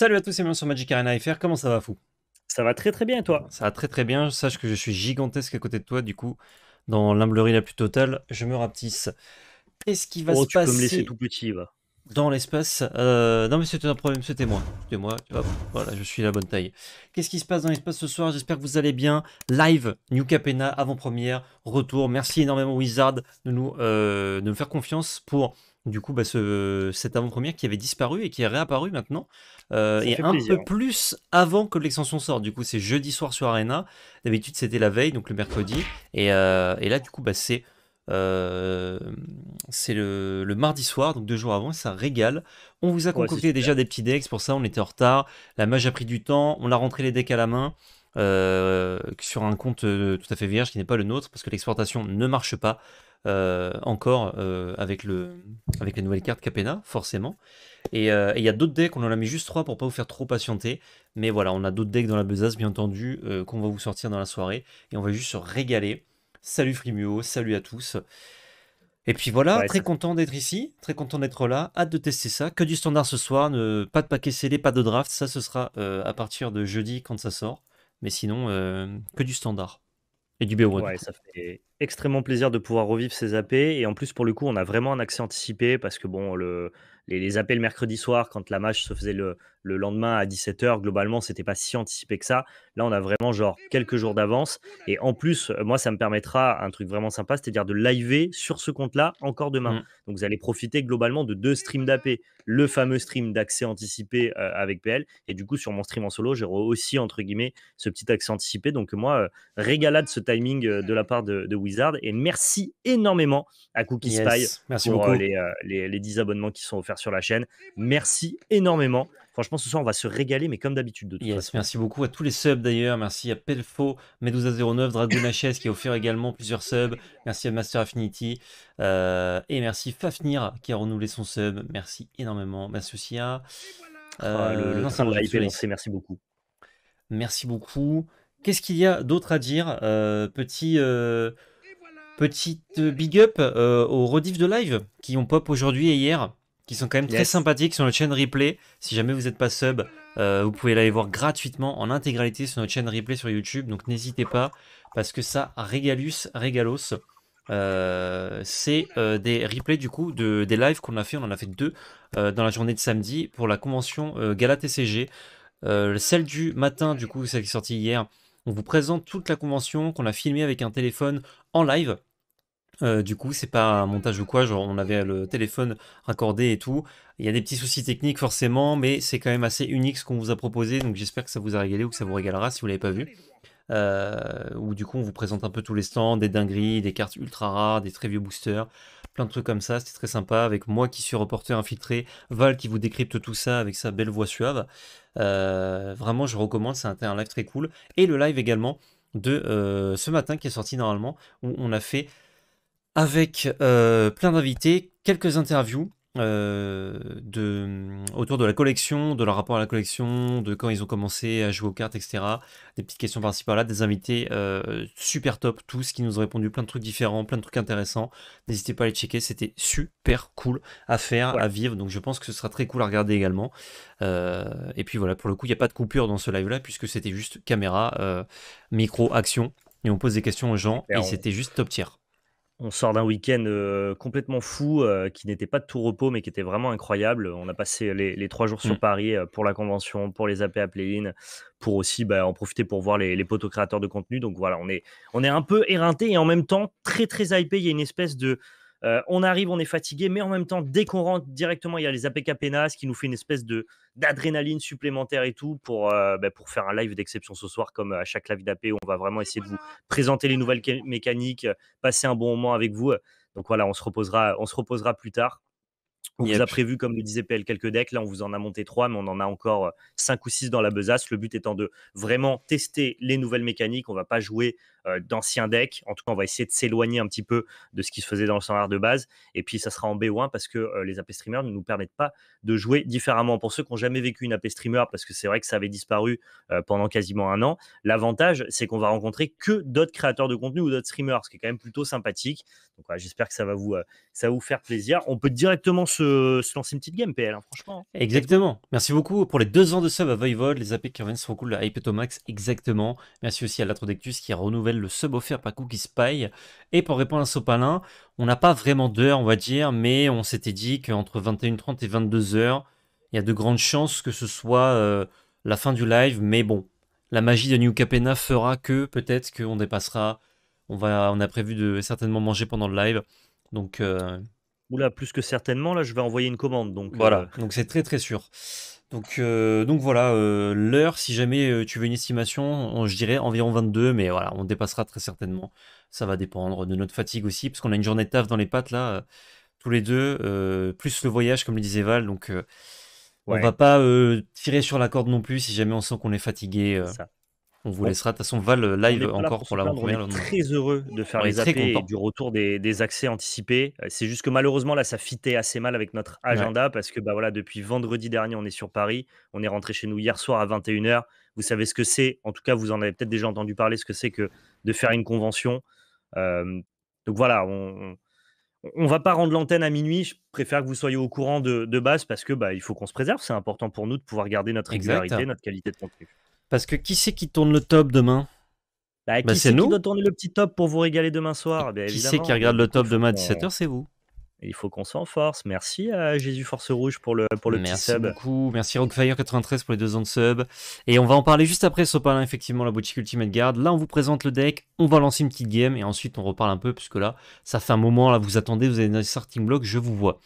Salut à tous et bienvenue sur Magic Arena FR, comment ça va fou Ça va très très bien et toi Ça va très très bien, je sache que je suis gigantesque à côté de toi, du coup, dans l'humblerie la plus totale, je me rapetisse. Qu'est-ce qui va oh, se passer me laisser tout petit, Dans l'espace, euh, non mais c'était un problème, c'était moi, c'était moi, voilà, je suis la bonne taille. Qu'est-ce qui se passe dans l'espace ce soir J'espère que vous allez bien. Live, New Capena, avant-première, retour. Merci énormément Wizard de nous, euh, de nous faire confiance pour du coup, bah, cette avant-première qui avait disparu et qui est réapparue maintenant, euh, et un peu plus avant que l'extension sorte. Du coup, c'est jeudi soir sur Arena. D'habitude, c'était la veille, donc le mercredi. Et, euh, là, du coup, bah, c'est euh, le, mardi soir, donc deux jours avant, et ça régale. On vous a concocté déjà des petits decks, pour ça, on était en retard. La mage a pris du temps, on a rentré les decks à la main. sur un compte tout à fait vierge qui n'est pas le nôtre parce que l'exportation ne marche pas euh, encore euh, avec, le, avec la nouvelle carte Capena, forcément. Euh, et il y a d'autres decks, on en a mis juste 3 pour pas vous faire trop patienter. Mais voilà, on a d'autres decks dans la besace, bien entendu, qu'on va vous sortir dans la soirée. Et on va juste se régaler. Salut Frimuo, salut à tous. Et puis voilà, très content d'être ici, très content d'être là, hâte de tester ça. Que du standard ce soir, pas de paquet scellé, pas de draft, ça ce sera à partir de jeudi quand ça sort. Mais sinon, que du standard. Et du ça fait extrêmement plaisir de pouvoir revivre ces AP. Et en plus, pour le coup, on a vraiment un accès anticipé parce que bon, le, les, les AP le mercredi soir, quand la match se faisait le, le lendemain à 17h, globalement, c'était pas si anticipé que ça. Là, on a vraiment genre quelques jours d'avance. Et en plus, euh, moi, ça me permettra un truc vraiment sympa, c'est-à-dire de live sur ce compte-là encore demain. Mmh. Donc, vous allez profiter globalement de deux streams d'AP. Le fameux stream d'accès anticipé euh, avec PL. Et du coup, sur mon stream en solo, j'ai aussi, entre guillemets, ce petit accès anticipé. Donc, moi, euh, régalade ce timing de la part de, Wizard. Et merci énormément à Cookie Spy merci pour les, les, les 10 abonnements qui sont offerts sur la chaîne. Merci énormément. Franchement, ce soir, on va se régaler, mais comme d'habitude. Merci beaucoup à tous les subs d'ailleurs. Merci à Pelfo, Medusa09, Dragoon HS qui a offert également plusieurs subs. Merci à Master Affinity. Euh, et merci Fafnir qui a renouvelé son sub. Merci énormément. Merci aussi ah, euh, merci beaucoup. Merci beaucoup. Qu'est-ce qu'il y a d'autre à dire euh, Petit. big up aux rediff de live qui ont pop aujourd'hui et hier qui sont quand même très sympathiques sur notre chaîne replay. Si jamais vous n'êtes pas sub, euh, vous pouvez l'aller voir gratuitement en intégralité sur notre chaîne replay sur YouTube. Donc n'hésitez pas, parce que ça, regalus regalos, euh, c'est euh, des replays du coup de, des lives qu'on a fait, on en a fait deux dans la journée de samedi pour la convention Gala TCG. celle du matin du coup, celle qui est sortie hier, on vous présente toute la convention qu'on a filmée avec un téléphone en live euh, du coup, c'est pas un montage ou quoi, genre on avait le téléphone raccordé et tout. Il y a des petits soucis techniques forcément, mais c'est quand même assez unique ce qu'on vous a proposé, donc j'espère que ça vous a régalé ou que ça vous régalera si vous l'avez pas vu. Euh, du coup on vous présente un peu tous les stands, des dingueries, des cartes ultra rares, des très vieux boosters, plein de trucs comme ça, c'était très sympa, avec moi qui suis reporter infiltré, Val qui vous décrypte tout ça avec sa belle voix suave. Euh, vraiment je recommande, c'est un live très cool. Et le live également de euh, ce matin qui est sorti normalement, où on a fait avec euh, plein d'invités, quelques interviews euh, autour de la collection, de leur rapport à la collection, de quand ils ont commencé à jouer aux cartes, etc. Des petites questions par-ci par-là, des invités euh, super top, tous qui nous ont répondu plein de trucs différents, plein de trucs intéressants. N'hésitez pas à les checker, c'était super cool à faire, à vivre, donc je pense que ce sera très cool à regarder également. et puis voilà, pour le coup, il n'y a pas de coupure dans ce live-là, puisque c'était juste caméra, micro, action, et on pose des questions aux gens, et, c'était juste top tier. On sort d'un week-end complètement fou qui n'était pas de tout repos mais qui était vraiment incroyable. On a passé les, trois jours sur mmh. Paris pour la convention, pour les APA Play-in, pour aussi bah, en profiter pour voir les, les créateurs de contenu. Donc voilà, on est, on est un peu éreinté et en même temps très très hypé. Il y a une espèce de, euh, on arrive, on est fatigué, mais en même temps, dès qu'on rentre directement, il y a les APK penas qui nous fait une espèce de d'adrénaline supplémentaire et tout pour, euh, bah, faire un live d'exception ce soir, comme euh, à chaque live d'AP, on va vraiment essayer de vous présenter les nouvelles mécaniques, passer un bon moment avec vous. Donc voilà, on se reposera, on se reposera plus tard. On vous a prévu, comme le disait PL, quelques decks. Là, on vous en a monté trois, mais on en a encore euh, cinq ou six dans la besace. Le but étant de vraiment tester les nouvelles mécaniques. On va pas jouer euh, d'anciens decks. En tout cas, on va essayer de s'éloigner un petit peu de ce qui se faisait dans le standard de base. Et puis, ça sera en b 1 parce que euh, les AP streamers ne nous permettent pas de jouer différemment. Pour ceux qui n'ont jamais vécu une AP streamer, parce que c'est vrai que ça avait disparu pendant quasiment un an, l'avantage, c'est qu'on va rencontrer que d'autres créateurs de contenu ou d'autres streamers, ce qui est quand même plutôt sympathique. Donc, j'espère que ça va vous, ça va vous faire plaisir. On peut directement se euh, se lancer une petite game, PL, hein, franchement. Exactement. Merci beaucoup pour les deux ans de sub à Voivode, Les AP qui reviennent sont cool, la hype Max, exactement. Merci aussi à l'Atrodectus qui renouvelle le sub offert par qui Spy. Et pour répondre à Sopalin, on n'a pas vraiment d'heure, on va dire, mais on s'était dit qu'entre 21h30 et 22h, il y a de grandes chances que ce soit euh, la fin du live, mais bon, la magie de New Capena fera que peut-être qu'on dépassera. On, va, on a prévu de certainement manger pendant le live. Donc, euh, là, plus que certainement, là, je vais envoyer une commande. Donc, voilà, euh. donc c'est très très sûr. Donc, euh, donc voilà, euh, l'heure, si jamais tu veux une estimation, je dirais environ 22, mais voilà, on dépassera très certainement. Ça va dépendre de notre fatigue aussi, parce qu'on a une journée de taf dans les pattes, là, tous les deux, plus le voyage, comme le disait Val, donc on va pas tirer sur la corde non plus si jamais on sent qu'on est fatigué. Ça. On vous laissera de toute façon Val euh, live encore pour, la première. On est très heureux de faire les AP et du retour des, accès anticipés. Euh, c'est juste que malheureusement là ça fitait assez mal avec notre agenda parce que bah voilà depuis vendredi dernier on est sur Paris, on est rentré chez nous hier soir à 21h. Vous savez ce que c'est, en tout cas vous en avez peut-être déjà entendu parler ce que c'est que de faire une convention. Euh, donc voilà, on, on va pas rendre l'antenne à minuit. Je préfère que vous soyez au courant de, base parce que bah, il faut qu'on se préserve. C'est important pour nous de pouvoir garder notre régularité, notre qualité de contenu. Parce que qui c'est qui tourne le top demain bah, bah, Qui c'est nous qui doit tourner le petit top pour vous régaler demain soir bah, Qui c'est qui regarde le top demain à 17h C'est vous. Il faut qu'on s'en force. Merci à Jésus Force Rouge pour le, pour le petit sub. Merci beaucoup. Merci Rockfire93 pour les deux ans de sub. Et on va en parler juste après Sopalin, effectivement, la boutique Ultimate Guard. Là, on vous présente le deck, on va lancer une petite game et ensuite on reparle un peu, puisque là, ça fait un moment, là, vous attendez, vous avez dans starting block, je vous vois.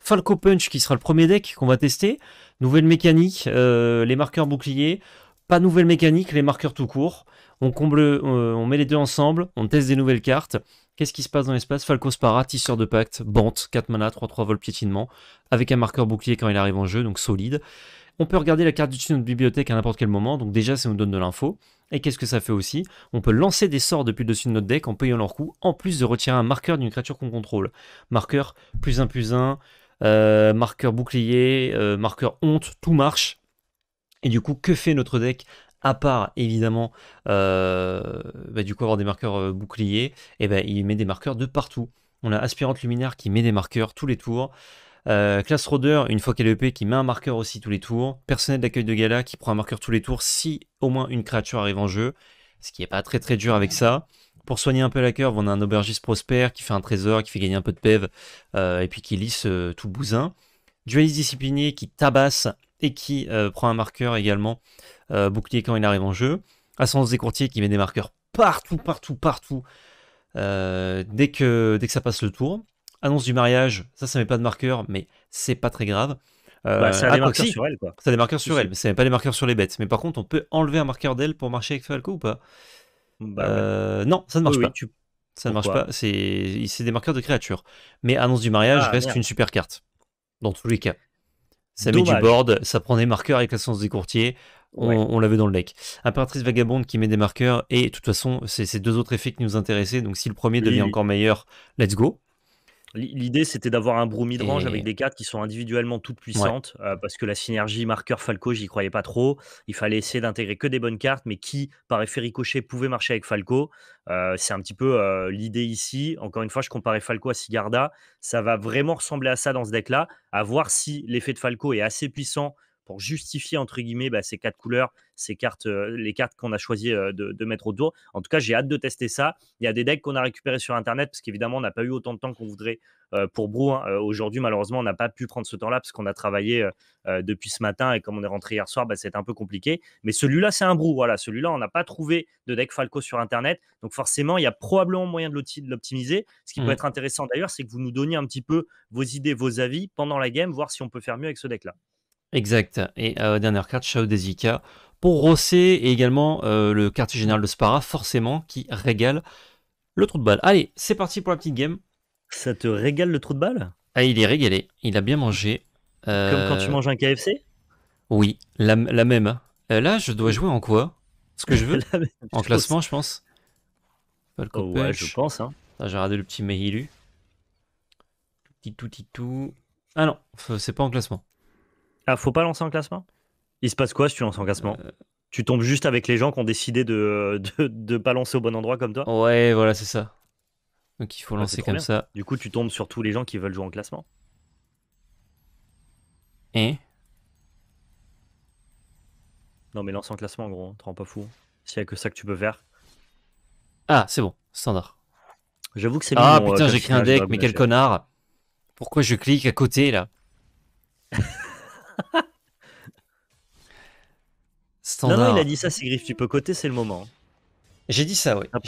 Falco Punch qui sera le premier deck qu'on va tester. Nouvelle mécanique, euh, les marqueurs boucliers pas mécanique nouvelles les marqueurs tout court. On comble, euh, on met les deux ensemble, on teste des nouvelles cartes. Qu'est-ce qui se passe dans l'espace Falco Spara, tisseur de pacte, Bante, 4 mana, 3-3 vol piétinement, avec un marqueur bouclier quand il arrive en jeu, donc solide. On peut regarder la carte du dessus de notre bibliothèque à n'importe quel moment, donc déjà ça nous donne de l'info. Et qu'est-ce que ça fait aussi On peut lancer des sorts depuis le dessus de notre deck en payant leur coût, en plus de retirer un marqueur d'une créature qu'on contrôle. Marqueur plus un plus un, euh, marqueur bouclier, euh, marqueur honte, tout marche. Et du coup, que fait notre deck à part évidemment euh, bah, du coup avoir des marqueurs euh, boucliers, et eh ben il met des marqueurs de partout. On a Aspirante Luminaire qui met des marqueurs tous les tours. Classe euh, Class une fois qu'elle est EP, qui met un marqueur aussi tous les tours. Personnel d'accueil de gala qui prend un marqueur tous les tours si au moins une créature arrive en jeu. Ce qui n'est pas très très dur avec ça. Pour soigner un peu la curve, on a un aubergiste prospère qui fait un trésor, qui fait gagner un peu de pev. et puis qui lisse tout bousin. Dualiste discipliné qui tabasse et qui euh, prend un marqueur également, euh, bouclier quand il arrive en jeu. Ascendance des courtiers qui met des marqueurs partout, partout, partout, euh, dès, que, dès que ça passe le tour. Annonce du mariage, ça, ça met pas de marqueur, mais c'est pas très grave. Bah, ça a des marqueurs sur elle, Ça a des marqueurs sur elle, mais ça met pas des marqueurs sur les bêtes. Mais par contre, on peut enlever un marqueur d'elle pour marcher avec Falco ou pas bah, Non, ça ne marche pas. Ça ne marche pas, c'est des marqueurs de créatures. Mais annonce du mariage ah, reste une super carte dans tous les cas. Ça met du board, ça prend des marqueurs avec la sens des courtiers. On, l'avait dans le deck. Impératrice Vagabonde qui met des marqueurs et de toute façon, c'est ces deux autres effets qui nous intéressaient. Donc si le premier devient encore meilleur, let's go. L'idée, c'était d'avoir un brou midrange avec des cartes qui sont individuellement toutes puissantes, euh, parce que la synergie marqueur-Falco, j'y croyais pas trop. Il fallait essayer d'intégrer que des bonnes cartes, mais qui, par effet ricochet, pouvaient marcher avec Falco. Euh, c'est un petit peu euh, l'idée ici. Encore une fois, je comparais Falco à Sigarda. Ça va vraiment ressembler à ça dans ce deck-là, à voir si l'effet de Falco est assez puissant pour justifier entre guillemets bah, ces quatre couleurs, ces cartes, euh, les cartes qu'on a choisi euh, de, mettre autour. En tout cas, j'ai hâte de tester ça. Il y a des decks qu'on a récupérés sur internet parce qu'évidemment, on n'a pas eu autant de temps qu'on voudrait euh, pour Brou. Hein. Aujourd'hui, malheureusement, on n'a pas pu prendre ce temps-là parce qu'on a travaillé depuis ce matin et comme on est rentré hier soir, c'est bah, un peu compliqué. Mais celui-là, c'est un Brou. Voilà, celui-là, on n'a pas trouvé de deck Falco sur internet. Donc forcément, il y a probablement moyen de l'optimiser. Ce qui pourrait peut mmh. être intéressant d'ailleurs, c'est que vous nous donniez un petit peu vos idées, vos avis pendant la game, voir si on peut faire mieux avec ce deck-là. Exact. Et euh, dernière carte, Chao Desika pour Rossé et également euh, le quartier général de Spara, forcément, qui régale le trou de balle. Allez, c'est parti pour la petite game. Ça te régale le trou de balle Ah, il est régalé. Il a bien mangé. Comme quand tu euh, manges un KFC Oui, la, même. là, je dois jouer en quoi Ce que je veux En classement, je pense. Oh, ouais, je pense. Hein. Ah, j'ai regardé le petit Mehilu. petit tout, tout, tout. Ah non, c'est pas en classement. Ah, faut pas lancer en classement Il se passe quoi si tu lances en classement euh, Tu tombes juste avec les gens qui ont décidé de, de, pas lancer au bon endroit comme toi Ouais, voilà, c'est ça. Donc il faut ah, lancer comme ça. Du coup, tu tombes sur tous les gens qui veulent jouer en classement. Et Non, mais lance en classement, gros, hein. T'en rends pas fou. Hein. S'il a que ça que tu peux faire. Ah, c'est bon, standard. J'avoue que c'est Ah euh, putain, j'ai créé un deck, mais quel connard Pourquoi je clique à côté là Non, non, il a dit ça, c'est tu peux coter, c'est le moment. J'ai dit ça, oui. Ah,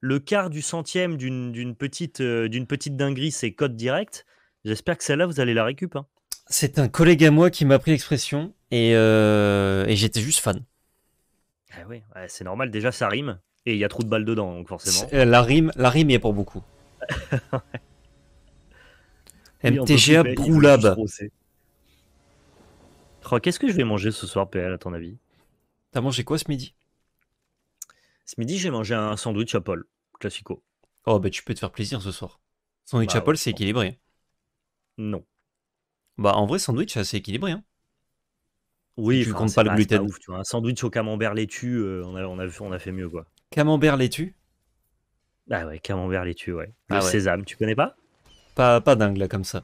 le, quart du centième d'une petite, euh, d'une petite dinguerie, c'est code direct. J'espère que celle-là, vous allez la récup. Hein. C'est un collègue à moi qui m'a pris l'expression et, euh, j'étais juste fan. Ah oui, c'est normal, déjà ça rime et il y a trop de balles dedans, donc forcément. Euh, la, rime, la rime y est pour beaucoup. MTGA Broulab. Qu'est-ce que je vais manger ce soir, PL, à ton avis T'as mangé quoi ce midi Ce midi, j'ai mangé un sandwich à Paul, classico. Oh, bah tu peux te faire plaisir ce soir. Sandwich à bah Paul, c'est équilibré. Non. Bah, en vrai, sandwich, c'est assez équilibré. Hein. Oui, tu comptes pas le gluten. ouf, un sandwich au camembert laitue, euh, on, a, on, a, fait mieux, quoi. Camembert laitue Bah ouais, camembert laitue, ouais. Le ah sésame, tu connais pas Pas, pas dingue, là, comme ça.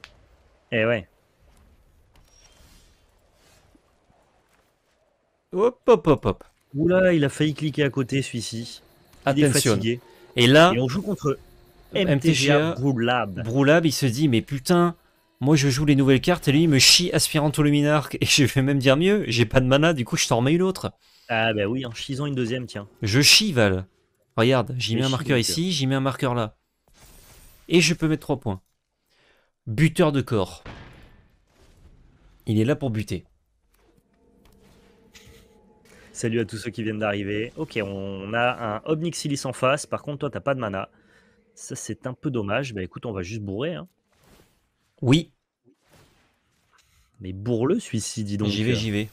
Eh ouais. Hop, hop, hop, hop. Oula, il a failli cliquer à côté celui-ci. Il est fatigué. Et là, on joue contre MTGA, Broulab. Broulab, il se dit mais putain, moi je joue les nouvelles cartes et lui il me chie aspirant au luminarque et je vais même dire mieux, j'ai pas de mana, du coup je t'en remets une autre. Ah bah oui, en chisant une deuxième, tiens. Je chie Val. Regarde, j'y mets un marqueur euh. ici, j'y mets un marqueur là. Et je peux mettre 3 points. Buteur de corps. Il est là pour buter. Salut à tous ceux qui viennent d'arriver. Ok, on a un Obnixilis en face. Par contre, toi, n'as pas de mana. Ça, c'est un peu dommage. Bah écoute, on va juste bourrer. Hein. Oui. Mais bourre-le, celui-ci, dis donc. J'y vais, j'y vais.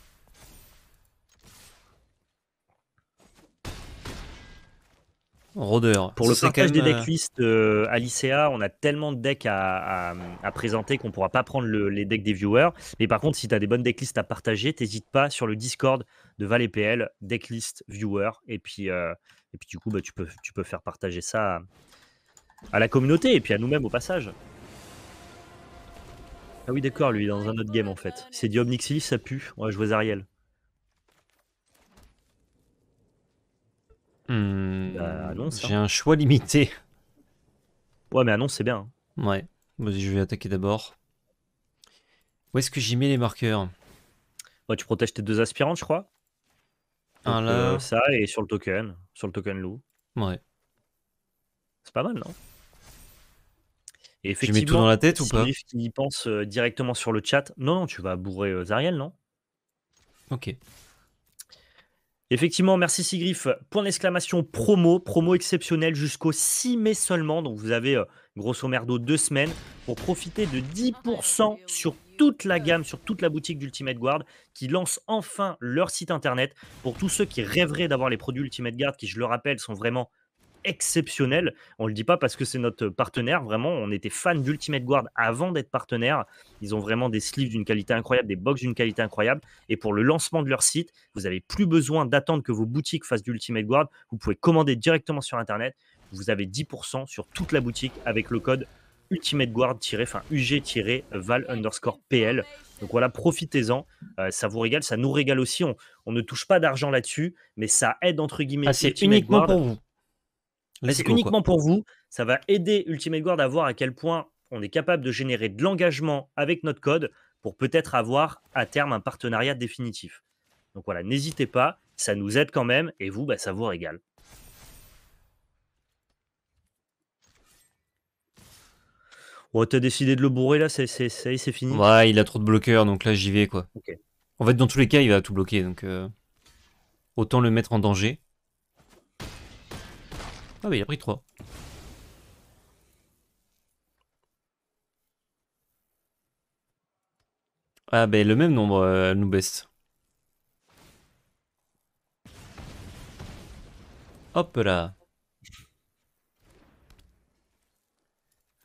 Rodeur. Pour le partage des euh, decklists à euh, l'ICA, on a tellement de decks à, présenter qu'on pourra pas prendre les decks des viewers. Mais par contre, si tu as des bonnes decklists à partager, t'hésites pas sur le Discord de Valet PL, decklist, viewer. Et puis, euh, et puis du coup, bah, tu, peux, tu peux faire partager ça à, la communauté et puis à nous-mêmes au passage. Ah oui, d'accord, lui, dans un autre game en fait. C'est du Omnixilis, ça pue. On va jouer Zariel. Hmm, bah, hein. J'ai un choix limité. Ouais, mais annonce, c'est bien. Hein. Ouais. Vas-y, je vais attaquer d'abord. Où est-ce que j'y mets les marqueurs Ouais, tu protèges tes deux aspirantes, je crois. Ah, euh, ça et sur le token, sur le token loup. Ouais. C'est pas mal, non et effectivement, Tu mets tout dans la tête ou pas pense euh, directement sur le chat. Non, non, tu vas bourrer euh, Zariel, non Ok. Effectivement, merci Sigrif. Point d'exclamation promo, promo exceptionnel jusqu'au 6 mai seulement. Donc vous avez grosso merdo deux semaines, pour profiter de 10% sur toute la gamme, sur toute la boutique d'Ultimate Guard, qui lance enfin leur site internet. Pour tous ceux qui rêveraient d'avoir les produits Ultimate Guard, qui, je le rappelle, sont vraiment exceptionnels. On ne le dit pas parce que c'est notre partenaire, vraiment. On était fan d'Ultimate Guard avant d'être partenaire. Ils ont vraiment des sleeves d'une qualité incroyable, des box d'une qualité incroyable. Et pour le lancement de leur site, vous n'avez plus besoin d'attendre que vos boutiques fassent d'Ultimate Guard. Vous pouvez commander directement sur Internet vous avez 10% sur toute la boutique avec le code Ultimate Guard, enfin UG-Val underscore PL. Donc voilà, profitez-en. Euh, ça vous régale, ça nous régale aussi. On, ne touche pas d'argent là-dessus, mais ça aide entre guillemets. Ah, ah, c'est uniquement pour vous. C'est uniquement pour vous. Ça va aider Ultimate Guard à voir à quel point on est capable de générer de l'engagement avec notre code pour peut-être avoir à terme un partenariat définitif. Donc voilà, n'hésitez pas, ça nous aide quand même et vous, bah, ça vous régale. Ouais, t'as décidé de le bourrer là, c'est, fini. Ouais, il a trop de bloqueurs, donc là j'y vais quoi. En fait, dans tous les cas, il va tout bloquer, donc euh, autant le mettre en danger. Ah bah il a pris 3. Ah bah le même nombre, euh, nous baisse. Hop là.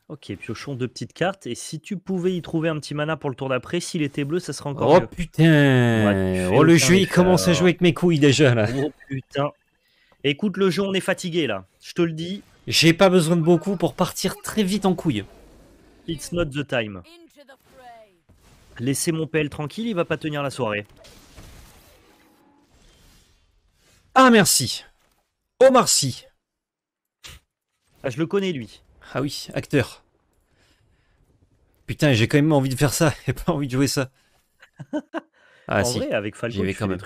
Ok, piochons deux petites cartes. Et si tu pouvais y trouver un petit mana pour le tour d'après, s'il était bleu, ça serait encore oh, mieux. oh putain Oh, le jeu, il commence à jouer avec mes couilles déjà, là. Oh putain Écoute, le jeu, on est fatigué, là. Je te le dis. J'ai pas besoin de beaucoup pour partir très vite en couille. It's not the time. Laissez mon PL tranquille, il va pas tenir la soirée. Ah, merci Oh, merci ah, Je le connais, lui. Ah oui, acteur. Putain, j'ai quand même envie de faire ça, j'ai pas envie de jouer ça. Ah en si. vrai, avec Falco, j'avais quand même.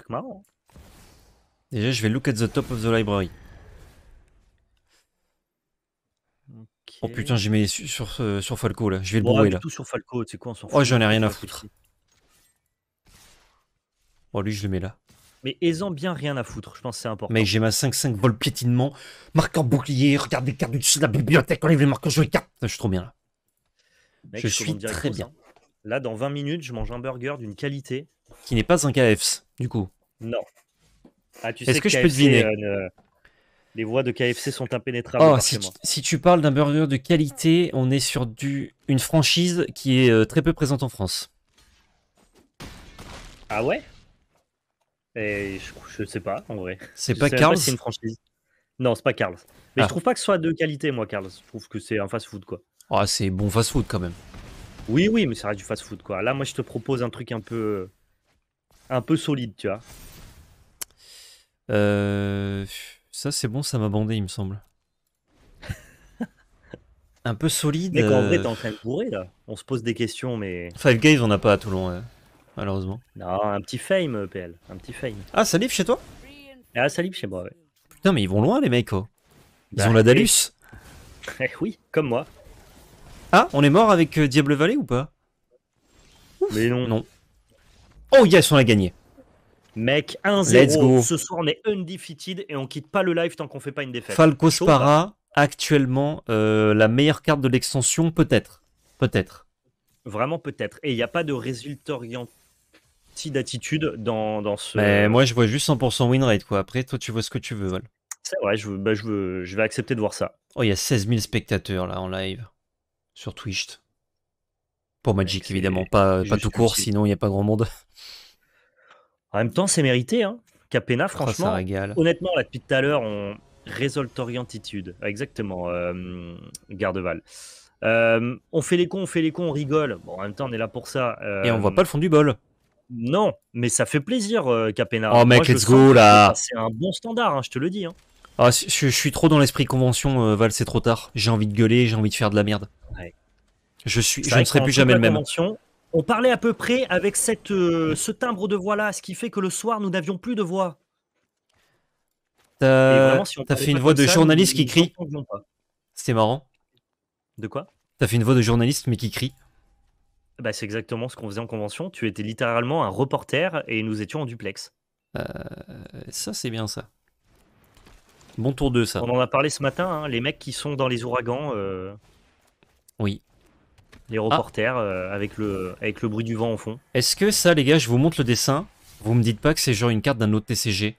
Déjà, je vais look at the top of the library. Oh putain, j'ai mis sur, sur, Falco là, je vais le bourrer là. sur Falco, quoi, Oh, j'en ai rien à foutre. Oh, lui, je le mets là mais aisant bien rien à foutre. Je pense que c'est important. Mais j'ai ma 5-5 vol piétinement, marqueur bouclier, regarde les cartes du dessus de la bibliothèque, enlève les marqueurs, je les cartes. Je suis trop bien là. je, suis très bien. Hein. Là, dans 20 minutes, je mange un burger d'une qualité. Qui n'est pas un KFC, du coup. Non. Ah, tu Est-ce que, je peux deviner euh, Les voix de KFC sont impénétrables. Oh, si, tu, parles d'un burger de qualité, on est sur du, une franchise qui est euh, très peu présente en France. Ah ouais et je, sais pas, en vrai. C'est pas Carl c'est une franchise. Non, c'est pas Carl Mais je ah. trouve pas que ce soit de qualité, moi, Carl Je trouve que c'est un fast-food, quoi. Ah, c'est bon fast-food, quand même. Oui, oui, mais ça reste du fast-food, quoi. Là, moi, je te propose un truc un peu... Un peu solide, tu vois. Euh... Ça, c'est bon, ça m'a bandé, il me semble. un peu solide. Mais quand vrai, euh, t'es en train de bourrer, là. On se pose des questions, mais... Five Guys, on n'a pas à Toulon, ouais. Hein malheureusement. Non, un petit fame, euh, PL. Un petit fame. Ah, ça chez toi Ah, ça livre chez moi, ouais. Putain, mais ils vont loin, les mecs. Oh. Ils bah, ont la Dalus. Eh oui. comme moi. Ah, on est mort avec euh, Diable Valley ou pas Mais non. Non. Oh yes, on a gagné. Mec, 1-0. Ce soir, on est undefeated et on quitte pas le live tant qu'on fait pas une défaite. Falco actuellement, euh, la meilleure carte de l'extension, peut-être. Peut-être. Vraiment peut-être. Et il n'y a pas de résultat orienté d'attitude dans, ce. moi, je vois juste 100% win rate, quoi. Après, toi, tu vois ce que tu veux, Vol. C'est bah, je, vais accepter de voir ça. Oh, il y a 16 000 spectateurs, là, en live, sur Twitch. Pour Magic, évidemment, pas, pas tout court, sinon il n'y a pas grand monde. En même temps, c'est mérité. Hein. Capena, oh, franchement, ça honnêtement, là, depuis tout à l'heure, on résolte orientitude. Ah, exactement, euh, Gardeval. Euh, on fait les cons, on fait les cons, on rigole. Bon, en même temps, on est là pour ça. Et on voit euh, pas le fond du bol. Non, mais ça fait plaisir, euh, Capena. Oh, mec, let's go là. C'est un bon standard, hein, je te le dis. Hein. Ah, je, suis trop dans l'esprit convention, euh, Val, c'est trop tard. J'ai envie de gueuler, j'ai envie de faire de la merde. Je, suis, je ne serai plus jamais le même. On parlait à peu près avec cette, euh, ce timbre de voix là, ce qui fait que le soir nous n'avions plus de voix. T'as fait une voix de journaliste qui crie. C'est marrant. De quoi T'as fait une voix de journaliste mais qui crie. Bah, c'est exactement ce qu'on faisait en convention. Tu étais littéralement un reporter et nous étions en duplex. Euh, ça, c'est bien ça. Bon tour de ça. On en a parlé ce matin, hein. les mecs qui sont dans les ouragans. Euh, oui. Les ah. reporters euh, avec, le, avec le bruit du vent au fond. Est-ce que ça, les gars, je vous montre le dessin Vous me dites pas que c'est genre une carte d'un autre TCG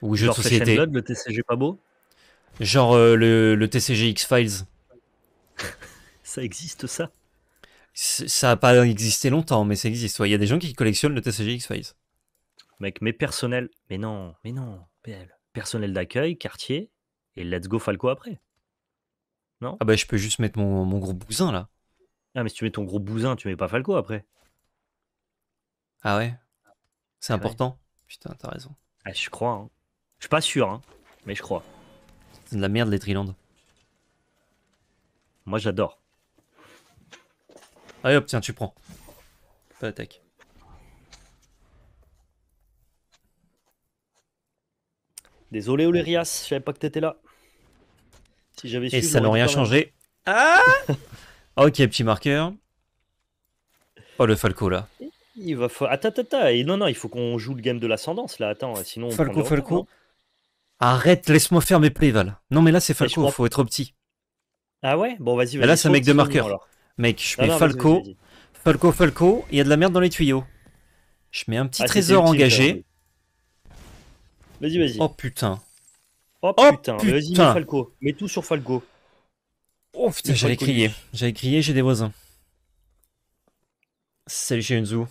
Ou jeu de société le TCG pas beau Genre le, le TCG X-Files. ça existe, ça ça n'a pas existé longtemps, mais ça existe. Il y a des gens qui collectionnent le TCG X-Files. Mec, mais personnel, mais non, mais non, Personnel d'accueil, quartier, et let's go Falco après. Non Ah bah je peux juste mettre mon, gros bousin là. Ah mais si tu mets ton gros bousin, tu mets pas Falco après. Ah ouais C'est ah important Putain, t'as raison. Ah, je crois. Hein. Je suis pas sûr, hein, mais je crois. C'est de la merde les Trilandes. Moi j'adore. Allez hop, tiens, tu prends. Pas attaque. Désolé Olerias, je savais pas que t'étais là. Si j'avais Et ça n'a rien changé. Ah Ok, petit marqueur. Oh, le Falco, là. Il va falloir. Attends, attends, attends. non, non, il faut qu'on joue le game de l'ascendance là. Attends, sinon. On Falco, Falco. Arrête, laisse-moi faire mes plays, Val. Non, mais là, c'est Falco, faut être petit. Ah ouais Bon, vas-y, vas-y. là, c'est un mec de marqueur. Mec, je mets Falco. Falco, Falco, il y a de la merde dans les tuyaux. Je mets un petit ah, trésor engagé. Vas-y, vas-y. Oh putain. Oh, oh putain, vas-y, mets Falco. Mets tout sur Falco. Oh putain, j'allais crier. J'allais crier, j'ai des voisins. Salut Genzu.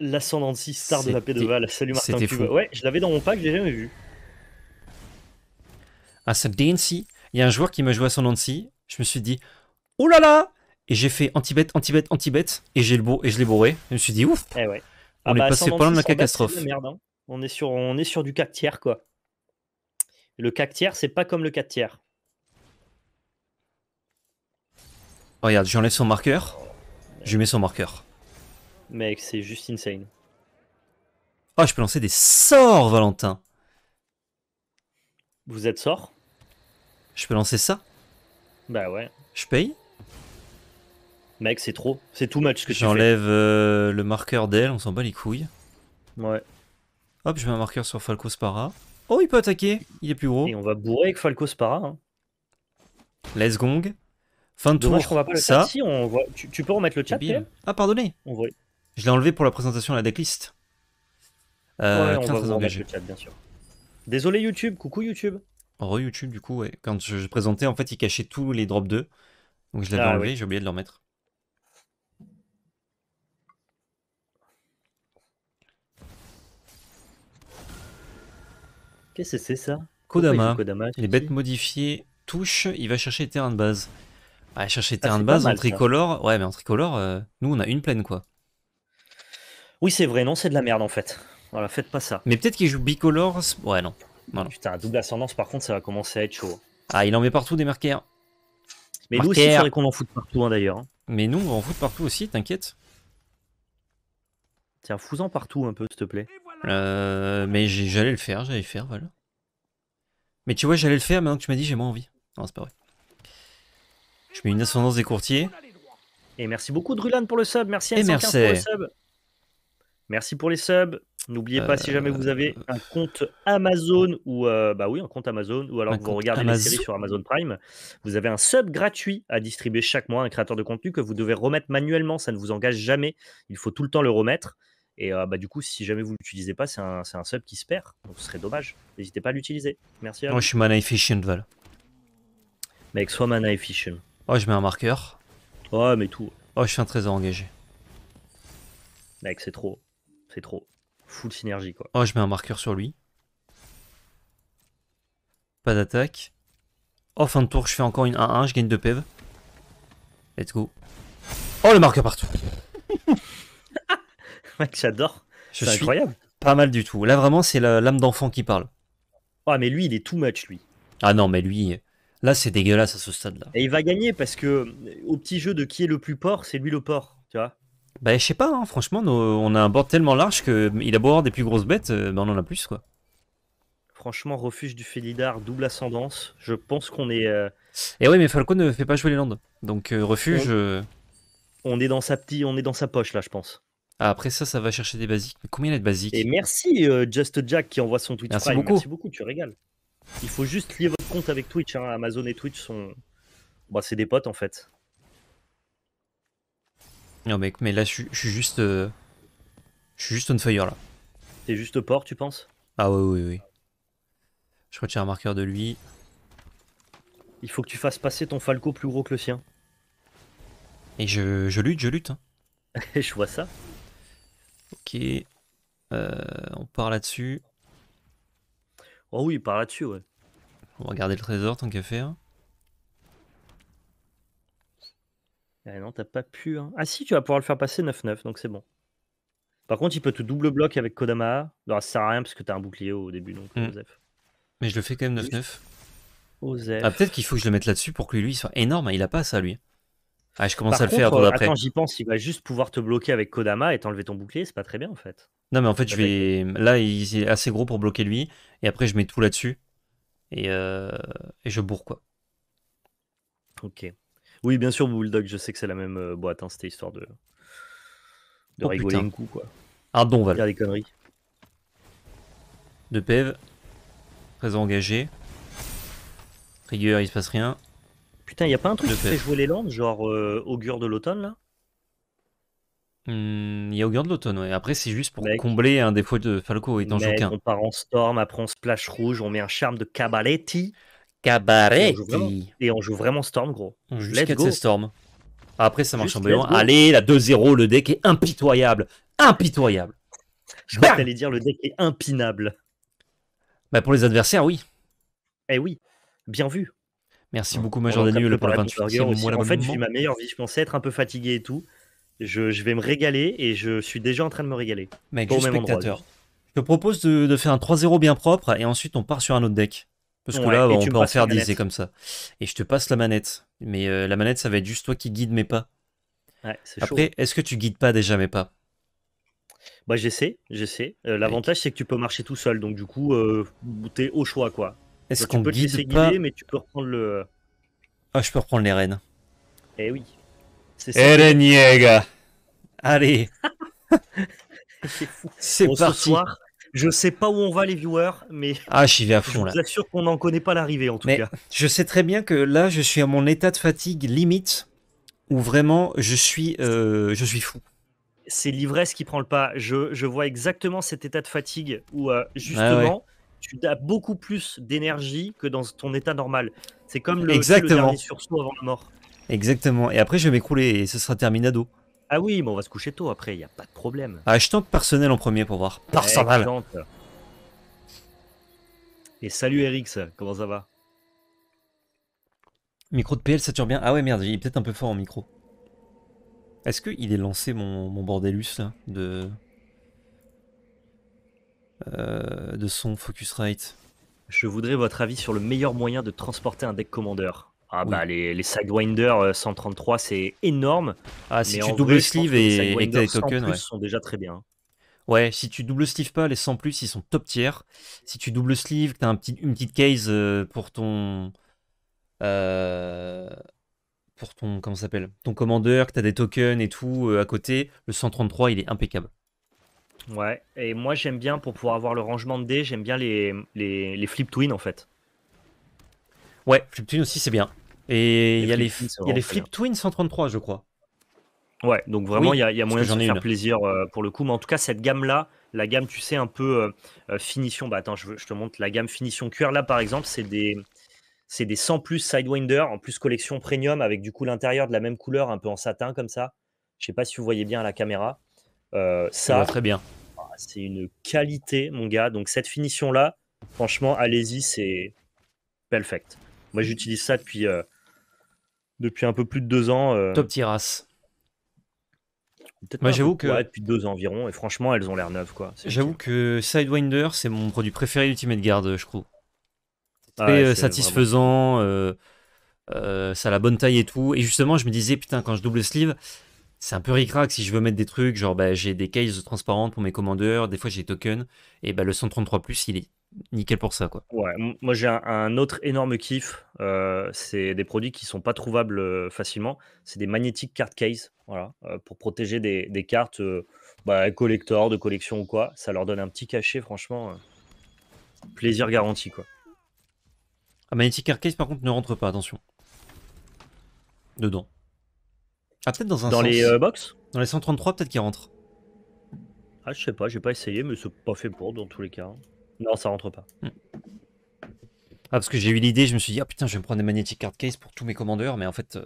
L'ascendant 6 star de la Val. Salut Martin C'était Fou. Ouais, je l'avais dans mon pack, je l'ai jamais vu. Ah, DNC. Il y a un joueur qui m'a joué à son Je me suis dit, oh là là, et j'ai fait anti-bet, anti-bet, anti-bet, et j'ai le beau, et je l'ai bourré. Je me suis dit ouf. Eh on ah est bah, passé pas de la catastrophe. Merde, hein. on est sur, on est sur du 4 tiers quoi. Le 4 tiers, c'est pas comme le 4 tiers. regarde, j'enlève son marqueur, je lui mets son marqueur. Mec, c'est juste insane. Oh, je peux lancer des sorts, Valentin. Vous êtes sort Je peux lancer ça Bah ouais. Je paye Mec, c'est trop. C'est tout match ce que tu fais. J'enlève euh, le marqueur d'elle, on s'en bat les couilles. Ouais. Hop, je mets un marqueur sur Falco Spara. Oh, il peut attaquer, il est plus gros. Et on va bourrer avec Falco Spara. Hein. Let's gong. Fin de tour. pas ça. Si, on tu, peux remettre le chat, Ah, pardonnez. Je l'ai enlevé pour la présentation à la decklist. Euh, ouais, on va le chat, bien sûr. Désolé YouTube, coucou YouTube. Re oh, YouTube, du coup, ouais. Quand je, présentais, en fait, il cachait tous les drops 2. Donc je l'avais ah, enlevé, j'ai oublié de le remettre. Qu'est-ce que c'est ça Kodama. les bêtes modifiées touche, il va chercher terrain de base. Ah, chercher terrain de base en tricolore. Ouais, mais en tricolore, euh, nous on a une plaine quoi. Oui, c'est vrai, non, c'est de la merde en fait. Voilà, faites pas ça. Mais peut-être qu'il joue bicolore. Ouais, non. Putain, double ascendance, par contre, ça va commencer à être chaud. Ah, il en met partout des marqueurs. Mais nous aussi, c'est vrai qu'on en fout partout hein, d'ailleurs. Hein. Mais nous, on en fout partout aussi, t'inquiète. Tiens, fous-en partout un peu, s'il te plaît. Euh, mais j'allais le faire, j'allais le faire, voilà. Mais tu vois, j'allais le faire, maintenant que tu m'as dit, j'ai moins envie. Non, c'est pas vrai. Je mets une ascendance des courtiers. Et merci beaucoup Drulan pour le sub. Merci à merci. pour le sub. Merci pour les subs. N'oubliez pas si jamais vous avez un compte Amazon ou euh, bah oui un compte Amazon ou alors que vous regardez Amazon. séries sur Amazon Prime, vous avez un sub gratuit à distribuer chaque mois à un créateur de contenu que vous devez remettre manuellement. Ça ne vous engage jamais. Il faut tout le temps le remettre. Et euh, bah, du coup, si jamais vous l'utilisez pas, c'est un, un, sub qui se perd. Donc ce serait dommage. N'hésitez pas à l'utiliser. Merci à Moi, je suis mana efficient, Val. Mec, sois mana efficient. Oh, je mets un marqueur. Oh, mais tout. Oh, je suis un trésor engagé. Mec, c'est trop. C'est trop. Full synergie, quoi. Oh, je mets un marqueur sur lui. Pas d'attaque. Oh, fin de tour, je fais encore une 1-1, je gagne 2 pev. Let's go. Oh, le marqueur partout. mec, j'adore. C'est incroyable. Pas mal du tout. Là, vraiment, c'est l'âme d'enfant qui parle. Ah, mais lui, il est too much, lui. Ah non, mais lui, là, c'est dégueulasse à ce stade-là. Et il va gagner parce que euh, au petit jeu de qui est le plus port, c'est lui le port, tu vois. Bah, je sais pas, hein, franchement, on a un bord tellement large qu'il euh, a beau avoir des plus grosses bêtes, mais euh, bah, on en a plus, quoi. Franchement, refuge du Félidar, double ascendance. Je pense qu'on est. Et oui, mais Falco ne fait pas jouer les landes. Donc, refuge. On... est dans sa petit, on est dans sa poche là, je pense. Ah, après ça, ça va chercher des basiques. Mais combien il y a de basiques Et merci JustJack euh, Just Jack qui envoie son Twitch Prime. Beaucoup. Merci beaucoup, tu régales. Il faut juste lier votre compte avec Twitch. Hein. Amazon et Twitch sont. Bah, c'est des potes en fait. Non, mec, mais là, je, suis juste. Je suis juste on euh, fire là. T'es juste port, tu penses Ah, ouais, oui, oui. Je retire un marqueur de lui. Il faut que tu fasses passer ton Falco plus gros que le sien. Et je, je lutte, je lutte. Hein. je vois ça. Ok. Euh, on part là-dessus. Oh oui, il part là-dessus, ouais. On va regarder le trésor tant qu'à faire. Ah non, t'as pas pu. Hein. Ah si, tu vas pouvoir le faire passer 9-9, donc c'est bon. Par contre, il peut te double bloquer avec Kodama. ça sert à rien parce que t'as un bouclier au début, donc hmm. Mais je le fais quand même 9-9. Ah, peut-être qu'il faut que je le mette là-dessus pour que lui il soit énorme. Ah, il a pas ça, lui. Ah, je commence à le faire. Euh, après. attends j'y pense, il va juste pouvoir te bloquer avec Kodama et t'enlever ton bouclier, c'est pas très bien en fait. Non, mais en fait, je vais. Là, il est assez gros pour bloquer lui, et après, je mets tout là-dessus, et, euh... et, je bourre quoi. Ok. Oui, bien sûr, Bulldog, je sais que c'est la même euh, boîte, hein, c'était histoire de. de oh, rigoler un coup quoi. Ardon, ah, Val. Faire des conneries. De Pev. Très engagé. Rigueur, il se passe rien. Putain, y a pas un truc qui fait jouer les Landes, genre euh, augure de l'automne là Il hmm, y a augure de l'automne, ouais. Après, c'est juste pour combler un défaut de Falco et d'en qu'un. On part en storm, après on splash rouge, on met un charme de Cabaletti. Cabaret Et on joue vraiment Storm, gros. On joue Storm. Après, ça marche en Allez, la 2-0, le deck est impitoyable. Impitoyable. Je crois que dire le deck est impinable. Bah pour les adversaires, oui. Eh oui, bien vu. Merci beaucoup, Major Daniel, pour la 28 En fait, je suis ma meilleure vie. Je pensais être un peu fatigué et tout. Je, vais me régaler et je suis déjà en train de me régaler. Mec, Je te propose de, faire un 3-0 bien propre et ensuite on part sur un autre deck. Parce que là, on peut en faire des comme ça. Et je te passe la manette. Mais euh, la manette, ça va être juste toi qui guide mes pas. Ouais, est Après, est-ce que tu guides pas déjà mes pas Bah, j'essaie, j'essaie. Euh, l'avantage, c'est que tu peux marcher tout seul. Donc, du coup, euh, t'es au choix, quoi. Est-ce qu'on guide mais tu peux reprendre le. Ah, je peux reprendre les rênes. Eh oui. Eren Allez. c'est fou. C'est parti. je sais pas où on va les viewers, mais ah, j'y vais à fond là. je vous assure qu'on n'en connaît pas l'arrivée en tout cas. Je sais très bien que là, je suis à mon état de fatigue limite, où vraiment je suis, euh, je suis fou. C'est l'ivresse qui prend le pas. Je, je, vois exactement cet état de fatigue où euh, ah justement tu as beaucoup plus d'énergie que dans ton état normal. C'est comme le, Exactement. sursaut avant la mort. Exactement. Et après, je vais m'écrouler et ce sera terminado. Ah oui, mais on va se coucher tôt après, il n'y a pas de problème. Ah, je tente personnel en premier pour voir. Personnel. Ah, et salut Erix, comment ça va Micro de PL sature bien. Ah ouais, merde, il est peut-être un peu fort en micro. Est-ce qu'il est lancé mon, mon bordelus là de... Euh, de son Focusrite. Je voudrais votre avis sur le meilleur moyen de transporter un deck commander. Ah bah les, Sidewinders euh, 133 c'est énorme. Ah si tu double sleeve et, que as des tokens ouais. sont déjà très bien. Ouais, si tu double sleeve pas les 100 plus ils sont top tier. Si tu double sleeve, t'as un petit, une petite case euh, pour ton pour ton comment s'appelle ton commandeur, que t'as des tokens et tout à côté, le 133 il est impeccable. Ouais, et moi j'aime bien, pour pouvoir avoir le rangement de dés, j'aime bien les, les, flip twin en fait. Ouais, flip twin aussi c'est bien. Et il y a les, y les flip twin 133 je crois. Ouais, donc vraiment il y, a moyen de faire plaisir euh, pour le coup, mais en tout cas cette gamme là, la gamme tu sais un peu euh, euh, finition, bah attends je, te montre la gamme finition QR là par exemple c'est des... C'est des 100 plus Sidewinder en plus collection premium avec du coup l'intérieur de la même couleur, un peu en satin comme ça. Je sais pas si vous voyez bien à la caméra. Euh, ça, très bien. Ah, c'est une qualité, mon gars. Donc cette finition là, franchement, allez-y, c'est perfect. Moi, j'utilise ça depuis euh, depuis un peu plus de deux ans. Euh. Top tirasse. Moi, j'avoue que depuis deux ans environ, et franchement, elles ont l'air neuves, quoi. J'avoue que Sidewinder, c'est mon produit préféré d'Ultimate Guard, je crois C'est satisfaisant. ça a la bonne taille et tout. Et justement, je me disais, putain, quand je double sleeve, c'est un peu ricrac si je veux mettre des trucs, genre bah, j'ai des cases transparentes pour mes commandeurs, des fois j'ai des tokens, et bah, le 133 il est nickel pour ça quoi. Ouais, moi j'ai un, autre énorme kiff, euh, c'est des produits qui sont pas trouvables euh, facilement, c'est des magnétiques card case, voilà, euh, pour protéger des, cartes bah, collector, de collection ou quoi, ça leur donne un petit cachet franchement, plaisir garanti quoi. Un magnétique card case par contre ne rentre pas, attention, dedans. Ah, dans les euh, box Dans les 133, peut-être qu'il rentre. Ah, je sais pas, j'ai pas essayé, mais c'est pas fait pour dans tous les cas. Non, ça rentre pas. Hmm. Ah, parce que j'ai eu l'idée, je me suis dit, ah putain, je vais me prendre des magnétiques card case pour tous mes commandeurs, mais en fait, euh,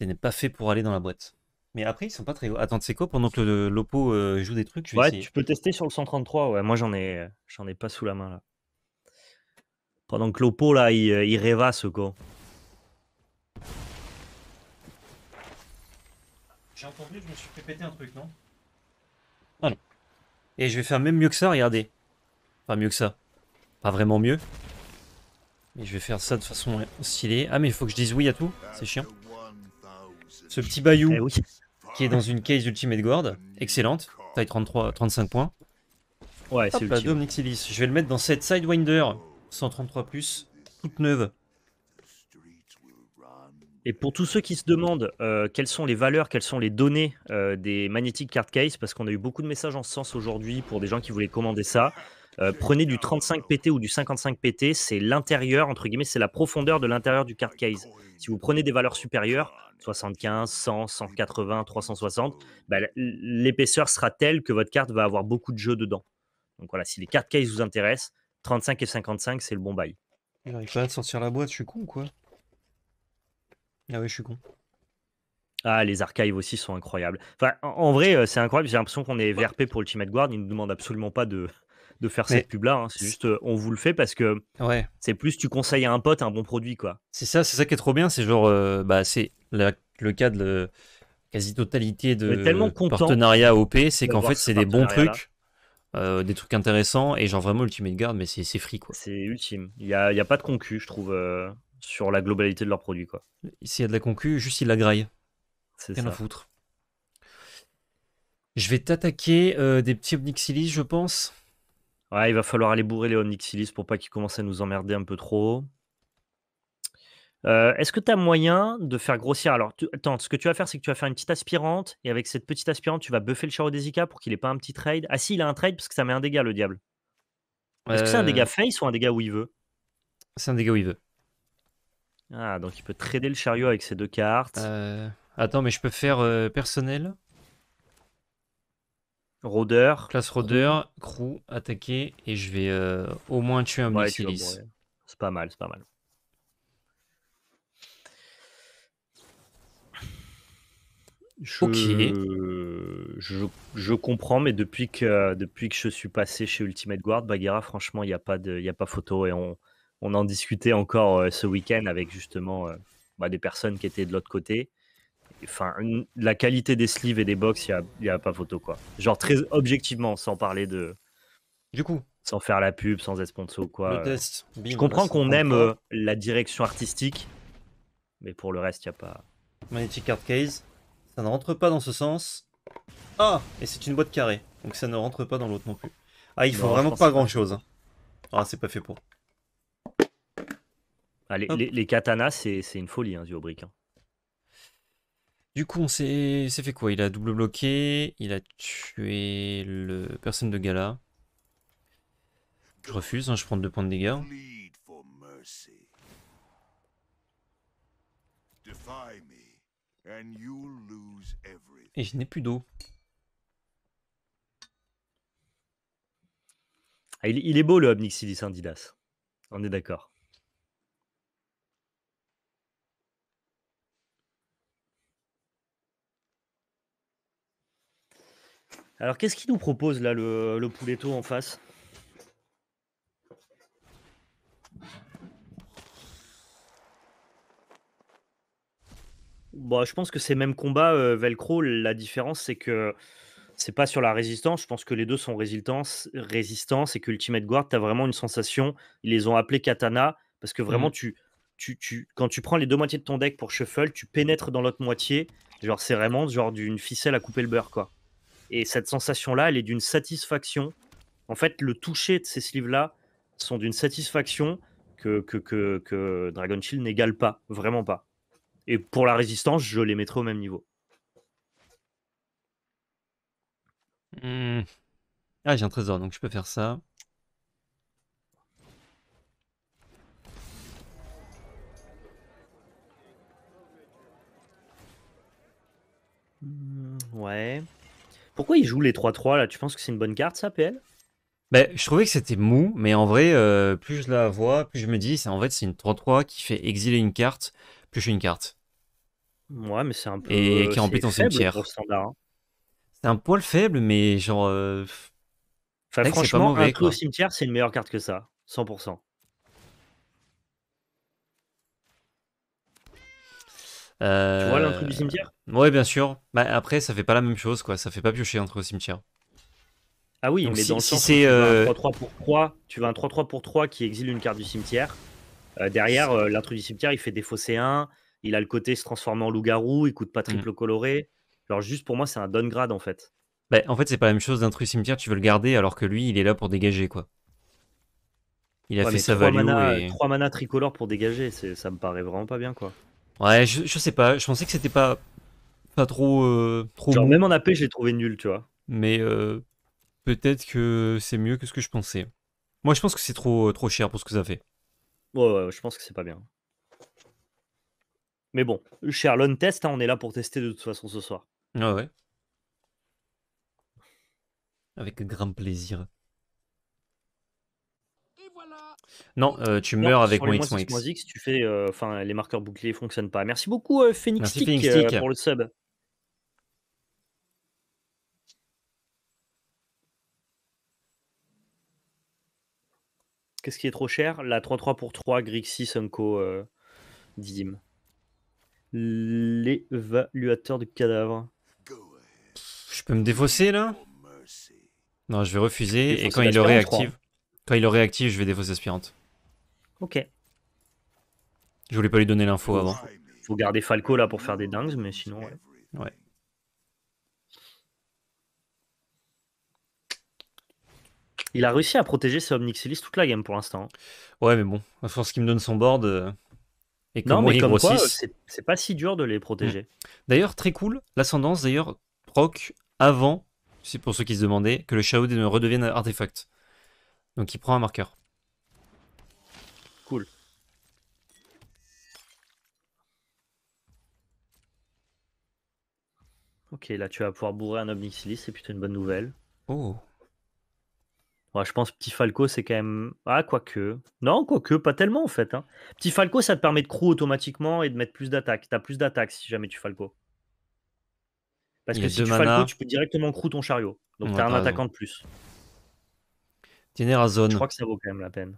n'est pas fait pour aller dans la boîte. Mais après, ils sont pas très hauts. Attends, c'est quoi Pendant que l'Oppo euh, joue des trucs, Ouais, tu peux tester sur le 133. Ouais, moi, j'en ai, j'en ai pas sous la main là. Pendant que l'Oppo là, il, il ce quoi. J'ai entendu que je me suis fait un truc, non Ah non. Et je vais faire même mieux que ça, regardez. Pas mieux que ça. Pas vraiment mieux. Mais je vais faire ça de façon stylée. Ah mais il faut que je dise oui à tout, c'est chiant. Ce petit Bayou eh qui est dans une case Ultimate Guard, excellente, taille 33, 35 points. Ouais, c'est Dom Nixilis. Je vais le mettre dans cette Sidewinder 133+, toute neuve, et pour tous ceux qui se demandent euh, quelles sont les valeurs, quelles sont les données euh, des Magnetic Card Case, parce qu'on a eu beaucoup de messages en ce sens aujourd'hui pour des gens qui voulaient commander ça, euh, prenez du 35 PT ou du 55 PT, c'est l'intérieur, entre guillemets, c'est la profondeur de l'intérieur du card case. Si vous prenez des valeurs supérieures, 75, 100, 180, 360, l'épaisseur sera telle que votre carte va avoir beaucoup de jeux dedans. Donc voilà, si les card Case vous intéressent, 35 et 55, c'est le bon bail. Il a pas à sortir la boîte, je suis con ou quoi. Ah oui, je suis con. Ah, les archives aussi sont incroyables. Enfin, en, vrai, euh, c'est incroyable. J'ai l'impression qu'on est VRP pour Ultimate Guard. Ils ne nous demandent absolument pas de, faire cette pub-là. Hein, c'est juste, euh, on vous le fait parce que ouais. c'est plus tu conseilles à un pote un bon produit, quoi. C'est ça, c'est ça qui est trop bien. C'est genre, euh, bah, c'est le cas de la quasi-totalité de tellement partenariat OP, c'est qu'en fait, c'est des bons trucs. des trucs intéressants et genre vraiment Ultimate Guard mais c'est free quoi. C'est ultime, il n'y a, y a, pas de concu je trouve sur la globalité de leurs produits. quoi. S'il y a de la concu, juste il la graille. C'est ça. à foutre. Je vais t'attaquer euh, des petits Omnixilis, je pense. Ouais, il va falloir aller bourrer les Omnixilis pour pas qu'ils commencent à nous emmerder un peu trop. Euh, est-ce que tu as moyen de faire grossir Alors, attends, ce que tu vas faire, c'est que tu vas faire une petite aspirante, et avec cette petite aspirante, tu vas buffer le charo desica pour qu'il ait pas un petit trade. Ah si, il a un trade parce que ça met un dégât, le diable. Est-ce que c'est un euh. dégât face ou un dégât où il veut C'est un dégât où il veut. Ah, donc il peut trader le chariot avec ses deux cartes. Euh, attends, mais je peux faire euh, personnel, Rodeur. classe rodeur, crew, attaquer, et je vais euh, au moins tuer un Ouais, C'est pas mal, c'est pas mal. Ok. Je, comprends, mais depuis que, depuis que je suis passé chez Ultimate Guard, Bagheera, franchement, il n'y a, pas de- a pas photo et on, on en discutait encore euh, ce week-end avec justement euh, bah, des personnes qui étaient de l'autre côté. Enfin, la qualité des sleeves et des box, il n'y a, pas photo quoi. Genre très objectivement, sans parler de. Du coup. Sans faire la pub, sans être sponsor quoi. Le euh, test. Je comprends bah, qu'on aime la direction artistique, mais pour le reste, il n'y a pas. Magnetic Card Case, ça ne rentre pas dans ce sens. Ah Et c'est une boîte carrée, donc ça ne rentre pas dans l'autre non plus. Ah, il faut vraiment pas grand chose. Hein. Ah, c'est pas fait pour. Ah, les, katanas, c'est une folie, du hein, hein. Du coup, on s'est fait quoi Il a double bloqué, il a tué le personne de gala. Je refuse, hein, je prends deux points de dégâts. Et je n'ai plus d'eau. Ah, il, est beau le Omnixilis Indidas. On est d'accord. Alors, qu'est-ce qu'il nous propose là, le, le Pouletto en face Bon, bah, je pense que c'est même combat euh, Velcro, la différence, c'est que c'est pas sur la résistance. Je pense que les deux sont résistance, résistance et Ultimate Guard, tu as vraiment une sensation. Ils les ont appelés katana parce que vraiment, mhm. tu, tu, tu, quand tu prends les deux moitiés de ton deck pour shuffle, tu pénètres dans l'autre moitié. Genre, c'est vraiment genre d'une ficelle à couper le beurre, quoi. Et cette sensation-là, elle est d'une satisfaction. En fait, le toucher de ces sleeves-là sont d'une satisfaction que, que, Dragon Shield n'égale pas, vraiment pas. Et pour la résistance, je les mettrai au même niveau. Hmm. Ah, j'ai un trésor, donc je peux faire ça. ouais. Pourquoi il joue les 3-3 là Tu penses que c'est une bonne carte ça, PL ben, je trouvais que c'était mou, mais en vrai, euh, plus je la vois, plus je me dis, c'est en fait, c'est une 3-3 qui fait exiler une carte, plus je suis une carte. Ouais, mais c'est un peu. Et euh, qui remplit en cimetière. Hein. C'est un poil faible, mais genre. Euh, enfin, franchement, pas mauvais, un au cimetière, c'est une meilleure carte que ça, 100%. Tu vois l'intrus du euh, cimetière Ouais, bien sûr. Bah, après, ça fait pas la même chose, quoi. Ça fait pas piocher entre au cimetière. Ah oui, mais dans le c'est, tu euh... un 3-3 pour 3, tu vas un 3-3 euh, pour 3 qui exile une carte du cimetière. Euh, derrière, l'intrus du cimetière, il fait défausser 1. Il a le côté se transformer en loup-garou, il coûte pas triple hmm. coloré. Alors juste pour moi, c'est un downgrade en fait. Bah, en fait, c'est pas la même chose d'intrus cimetière, tu veux le garder alors que lui, il est là pour dégager quoi. Il a fait sa value. 3 mana, et... tricolores pour dégager, ça me paraît vraiment pas bien quoi. Ouais, je, je, sais pas. Je pensais que c'était pas, pas trop. Euh, trop Genre, même en AP, j'ai trouvé nul, tu vois. Mais euh, peut-être que c'est mieux que ce que je pensais. Moi, je pense que c'est trop, euh, trop cher pour ce que ça fait. Ouais, ouais je pense que c'est pas bien. Mais bon, cher l'on Test, hein, on est là pour tester de toute façon ce soir. Ouais, ouais. Avec grand plaisir. Non, euh, tu meurs avec moins X, Tu fais, euh, enfin, les marqueurs boucliers fonctionnent pas. Merci beaucoup euh, Phoenix, pour le sub. Qu'est-ce qui est trop cher La 3-3 pour 3, Grixis, Sunko, Dim L'évaluateur du cadavre. Je peux me défausser là Non, je vais refuser. et quand il le réactive. Quand il le réactive, je vais défausser aspirante. Ok. Je voulais pas lui donner l'info avant. Faut garder Falco là pour faire des dingues, mais sinon, ouais. Il a réussi à protéger ses Omnixilis toute la game pour l'instant. Ouais, mais bon, à force qu'il me donne son board euh, et non, mais comme quoi, c'est pas si dur de les protéger. Mm. D'ailleurs, très cool, l'ascendance, d'ailleurs, proc avant, c'est pour ceux qui se demandaient, que le ne redevienne artefact. Donc il prend un marqueur. Cool. Ok, là tu vas pouvoir bourrer un Obnixilis, c'est plutôt une bonne nouvelle. Oh. je pense Petit Falco, c'est quand même. Ah, quoique. Non, quoique, pas tellement en fait. Hein. Petit Falco, ça te permet de crew automatiquement et de mettre plus d'attaques. T'as plus d'attaques si jamais tu Falco. Parce que si tu Falco, tu peux directement crew ton chariot. Donc t'as un attaquant de plus zone. Je crois que ça vaut quand même la peine.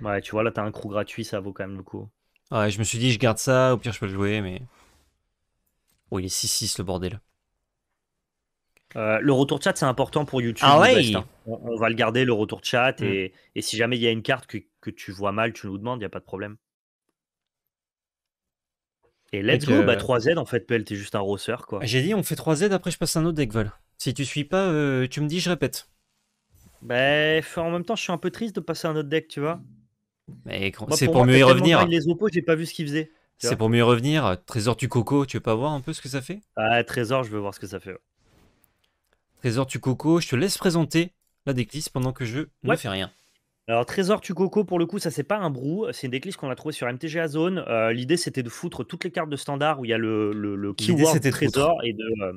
Ouais, tu vois, là, t'as un crew gratuit, ça vaut quand même le coup. Ouais, je me suis dit, je garde ça, au pire, je peux le jouer, mais. Oh, il est 6-6 le bordel. Euh, le retour de chat, c'est important pour YouTube. Ah ouais hein. on, va le garder, le retour de chat. Et, si jamais il y a une carte que, tu vois mal, tu nous demandes, il n'y a pas de problème. Et let's go, 3Z bah, en fait, PL, t'es juste un rosseur quoi. J'ai dit, on fait 3Z, après je passe un autre deck vol. Si tu suis pas, euh, tu me dis, je répète. Bah, en même temps, je suis un peu triste de passer à un autre deck, tu vois. Mais c'est pour, mieux y revenir. les oppos, j'ai pas vu ce qu'ils faisaient. C'est pour mieux y revenir. Trésor tu coco, tu veux pas voir un peu ce que ça fait Ah, Trésor, je veux voir ce que ça fait. Trésor tu coco, je te laisse présenter la déclisse pendant que je ne fais rien. Alors Trésor tu coco pour le coup ça c'est pas un brou, c'est une déclisse qu'on a trouvée sur MTGA Zone. Euh, l'idée c'était de foutre toutes les cartes de standard où il y a le, le, le keyword trésor et de, euh,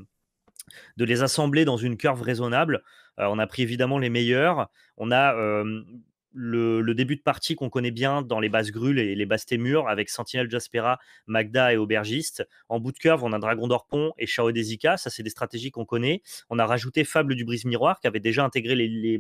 de les assembler dans une curve raisonnable. Euh, on a pris évidemment les meilleurs. On a euh, le, début de partie qu'on connaît bien dans les basses grules et les basses témures avec Sentinel Jaspera, Magda et Aubergiste. En bout de curve, on a Dragon d'Orpon et Chao Desika. Ça, c'est des stratégies qu'on connaît. On a rajouté Fable du Brise Miroir qui avait déjà intégré les, les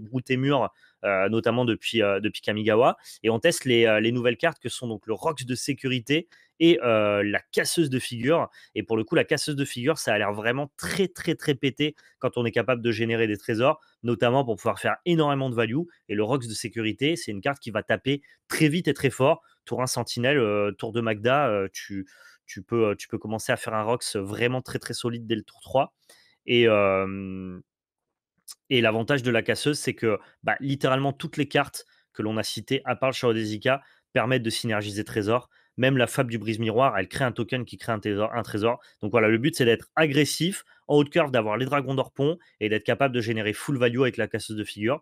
euh, notamment euh, depuis, Kamigawa. Et on teste euh, les, nouvelles cartes que sont donc le Rox de sécurité et la casseuse de figure. Et pour le coup, la casseuse de figure, ça a l'air vraiment très, très, très pété quand on est capable de générer des trésors, notamment pour pouvoir faire énormément de value. Et le Rox de sécurité, c'est une carte qui va taper très vite et très fort. Tour 1 Sentinelle, Tour de Magda, tu, tu, peux, tu peux commencer à faire un Rox vraiment très très solide dès le tour 3. Et, et l'avantage de la casseuse, c'est que bah, littéralement toutes les cartes que l'on a citées, à part le Shadow permettent de synergiser trésor. Même la fable du brise-miroir, elle crée un token qui crée un trésor. Donc voilà, le but, c'est d'être agressif, en haute curve, d'avoir les dragons pont, et d'être capable de générer full value avec la casseuse de figure.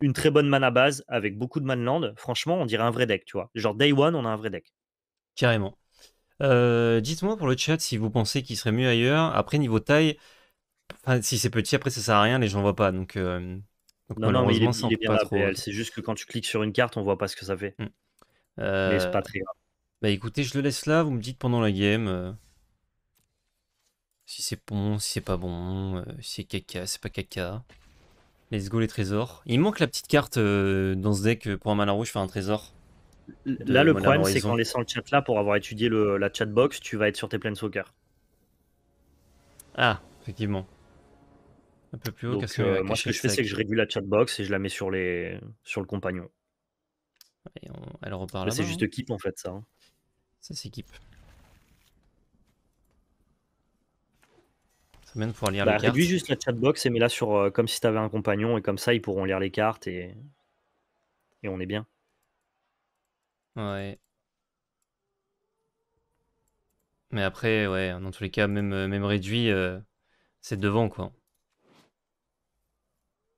Une très bonne mana base avec beaucoup de land. Franchement, on dirait un vrai deck, tu vois. Genre day one, on a un vrai deck. Carrément. Euh, dites-moi pour le chat si vous pensez qu'il serait mieux ailleurs. Après, niveau taille, Enfin, si c'est petit, après ça sert à rien, les gens voient pas. Donc, C'est juste que quand tu cliques sur une carte, on voit pas ce que ça fait. Mm. c'est euh, pas très Bah écoutez, je le laisse là. Vous me dites pendant la game euh, si c'est bon, si c'est pas bon, euh, si c'est caca, c'est pas caca. Let's go les trésors. Il manque la petite carte dans ce deck pour un malin rouge, faire un trésor. Là, le problème, c'est qu'en laissant le chat là, pour avoir étudié le, la chatbox, tu vas être sur tes soccer Ah, effectivement. Un peu plus haut. parce que, euh, moi, ce que je fais, c'est que je réduis la chatbox et je la mets sur, les... sur le compagnon. Et Elle repart C'est juste hein. keep en fait, ça. Hein. Ça, c'est keep. Ça mène pour lire bah, réduis juste la chatbox et mets là sur euh, comme si t'avais un compagnon et comme ça, ils pourront lire les cartes et, et on est bien. Ouais. Mais après, ouais, dans tous les cas, même, euh, même réduit, c'est devant quoi.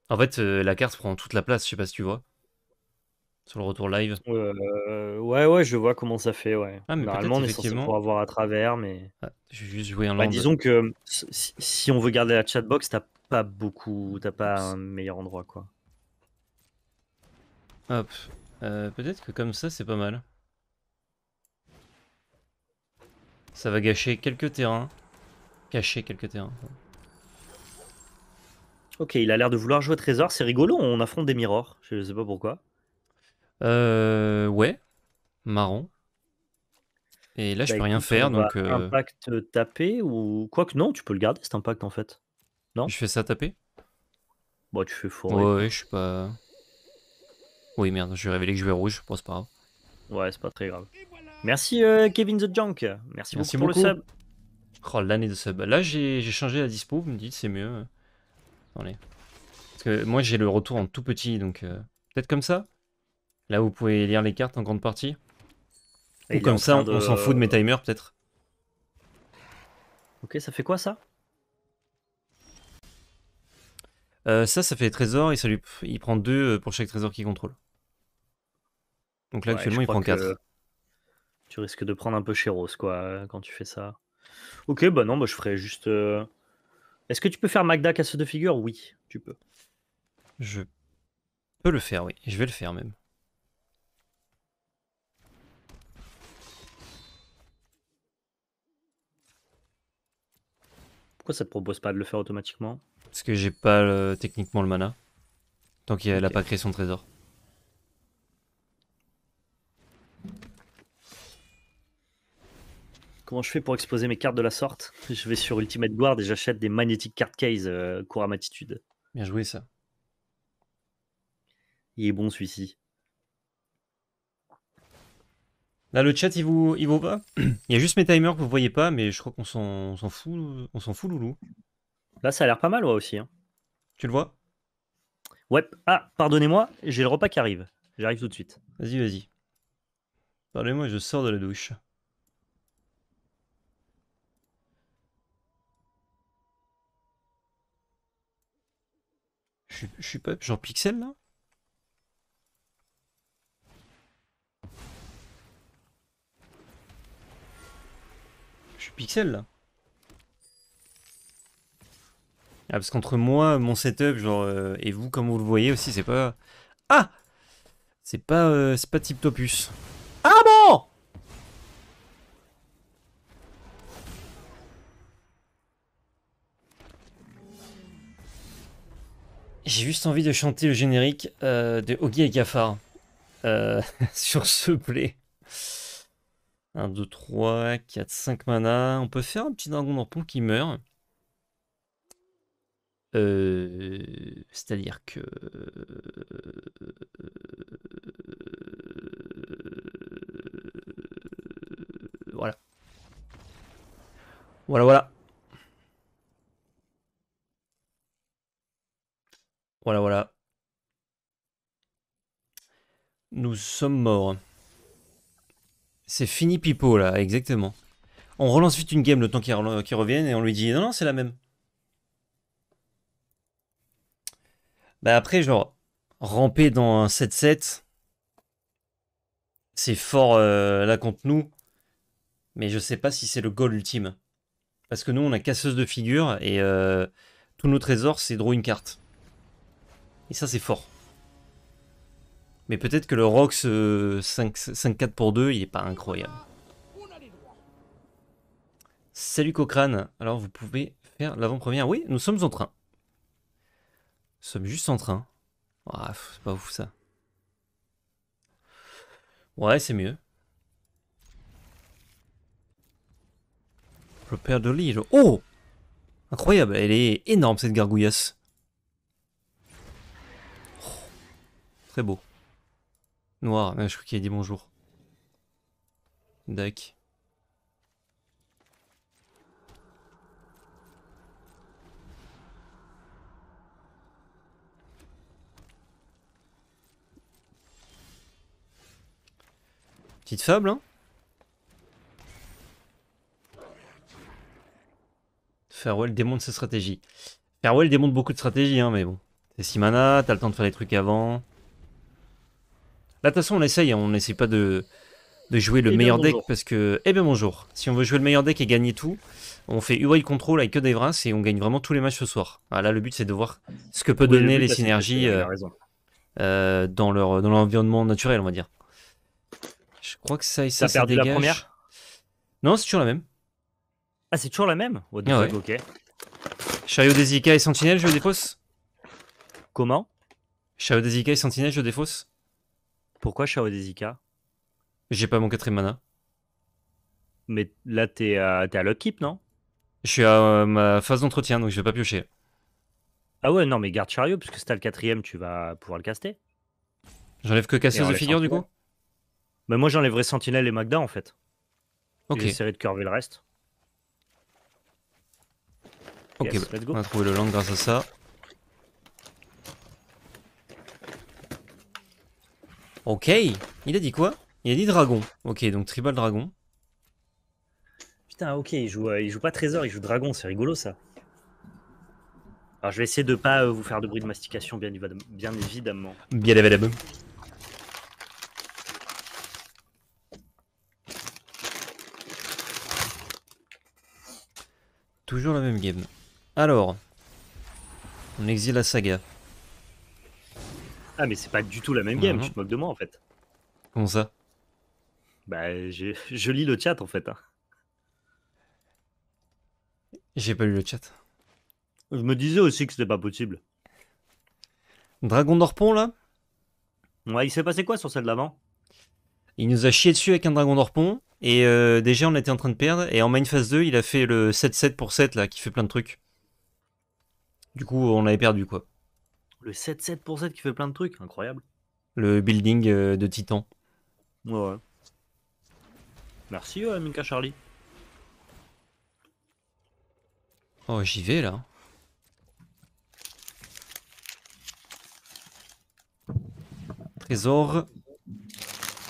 En fait, euh, la carte prend toute la place, je sais pas si tu vois. Sur le retour live. Euh, ouais, ouais, je vois comment ça fait, ouais. Ah, Normalement, on est censé pouvoir voir à travers, mais. Ah, je vais juste jouer un bah, Disons que si, on veut garder la chatbox, t'as pas beaucoup. T'as pas un meilleur endroit, quoi. Hop. Euh, peut-être que comme ça, c'est pas mal. Ça va gâcher quelques terrains. Cacher quelques terrains. Ok, il a l'air de vouloir jouer trésor. C'est rigolo, on affronte des mirrors. Je ne sais pas pourquoi. Euh, ouais, marrant. Et là, je bah peux rien faire. Donc, euh, Impact tapé ou. que non, tu peux le garder cet impact en fait. Non Je fais ça taper Bon, bah, tu fais faux. Ouais, ouais, je suis pas. Oui, merde, je vais révéler que je vais rouge. Bon, c'est pas grave. Ouais, c'est pas très grave. Merci euh, Kevin the Junk. Merci, beaucoup, pour le sub. Oh, l'année de sub. Là, j'ai changé la dispo. Vous me dites, c'est mieux. Parce que moi, j'ai le retour en tout petit, donc euh, peut-être comme ça. Là, vous pouvez lire les cartes en grande partie. Ou comme ça, on, s'en fout de mes timers, peut-être. Ok, ça fait quoi, ça euh, ça, ça fait trésor et ça lui... il prend 2 euh, pour chaque trésor qu'il contrôle. Donc là, actuellement, il prend 4. Tu risques de prendre un peu chez Rose, quoi, quand tu fais ça. Ok, bah non, bah, je ferai juste. Est-ce que tu peux faire Magda casse de figure Oui, tu peux. Je peux le faire, oui. Je vais le faire même. Pourquoi ça te propose pas de le faire automatiquement Parce que j'ai pas techniquement le mana. Tant qu'elle n'a a pas créé son trésor. comment je fais pour exposer mes cartes de la sorte Je vais sur Ultimate Guard et j'achète des Magnetic Card Case euh, à attitude Bien joué ça. Il est bon celui-ci. Là, le chat, il vous, il vaut pas Il y a juste mes timers que vous voyez pas, mais je crois qu'on s'en fout, on s'en fout, loulou. Là, ça a l'air pas mal, ouais, aussi. Hein. Tu le vois Ouais. Ah, pardonnez-moi, j'ai le repas qui arrive. J'arrive tout de suite. Vas-y, vas-y. Pardonnez-moi, je sors de la douche. Je, je suis pas genre Pixel là Je suis Pixel là Ah parce qu'entre moi, mon setup, genre euh, et vous comme vous le voyez aussi, c'est pas. Ah C'est pas euh, c'est pas tip topus. J'ai juste envie de chanter le générique euh, de Oggy et Gaffard euh, sur ce play. 1, 2, 3, 4, 5 mana. On peut faire un petit dragon pou qui meurt. Euh, c'est-à-dire que... Voilà. Voilà, voilà. Voilà, voilà. Nous sommes morts. C'est fini pipo là, exactement. On relance vite une game le temps qu'il reviennent revienne et on lui dit non, non, c'est la même. Bah après, genre, ramper dans un 7-7, c'est fort euh, là contre nous, mais je sais pas si c'est le goal ultime. Parce que nous, on a casseuse de figure et euh, tous nos trésors, c'est draw une carte. Et ça, c'est fort. Mais peut-être que le Rox 5-4 pour 2, il n'est pas incroyable. Salut Cochrane. Alors, vous pouvez faire l'avant-première. Oui, nous sommes en train. Nous sommes juste en train. Ah, c'est pas ouf ça. Ouais, c'est mieux. Prepare the lead. Oh Incroyable, elle est énorme cette gargouillasse. très beau. Noir, je crois qu'il a dit bonjour. Dac. Petite fable, hein Farewell démonte ses stratégies. Farewell démonte beaucoup de stratégies, hein, mais bon. C'est 6 mana, t'as le temps de faire les trucs avant. Bah, de toute façon, on essaye, hein. on n'essaie pas de, jouer le eh meilleur deck parce que, eh bien bonjour, si on veut jouer le meilleur deck et gagner tout, on fait UI Control avec que des et on gagne vraiment tous les matchs ce soir. là, le but, c'est de voir ce que peut donner les synergies euh, euh, dans leur dans l'environnement naturel, on va dire. Je crois que ça, et ça, ça dégage. la première Non, c'est toujours la même. Ah, c'est toujours la même ah ouais. Ok. Chariot des et Sentinelle, je défausse. Comment Chariot des et Sentinelle, je défausse. Pourquoi à Desika J'ai pas mon quatrième mana. Mais là, t'es à, à non Je suis à euh, ma phase d'entretien, donc je vais pas piocher. Ah ouais, non, mais garde chariot, puisque si si le quatrième, tu vas pouvoir le caster. J'enlève que Cassius de figure, du coup mais moi, j'enlèverai Sentinelle et Magda, en fait. Ok. J'essaierai de curver le reste. Ok, on a trouvé le land grâce à ça. Ok, il a dit quoi Il a dit dragon. Ok, donc tribal dragon. Putain, ok, euh, il joue, pas trésor, il joue dragon, c'est rigolo ça. Alors je vais essayer de pas euh, vous faire de bruit de mastication, bien, bien évidemment. Bien évidemment. Toujours la même game. Alors, on exile la saga. Ah, mais c'est pas du tout la même mmh game, tu te moques de moi en fait. Comment ça Bah, je, lis le chat en fait. Hein. J'ai pas lu le chat. Je me disais aussi que c'était pas possible. Dragon d'Orpon, là Ouais, il s'est passé quoi sur celle d'avant Il nous a chié dessus avec un dragon d'Orpon. Et euh, déjà, on était en train de perdre. Et en main phase 2, il a fait le 7-7 pour 7, là, qui fait plein de trucs. Du coup, on avait perdu, quoi. Le 7-7 pour 7 qui fait plein de trucs, incroyable. Le building euh, de Titan. Ouais, Merci, euh, Charlie. Oh, j'y vais là. Trésor.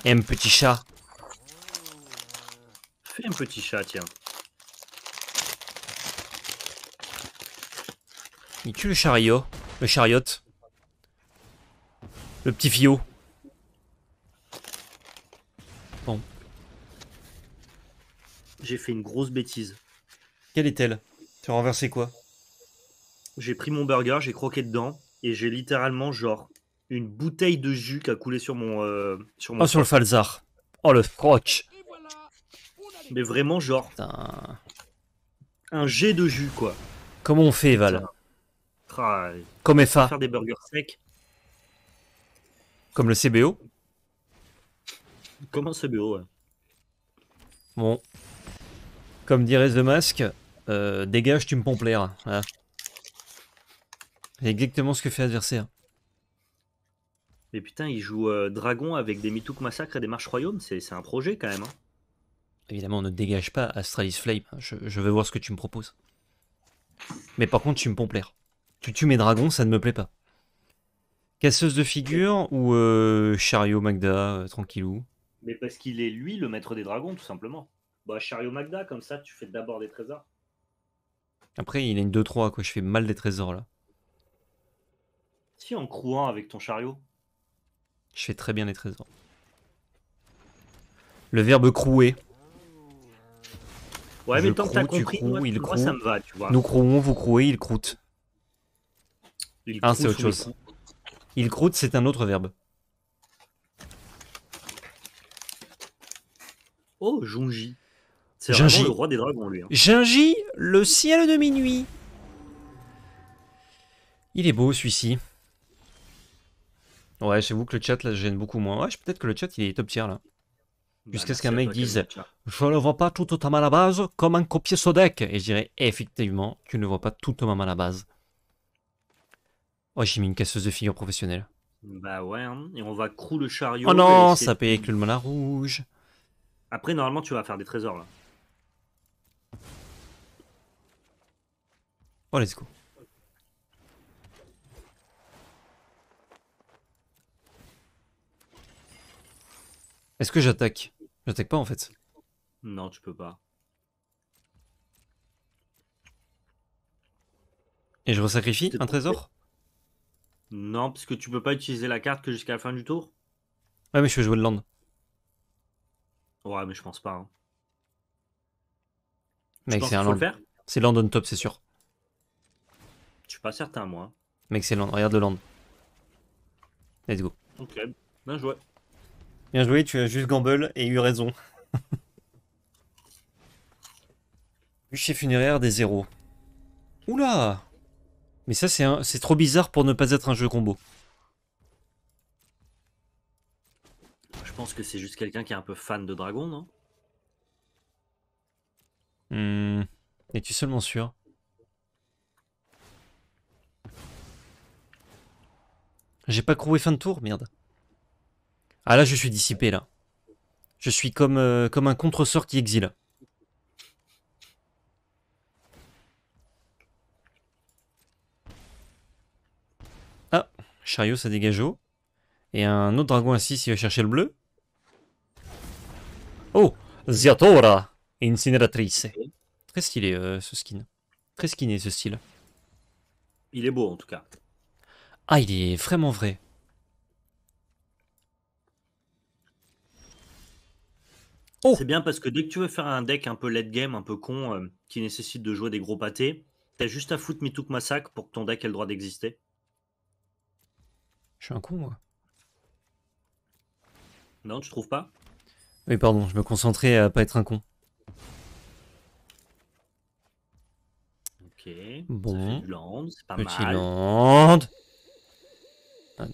Et un petit chat. Fais un petit chat, tiens. Il tue le chariot. Le chariot. Le petit fio. Bon. J'ai fait une grosse bêtise. Quelle est-elle Tu as renversé quoi J'ai pris mon burger, j'ai croqué dedans et j'ai littéralement genre une bouteille de jus qui a coulé sur mon euh, sur mon. Oh, sur le falzar. Oh le frotch. Mais vraiment genre. Un jet de jus quoi. Comment on fait Val Comme Faire des burgers secs. Comme le CBO Comme un CBO, ouais. Bon. Comme dirait The Mask, euh, dégage, tu me pompes l'air. C'est exactement ce que fait l'adversaire. Mais putain, il joue euh, Dragon avec des Mitouk Massacre et des Marches Royaumes, c'est un projet quand même. Hein. Évidemment, on ne dégage pas Astralis Flame. Je, je, veux voir ce que tu me proposes. Mais par contre, tu me pompes l'air. Tu tues mes dragons, ça ne me plaît pas. Casseuse de figure ou euh, Chariot Magda, euh, tranquillou Mais parce qu'il est lui le maître des dragons, tout simplement. Bah, Chariot Magda, comme ça, tu fais d'abord des trésors. Après, il a une 2-3, quoi. Je fais mal des trésors, là. Si, en crouant avec ton chariot. Je fais très bien des trésors. Le verbe crouer. Ouais, mais tant que compris, croues, il ça me va, tu vois. Nous crouons, vous crouez, il croûte. Il ah, c'est autre chose. Il croûte, c'est un autre verbe. Oh, Junji. C'est le roi des dragons, lui. Hein. le ciel de minuit. Il est beau, celui-ci. Ouais, j'avoue que le chat, là, gêne beaucoup moins. Ouais, peut-être que le chat, il est top tier, là. Bah, Jusqu'à ce qu'un mec dise « Je ne vois pas tout au à la base comme un copier Sodec ». Et je dirais « Effectivement, tu ne vois pas tout au à la base ». Oh, j'ai mis une casseuse de figure professionnelle. Bah ouais, hein. et on va crew le chariot. Oh non, ça paye avec le mana rouge. Après, normalement, tu vas faire des trésors là. Oh, let's go. Est-ce que j'attaque J'attaque pas en fait. Non, tu peux pas. Et je resacrifie un trésor non, parce que tu peux pas utiliser la carte que jusqu'à la fin du tour. Ouais, mais je vais jouer le land. Ouais, mais je pense pas. Hein. Mec, c'est un land. C'est land on top, c'est sûr. Je suis pas certain, moi. Hein. Mec, c'est land. Regarde le land. Let's go. Ok, bien joué. Bien joué, tu as juste gamble et eu raison. Bûcher funéraire des zéros. Oula mais ça, c'est un... trop bizarre pour ne pas être un jeu combo. Je pense que c'est juste quelqu'un qui est un peu fan de dragon, non Hum... Es-tu seulement sûr J'ai pas trouvé fin de tour, merde. Ah là, je suis dissipé, là. Je suis comme, euh, comme un contre-sort qui exile. Chariot, ça dégage haut. Et un autre dragon à 6, il va chercher le bleu. Oh Ziatora incinératrice. Très stylé euh, ce skin. Très skinné ce style. Il est beau en tout cas. Ah, il est vraiment vrai. Oh. C'est bien parce que dès que tu veux faire un deck un peu late game, un peu con, euh, qui nécessite de jouer des gros pâtés, t'as juste à foutre Mitouk Massacre pour que ton deck ait le droit d'exister. Je suis un con, moi. Non, tu trouves pas Oui, pardon, je me concentrais à pas être un con. Ok. Bon. Land, 1,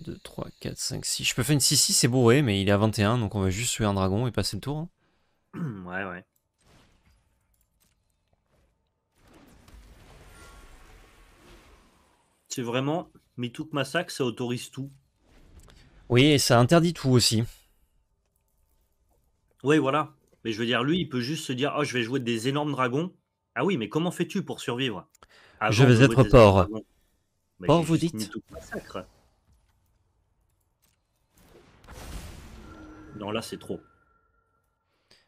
2, 3, 4, 5, 6. Je peux faire une 6-6, c'est bourré, mais il est à 21, donc on va juste suivre un dragon et passer le tour. Hein. ouais, ouais. C'est vraiment, tout Massacre, ça autorise tout. Oui, et ça interdit tout aussi. Oui, voilà. Mais je veux dire, lui, il peut juste se dire, oh, je vais jouer des énormes dragons. Ah oui, mais comment fais-tu pour survivre Je vais être porc. Porc, vous dites Non, là, c'est trop.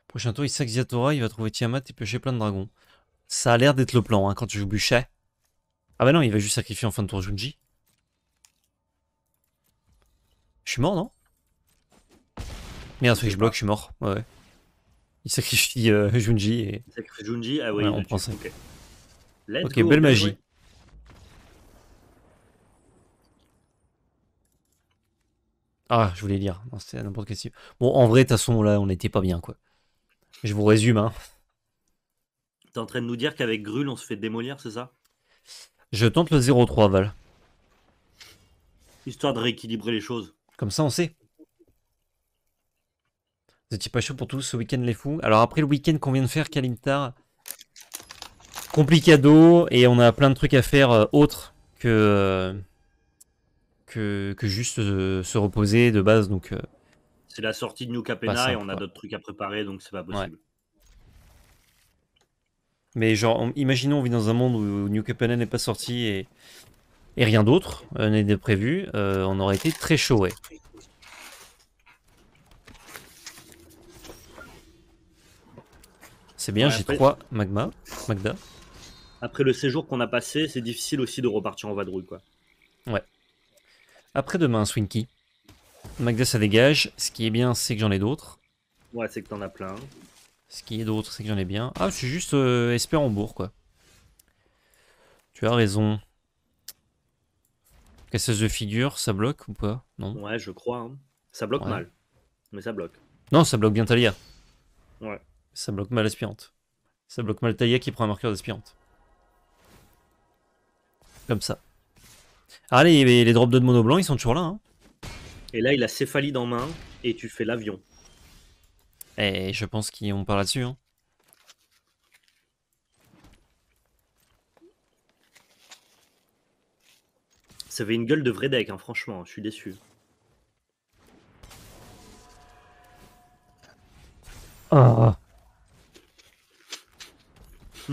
Prochain tour, il Ziatora, il va trouver Tiamat et pêcher plein de dragons. Ça a l'air d'être le plan hein, quand tu joues Bûcher. Ah bah non, il va juste sacrifier en fin de tour Junji. Je suis mort, non Merde, si je bloque, je suis mort. Ouais, Il sacrifie euh, Junji et. Il sacrifie Junji, ah oui, on prend ça. Ok, belle magie. Ah, je voulais lire. C'était n'importe quel Bon, en vrai, de toute façon, là, on n'était pas bien, quoi. Je vous résume, hein. T'es en train de nous dire qu'avec Grul, on se fait démolir, c'est ça Je tente le 0-3, Val. Histoire de rééquilibrer les choses. Comme ça, on sait. Vous pas chaud pour tous ce week-end, les fous. Alors, après le week-end qu'on vient de faire, Kalimtar, complicado, et on a plein de trucs à faire euh, autres que, que, juste euh, se reposer de base. Donc, euh, c'est la sortie de New Capena et on a d'autres trucs à préparer, donc c'est pas possible. Mais genre, imaginons on vit dans un monde où New Capena n'est pas sorti et et rien d'autre euh, n'était prévu, euh, on aurait été très chaud. C'est bien, j'ai trois magma, Magda. Après le séjour qu'on a passé, c'est difficile aussi de repartir en vadrouille. quoi. Ouais. Après demain, Swinky. Magda, ça dégage. Ce qui est bien, c'est que j'en ai d'autres. Ouais, c'est que t'en as plein. Ce qui est d'autre, c'est que j'en ai bien. Ah, je suis juste euh, quoi. Tu as raison. Cassage de figure, ça bloque ou pas Non. Ouais, je crois. Hein. Ça bloque mal. Mais ça bloque. Non, ça bloque bien Talia. Ouais. Ça bloque mal Aspirante. Ça bloque mal Talia qui prend un marqueur d'Aspirante. Comme ça. Allez, ah, les, drops de mono blanc, ils sont toujours là. Hein. Et là, il a céphalide dans main et tu fais l'avion. Et eh, je pense qu'on pas là-dessus. Hein. Ça avait une gueule de vrai deck, hein, franchement, je suis déçu. Ah.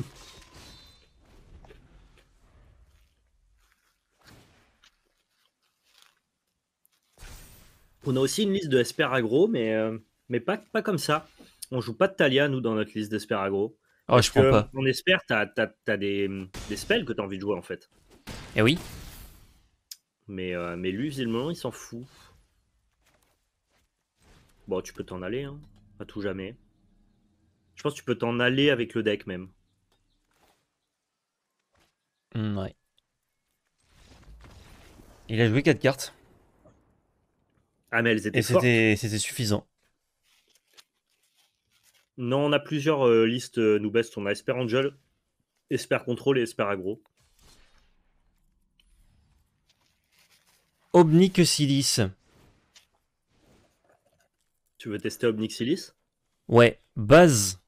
On a aussi une liste de Esper Agro, mais, euh, mais pas, pas comme ça. On joue pas de Talia, nous, dans notre liste d'Esper Agro. Oh, je comprends pas. On espère, t'as as, as, des, spells que tu as envie de jouer, en fait. Eh oui, mais, euh, mais lui, visiblement, il s'en fout. Bon, tu peux t'en aller, hein. À tout jamais. Je pense que tu peux t'en aller avec le deck même. Hmm, ouais. Il a joué 4 cartes. Ah, mais elles étaient Et c'était suffisant. Non, on a plusieurs euh, listes euh, nous best On a Esper Angel, Esper Control et Esper Agro. Omnixilis. Tu veux tester Omnixilis? Ouais, base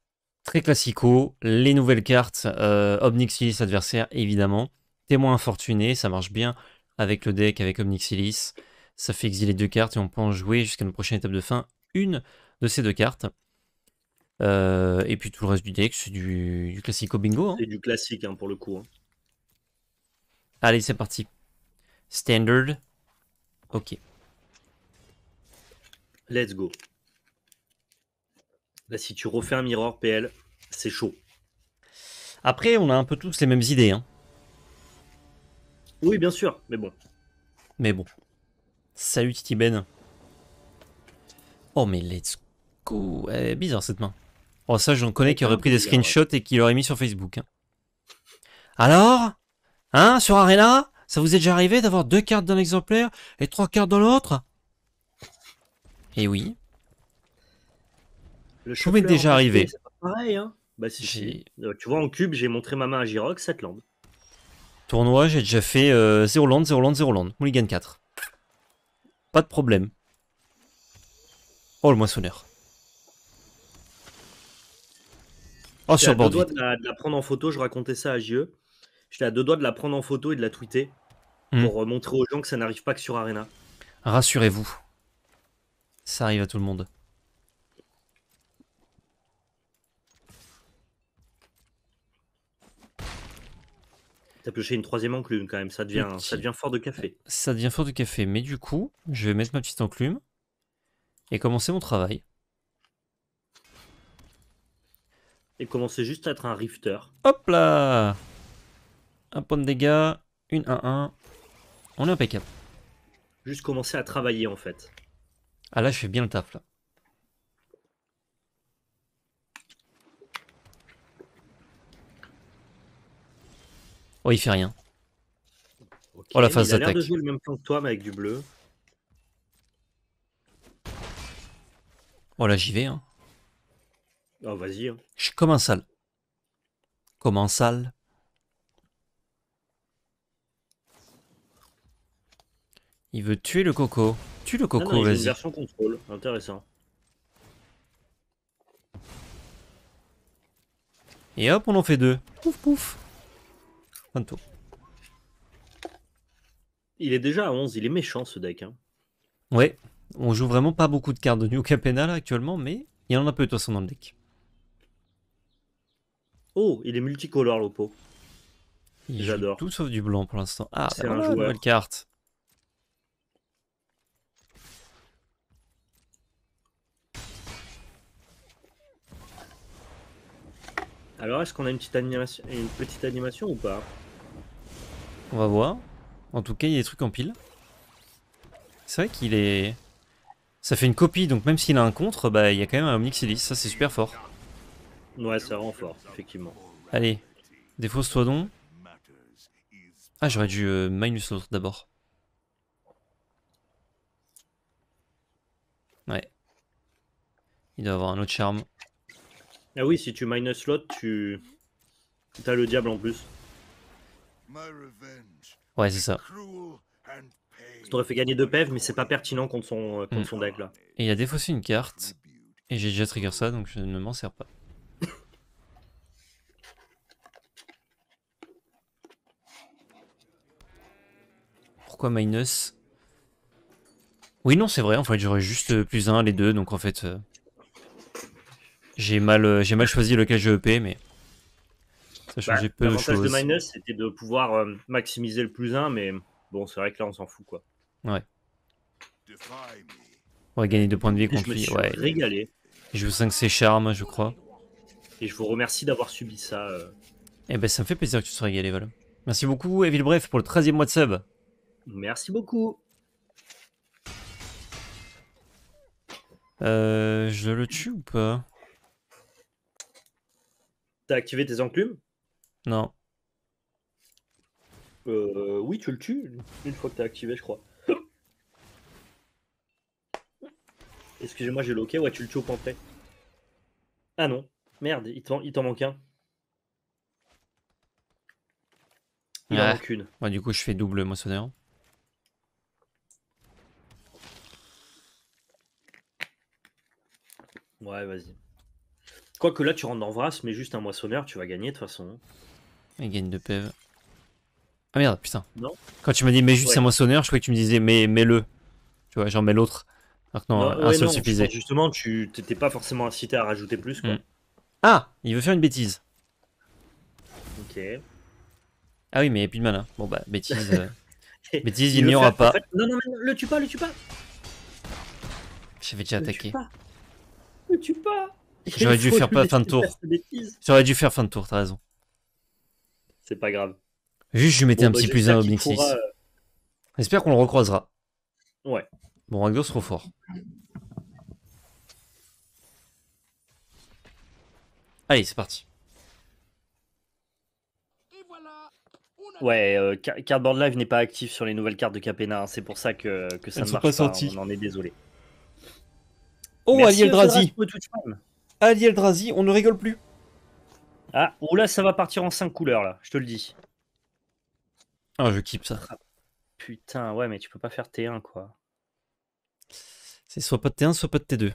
très classico, les nouvelles cartes, euh, Obnixilis adversaire évidemment, témoin infortuné, ça marche bien avec le deck, avec Obnixilis, ça fait exiler deux cartes et on peut en jouer jusqu'à notre prochaine étape de fin une de ces deux cartes. Euh, et puis tout le reste du deck, c'est du, classico bingo. Hein. C'est du classique hein, pour le coup. Hein. Allez, c'est parti. Standard, Ok. Let's go. Là, si tu refais un miroir PL, c'est chaud. Après, on a un peu tous les mêmes idées. Hein. Oui, bien sûr, mais bon. Mais bon. Salut Titi Ben. Oh, mais let's go. Elle bizarre cette main. Oh, ça, j'en connais qui aurait pris des screenshots et qui l'aurait mis sur Facebook. Hein. Alors Hein Sur Arena ça vous est déjà arrivé d'avoir deux cartes d'un exemplaire et trois cartes dans l'autre Eh oui. Le Ça m'est déjà arrivé. Hein. Bah euh, tu vois, en cube, j'ai montré ma main à giroc. cette lande. Tournoi, j'ai déjà fait euh, 0 land, 0 land, 0 land. Mulligan 4. Pas de problème. Oh, le moissonneur. Oh, sur de la, de la prendre en photo, je racontais ça à Gieux. J'étais à deux doigts de la prendre en photo et de la tweeter. Mm. pour euh, montrer aux gens que ça n'arrive pas que sur Arena. Rassurez-vous, ça arrive à tout le monde. T'as pioché une troisième enclume quand même, ça devient, ça devient fort de café. Ça devient fort de café, mais du coup, je vais mettre ma petite enclume et commencer mon travail. Et commencer juste à être un rifter. Hop là Un point de dégâts, une 1-1. On est impeccable. Juste commencer à travailler en fait. Ah là, je fais bien le taf là. Oh, il fait rien. oh, la phase d'attaque. Il a l'air de jouer le même plan que toi, mais avec du bleu. Oh, là, j'y vais. Hein. Oh, vas-y. Hein. Je suis comme un sale. Comme un sale. Il veut tuer le coco. Tue le coco, ah vas-y. Une version contrôle, intéressant. Et hop, on en fait deux. Pouf pouf. Il est déjà à 11, il est méchant ce deck. Hein. Ouais, on joue vraiment pas beaucoup de cartes de New Capena là actuellement, mais il y en a peu de toute façon dans le deck. Oh, il est multicolore, Lopo. J'adore. Tout sauf du blanc pour l'instant. Ah, c'est voilà, une carte. Alors, est-ce qu'on a une petite, animation, une petite animation ou pas On va voir. En tout cas, il y a des trucs en pile. C'est vrai qu'il est... Ça fait une copie, donc même s'il a un contre, bah, il y a quand même un Omnixilis. Ça, c'est super fort. Ouais, ça renforce fort, effectivement. Allez, défausse-toi donc. Ah, j'aurais dû euh, minus l'autre d'abord. Ouais. Il doit avoir un autre charme. Ah oui, si tu minus l'autre, tu. T'as le diable en plus. Ouais, c'est ça. Ça t'aurait fait gagner 2 PEV, mais c'est pas pertinent contre son, euh, son mm. deck là. Et il a défaussé une carte, et j'ai déjà trigger ça, donc je ne m'en sers pas. Pourquoi minus Oui, non, c'est vrai, en fait, j'aurais juste plus un, les deux, donc en fait. Euh, j'ai mal, euh, j'ai mal choisi je mais ça bah, changeait peu de choses. de Minus, c'était de pouvoir euh, maximiser le plus 1, mais bon, c'est vrai que là, on s'en fout, quoi. Ouais. On va gagner 2 points de vie contre lui. Ouais. régalé. vous joue 5 ses charmes, je crois. Et je vous remercie d'avoir subi ça. Euh. Eh ben, ça me fait plaisir que tu sois régalé, voilà. Merci beaucoup, Evil Bref, pour le 13e mois de sub. Merci beaucoup. Euh, je le tue ou pas T'as activé tes enclumes Non. Euh, oui, tu le tues une fois que t'as activé, je crois. Excusez-moi, j'ai loqué. Ouais, tu le tues au point Ah non. Merde, il t'en manque un. Il en manque une. du coup, je fais double moissonneur. Ouais, vas-y. Quoique là, tu rentres dans Vras, mais juste un moissonneur, tu vas gagner de toute façon. Il gagne de PV. E ah merde, putain. Non. Quand tu m'as dit, mais juste un moissonneur, je croyais que tu me disais, mais mets-le. Tu vois, j'en mets l'autre. Maintenant, un seul suffisait. Justement, tu t'étais pas forcément incité à rajouter plus. Quoi. Mm. Ah, il veut faire une bêtise. Ok. Ah oui, mais il n'y a plus de malin. Hein. Bon bah, bêtise. Euh, bêtise, il n'y aura pas. Non, non, mais le tue pas, le tue pas. J'avais déjà attaqué. Le tue pas. J'aurais dû faire pas fin de tour. J'aurais dû faire fin de tour, t'as raison. C'est pas grave. Juste, je lui mettais un bah, petit plus un au mix euh, J'espère qu'on le recroisera. Ouais. Bon, Ragdos, trop fort. Allez, c'est parti. Ouais, euh, Cardboard Live n'est pas actif sur les nouvelles cartes de Capena, hein. c'est pour ça que, ça ne marche pas, On en est désolé. Oh, Merci Aliel Drazi. Ali Eldrazi, on ne rigole plus. Ah, ou oh là, ça va partir en 5 couleurs, là, je te le dis. Ah, je kiffe ça. Ah, putain, ouais, mais tu peux pas faire T1, quoi. C'est soit pas de T1, soit pas de T2.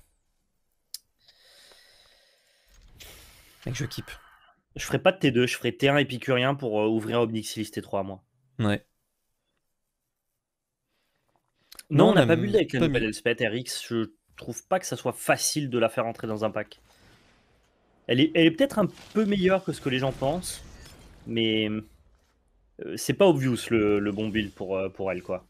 Mec, je kiffe. Je ferai pas de T2, je ferai T1 épicurien pour euh, ouvrir Obnixilis T3 moi. Ouais. Non, on n'a pas vu avec la Je trouve pas que ça soit facile de la faire entrer dans un pack. Elle est, peut-être un peu meilleure que ce que les gens pensent, mais euh, c'est pas obvious le, bon build pour, euh, pour elle, quoi.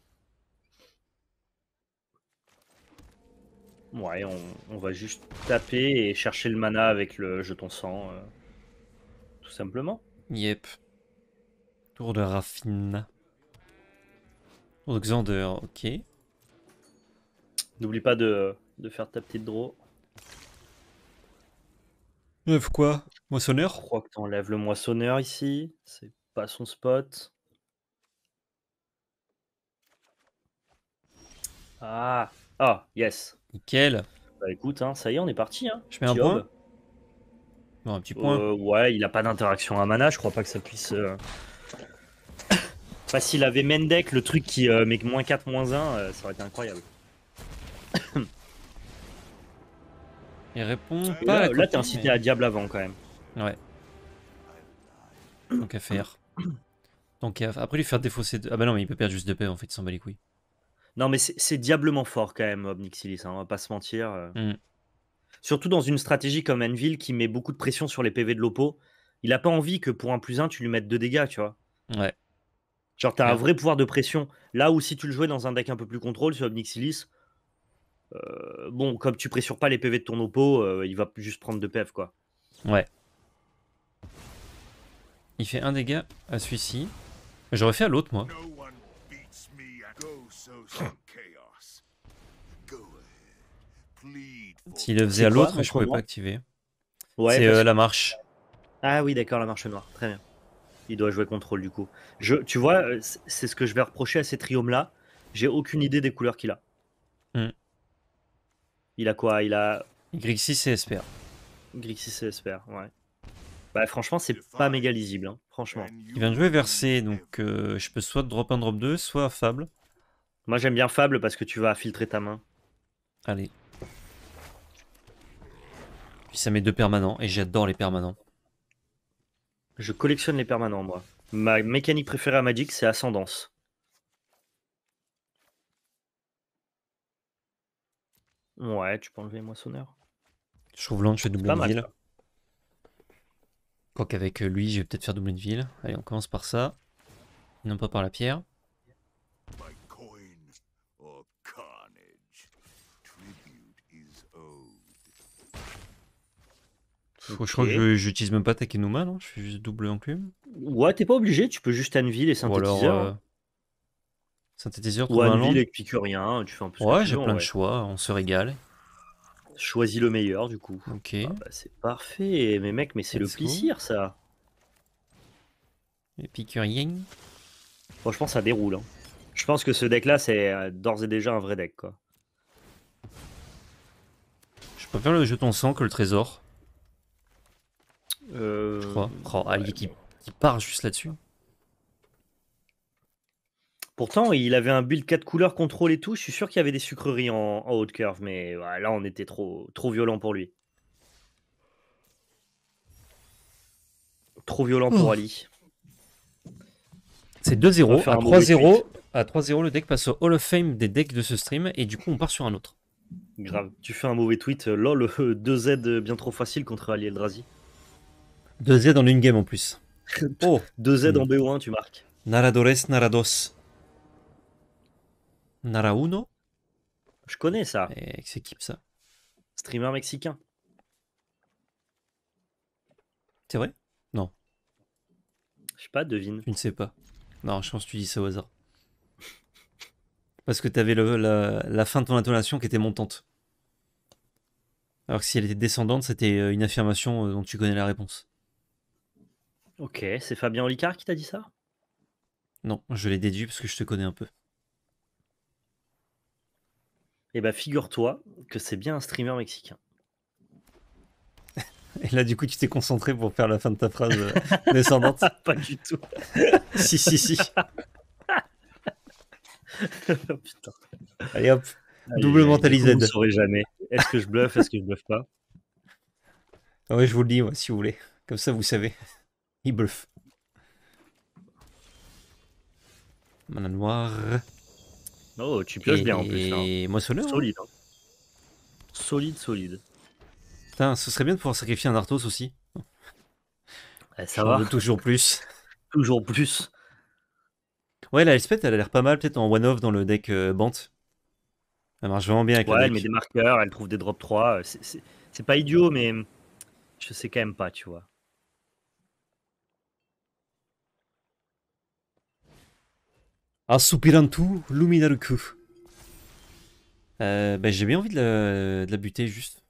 Ouais, on, va juste taper et chercher le mana avec le jeton sang, euh, tout simplement. Yep. Tour de raffine. Tour ok. N'oublie pas de, de faire ta petite draw quoi Moissonneur Je crois que t'enlèves le moissonneur ici. C'est pas son spot. Ah, ah, yes. Nickel. Bah écoute, hein, ça y est, on est parti. Hein. Je mets un point. Non, un petit point. Euh, ouais, il a pas d'interaction à mana. Je crois pas que ça puisse. facile euh, Enfin, s'il avait Mendek, le truc qui euh, met moins 4, moins 1, ça aurait été incroyable. Il répond euh, pas là, t'es incité à diable avant quand même. Ouais. Donc à faire. Donc après lui faire défausser. Ah bah non, mais il peut perdre juste de paix en fait, sans s'en Non, mais c'est diablement fort quand même, Obnixilis, hein, on va pas se mentir. Euh. Mm. Surtout dans une stratégie comme Anvil qui met beaucoup de pression sur les PV de l'oppo. Il a pas envie que pour un plus un tu lui mettes 2 dégâts, tu vois. Ouais. Genre, t'as un vrai pouvoir de pression. Là où si tu le jouais dans un deck un peu plus contrôle, sur Obnixilis, euh, bon, comme tu pressures pas les PV de ton oppo, euh, il va juste prendre 2 PF quoi. Ouais. Il fait un dégât à celui-ci. J'aurais fait à l'autre moi. S'il le faisait à l'autre, je pouvais pas activer. c'est euh, la marche. Ah oui, d'accord, la marche noire. Très bien. Il doit jouer contrôle du coup. Je, tu vois, c'est ce que je vais reprocher à ces triomes là. J'ai aucune idée des couleurs qu'il a. Mm. Il a quoi Il a. Y6 et SPR. y et SPR, ouais. Bah, franchement, c'est pas méga lisible, hein, franchement. Il vient de jouer verser, donc euh, je peux soit drop un drop 2, soit Fable. Moi, j'aime bien Fable parce que tu vas filtrer ta main. Allez. Puis ça met deux permanents, et j'adore les permanents. Je collectionne les permanents, moi. Ma mécanique préférée à Magic, c'est Ascendance. Ouais, tu peux enlever moissonneur. Je trouve l'ange, je fais double ville. Quoique avec euh, lui, je vais peut-être faire double une ville. Allez, on commence par ça. Non pas par la pierre. Je crois que j'utilise même pas Takenuma, non Je fais juste double enclume. Ouais, t'es pas obligé, tu peux juste Anvil et synthétiseur. et euh, alors, Synthétiseur Ou ville et Picurien, tu fais un peu ce que Ouais, j'ai plein de choix, on se régale. Choisis le meilleur, du coup. Ok. Ah bah, c'est parfait, mais mec, mais c'est le plaisir ça Bon, je pense que ça déroule. Hein. Je pense que ce deck-là, c'est euh, d'ores et déjà un vrai deck, quoi. Je préfère le jeton sang que le trésor, Euh, je crois. Oh, allié qui part juste là-dessus. Pourtant, il avait un build 4 couleurs, contrôle et tout. Je suis sûr qu'il y avait des sucreries en, en haute curve, mais là, on était trop, trop violent pour lui. Trop violent pour Ali. C'est 2-0. À 3-0, à 3-0, le deck passe au Hall of Fame des decks de ce stream et du coup, on part sur un autre. Grave. Tu fais un mauvais tweet. Euh, LOL, 2Z euh, euh, bien trop facile contre Ali Eldrazi. 2Z en une game en plus. 2Z en hmm. BO1, tu marques. Naradores, Narados. Narauno Je connais ça. Et c'est qui ça Streamer mexicain. C'est vrai Non. Je sais pas, devine. Tu ne sais pas. Non, je pense que tu dis ça au hasard. Parce que tu avais la, la, fin de ton intonation qui était montante. Alors que si elle était descendante, c'était euh, une affirmation euh, dont tu connais la réponse. Ok, c'est Fabien Olicard qui t'a dit ça Non, je l'ai déduit parce que je te connais un peu. Eh bah, figure-toi que c'est bien un streamer mexicain. Et là, du coup, tu t'es concentré pour faire la fin de ta phrase euh, descendante Pas du tout. si, si, si. Oh, Allez hop, double mentalisé. Je ne saurais jamais. Est-ce que je bluffe Est-ce que je bluffe pas oui je vous le dis, si vous voulez. Comme ça, vous savez. Il bluffe. Mana noire. Oh, tu pioches bien en plus. Hein. Et hein. Solide. Hein. Solide, solide. Putain, ce serait bien de pouvoir sacrifier un Arthos aussi. Eh, ça va. Toujours plus. toujours plus. Ouais, la Elspeth, elle a l'air pas mal, peut-être en one-off dans le deck euh, Bant. Elle marche vraiment bien avec ouais, elle met des marqueurs, elle trouve des drop 3. Euh, c'est pas idiot, mais je sais quand même pas, tu vois. Asupirantu ah, Luminaruku. Euh, ben, j'ai bien envie de la, buter juste.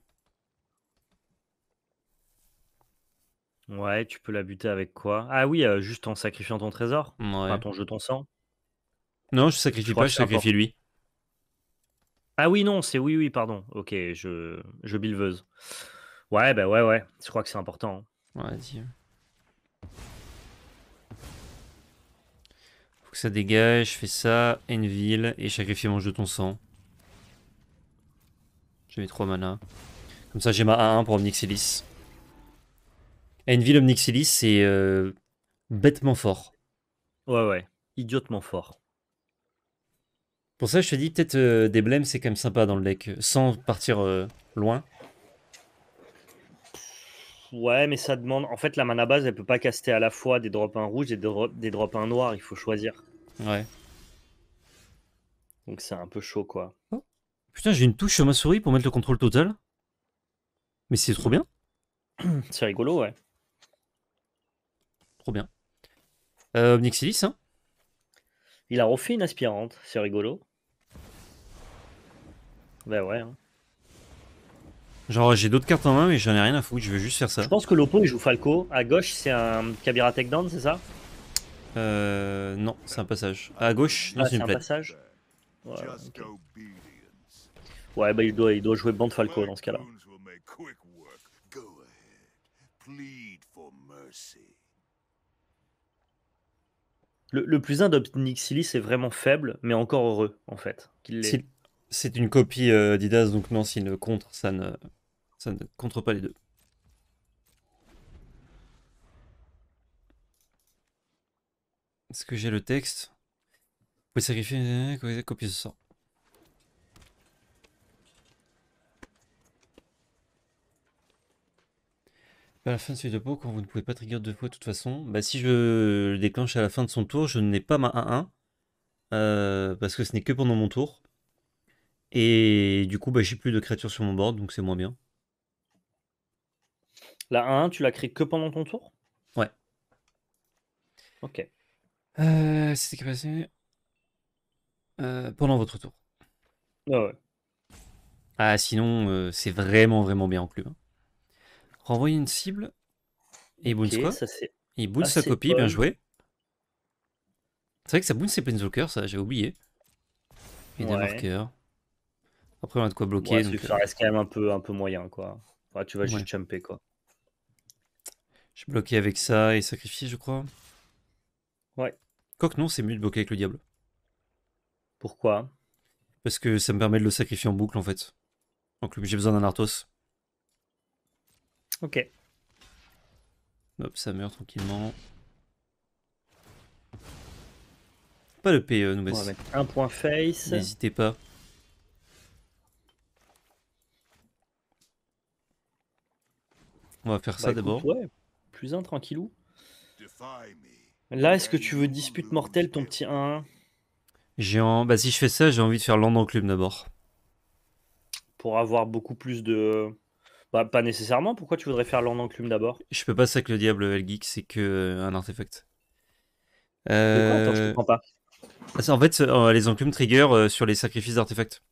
Ouais, tu peux la buter avec quoi Ah oui, euh, juste en sacrifiant ton trésor ouais. Enfin, ton jeton sang Non, je sacrifie pas, je sacrifie lui. Ah oui, non, c'est oui, oui, pardon. Ok, je, je bilveuse. Ouais, bah ouais, ouais. Je crois que c'est important. Hein. y que ça dégage, je fais ça, Enville, et Mange de ton sang. J'ai mes 3 mana. Comme ça j'ai ma A1 pour Omnixilis. Enville Omnixilis c'est euh, bêtement fort. Ouais ouais, idiotement fort. Pour ça je te dis peut-être euh, des blèmes c'est quand même sympa dans le deck, sans partir euh, loin. Ouais, mais ça demande. En fait, la mana base, elle peut pas caster à la fois des drop 1 rouges et des, dropins drop 1 noirs. Il faut choisir. Ouais. Donc c'est un peu chaud, quoi. Oh. Putain, j'ai une touche sur ma souris pour mettre le contrôle total. Mais c'est trop bien. C'est rigolo, ouais. Trop bien. Euh, Omnixilis, hein Il a refait une aspirante. C'est rigolo. Ben ouais. Hein. Genre j'ai d'autres cartes en main mais j'en ai rien à foutre, je veux juste faire ça. Je pense que l'oppo il joue Falco, à gauche c'est un Kabira Down, c'est ça Euh non, c'est un passage. À gauche, ah, c'est un passage. Ouais, bah il doit, il doit jouer bande Falco dans ce cas-là. Le, plus 1 d'Opnixili c'est vraiment faible, mais encore heureux en fait. C'est une copie euh, d'Idas, donc non, s'il le contre, ça ne. Ça ne contre pas les deux. Est-ce que j'ai le texte Vous pouvez sacrifier, copier ce sort. À la fin de celui de peau, quand vous ne pouvez pas trigger deux fois de toute façon, bah si je le déclenche à la fin de son tour, je n'ai pas ma 1-1. Euh, parce que ce n'est que pendant mon tour. Et du coup, bah, j'ai plus de créatures sur mon board, donc c'est moins bien. La 1, tu la crées que pendant ton tour Ouais. Ok. Euh, C'était passé euh, Pendant votre tour. Ah ouais. Ah, sinon, euh, c'est vraiment, vraiment bien en hein. Renvoyer une cible. Et bounce quoi ça, Il bounce sa copie, bien joué. C'est vrai que ça bounce ses planeswalkers, ça, j'ai oublié. Et des marqueurs. Après, on a de quoi bloquer. Euh, ça reste quand même un peu, un peu moyen, quoi. tu vas ouais. juste quoi. Je suis bloqué avec ça et sacrifié, je crois. Ouais. Quoique non, c'est mieux de bloquer avec le diable. Pourquoi Parce que ça me permet de le sacrifier en boucle, en fait. Donc j'ai besoin d'un Arthos. Ok. Hop, ça meurt tranquillement. Pas le PE, euh, nous On un point face. N'hésitez pas. On va faire ça bah, d'abord plus un tranquillou. Là, est-ce que tu veux dispute mortelle ton petit 1 j'ai en... bah, si je fais ça, j'ai envie de faire Land Club d'abord. Pour avoir beaucoup plus de. Bah, pas nécessairement. Pourquoi tu voudrais faire Land Club d'abord Je peux pas ça que le diable euh, geek c'est que euh, un artefact. Euh, ah, en fait, les enclumes trigger sur les sacrifices d'artefacts.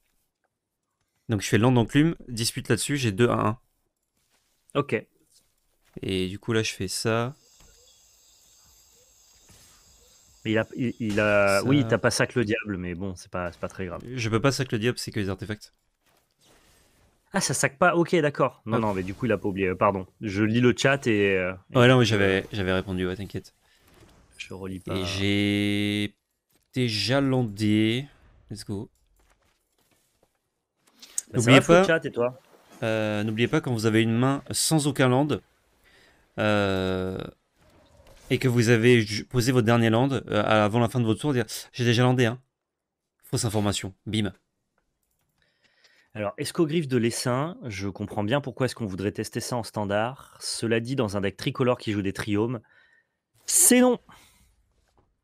Donc je fais Land dispute là-dessus, j'ai 2 à 1. Ok. Et du coup, là, je fais ça. Il a, il, Oui, t'as pas sac le diable, mais bon, c'est pas, pas très grave. Je peux pas sac le diable, c'est que les artefacts. Ah, ça sac pas Ok, d'accord. Non, ah. non, mais du coup, il a pas oublié. Euh, pardon. Je lis le chat et. Euh, ouais, non, mais j'avais, j'avais répondu, ouais, t'inquiète. Je relis pas. Et j'ai déjà landé. Let's go. Bah, n'oubliez pas. Euh, n'oubliez pas, quand vous avez une main sans aucun land, euh, et que vous avez posé votre dernier land euh, avant la fin de votre tour, dire j'ai déjà landé hein. Fausse information, bim. Alors, escogriffe de l'essaim, je comprends bien pourquoi est-ce qu'on voudrait tester ça en standard. Cela dit, dans un deck tricolore qui joue des triomes, c'est non.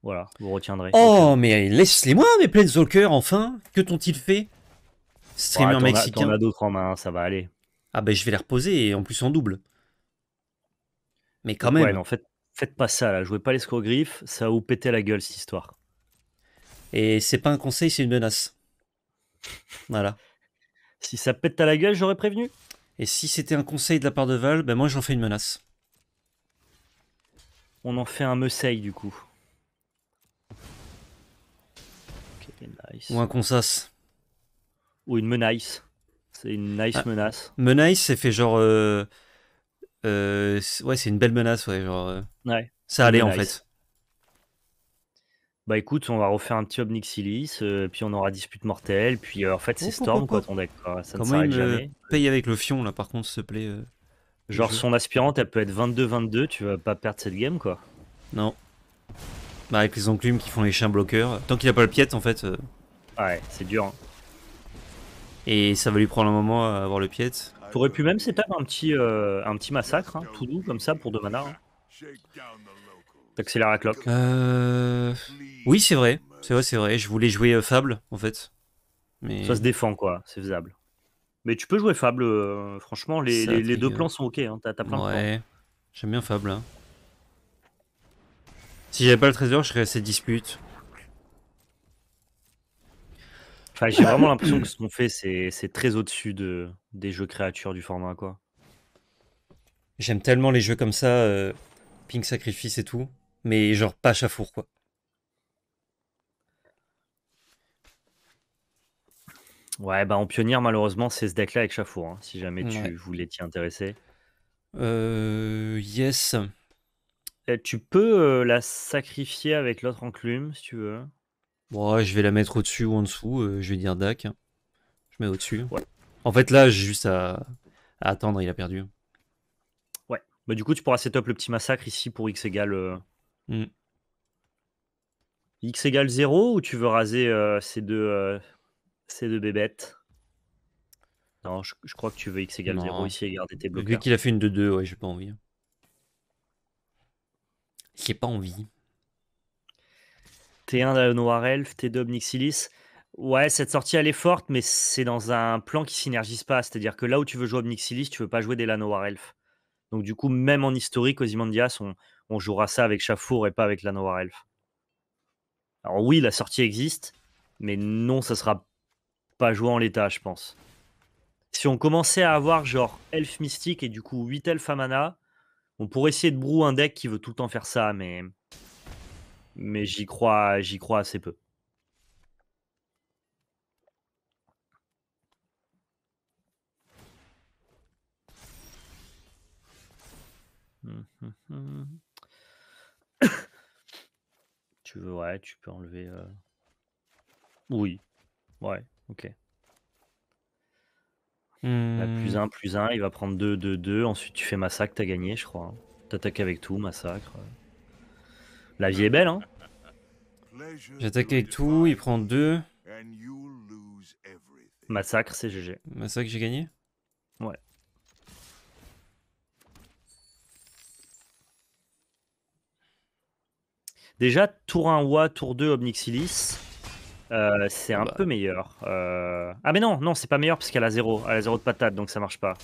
Voilà, vous retiendrez. Oh, mais laisse-les-moi, mes coeur enfin Que t'ont-ils fait Streamer bah, mexicain. T'en a d'autres en main, ça va aller. Ah ben, je vais les reposer, et en plus en double. Mais quand même. non, faites, pas ça, là. Jouez pas l'escrogriffe, ça va vous péter la gueule, cette histoire. Et c'est pas un conseil, c'est une menace. Voilà. Si ça pète à la gueule, j'aurais prévenu. Et si c'était un conseil de la part de Val, ben moi j'en fais une menace. On en fait un meseille, du coup. Ou un consas. Ou une menace. C'est une nice ah. menace. Menace, c'est fait genre. Euh, euh, ouais, c'est une belle menace, ouais. Genre, euh, Ça allait en fait. Bah écoute, on va refaire un petit Obnixilis, euh, puis on aura Dispute Mortelle, puis en fait c'est oh, Storm quoi ton deck, ça ne s'arrête jamais. paye avec le fion là par contre, s'il te plaît. Genre son aspirante elle peut être 22-22, tu vas pas perdre cette game quoi. Non. Bah avec les enclumes qui font les chiens bloqueurs, tant qu'il a pas le piète en fait. Ouais, c'est dur. Hein. Et ça va lui prendre un moment à avoir le piète. T'aurais pu même s'éteindre un petit, euh, un petit massacre, hein, tout doux, comme ça, pour deux mana. Hein. T'accélères la clock. Euh, oui, c'est vrai. C'est vrai, c'est vrai. Je voulais jouer euh, Fable, en fait. Ça se défend, quoi. C'est faisable. Mais tu peux jouer Fable, franchement, les, deux plans sont ok. Hein. T'as plein ouais. J'aime bien Fable. Hein. Si j'avais pas le trésor, je serais assez dispute j'ai vraiment l'impression que ce qu'on fait, c'est très au-dessus des jeux créatures du format, quoi. J'aime tellement les jeux comme ça, euh, Pink Sacrifice et tout, mais genre pas chafour, quoi. Ouais, bah en pionnière, malheureusement, c'est ce deck-là avec chafour, hein, si jamais tu voulais t'y intéresser. Euh, yes. Euh, tu peux euh, la sacrifier avec l'autre enclume, si tu veux. Bon, je vais la mettre au-dessus ou en dessous, euh, je vais dire DAC. Je mets au-dessus. En fait, là, j'ai juste à... attendre, il a perdu. Ouais. Bah, du coup, tu pourras setup le petit massacre ici pour x égale. Euh, mm. x égale 0 ou tu veux raser euh, ces, deux, ces deux bébêtes Non, je, crois que tu veux x égale 0 ici et garder tes blocs. Vu qu'il a fait une de 2, ouais, j'ai pas envie. J'ai pas envie. T1 Noir Elf, T2 Obnixilis. Ouais, cette sortie elle est forte, mais c'est dans un plan qui synergise pas. C'est-à-dire que là où tu veux jouer Obnixilis, tu veux pas jouer des La Elf. Donc du coup, même en historique, Ozymandias, on, on jouera ça avec Chafour et pas avec La Elf. Alors oui, la sortie existe, mais non, ça sera pas joué en l'état, je pense. Si on commençait à avoir genre Elf Mystique et du coup 8 Elf Amana, on pourrait essayer de brou un deck qui veut tout le temps faire ça, mais mais j'y crois, j'y crois assez peu. tu veux, ouais, tu peux enlever. Euh. Oui, ouais, ok. Hmm. plus 1, plus 1, il va prendre 2, 2, 2. Ensuite, tu fais massacre, t'as gagné, je crois. T'attaques avec tout, massacre. La vie est belle, hein J'attaque avec tout, il prend deux. Massacre, c'est GG. Massacre, j'ai gagné Ouais. Déjà, tour 1 Wa, tour 2 Omnixilis, euh, c'est un bah. peu meilleur. Euh. Ah mais non, non, c'est pas meilleur parce qu'elle a 0, elle a 0 de patate, donc ça marche pas.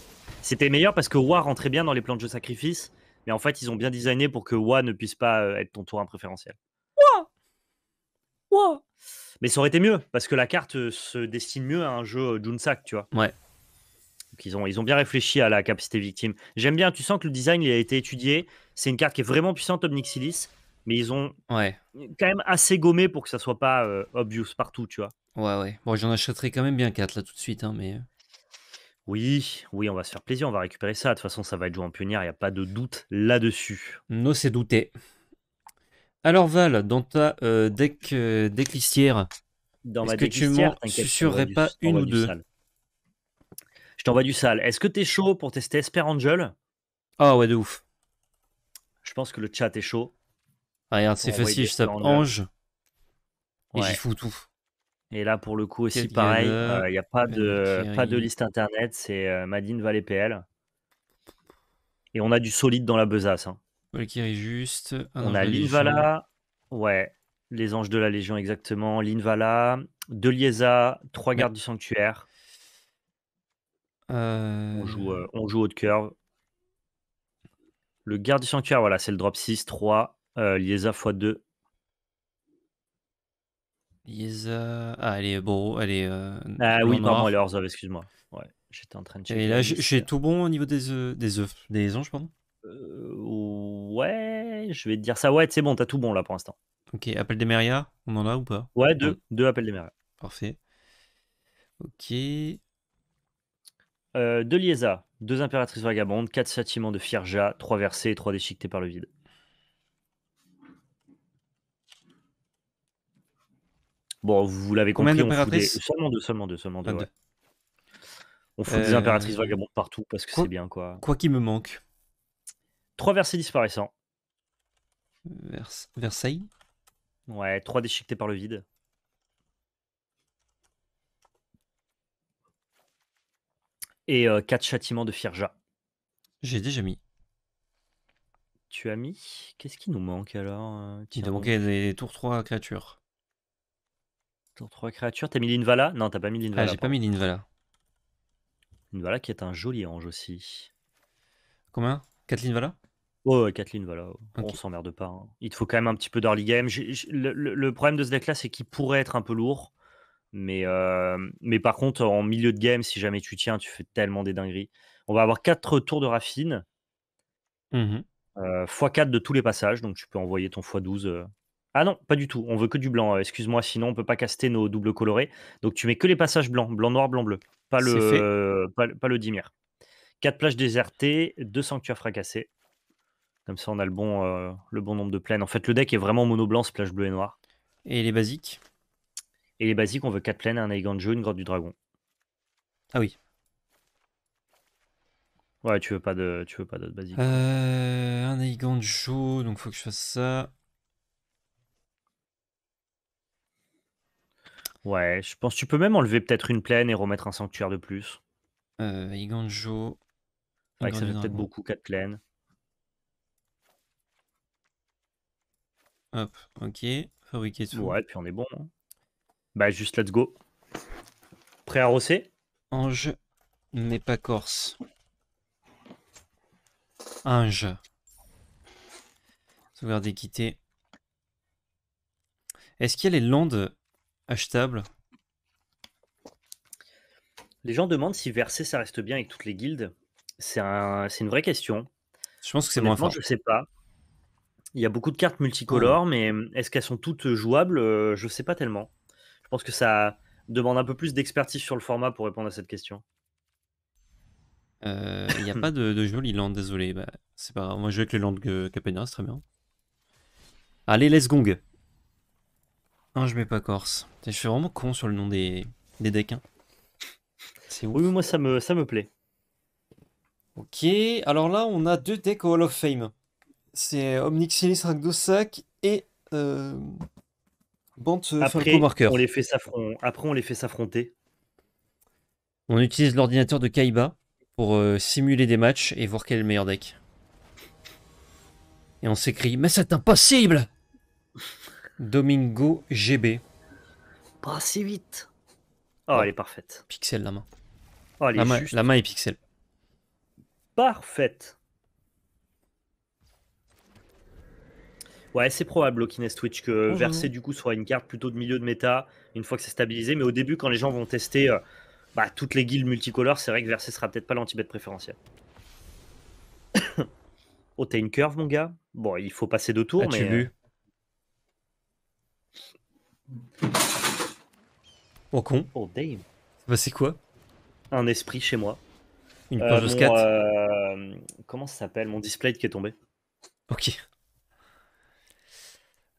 C'était meilleur parce que Wa rentrait bien dans les plans de jeu sacrifice mais en fait, ils ont bien designé pour que WA ne puisse pas euh, être ton tour préférentiel. WA WA Mais ça aurait été mieux, parce que la carte euh, se destine mieux à un jeu euh, Junsak, tu vois. Ouais. Donc ils ont, ils ont bien réfléchi à la capacité victime. J'aime bien, tu sens que le design il a été étudié. C'est une carte qui est vraiment puissante, Omnixilis. mais ils ont ouais. quand même assez gommé pour que ça soit pas obvious partout, tu vois. Ouais, ouais. Bon, j'en achèterai quand même bien 4 là tout de suite, hein, mais. Oui, oui, on va se faire plaisir, on va récupérer ça. De toute façon, ça va être joué en pionnière, il n'y a pas de doute là-dessus. Non, c'est douté. Alors Val, dans ta euh, deck, euh, listière, est-ce que tu ne susurrerais pas une ou deux Je t'envoie du sale. Est-ce que t'es chaud pour tester Esper Angel Ah ouais, de ouf. Je pense que le chat est chaud. Ah, regarde, c'est facile, je tape Ange. Et j'y fous tout. Et là, pour le coup, aussi pareil, euh, il n'y a pas de, pas de liste internet, c'est Madin, euh, Madine Valet PL. Et on a du solide dans la besace. Hein. on a Linvala, ouais, les anges de la Légion exactement, Linvala, Deliesa, trois gardes du sanctuaire. Euh, on, joue, on joue haute curve. Le garde du sanctuaire, voilà, c'est le drop 6, 3, Liesa x2, Liesa, euh, Ah, elle est bon, elle euh, ah oui, pardon, elle est hors excuse-moi. Ouais, j'étais en train de checker. Et là, j'ai tout bon au niveau des œufs, des anges, pardon euh, Ouais, je vais te dire ça. Ouais, c'est bon, t'as tout bon là pour l'instant. Ok, appel des Meria, on en a ou pas Ouais, deux, deux appels des Meria. Parfait. Ok. deux Liesa, deux impératrices vagabondes, quatre châtiments de Fierja, trois versets et trois déchiquetés par le vide. Bon, vous, l'avez compris, on des... Seulement deux, seulement deux, seulement deux. On fout des euh, impératrices vagabondes partout parce que c'est bien, quoi. Quoi qu'il me manque. Trois versets disparaissants. Versailles Ouais, trois déchiquetés par le vide. Et euh, quatre châtiments de Firja. J'ai déjà mis. Tu as mis Qu'est-ce qui nous manque alors euh, Il nous manquait des tours 3 créatures. 3 trois créatures, t'as mis Linvala Non, t'as pas mis Linvala. Ah, j'ai pas mis Linvala. Linvala qui est un joli ange aussi. Combien 4 Linvala Oh, ouais, Kathleen, voilà. On s'emmerde pas. Hein. Il te faut quand même un petit peu d'early game. le, problème de ce deck-là, c'est qu'il pourrait être un peu lourd. Mais, euh, mais par contre, en milieu de game, si jamais tu tiens, tu fais tellement des dingueries. On va avoir 4 tours de raffine. x4 mmh euh, de tous les passages. Donc tu peux envoyer ton x12 ah non, pas du tout. On veut que du blanc. Euh, excuse-moi, sinon on peut pas caster nos doubles colorés. Donc tu mets que les passages blancs, blanc noir, blanc bleu. Pas le, pas, le- dimir. Quatre plages désertées, deux sanctuaires fracassés. Comme ça, on a le bon, euh, le bon nombre de plaines. En fait, le deck est vraiment mono blanc, plages bleu et noir. Et les basiques. Et les basiques, on veut 4 plaines, un Aiganjo, une grotte du dragon. Ah oui. Ouais, tu veux pas de, tu veux pas d'autres basiques. Euh, un Aiganjo, donc faut que je fasse ça. Ouais, je pense que tu peux même enlever peut-être une plaine et remettre un sanctuaire de plus. Euh, Iganjo. Ouais, ça fait peut-être beaucoup 4 plaines. Hop, ok. Fabriquer tout. Ouais, puis on est bon. Hein. Bah, juste let's go. Prêt à rosser Ange, n'est pas corse. Ange. Sauvegarde d'équité. Est-ce qu'il y a les landes achetable. Les gens demandent si verser ça reste bien avec toutes les guildes. C'est une vraie question. Je pense que c'est moins fort. Je sais pas. Il y a beaucoup de cartes multicolores, oh. mais est-ce qu'elles sont toutes jouables euh, Je sais pas tellement. Je pense que ça demande un peu plus d'expertise sur le format pour répondre à cette question. Euh, il n'y a pas de, de joli land, désolé. Bah, c'est pas Moi, je joue avec les land Capena, c'est très bien. Allez, let's gong. Ah, je mets pas Corse. Je suis vraiment con sur le nom des, decks. Hein. C'est Oui, moi ça me, ça me plaît. Ok, alors là on a deux decks au Hall of Fame. C'est euh, Omnixilis Ragdosak et euh, Bante euh, Après, On les fait Après on les fait s'affronter. On utilise l'ordinateur de Kaiba pour euh, simuler des matchs et voir quel est le meilleur deck. Et on s'écrit Mais c'est impossible Domingo GB. Pas bah, si vite. Oh, elle est parfaite. Pixel la main. Oh, la, main est pixel. Parfaite. Ouais, c'est probable, Okines Twitch, que verser du coup soit une carte plutôt de milieu de méta, une fois que c'est stabilisé. Mais au début, quand les gens vont tester euh, bah, toutes les guildes multicolores, c'est vrai que verser sera peut-être pas lanti préférentiel. oh, t'as une curve, mon gars Bon, il faut passer deux tours, mais. Oh con. Oh dame. Bah, c'est quoi Un esprit chez moi. Une euh, page de scat euh, Comment ça s'appelle Mon display qui est tombé. Ok.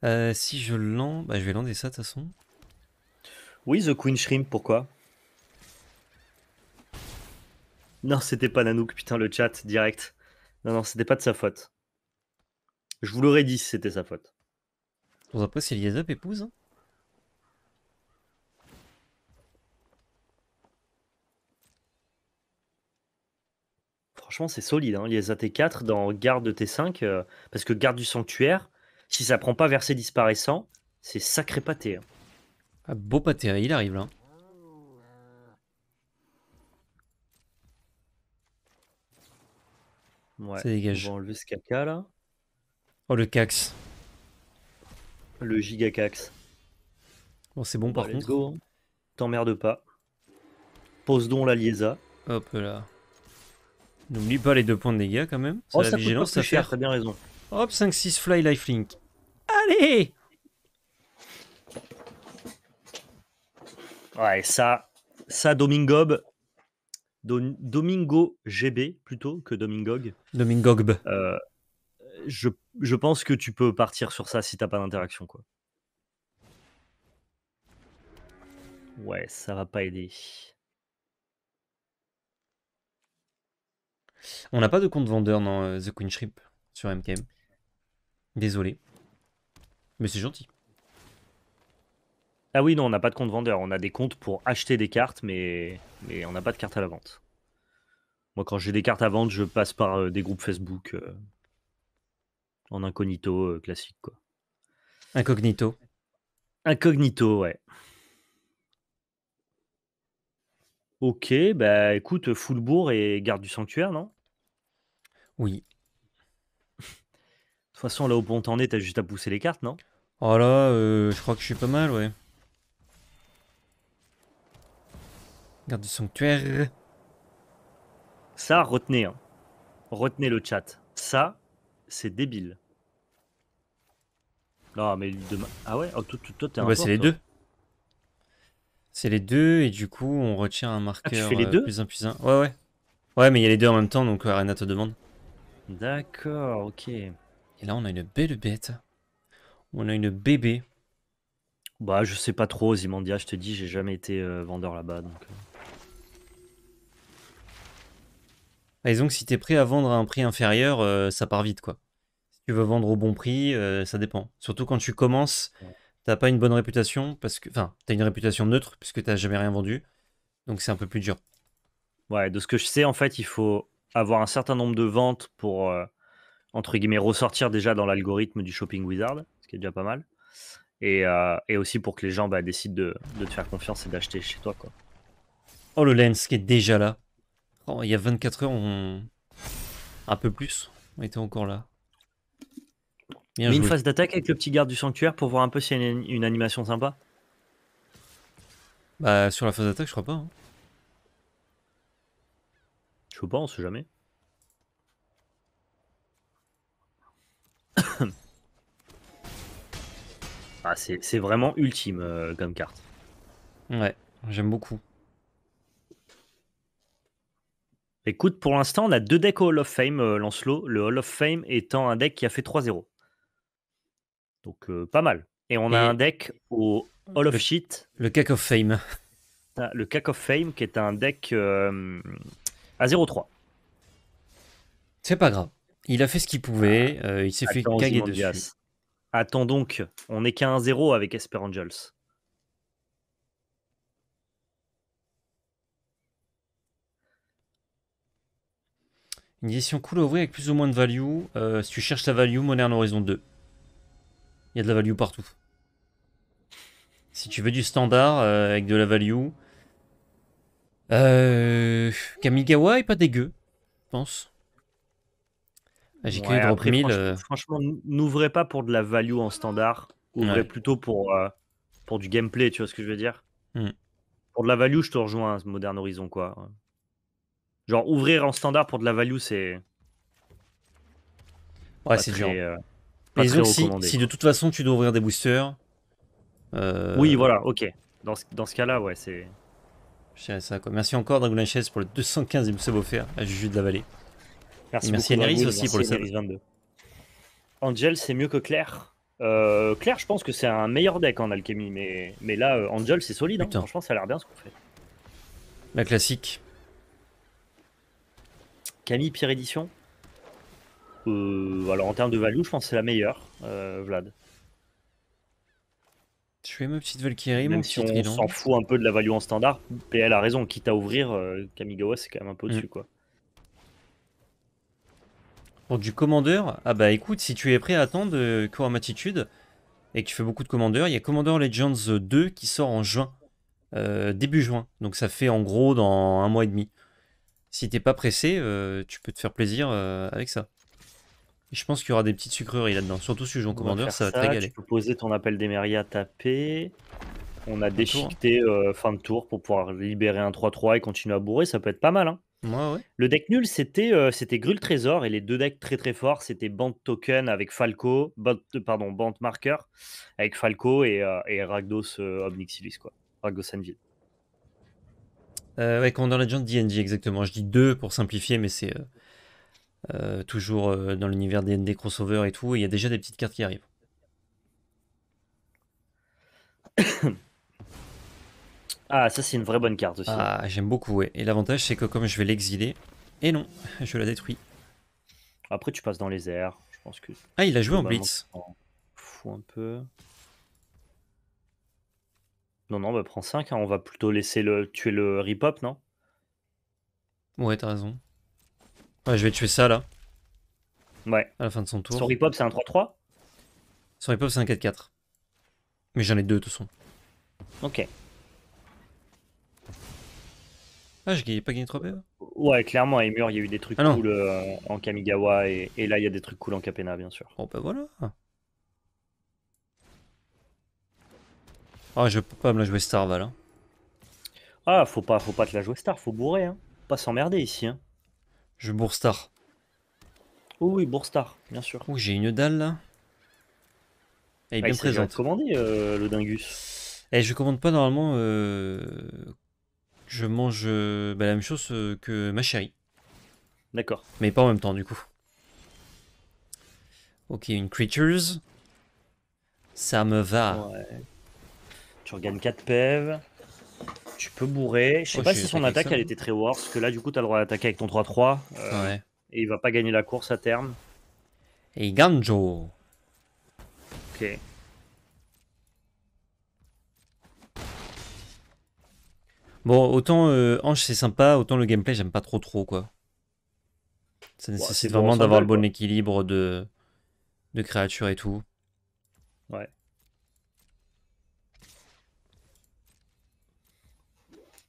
Euh, si je lance. Bah, je vais lander ça de toute façon. Oui, The Queen Shrimp, pourquoi Non, c'était pas Nanook, putain, le chat direct. Non, non, c'était pas de sa faute. Je vous l'aurais dit si c'était sa faute. On après c'est si épouse hein. franchement, c'est solide. Hein. t 4 dans garde de T5, euh, parce que garde du sanctuaire, si ça prend pas verser disparaissant, c'est sacré pâté. Hein. Ah, beau pâté, hein, il arrive là. ça dégage. On va enlever ce caca là. Oh le cax. Le giga cax. Bon, c'est bon par bah, contre. Hein. T'emmerde pas. Pose donc la Liesa. Hop là. N'oublie pas les deux points de dégâts quand même. Oh, ça, la vigilance, bien raison. Hop, 5-6 fly lifelink. Allez Ouais, ça, ça Domingob, Domingo GB plutôt que Domingog. Domingogb. Euh, je, je, pense que tu peux partir sur ça si t'as pas d'interaction, quoi. Ouais, ça va pas aider. On n'a pas de compte vendeur dans euh, The Queen Shrimp sur MKM. Désolé. Mais c'est gentil. Ah oui, non, on n'a pas de compte vendeur. On a des comptes pour acheter des cartes, mais, mais on n'a pas de cartes à la vente. Moi, quand j'ai des cartes à vendre, je passe par euh, des groupes Facebook euh, en incognito classique. Quoi. Incognito Incognito, ouais. Ok, bah écoute, Foulbourg et Garde du Sanctuaire, non? Oui. De toute façon, là où on t'en est, t'as juste à pousser les cartes, non? Oh là, euh, je crois que je suis pas mal, ouais. Garde du Sanctuaire. Ça, retenez. hein. Retenez le chat. Ça, c'est débile. Non, mais demain. Ah ouais? Oh, toi, t'es un bah, c'est les deux. C'est les deux, et du coup, on retient un ah, marqueur euh, plus un, plus un. Ouais, ouais. Ouais, mais il y a les deux en même temps, donc euh, Arena te demande. D'accord, ok. Et là, on a une belle bête. On a une bébé. Bah, je sais pas trop, Zimandia, je te dis, j'ai jamais été euh, vendeur là-bas. Donc... Et ah, donc, si t'es prêt à vendre à un prix inférieur, ça part vite, quoi. Si tu veux vendre au bon prix, ça dépend. Surtout quand tu commences, t'as pas une bonne réputation parce que, enfin, t'as une réputation neutre puisque t'as jamais rien vendu, donc c'est un peu plus dur. Ouais, de ce que je sais, en fait, il faut avoir un certain nombre de ventes pour euh, entre guillemets ressortir déjà dans l'algorithme du Shopping Wizard, ce qui est déjà pas mal, et, euh, aussi pour que les gens bah, décident de, te faire confiance et d'acheter chez toi, quoi. Oh, le lens qui est déjà là. Oh, il y a 24 heures, on... un peu plus, on était encore là une phase d'attaque avec le petit garde du sanctuaire pour voir un peu s'il y a une, animation sympa. Bah, sur la phase d'attaque, je crois pas. Hein. Je sais pas, on sait jamais. ah, c'est vraiment ultime euh, comme carte. Ouais, j'aime beaucoup. Écoute, pour l'instant, on a deux decks au Hall of Fame, euh, Lancelot. Le Hall of Fame étant un deck qui a fait 3-0. Donc euh, pas mal. Et on a un deck au mmh. Hall of Shit. Le Cack of Fame. Ah, le Cack of Fame qui est un deck euh, à 0-3. C'est pas grave. Il a fait ce qu'il pouvait. Ah. Euh, il s'est fait caguer dessus. Attends donc, on n'est qu'à 1-0 avec Esperangels Une édition cool à ouvrir avec plus ou moins de value. si tu cherches la value, Modern Horizon 2 il y a de la value partout. Si tu veux du standard euh, avec de la value, euh, Kamigawa est pas dégueu, je pense. J'ai le drop Franchement, n'ouvrez pas pour de la value en standard, ouvrez plutôt pour, euh, pour du gameplay, tu vois ce que je veux dire hmm. Pour de la value, je te rejoins, Modern Horizon, quoi. Genre, ouvrir en standard pour de la value, c'est. Ouais, c'est dur. Euh, mais aussi, si, de toute façon tu dois ouvrir des boosters. Euh, oui, voilà, ok. Dans ce, cas-là, ouais, c'est. ça, quoi. Merci encore, Dragon pour le 215e sub offert à Juju de la Vallée. Merci, à merci aussi pour le sub. Angel, c'est mieux que Claire. Euh, Claire, je pense que c'est un meilleur deck en alchimie, mais, mais là, euh, Angel, c'est solide. Hein. Franchement, ça a l'air bien ce qu'on fait. La classique. Camille, pire édition euh, alors en termes de value, je pense c'est la meilleure, euh, Vlad. tu es ma petite Valkyrie, Même si on s'en fout un peu de la value en standard, PL a raison, quitte à ouvrir, euh, Kamigawa c'est quand même un peu au-dessus. Mm. quoi. Pour du commandeur, ah bah écoute, si tu es prêt à attendre euh, Attitude et que tu fais beaucoup de commandeurs, il y a Commander Legends 2 qui sort en juin, début juin. Donc ça fait en gros dans un mois et demi. Si t'es pas pressé, tu peux te faire plaisir avec ça. Je pense qu'il y aura des petites sucreries là-dedans, surtout si je joue en commandeur, ça, va te régaler. Tu peux poser ton appel à taper. On a déchiqueté euh, fin de tour pour pouvoir libérer un 3-3 et continuer à bourrer, ça peut être pas mal. Hein. Le deck nul, c'était euh, Grul Trésor et les deux decks très très forts, c'était Band Token avec Falco, euh, pardon, Band Marker avec Falco et, Ragdos Obnixilis, quoi. Ragdos dans ouais, Commander Legend exactement. Je dis deux pour simplifier, mais c'est euh, toujours euh, dans l'univers des, crossover crossovers et tout, il y a déjà des petites cartes qui arrivent. ah, ça c'est une vraie bonne carte aussi. Ah, j'aime beaucoup, ouais. Et l'avantage c'est que comme je vais l'exiler, et non, je la détruis. Après tu passes dans les airs, je pense que... Ah, il a joué en blitz. Fou un peu. Non, non, bah prends 5, hein. on va plutôt laisser le tuer le hop, non Ouais, t'as raison. Ouais, je vais tuer ça là. Ouais. À la fin de son tour. Son ripop c'est un 3-3 Son ripop c'est un 4-4. Mais j'en ai deux de toute façon. Ok. Ah, je j'ai pas gagné 3 PV Ouais, clairement, à Emur, il y a eu des trucs ah cool euh, en Kamigawa et, là, il y a des trucs cool en Capena, bien sûr. Oh, bah voilà. Ah, je peux pas me la jouer star Hein. Ah, faut pas, faut pas te la jouer Star, faut bourrer. Hein. pas s'emmerder ici. Hein. Je Bourstar. Oh oui, Bourstar, bien sûr. j'ai une dalle là. Elle est bah, bien présente. commandé euh, le dingus Et eh, je commande pas normalement. Euh, je mange euh, bah, la même chose euh, que ma chérie. D'accord. Mais pas en même temps du coup. Ok, une creatures. Ça me va. Ouais. Tu regagnes 4 pèves tu peux bourrer. Je sais oh, pas si son attaque elle était très war, que là du coup t'as le droit d'attaquer avec ton 3-3. Euh, et il va pas gagner la course à terme. Et il Ganjo. Ok. Bon, autant euh, Ange c'est sympa, autant le gameplay j'aime pas trop trop quoi. Ça nécessite vraiment d'avoir le bon équilibre de, de créatures et tout. Ouais.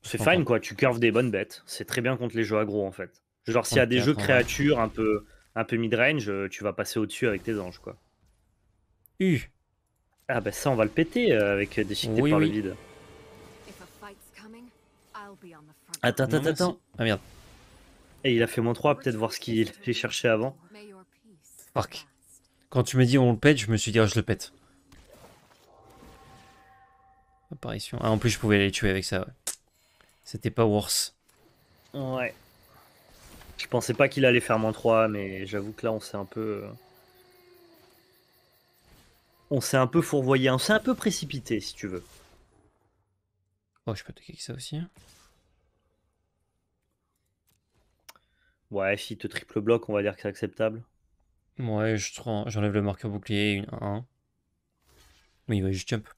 C'est fine, quoi. Tu curves des bonnes bêtes. C'est très bien contre les jeux agro, en fait. Genre, s'il y a des jeux créatures un peu, un peu mid-range, euh, tu vas passer au-dessus avec tes anges, quoi. U. Ah, bah ça, on va le péter euh, avec euh, des par le vide. Attends, attends, attends. Ah merde. Et eh, il a fait mon 3, peut-être voir ce qu'il J'ai cherché avant. Quand tu me dis on le pète, je me suis dit, ah, je le pète. Apparition. Ah, en plus, je pouvais les tuer avec ça, ouais. C'était pas worse. Ouais. Je pensais pas qu'il allait faire moins 3, mais j'avoue que là, on s'est un peu. Euh, on s'est un peu fourvoyé, on s'est un peu précipité, si tu veux. Oh, je peux te attaquer ça aussi. Hein. Ouais, si te triple bloc, on va dire que c'est acceptable. Ouais, j'enlève le marqueur bouclier, 1-1. Mais il va juste jump.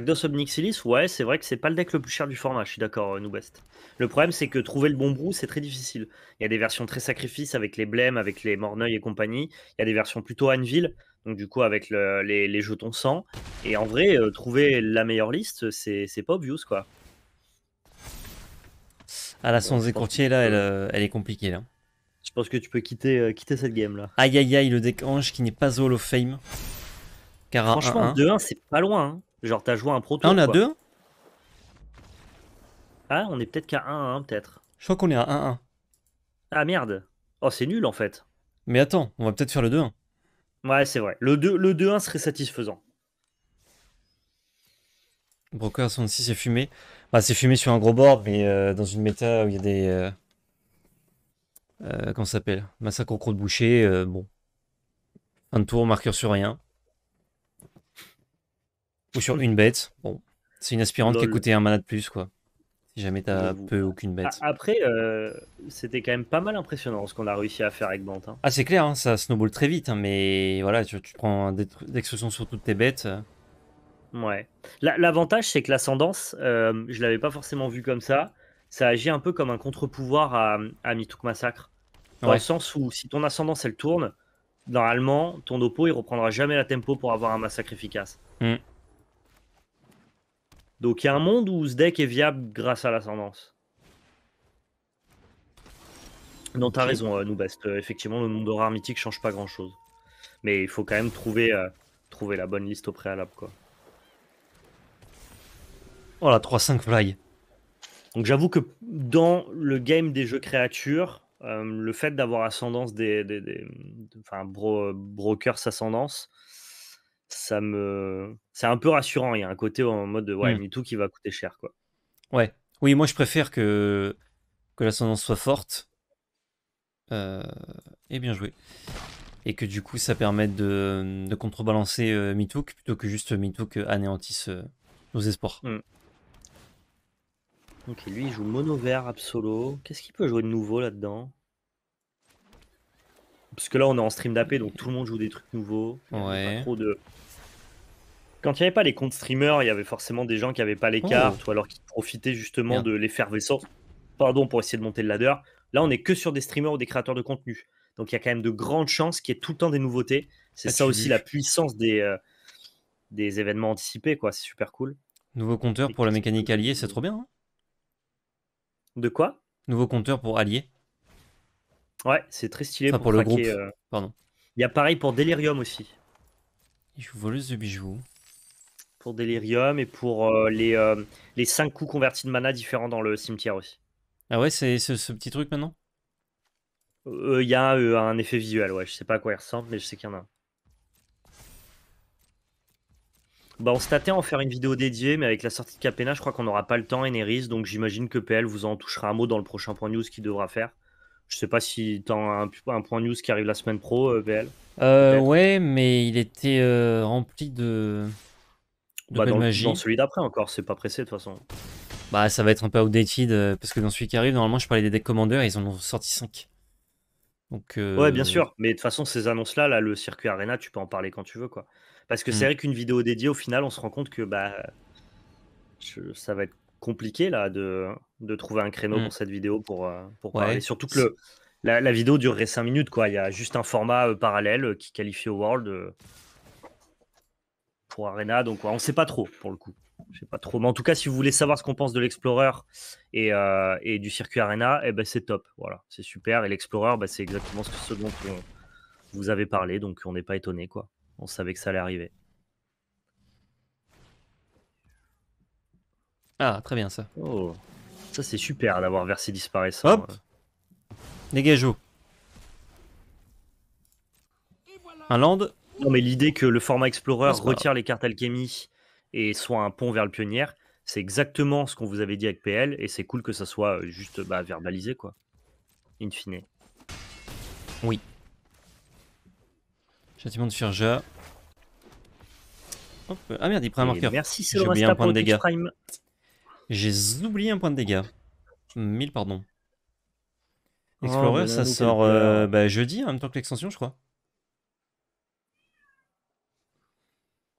Dos Obnixilis, ouais, c'est vrai que c'est pas le deck le plus cher du format, je suis d'accord, euh, nous best. Le problème, c'est que trouver le bon brou, c'est très difficile. Il y a des versions très sacrifices avec les blêmes, avec les morneuils et compagnie. Il y a des versions plutôt Anvil, donc du coup avec les, jetons sang. Et en vrai, euh, trouver la meilleure liste, c'est pas obvious, quoi. Ah, la sans courtiers, là, euh, elle, est compliquée, là. Je pense que tu peux quitter, cette game, là. Aïe, aïe, aïe, le deck ange qui n'est pas Hall of Fame. Car Franchement, 2-1, c'est pas loin. Hein. Genre, t'as joué un proto. Ah, on est à 2 Ah, on est peut-être qu'à 1-1, hein, peut-être. Je crois qu'on est à 1-1. Ah merde. Oh, c'est nul en fait. Mais attends, on va peut-être faire le 2-1. Ouais, c'est vrai. Le 2-1 serait satisfaisant. Broker 66 c'est fumé. Bah, c'est fumé sur un gros board, mais euh, dans une méta où il y a des. Euh, euh, comment ça s'appelle Massacre au croc de boucher. bon. Un tour, marqueur sur rien. Ou sur une bête. Bon, c'est une aspirante qui a un mana de plus, quoi. Si jamais t'as peu ou aucune bête. Après, euh, c'était quand même pas mal impressionnant ce qu'on a réussi à faire avec Bant. Hein. Ah, c'est clair, hein, ça snowball très vite, hein, mais voilà, tu, prends prends d'exception sur toutes tes bêtes. Euh. Ouais. L'avantage, c'est que l'ascendance, euh, je l'avais pas forcément vu comme ça. Ça agit un peu comme un contre-pouvoir à, à Mitouk Massacre. Dans le sens où, si ton ascendance elle tourne, normalement, ton oppo il reprendra jamais la tempo pour avoir un massacre efficace. Hmm. Donc il y a un monde où ce deck est viable grâce à l'ascendance. Non, t'as raison, euh, nous parce euh, effectivement, le monde de mythique change pas grand chose. Mais il faut quand même trouver, euh, trouver la bonne liste au préalable. Quoi. Oh la 3-5 fly. Donc j'avoue que dans le game des jeux créatures, le fait d'avoir ascendance des. enfin, Brokers ascendance, ça me. C'est un peu rassurant. Il y a un côté en mode ouais, mmh. tout qui va coûter cher, quoi. Ouais. Oui, moi, je préfère que, que l'ascendance soit forte euh, et bien joué Et que du coup, ça permette de, contrebalancer euh, plutôt que juste Mitouk euh, anéantisse euh, nos espoirs. donc mmh. lui, il joue mono vert, absolo. Qu'est-ce qu'il peut jouer de nouveau là-dedans parce que là on est en stream d'AP donc tout le monde joue des trucs nouveaux. trop de quand il n'y avait pas les comptes streamers, il y avait forcément des gens qui n'avaient pas les oh. cartes ou alors qui profitaient justement de l'effervescence pardon, pour essayer de monter le ladder. Là, on n'est que sur des streamers ou des créateurs de contenu. Donc il y a quand même de grandes chances qu'il y ait tout le temps des nouveautés. C'est ah, ça aussi la puissance des, euh, des événements anticipés, quoi. C'est super cool. Nouveau compteur pour la mécanique alliée, c'est trop bien. Hein. de quoi Nouveau compteur pour allier. Ouais, c'est très stylé. pour, le euh, Pardon. Il y a pareil pour Delirium aussi. Joue de bijoux pour Delirium et pour euh, les, euh, les 5 coups convertis de mana différents dans le cimetière aussi. Ah ouais, c'est ce, petit truc maintenant euh, Il y a un effet visuel, ouais. Je sais pas à quoi il ressemble, mais je sais qu'il y en a un. Bah, on se tâtait à en faire une vidéo dédiée, mais avec la sortie de Capena, je crois qu'on n'aura pas le temps, Eneris. Donc j'imagine que PL vous en touchera un mot dans le prochain point news qu'il devra faire. Je sais pas si tu un, un, point news qui arrive la semaine pro, PL. ouais, mais il était rempli de. Bah, dans, celui d'après encore, c'est pas pressé de toute façon. Bah ça va être un peu outdated, euh, parce que dans celui qui arrive, normalement je parlais des decks commandeurs, ils en ont sorti 5. Donc, euh, Ouais bien sûr, mais de toute façon ces annonces-là, là, le circuit Arena, tu peux en parler quand tu veux. quoi. Parce que c'est mm. vrai qu'une vidéo dédiée, au final, on se rend compte que bah ça va être compliqué là de, de trouver un créneau mm. pour cette vidéo pour, euh, pour parler. Surtout que la, vidéo durerait 5 minutes, quoi. Il y a juste un format parallèle qui qualifie au World pour Arena. Donc, on sait pas trop pour le coup. Je pas trop. Mais en tout cas, si vous voulez savoir ce qu'on pense de l'Explorer et, euh, du circuit Arena, eh ben, c'est top. Voilà, c'est super. Et l'Explorer, ben, c'est exactement ce, dont vous avez parlé. Donc, on n'est pas étonné. quoi. On savait que ça allait arriver. Ah, très bien ça. Oh. Ça, c'est super d'avoir versé disparaissant. Hop euh. dégage Un land non, mais l'idée que le format Explorer retire les cartes alchimie et soit un pont vers le pionnier, c'est exactement ce qu'on vous avait dit avec PL, et c'est cool que ça soit euh, juste bah, verbalisé, quoi. In fine. Oui. Châtiment de surja. Euh, ah merde, il prend un marqueur. merci, J'ai oublié un point de dégâts. J'ai oublié un point de dégâts. 1000, pardon. Explorer, ça sort euh, bah, jeudi, en même temps que l'extension, je crois.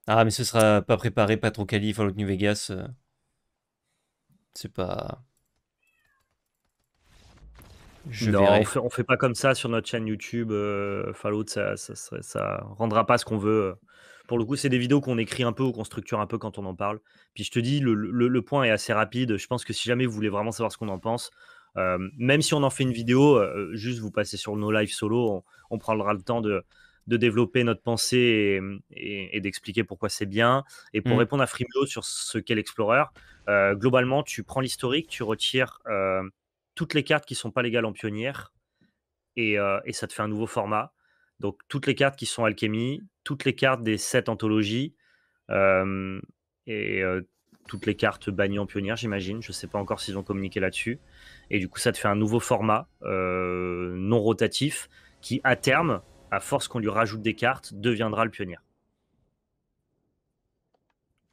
Ah, mais ce sera pas préparé, pas trop quali, Fallout New Vegas. Euh. C'est pas. Je non, on fait, fait pas comme ça sur notre chaîne YouTube. Euh, Fallout, ça, ça, ça, rendra pas ce qu'on veut. Euh. Pour le coup, c'est des vidéos qu'on écrit un peu ou qu'on structure un peu quand on en parle. Puis je te dis, le, point est assez rapide. Je pense que si jamais vous voulez vraiment savoir ce qu'on en pense, même si on en fait une vidéo, juste vous passez sur nos lives solo, on prendra le temps de, de développer notre pensée et, d'expliquer pourquoi c'est bien. Et pour mmh. répondre à Frimlo sur ce qu'est l'Explorer, euh, globalement, tu prends l'historique, tu retires euh, toutes les cartes qui ne sont pas légales en pionnière euh, et, ça te fait un nouveau format. Donc, toutes les cartes qui sont alchimie, toutes les cartes des sept anthologies et toutes les cartes bannies en pionnière, j'imagine. Je ne sais pas encore s'ils ont communiqué là-dessus. Et du coup, ça te fait un nouveau format non rotatif qui, à terme, à force qu'on lui rajoute des cartes, deviendra le pionnier.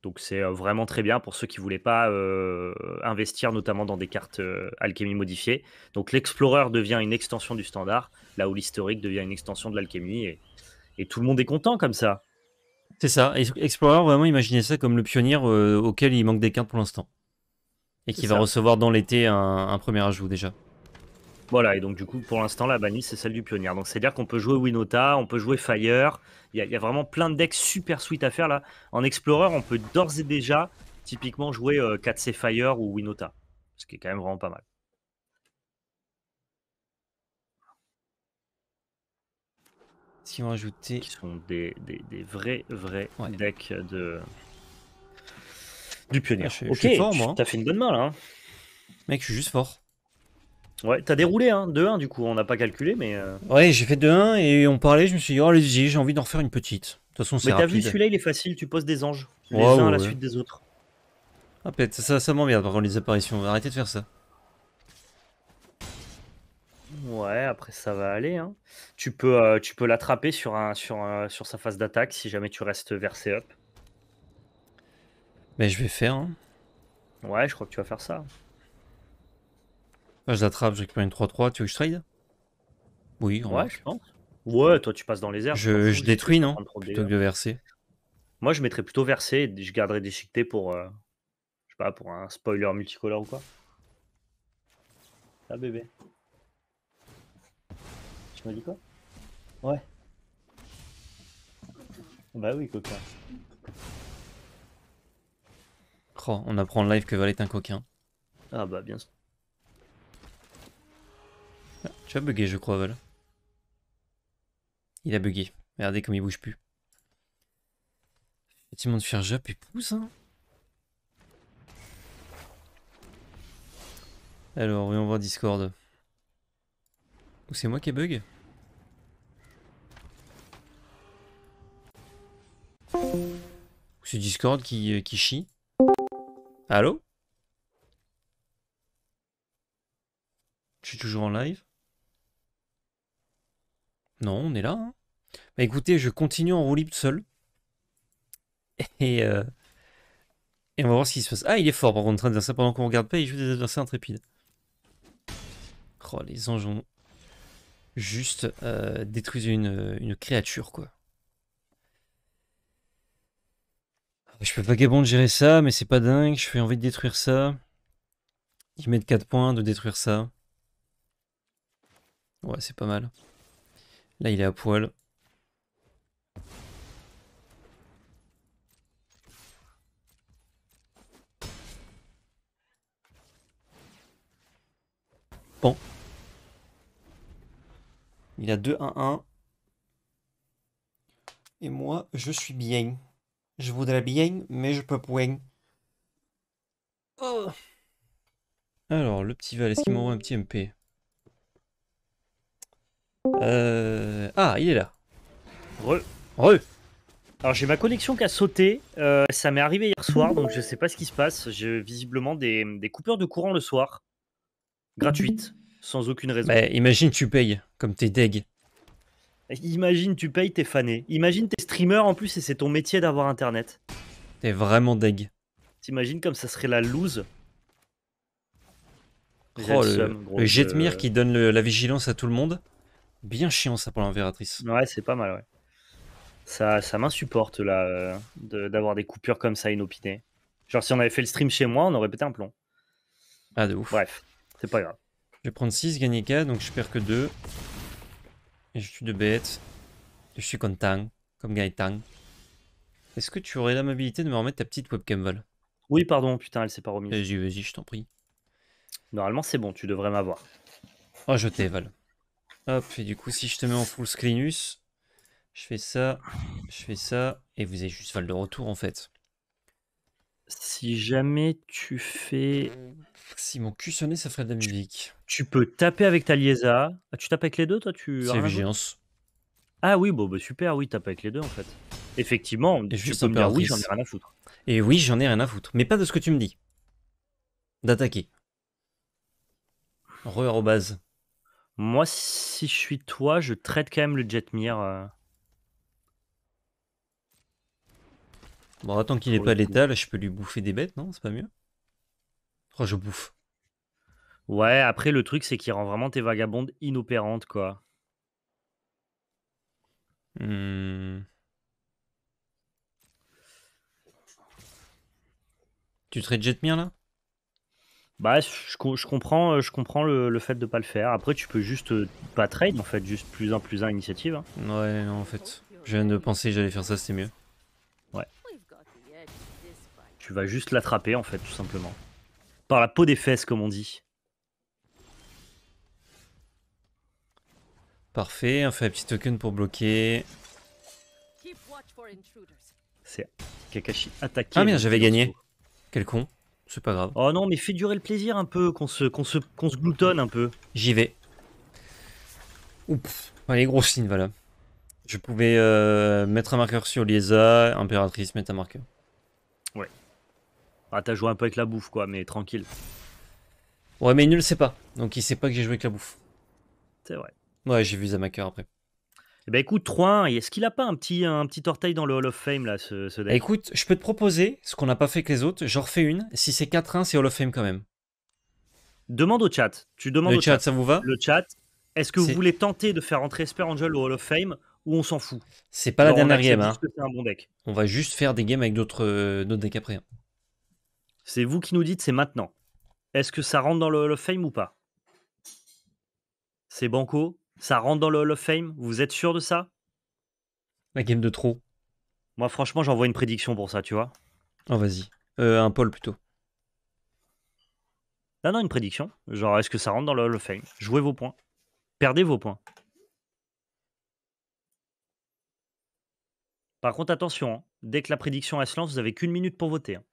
Donc c'est euh, vraiment très bien pour ceux qui voulaient pas euh, investir notamment dans des cartes euh, alchimie modifiées. Donc l'explorer devient une extension du standard, là où l'historique devient une extension de l'alchimie et, et, tout le monde est content comme ça. C'est ça, Explorer, vraiment imaginez ça comme le pionnier auquel il manque des cartes pour l'instant. Et qui va recevoir dans l'été un, un premier ajout déjà. Voilà, et donc du coup, pour l'instant, la bannie c'est celle du pionnier. Donc c'est-à-dire qu'on peut jouer Winota, on peut jouer Fire. Il y, a vraiment plein de decks super sweet à faire là. En Explorer, on peut d'ores et déjà typiquement jouer 4C euh, Fire ou Winota, ce qui est quand même vraiment pas mal. Si on ajoutait Qui sont des, vrais, vrais decks de. Du pionnier. Ah, ok, hein. T'as fait une bonne main là. Hein. Mec, je suis juste fort. Ouais, t'as déroulé hein, 2-1 du coup, on n'a pas calculé, mais. Euh. Ouais, j'ai fait 2-1 et on parlait, je me suis dit, oh, allez-y, j'ai envie d'en refaire une petite. De toute façon, c'est Mais t'as vu, celui-là il est facile, tu poses des anges, les uns à la suite des autres. Ah, peut ça, m'emmerde par contre, les apparitions. Arrêtez de faire ça. Ouais, après ça va aller. hein. Tu peux, euh, tu peux l'attraper sur, un, sur, euh, sur sa phase d'attaque si jamais tu restes versé up. Mais je vais faire. hein. Ouais, je crois que tu vas faire ça je l'attrape, je récupère une 3-3. Tu veux que je trade Oui, ouais, je pense. Ouais, toi, tu passes dans les airs. Je, détruis, non Plutôt que de verser. Moi, je mettrais plutôt verser et je garderais déchiqueté pour. Euh, je sais pas, pour un spoiler multicolore ou quoi. Ah, bébé. Tu m'as dit quoi Ouais. Bah oui, coquin. Oh, on apprend en live que Val est un coquin. Ah bah bien sûr tu as bugué, je crois, voilà. Il a bugué. Regardez comme il bouge plus. Effectivement, de faire jap et pousse. Hein. Alors, voyons voir Discord. Ou c'est moi qui ai bug Ou c'est Discord qui, euh, qui chie Allô Je suis toujours en live non, on est là. Hein. Bah écoutez, je continue en roulis tout seul. Et, euh, et on va voir ce qui se passe. Ah, il est fort par contre, train de dire ça pendant qu'on regarde pas, il joue des adversaires intrépides. Oh, les anges ont juste euh, détruit une, créature, quoi. Ah, je peux pas de gérer ça, mais c'est pas dingue. Je fais envie de détruire ça. Il met 4 points de détruire ça. Ouais, c'est pas mal. Là, il est à poil. Bon. Il a 2-1-1. Et moi, je suis bien. Je voudrais bien, mais je peux poing. Oh. Alors, le petit Val, est-ce qu'il m'envoie un petit MP euh... Ah, il est là. Re. Re. Alors j'ai ma connexion qui a sauté, euh, ça m'est arrivé hier soir, donc je sais pas ce qui se passe. J'ai visiblement des, coupeurs de courant le soir, Gratuite. sans aucune raison. Bah, imagine tu payes, comme t'es deg. Imagine tu payes, t'es fané. Imagine t'es streamer en plus et c'est ton métier d'avoir internet. T'es vraiment deg. T'imagines comme ça serait la loose Oh, le, le, euh, qui donne la vigilance à tout le monde. Bien chiant ça pour l'enverratrice. Ouais, c'est pas mal, ouais. Ça, ça m'insupporte là euh, d'avoir des coupures comme ça inopinées. Genre si on avait fait le stream chez moi, on aurait pété un plomb. Ah, de ouf. Bref, c'est pas grave. Je vais prendre 6, gagner 4, donc je perds que 2. Et je suis de bête. je suis content, comme Gaëtan. Est-ce que tu aurais la l'amabilité de me remettre ta petite webcam vol Oui, pardon, putain, elle s'est pas remise. Vas-y, vas-y, je t'en prie. Normalement, c'est bon, tu devrais m'avoir. Oh, je t'ai, Val. Hop, et du coup, si je te mets en full screenus, je fais ça, je fais ça, et vous avez juste val de retour en fait. Si jamais tu fais. Si mon cul ça ferait de la musique. Tu, peux taper avec ta Liesa. Ah, tu tapes avec les deux, toi tu... C'est vigilance. Ah oui, bon, bah, super, oui, tapes avec les deux en fait. Effectivement, on tu peux oui, j'en ai rien à foutre. Et oui, j'en ai rien à foutre. Mais pas de ce que tu me dis. D'attaquer. Re-base. Moi, si je suis toi, je traite quand même le Jetmir. Euh. Bon, attends qu'il n'est pas l'état, là, je peux lui bouffer des bêtes, non C'est pas mieux Oh, je bouffe. Ouais, après, le truc, c'est qu'il rend vraiment tes vagabondes inopérantes, quoi. Hmm. Tu traites Jetmir là bah, je, comprends, je comprends euh, le, fait de pas le faire. Après, tu peux juste euh, pas trade en fait, juste plus un plus un initiative. Hein. Ouais, en fait. Je viens de penser que j'allais faire ça, c'était mieux. Ouais Tu vas juste l'attraper en fait, tout simplement. Par la peau des fesses, comme on dit. Parfait, on fait un petit token pour bloquer. C'est Kakashi attaqué. Ah merde, j'avais gagné. Quel con. C'est pas grave. Oh non, mais fais durer le plaisir un peu, qu'on se, qu'on se, qu'on se gloutonne un peu. J'y vais. Oups, les gros signes, voilà. Je pouvais euh, mettre un marqueur sur Liesa, Impératrice, mettre un marqueur. Ouais. Ah, t'as joué un peu avec la bouffe, quoi, mais tranquille. Ouais, mais il ne le sait pas. Donc il sait pas que j'ai joué avec la bouffe. C'est vrai. Ouais, j'ai vu Zamaker après. Eh ben écoute, 3-1, est-ce qu'il a pas un petit, un petit orteil dans le Hall of Fame là, ce, deck Écoute, je peux te proposer ce qu'on n'a pas fait que les autres, j'en refais une. Si c'est 4-1, c'est Hall of Fame quand même. Demande au chat. Tu demandes au chat, ça vous va Le chat. Est-ce que vous voulez tenter de faire entrer Esper Angel au Hall of Fame ou on s'en fout C'est pas la dernière game. Hein. Un deck. On va juste faire des games avec d'autres euh, decks après. Hein. C'est vous qui nous dites, c'est maintenant. Est-ce que ça rentre dans le Hall of Fame ou pas C'est Banco ça rentre dans le Hall of Fame Vous êtes sûr de ça La game de trop. Moi, franchement, j'envoie une prédiction pour ça, tu vois. Oh, vas-y. Euh, un Paul plutôt. Non, non, une prédiction. Genre, est-ce que ça rentre dans le Hall of Fame Jouez vos points. Perdez vos points. Par contre, attention, hein. dès que la prédiction est se lance, vous avez qu'une minute pour voter. Hein.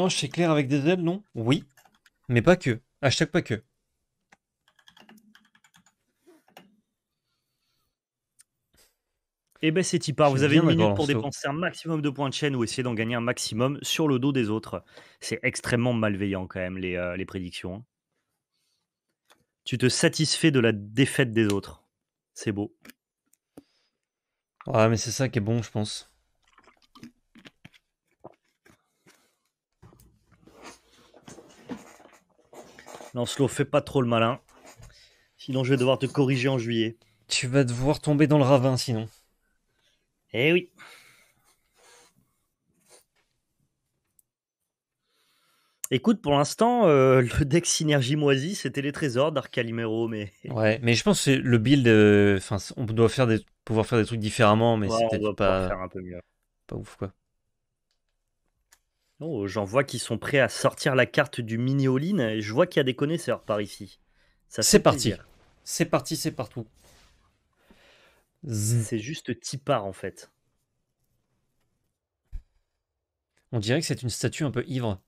Ah, je chez clair avec des ailes, non Oui, mais pas que. Hashtag pas que. eh ben c'est part. vous avez une minute pour dépenser un maximum de points de chaîne ou essayer d'en gagner un maximum sur le dos des autres. C'est extrêmement malveillant quand même les, euh, les prédictions. Hein. Tu te satisfais de la défaite des autres. C'est beau. Ouais mais c'est ça qui est bon je pense. Lancelot, fais pas trop le malin. Sinon, je vais devoir te corriger en juillet. Tu vas devoir tomber dans le ravin, sinon. Eh oui. Écoute, pour l'instant, euh, le deck Synergie Moisie, c'était les trésors d'Arcalimero, mais... Ouais, mais je pense que le build, euh, on doit faire des... pouvoir faire des trucs différemment, mais c'est peut-être pas... Pas ouf, quoi. Oh, j'en vois qu'ils sont prêts à sortir la carte du mini all et Je vois qu'il y a des connaisseurs par ici. Ça C'est parti. C'est parti, c'est partout. C'est juste Tipar, en fait. On dirait que c'est une statue un peu ivre,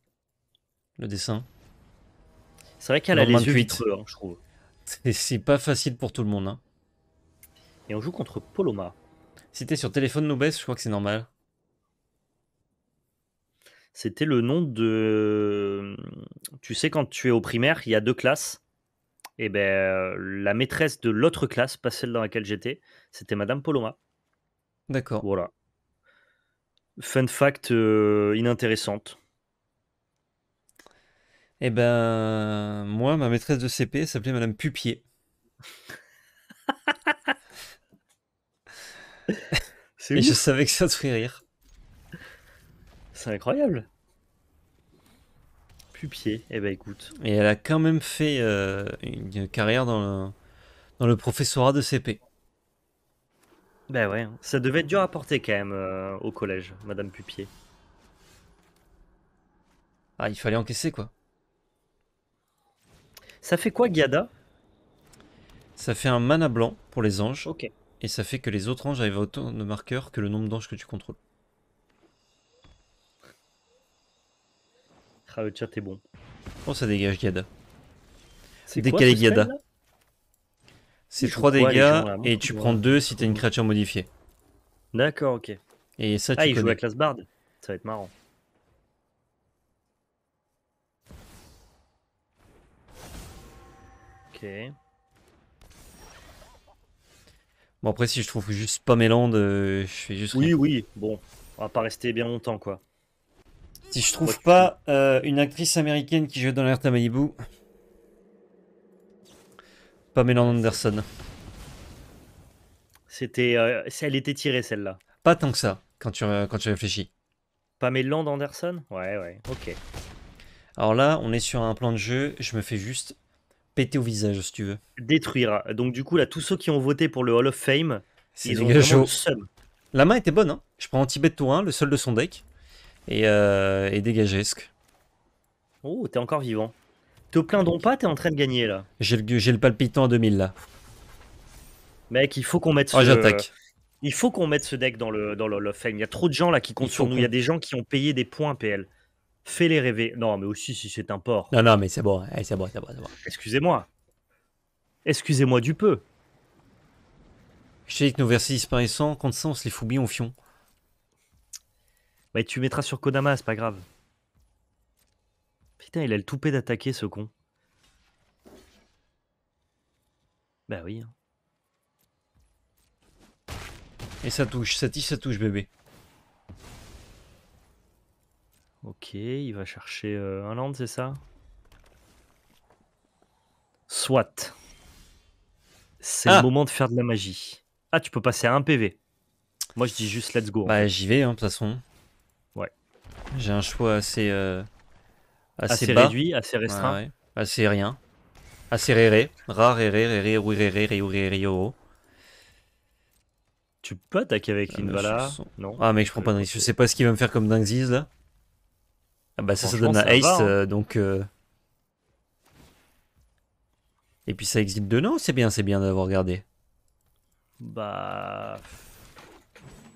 le dessin. C'est vrai qu'elle a les hein, je trouve. C'est- pas facile pour tout le monde. Hein. Et on joue contre Poloma. Si t'es sur téléphone baisse. je crois que c'est normal. C'était le nom de. Mmh, tu sais, quand tu es au primaire, il y a deux classes. Et eh ben, euh, la maîtresse de l'autre classe, pas celle dans laquelle j'étais, c'était Madame Poloma. D'accord. Voilà. Fun fact euh, inintéressante. Eh ben, moi, ma maîtresse de CP s'appelait Madame Pupier. je savais que ça te ferait rire. C'est incroyable. Pupier, eh ben écoute. Et elle a quand même fait euh, une carrière dans le, dans le professorat de CP. Ben ouais, hein. ça devait être dur à porter quand même euh, au collège, Madame Pupier. Ah, il fallait encaisser quoi. Ça fait quoi, Gada Ça fait un mana blanc pour les anges. Ok. Et ça fait que les autres anges avaient autant de marqueurs que le nombre d'anges que tu contrôles. le chat est bon. Oh, ça dégage Gada. C'est Décalé Gada. C'est 3 dégâts et tu prends 2 si t'as une créature modifiée. D'accord, ok. Et ça, ah, tu ah, il joue la classe bard, Ça va être marrant. Ok. Bon, après, si je trouve juste pas mélande, euh, je fais juste. Oui, oui, bon. On va pas rester bien longtemps, quoi. Si je trouve pas euh, une actrice américaine qui joue dans l'air à Malibu. Pamela Anderson. C'était, euh, elle était tirée celle-là. Pas tant que ça, quand tu, euh, quand tu réfléchis. Pamela Anderson Ouais, ouais, ok. Alors là, on est sur un plan de jeu, je me fais juste péter au visage si tu veux. Détruire. Donc du coup, là, tous ceux qui ont voté pour le Hall of Fame, ils ont le seum. La main était bonne, hein. Je prends Antibet tour 1, le seul de son deck et, dégagez, euh, et Oh, t'es encore vivant. Te plains pas, t'es en train de gagner là. J'ai le, palpitant à 2000 là. Mec, il faut qu'on mette oh, ce j'attaque. Il faut qu'on mette ce deck dans le, dans le, Il y a trop de gens là qui comptent sur nous. Il y a des gens qui ont payé des points PL. Fais-les rêver. Non, mais aussi si c'est un port. Non, non, mais c'est bon. Eh, Excusez-moi. Excusez-moi du peu. Je sais que nos versets disparaissants, contre ça, on les fout ont fion. Bah, tu mettras sur Kodama, c'est pas grave. Putain, il a le toupet d'attaquer, ce con. Bah oui. Hein. Et ça touche, ça touche, ça touche, bébé. Ok, il va chercher euh, un land, c'est ça Soit. C'est le ah! moment de faire de la magie. Ah, tu peux passer à un PV. Moi, je dis juste let's go. Bah, j'y vais, hein, de toute façon. J'ai un choix assez, assez, réduit, assez restreint. Ouais, Assez rien. Assez réré. rare, réré, réré, réré, réré, réré, Tu peux attaquer avec ah, Non. Ah, mec, je prends pas de risque. Je sais pas ce qu'il va me faire comme Dingziz là. Ah, bah ça, ça donne à Ace, donc. Et puis ça rare, de Non, c'est bien, c'est bien d'avoir gardé. Bah.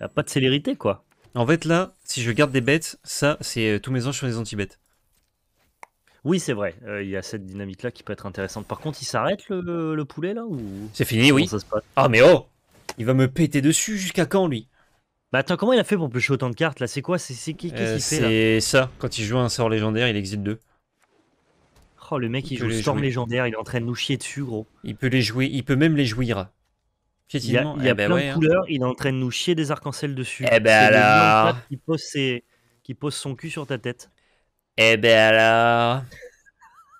a pas de célérité, quoi. En fait, là, si je garde des bêtes, ça, c'est euh, tous mes anges sur les anti-bêtes. Oui, c'est vrai. Euh, il y a cette dynamique-là qui peut être intéressante. Par contre, il s'arrête le, poulet là ou C'est fini, oui. ah, mais oh Il va me péter dessus jusqu'à quand, lui Bah attends, comment il a fait pour pêcher autant de cartes là C'est quoi C'est qui euh, qui fait, fait C'est ça. Quand il joue un sort légendaire, il existe deux. Oh, le mec, il, joue le sort légendaire, il est en train de nous chier dessus, gros. Il peut les jouer, il peut même les jouir. Il y a, eh ben plein hein. couleurs, il est en train de nous chier des arc en ciel dessus. Eh ben alors... Qui pose, son cul sur ta tête. Eh ben alors...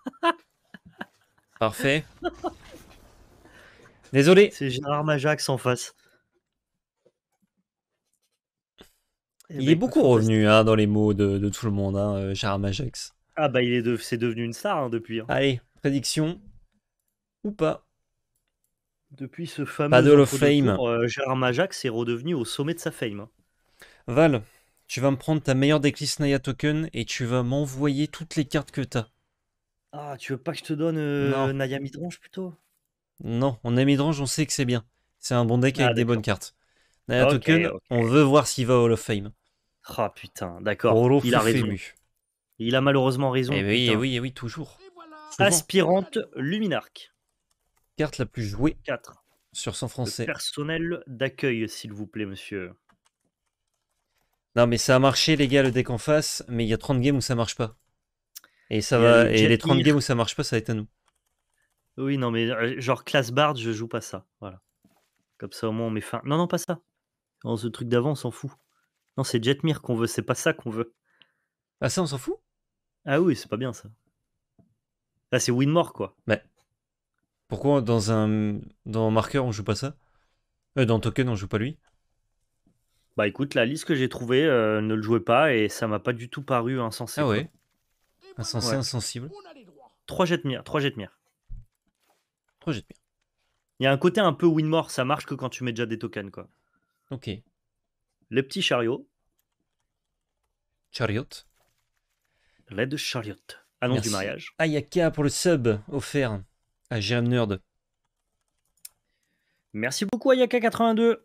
Parfait. Désolé. C'est Gérard Majax en face. Eh il ben est beaucoup revenu hein, dans les mots de, tout le monde, hein, euh, Gérard Majax. Ah bah il est de... c'est devenu une star depuis. Allez, prédiction ou pas depuis ce fameux Paddle of Fame, euh, redevenu au sommet de sa fame. Hein. Val, tu vas me prendre ta meilleure déclisse Naya Token et tu vas m'envoyer toutes les cartes que t'as. Ah, tu veux pas que je te donne euh, Naya Midrange plutôt Non, on a Midrange, on sait que c'est bien. C'est un bon deck avec ah, des bonnes cartes. Naya Token, on veut voir s'il va au Hall of Fame. Ah putain, d'accord. Il a raison. Il a malheureusement raison. Et eh oui, et eh oui, eh oui, toujours. Aspirante Luminarque. Carte la plus jouée 4. sur son français. personnel d'accueil, s'il vous plaît, monsieur. Non, mais ça a marché, les gars, le deck en face, mais il y a 30 games où ça marche pas. Et ça va. et les 30 games où ça marche pas, ça va être à nous. Oui, non, mais euh, genre classe bard, je joue pas ça. Voilà. Comme ça, au moins, on met fin. Non, non, pas ça. Dans oh, ce truc d'avant, on s'en fout. Non, c'est Jetmir qu'on veut, c'est pas ça qu'on veut. Ah, ça, on s'en fout Ah oui, c'est pas bien ça. Là, ah, c'est Winmore, quoi. Mais. Pourquoi dans un dans marqueur on joue pas ça euh, Dans token on joue pas lui Bah écoute, la liste que j'ai trouvée euh, ne le jouait pas et ça m'a pas du tout paru insensé. Ah ouais Insensé, insensible. Trois jets de mire, trois jets de mire. Trois jets de mire. Il y a un côté un peu Winmore, ça marche que quand tu mets déjà des tokens quoi. Ok. Les petits chariots. Chariot. de chariot. Annonce du mariage. Ayaka pour le sub offert. Ah, j'ai un Nerd. Merci beaucoup Ayaka82.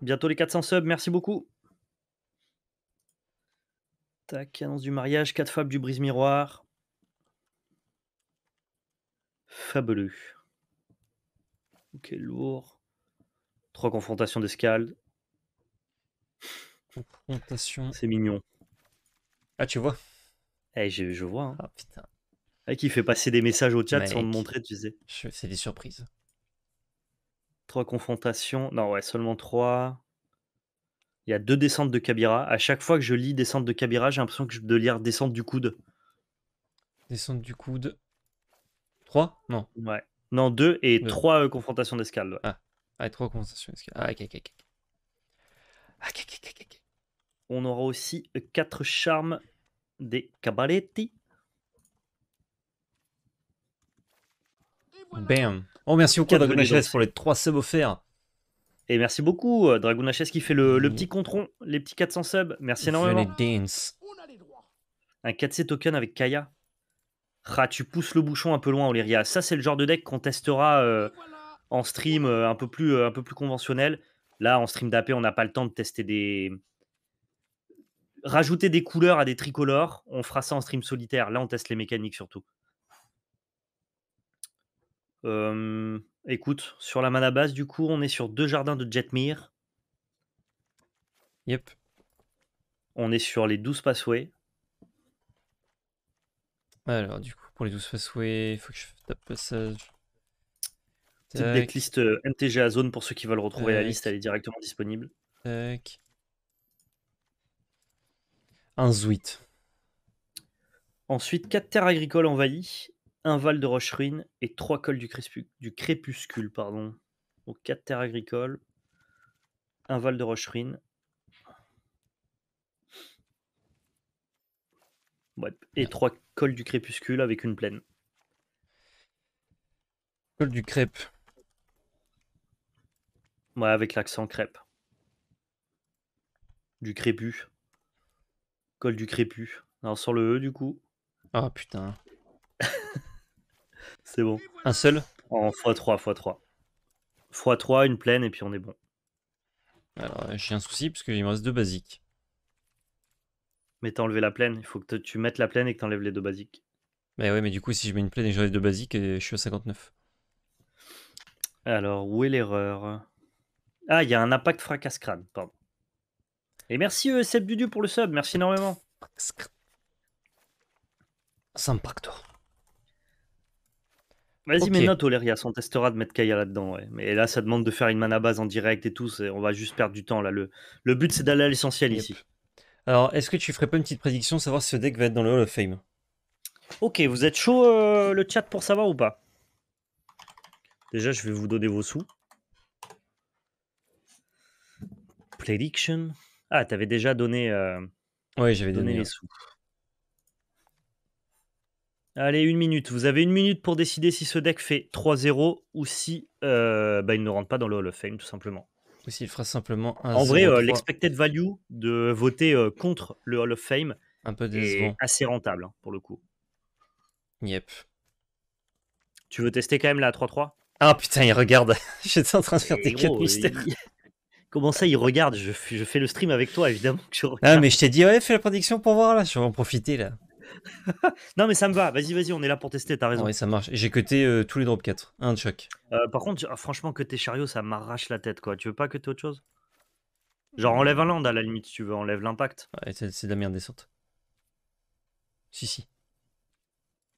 Bientôt les 400 subs, merci beaucoup. Tac, annonce du mariage, 4 fables du brise-miroir. Fabuleux. Ok, lourd. 3 confrontations d'escalde. Confrontation. C'est mignon. Ah, tu vois Eh, je, je vois. Hein. Ah, putain qui fait passer des messages au chat bah, sans me montrer, tu sais. C'est des surprises. Trois confrontations. Non, ouais, seulement trois. Il y a deux descentes de Kabira. À chaque fois que je lis descente de Kabira, j'ai l'impression que je de lire descente du coude. Descente du coude. Trois Non. Ouais. Non, deux et trois euh, confrontations d'escale. Ah, ah trois confrontations d'escale. Ah, ok, ok, ok. Ah, ok, ok, ok, On aura aussi euh, quatre charmes des Cabaletti. Bam. Oh, merci beaucoup, Dragon HS, pour les 3 subs offerts. Et merci beaucoup, euh, Dragon HS, qui fait le, le mmh. petit contron, les petits 400 subs. Merci énormément. Un 4C token avec Kaya. Rah, tu pousses le bouchon un peu loin, Oliria. Ça, c'est le genre de deck qu'on testera euh, en stream euh, un, peu plus, un peu plus conventionnel. Là, en stream d'AP, on n'a pas le temps de tester des. Rajouter des couleurs à des tricolores, on fera ça en stream solitaire. Là, on teste les mécaniques surtout écoute, sur la mana base, du coup, on est sur deux jardins de Jetmir. Yep. On est sur les 12 passways. Alors, du coup, pour les 12 passways, il faut que je tape passage. Petite decklist euh, à zone pour ceux qui veulent retrouver la liste, elle est directement disponible. Un Zuit. Ensuite, 4 terres agricoles envahies un val de rocherine et trois cols du, crépuscule. Pardon. Donc quatre terres agricoles, un val de rocherine. Et trois cols du crépuscule avec une plaine. Col du crêpe. Ouais, avec l'accent crêpe. Du crépu. Col du crépu. Alors sur le E du coup. Ah oh, putain. C'est bon. Un seul En x3, x3. x3, une plaine, et puis on est bon. Alors, euh, j'ai un souci, parce qu'il me reste deux basiques. Mais t'as enlevé la plaine. Il faut que tu mettes la plaine et que t'enlèves les deux basiques. Mais bah ouais, mais du coup, si je mets une plaine et j'enlève deux basiques, euh, je suis à 59. Alors, où est l'erreur Ah, il y a un impact fracas crâne pardon. Et merci euh, Dudu pour le sub, merci énormément. Sympa, Vas-y, okay. mais note on testera de mettre Kaya là-dedans. Ouais. Mais là, ça demande de faire une mana base en direct et tout. On va juste perdre du temps. là. Le, but, c'est d'aller à l'essentiel ici. Alors, est-ce que tu ferais pas une petite prédiction, savoir si ce deck va être dans le Hall of Fame Ok, vous êtes chaud euh, le chat pour savoir ou pas Déjà, je vais vous donner vos sous. Prediction. Ah, t'avais déjà donné. Euh, oui, j'avais donné les sous. Allez, une minute. Vous avez une minute pour décider si ce deck fait 3-0 ou si euh, bah, il ne rentre pas dans le Hall of Fame, tout simplement. Ou s'il fera simplement un En vrai, euh, l'expected value de voter euh, contre le Hall of Fame est assez rentable, hein, pour le coup. Yep. Tu veux tester quand même la 3-3 Ah putain, il regarde. J'étais en train de faire tes eh quatre oh, mystères. Comment ça, il regarde je, fais le stream avec toi, évidemment je Ah, mais je t'ai dit, ouais, fais la prédiction pour voir, là. Je vais en profiter, là. non, mais ça me va. Vas-y, vas-y, on est là pour tester, t'as raison. Oui, ça marche. J'ai cuté euh, tous les drop 4, un de chaque. Euh, par contre, ah, franchement, que tes chariots, ça m'arrache la tête, quoi. Tu veux pas que autre chose Genre, euh. enlève un land à la limite, si tu veux, enlève l'impact. c'est de la merde descente. Si, si.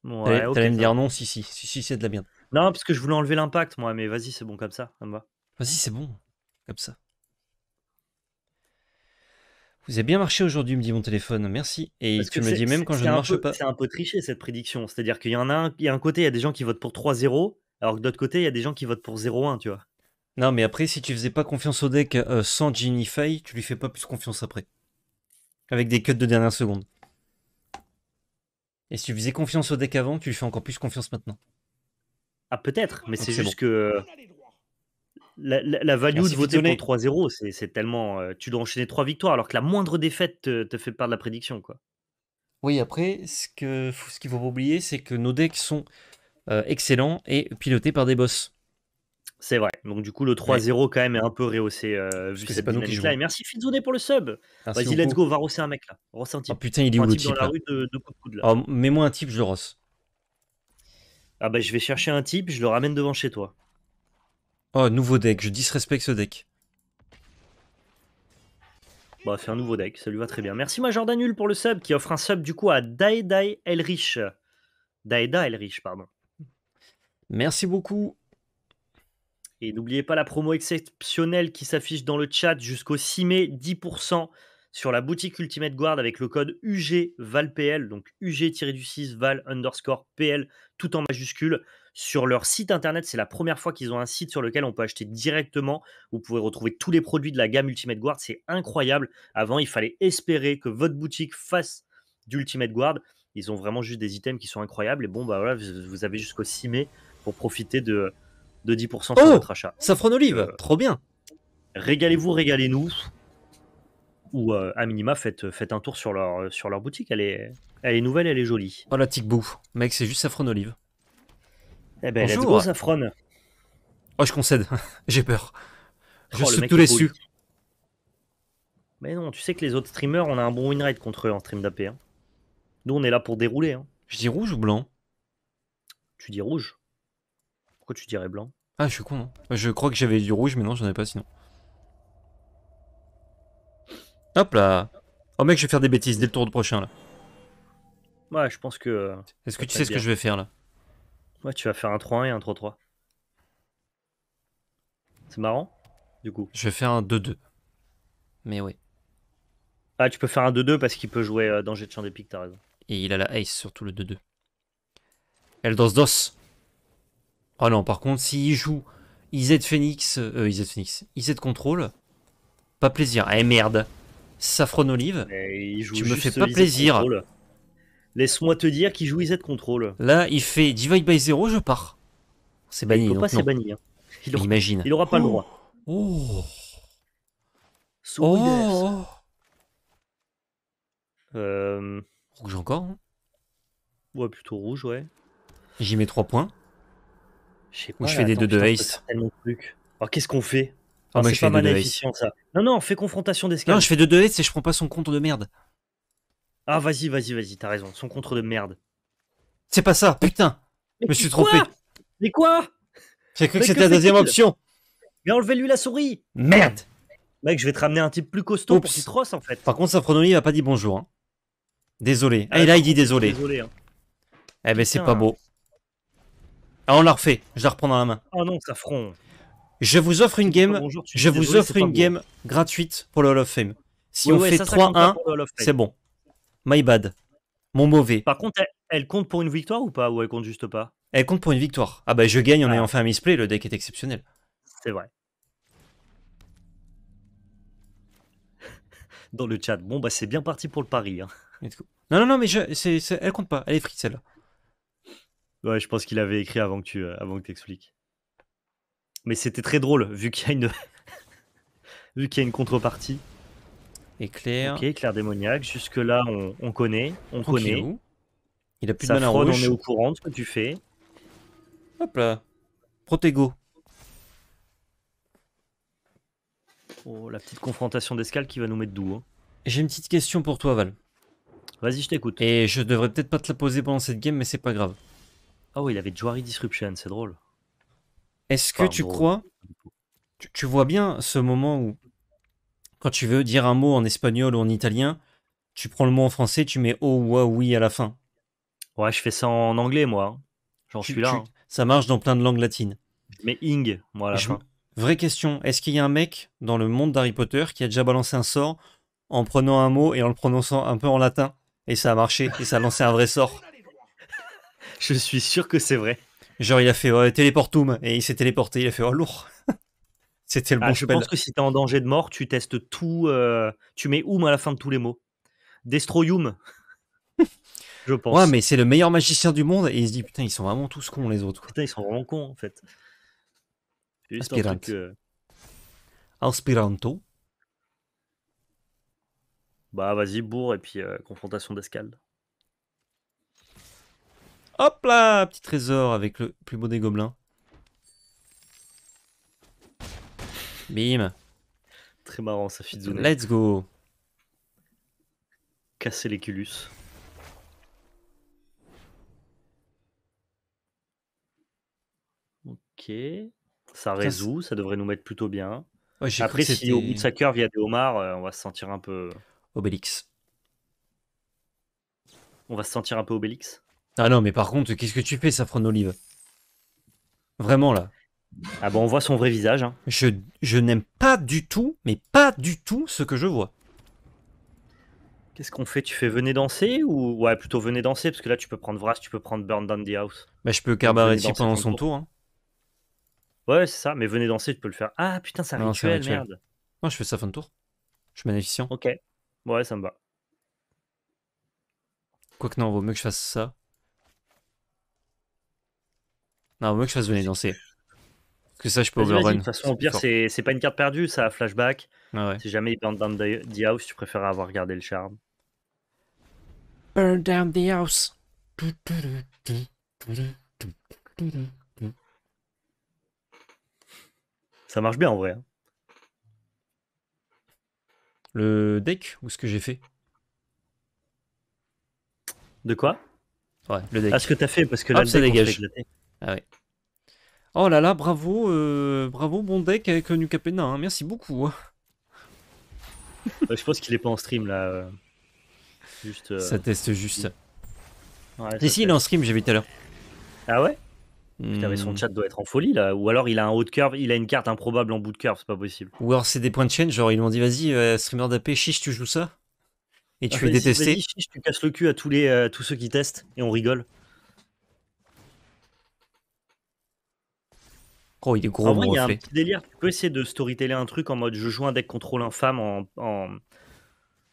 T'allais me dire non, si, si, si, si, c'est de la merde. Non, parce que je voulais enlever l'impact, moi, mais vas-y, c'est bon comme ça, ça Vas-y, c'est bon, comme ça. Vous avez bien marché aujourd'hui, me dit mon téléphone. Merci. Et tu me dis même quand je ne marche pas. C'est un peu triché cette prédiction. C'est-à-dire qu'il y en a un, il y a un côté, il y a des gens qui votent pour 3-0, alors que d'autre côté, il y a des gens qui votent pour 0-1, tu vois. Non, mais après, si tu faisais pas confiance au deck euh, sans Ginny tu lui fais pas plus confiance après. Avec des cuts de dernière seconde. Et si tu faisais confiance au deck avant, tu lui fais encore plus confiance maintenant. Ah, peut-être, mais c'est juste que. Euh, la, la, value de voter pour 3-0, c'est tellement. Euh, tu dois enchaîner 3 victoires, alors que la moindre défaite te, fait perdre la prédiction. quoi. Oui, après, ce qu'il ce faut pas oublier, c'est que nos decks sont euh, excellents et pilotés par des boss. C'est vrai. Donc, du coup, le 3-0 quand même est un peu rehaussé. Euh, que pas nous qui jouons merci Fizone pour le sub. Vas-y, let's go, va rosser un mec là. Rosser un oh, type. putain, il est où le type dans la rue de, de coup oh, Mets-moi un type, je le rosse. Ah bah, je vais chercher un type, je le ramène devant chez toi. Oh, nouveau deck, je disrespecte ce deck. Bah, c'est un nouveau deck, ça lui va très bien. Merci Major Danul pour le sub qui offre un sub du coup à Daedai Elrich. Daeda Elrich, pardon. Merci beaucoup. Et n'oubliez pas la promo exceptionnelle qui s'affiche dans le chat jusqu'au 6 mai, 10% sur la boutique Ultimate Guard avec le code UGVALPL, donc UG-6 VAL underscore PL tout en majuscule sur leur site internet. C'est la première fois qu'ils ont un site sur lequel on peut acheter directement. Vous pouvez retrouver tous les produits de la gamme Ultimate Guard. C'est incroyable. Avant, il fallait espérer que votre boutique fasse d'Ultimate Guard. Ils ont vraiment juste des items qui sont incroyables. Et bon, bah voilà, vous avez jusqu'au 6 mai pour profiter de, de 10% sur oh votre achat. Safran Olive, euh, trop bien. Régalez-vous, régalez-nous. Ou euh, à minima, faites, un tour sur leur, sur leur boutique. Elle est, elle est nouvelle, elle est jolie. Oh la tic-bou. Mec, c'est juste Safran Olive. Eh ben, Oh, je concède. J'ai peur. Oh, je suis tous les su. Mais non, tu sais que les autres streamers, on a un bon winrate contre eux en stream d'AP. Hein. Nous, on est là pour dérouler. Hein. Je dis rouge ou blanc Tu dis rouge. Pourquoi tu dirais blanc Ah, je suis con. Hein. Je crois que j'avais du rouge, mais non, j'en ai pas sinon. Hop là Oh mec, je vais faire des bêtises dès le tour de prochain là. Ouais, je pense que. Euh, Est-ce que tu sais ce que je vais faire là Ouais, tu vas faire un 3-1 et un 3-3. C'est marrant, du coup. Je vais faire un 2-2. Mais oui. Ah, tu peux faire un 2-2 parce qu'il peut jouer euh, danger de champ des piques, t'as raison. Et il a la ace, surtout le 2-2. Elle danse DOS. Oh non, par contre, s'il joue IZ Phoenix, euh, IZ Phoenix, IZ Control, pas plaisir. Eh merde. Saffron Olive, tu me fais pas plaisir. Laisse-moi te dire qu'il joue Z contrôle. Là, il fait divide by Zero, je pars. C'est banni. Il peut pas, c'est banni. Hein. Il aura, pas le droit. Oh. oh. Euh. Rouge encore. Hein. Ouais, plutôt rouge, ouais. J'y mets 3 points. Ou je fais des 2 de ace. Alors oh, qu'est-ce qu'on fait ah, oh, C'est pas mal efficient ça. Non, non, fait confrontation d'escalade. Non, je fais 2 de ace et je prends pas son compte de merde. Ah, vas-y, vas-y, vas-y, t'as raison. Son contre de merde. C'est pas ça, putain Je me suis trompé. Mais quoi J'ai cru que c'était la deuxième option. Mais enlevez-lui la souris Merde Mec, je vais te ramener un type plus costaud pour en fait. Par contre, sa il a pas dit bonjour. Hein. Désolé. Ah, et là, il dit désolé. désolé hein. Eh ben, c'est pas beau. Ah, on la refait. Je la reprends dans la main. oh non, ça Je vous offre une game, je vous offre une game gratuite pour le Hall of Fame. Si on fait 3-1, c'est bon. My bad. Mon mauvais. Par contre, elle, compte pour une victoire ou pas Ou elle compte juste pas Elle compte pour une victoire. Ah bah je gagne en ah. ayant fait un misplay, le deck est exceptionnel. C'est vrai. Dans le chat. Bon bah c'est bien parti pour le pari. Hein. Non, non, non, mais je, elle compte pas. Elle est free là Ouais, je pense qu'il avait écrit avant que tu euh, avant que t'expliques. Mais c'était très drôle, vu qu'il a une, vu qu'il y a une contrepartie. Éclair. Ok, éclair démoniaque. Jusque-là, on, connaît. On connaît connaît. Il a plus de mal à on est au courant de ce que tu fais. Hop là. Protego. Oh, la petite confrontation d'escale qui va nous mettre doux. Hein. J'ai une petite question pour toi, Val. Vas-y, je t'écoute. Et je devrais peut-être pas te la poser pendant cette game, mais c'est pas grave. Oh, il avait Jewelry Disruption, c'est drôle. Est-ce que tu crois. tu vois bien ce moment où quand tu veux dire un mot en espagnol ou en italien, tu prends le mot en français, tu mets oh ou oui à la fin. Ouais, je fais ça en anglais, moi. J'en suis là. Ça marche dans plein de langues latines. Mais ing, moi, Vraie question, est-ce qu'il y a un mec dans le monde d'Harry Potter qui a déjà balancé un sort en prenant un mot et en le prononçant un peu en latin Et ça a marché, et ça a lancé un vrai sort. je suis sûr que c'est vrai. Genre, il a fait oh, téléportum, et il s'est téléporté, il a fait oh lourd. Ah, je pense que si t'es en danger de mort, tu testes tout. Euh, tu mets oum à la fin de tous les mots. Destroyum. je pense. Ouais, mais c'est le meilleur magicien du monde et il se dit putain, ils sont vraiment tous cons les autres. Putain, ils sont vraiment cons en fait. Juste euh Aspiranto. Bah vas-y, bourre et puis euh, confrontation d'escale. Hop là, petit trésor avec le plus beau des gobelins. Bim. Très marrant ça, zoom. Let's go. Casser les culus. Ok. Ça résout, ça, devrait nous mettre plutôt bien. Oh, Après, si au bout de sa curve il des homards, euh, on va se sentir un peu. Obélix. On va se sentir un peu Obélix. Ah non, mais par contre, qu'est-ce que tu fais, Saffron Olive Vraiment là. Ah bon, on voit son vrai visage. Hein. Je, n'aime pas du tout, mais pas du tout ce que je vois. Qu'est-ce qu'on fait Tu fais venez danser ou ouais plutôt venez danser parce que là tu peux prendre Vras, tu peux prendre Burn Down the House. Bah je peux ici pendant son tour. Hein. Ouais c'est ça, mais venez danser tu peux le faire. Ah putain c'est un, rituel, merde. Non je fais ça fin de tour. Je suis Ok. Ouais ça me va. Quoique non, vaut mieux que je fasse ça. Non, vaut mieux que je fasse venez danser. Que ça, je peux overrun. De toute façon, au pire, c'est pas une carte perdue, ça a flashback. Ah si jamais il burn down the house, tu préfères avoir gardé le charme. Burn down the house. Ça marche bien en vrai. Hein. Le deck ou ce que j'ai fait De quoi Ouais, le deck. Ah, ce que t'as fait parce que là, ah, ça dégage. Ah ouais. Oh là là, bravo, euh, bravo bon deck avec euh, Nuka Pena, hein. merci beaucoup. Euh, je pense qu'il est pas en stream là. Juste, Ça teste juste. si, il est en stream, j'ai vu tout à l'heure. Ah ouais Putain, mais son hmm. chat doit être en folie là. Ou alors il a un haut de curve, il a une carte improbable en bout de curve, c'est pas possible. Ou alors c'est des points de chaîne, genre ils m'ont dit vas-y, streamer d'AP, chiche, tu joues ça Et tu es ah, détesté. Chiche, tu casses le cul à tous, les, à tous ceux qui testent et on rigole. Oh, il est gros. y a un petit délire. Tu peux essayer de storyteller un truc en mode je joue un deck contrôle infâme en,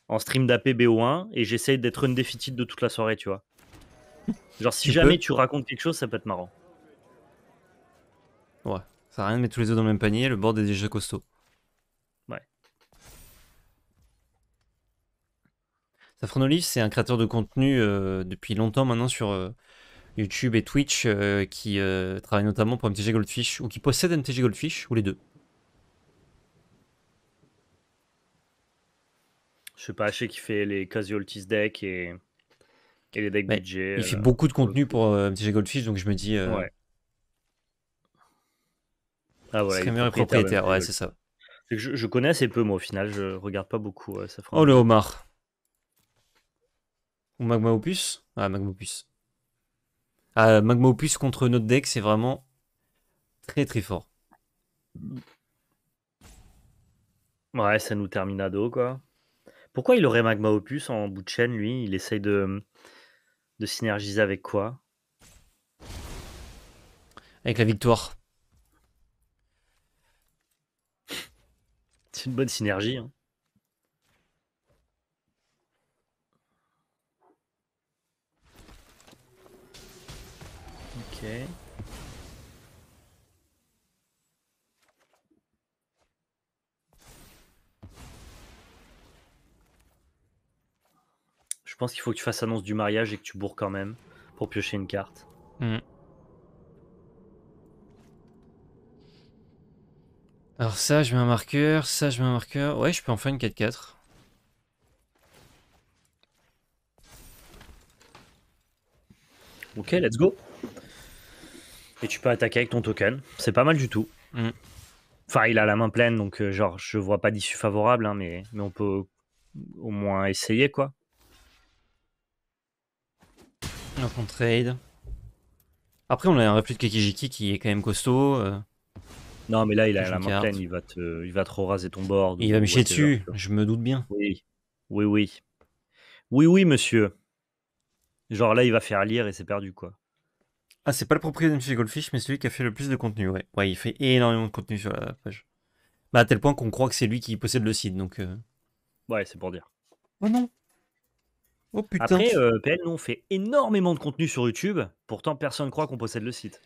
en, stream d'AP BO1 et j'essaye d'être une défitite de toute la soirée, tu vois. Genre, si jamais tu racontes quelque chose, ça peut être marrant. Ouais, ça à rien de mettre tous les deux dans le même panier. Le board est déjà costaud. Ouais. Safron Olive, c'est un créateur de contenu euh, depuis longtemps maintenant sur. Euh, YouTube et Twitch euh, qui travaille euh, travaillent notamment pour MTG Goldfish ou qui possèdent MTG Goldfish ou les deux Je sais pas, je sais qu'il fait les casualties deck et, les decks budget. Il fait euh, beaucoup de contenu pour MTG Goldfish donc je me dis. Ouais. Ah ouais, c'est propriétaire, ouais, c'est ça. Je, connais assez peu, moi, au final. Je regarde pas beaucoup. ça oh, le Omar. Ou Magma Opus Ah, Magma Opus. Ah, Magma Opus contre notre deck, c'est vraiment très très fort. Ouais, ça nous termine à dos, quoi. Pourquoi il aurait Magma Opus en bout de chaîne, lui Il essaye de, de synergiser avec quoi Avec la victoire. C'est une bonne synergie. Hein. Je pense qu'il faut que tu fasses annonce du mariage et que tu bourres quand même pour piocher une carte. Hmm. Alors ça, je mets un marqueur, ça, je mets un marqueur. Ouais, je peux en faire une 4-4. Ok, let's go. Et tu peux attaquer avec ton token. C'est pas mal du tout. Mm. Enfin, il a la main pleine, donc euh, genre, je vois pas d'issue favorable, hein, mais, mais on peut au moins essayer, quoi. Donc on trade. Après, on a un repli de Kikijiki qui est quand même costaud. Euh. Non, mais là, il a la main pleine, il va te, il va te raser ton board. Il va me chier dessus, je me doute bien. Oui, oui, oui. Oui, oui, monsieur. Genre là, il va faire lire et c'est perdu, quoi. Ah, c'est pas le propriétaire de Monsieur Goldfish, mais celui qui a fait le plus de contenu, ouais. Ouais, il fait énormément de contenu sur la page. Bah, à tel point qu'on croit que c'est lui qui possède le site, donc. Euh. Ouais, c'est pour dire. Oh non Oh putain Après, euh, PL, nous, on fait énormément de contenu sur YouTube, pourtant personne croit qu'on possède le site.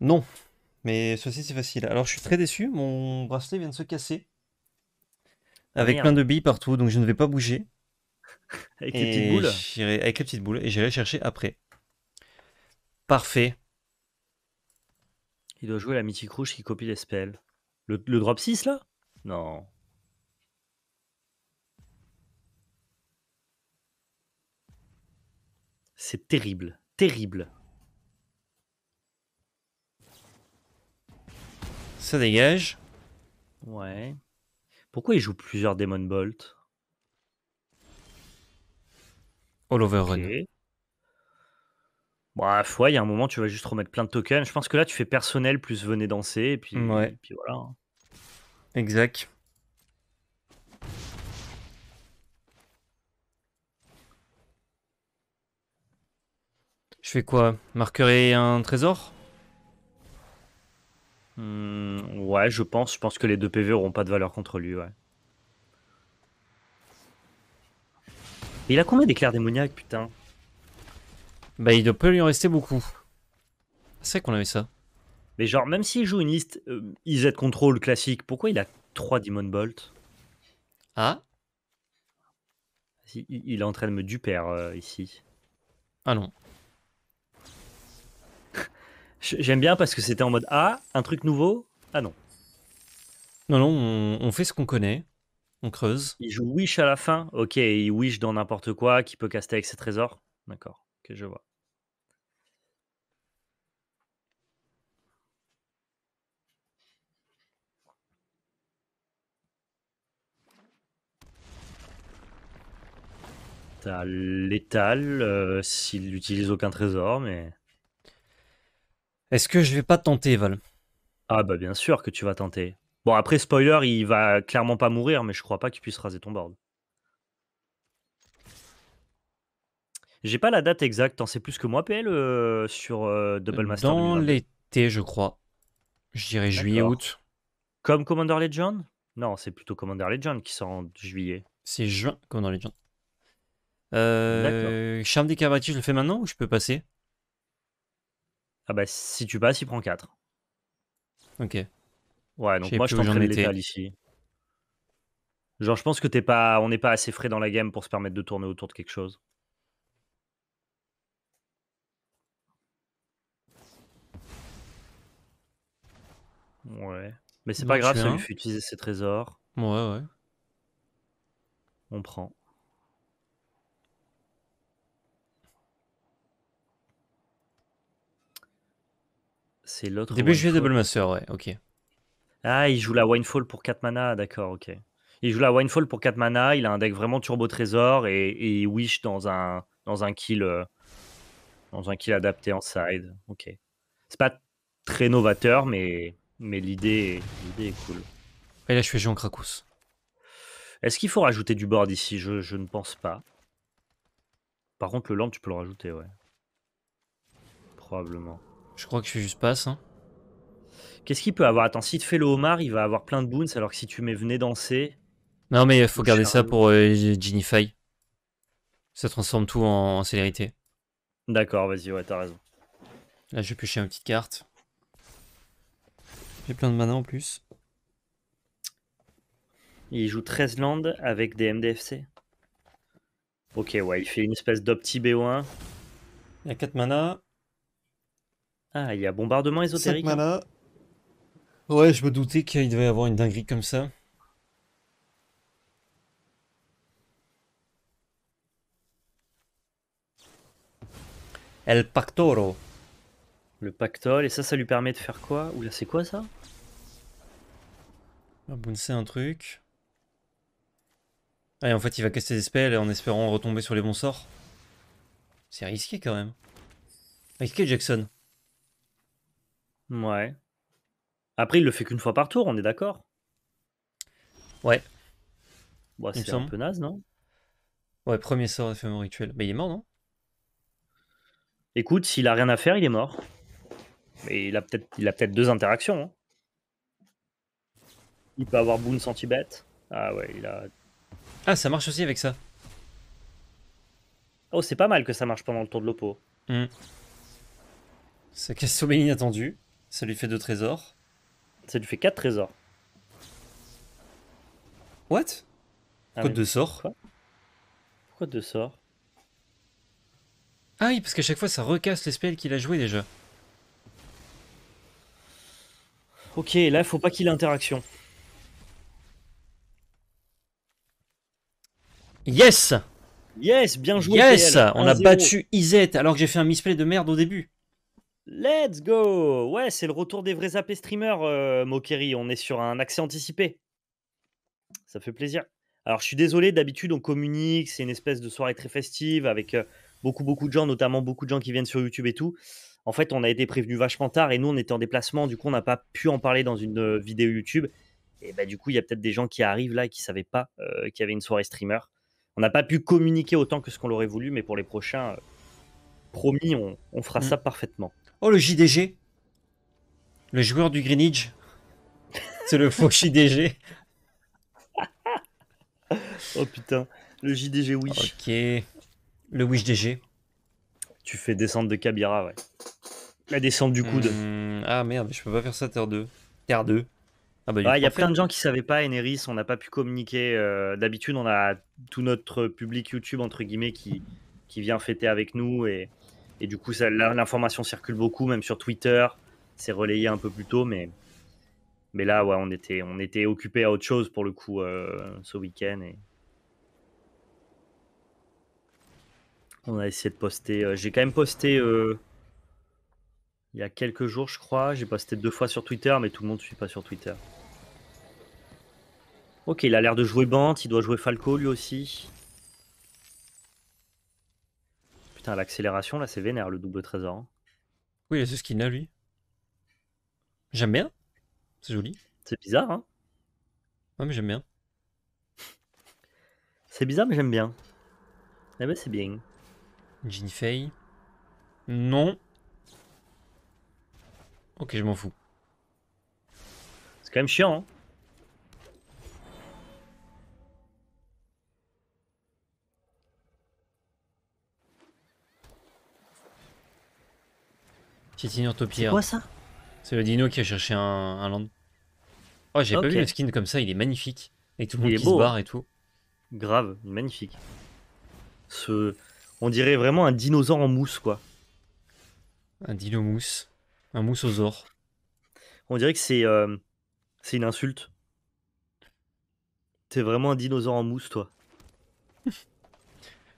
Non, mais ceci c'est facile. Alors, je suis très déçu, mon bracelet vient de se casser. Ah, avec plein de billes partout, donc je ne vais pas bouger. Avec les petites boules Avec les petites boules, et j'irai chercher après. Parfait. Il doit jouer la mythique rouge qui copie les spells. Le, drop 6 là Non. C'est terrible. Terrible. Ça dégage. Ouais. Pourquoi il joue plusieurs Demon Bolt All over bah, à il y a un moment, tu vas juste remettre plein de tokens. Je pense que là, tu fais personnel plus venez danser, et puis, puis voilà. Hein. Exact. Je fais quoi Marquerai un trésor hmm, Ouais, je pense. Je pense que les deux PV auront pas de valeur contre lui, ouais. il a combien d'éclairs démoniaques, putain bah, il peut lui en rester beaucoup. C'est qu'on avait ça. Mais genre, même s'il joue une liste euh, Control classique, pourquoi il a 3 Demon Bolt Ah il, il, est en train de me duper euh, ici. Ah non. J'aime bien parce que c'était en mode Ah, un truc nouveau Ah non. Non, non, on, on fait ce qu'on connaît. On creuse. Il joue Wish à la fin. Ok, il Wish dans n'importe quoi, qui peut caster avec ses trésors. D'accord que je vois. T'as l'étal euh, s'il n'utilise aucun trésor, mais. Est-ce que je vais pas tenter, Val Ah, bah bien sûr que tu vas tenter. Bon, après, spoiler, il va clairement pas mourir, mais je crois pas qu'il puisse raser ton board. J'ai pas la date exacte, hein. c'est sais plus que moi, PL, euh, sur euh, Double Master. Dans l'été, je crois. Je dirais juillet-août. Comme Commander Legend Non, c'est plutôt Commander Legend qui sort en juillet. C'est juin, Commander Legend. Euh, Charme des je le fais maintenant ou je peux passer Ah bah si tu passes, il prend 4. Ok. Ouais, donc moi je ici. Genre je pense que t'es pas, on n'est pas assez frais dans la game pour se permettre de tourner autour de quelque chose. Ouais. Mais c'est pas bah, grave, ça lui fait utiliser ses trésors. Ouais, ouais. On prend. C'est l'autre. Début je Double ouais, ok. Ah, il joue la Winefall pour 4 mana, d'accord, ok. Il joue la Winefall pour 4 mana, il a un deck vraiment turbo trésor et, et il wish dans un, dans un kill euh, dans un kill adapté en side. Ok. C'est pas très novateur, mais mais l'idée est, cool. Et là, je suis Jean Cracous. Est-ce qu'il faut rajouter du board ici je, ne pense pas. Par contre, le lamp, tu peux le rajouter, ouais. Probablement. Je crois que je fais juste passe. Hein. Qu'est-ce qu'il peut avoir Attends, si tu fais le homard, il va avoir plein de boons, alors que si tu mets venez danser. Non, mais il faut garder ça pour euh, Ça transforme tout en, en célérité. D'accord, vas-y, ouais, t'as raison. Là, je vais piocher une petite carte. J'ai plein de mana en plus. Il joue 13 landes avec des MDFC. Ok, ouais, il fait une espèce d'opti B1. Il y a 4 mana. Ah, il y a bombardement ésotérique. 5 mana. Hein. Ouais, je me doutais qu'il devait y avoir une dinguerie comme ça. El Pactoro. Le pactole, et ça, ça lui permet de faire quoi Oula, c'est quoi ça c'est un truc. Ah, et en fait, il va casser des spells en espérant retomber sur les bons sorts. C'est risqué quand même. Risqué, Jackson. Ouais. Après, il le fait qu'une fois par tour, on est d'accord Ouais. Bon, bah, c'est un peu naze, non Ouais, premier sort mon rituel. Mais bah, il est mort, non Écoute, s'il a rien à faire, il est mort. Mais il a peut-être il a peut-être deux interactions. Hein. Il peut avoir Boon bête Ah ouais, il a. Ah, ça marche aussi avec ça. Oh, c'est pas mal que ça marche pendant le tour de l'Oppo. Ça hmm. casse sommeil inattendu. Ça lui fait deux trésors. Ça lui fait quatre trésors. What ah Pourquoi Code de sort. Pourquoi deux sorts Ah oui, parce qu'à chaque fois, ça recasse les spells qu'il a joué déjà. Ok, là, il faut pas qu'il ait interaction. Yes Yes, bien joué. Yes, on a battu Izet alors que j'ai fait un misplay de merde au début. Let's go Ouais, c'est le retour des vrais AP streamers, euh, Mokeri. On est sur un accès anticipé. Ça fait plaisir. Alors, je suis désolé, d'habitude, on communique. C'est une espèce de soirée très festive avec euh, beaucoup, beaucoup de gens, notamment beaucoup de gens qui viennent sur YouTube et tout en fait, on a été prévenu vachement tard et nous, on était en déplacement. Du coup, on n'a pas pu en parler dans une euh, vidéo YouTube. Et bah, du coup, il y a peut-être des gens qui arrivent là et qui savaient pas euh, qu'il y avait une soirée streamer. On n'a pas pu communiquer autant que ce qu'on l'aurait voulu, mais pour les prochains, euh, promis, on, fera mm. ça parfaitement. Oh, le JDG Le joueur du Greenwich C'est le faux JDG Oh putain, le JDG Wish. Ok, le Wish DG. Tu fais descendre de Kabira, ouais. La descente du coude. Hmm, ah merde, je peux pas faire ça Terre 2. Terre 2. Ah bah, il y a plein hein. de gens qui savaient pas Eneris, on n'a pas pu communiquer. Euh, d'habitude, on a tout notre public YouTube entre guillemets qui, qui vient fêter avec nous et, du coup, l'information circule beaucoup, même sur Twitter. C'est relayé un peu plus tôt, mais mais là, ouais, on était on était occupé à autre chose pour le coup euh, ce week-end On a essayé de poster. Euh, j'ai quand même posté euh, il y a quelques jours, je crois. J'ai posté deux fois sur Twitter, mais tout le monde ne suit pas sur Twitter. Ok, il a l'air de jouer Bant, il doit jouer Falco lui aussi. Putain, l'accélération là, c'est vénère le double trésor. Hein. Oui, c'est ce qu'il a lui. J'aime bien. C'est joli. C'est bizarre, hein Ouais, mais j'aime bien. c'est bizarre, mais j'aime bien. Eh ben, c'est bien. Jinfei. Non. Ok, je m'en fous. C'est quand même chiant. Hein C'est quoi ça C'est le dino qui a cherché un, land. Oh, j'ai pas vu le skin comme ça, il est magnifique. Et tout le monde qui beau, se hein. et tout. Grave, magnifique. Ce, on dirait vraiment un dinosaure en mousse, quoi. Un dino mousse. Un moussosaure. On dirait que c'est euh, c'est une insulte. T'es vraiment un dinosaure en mousse, toi.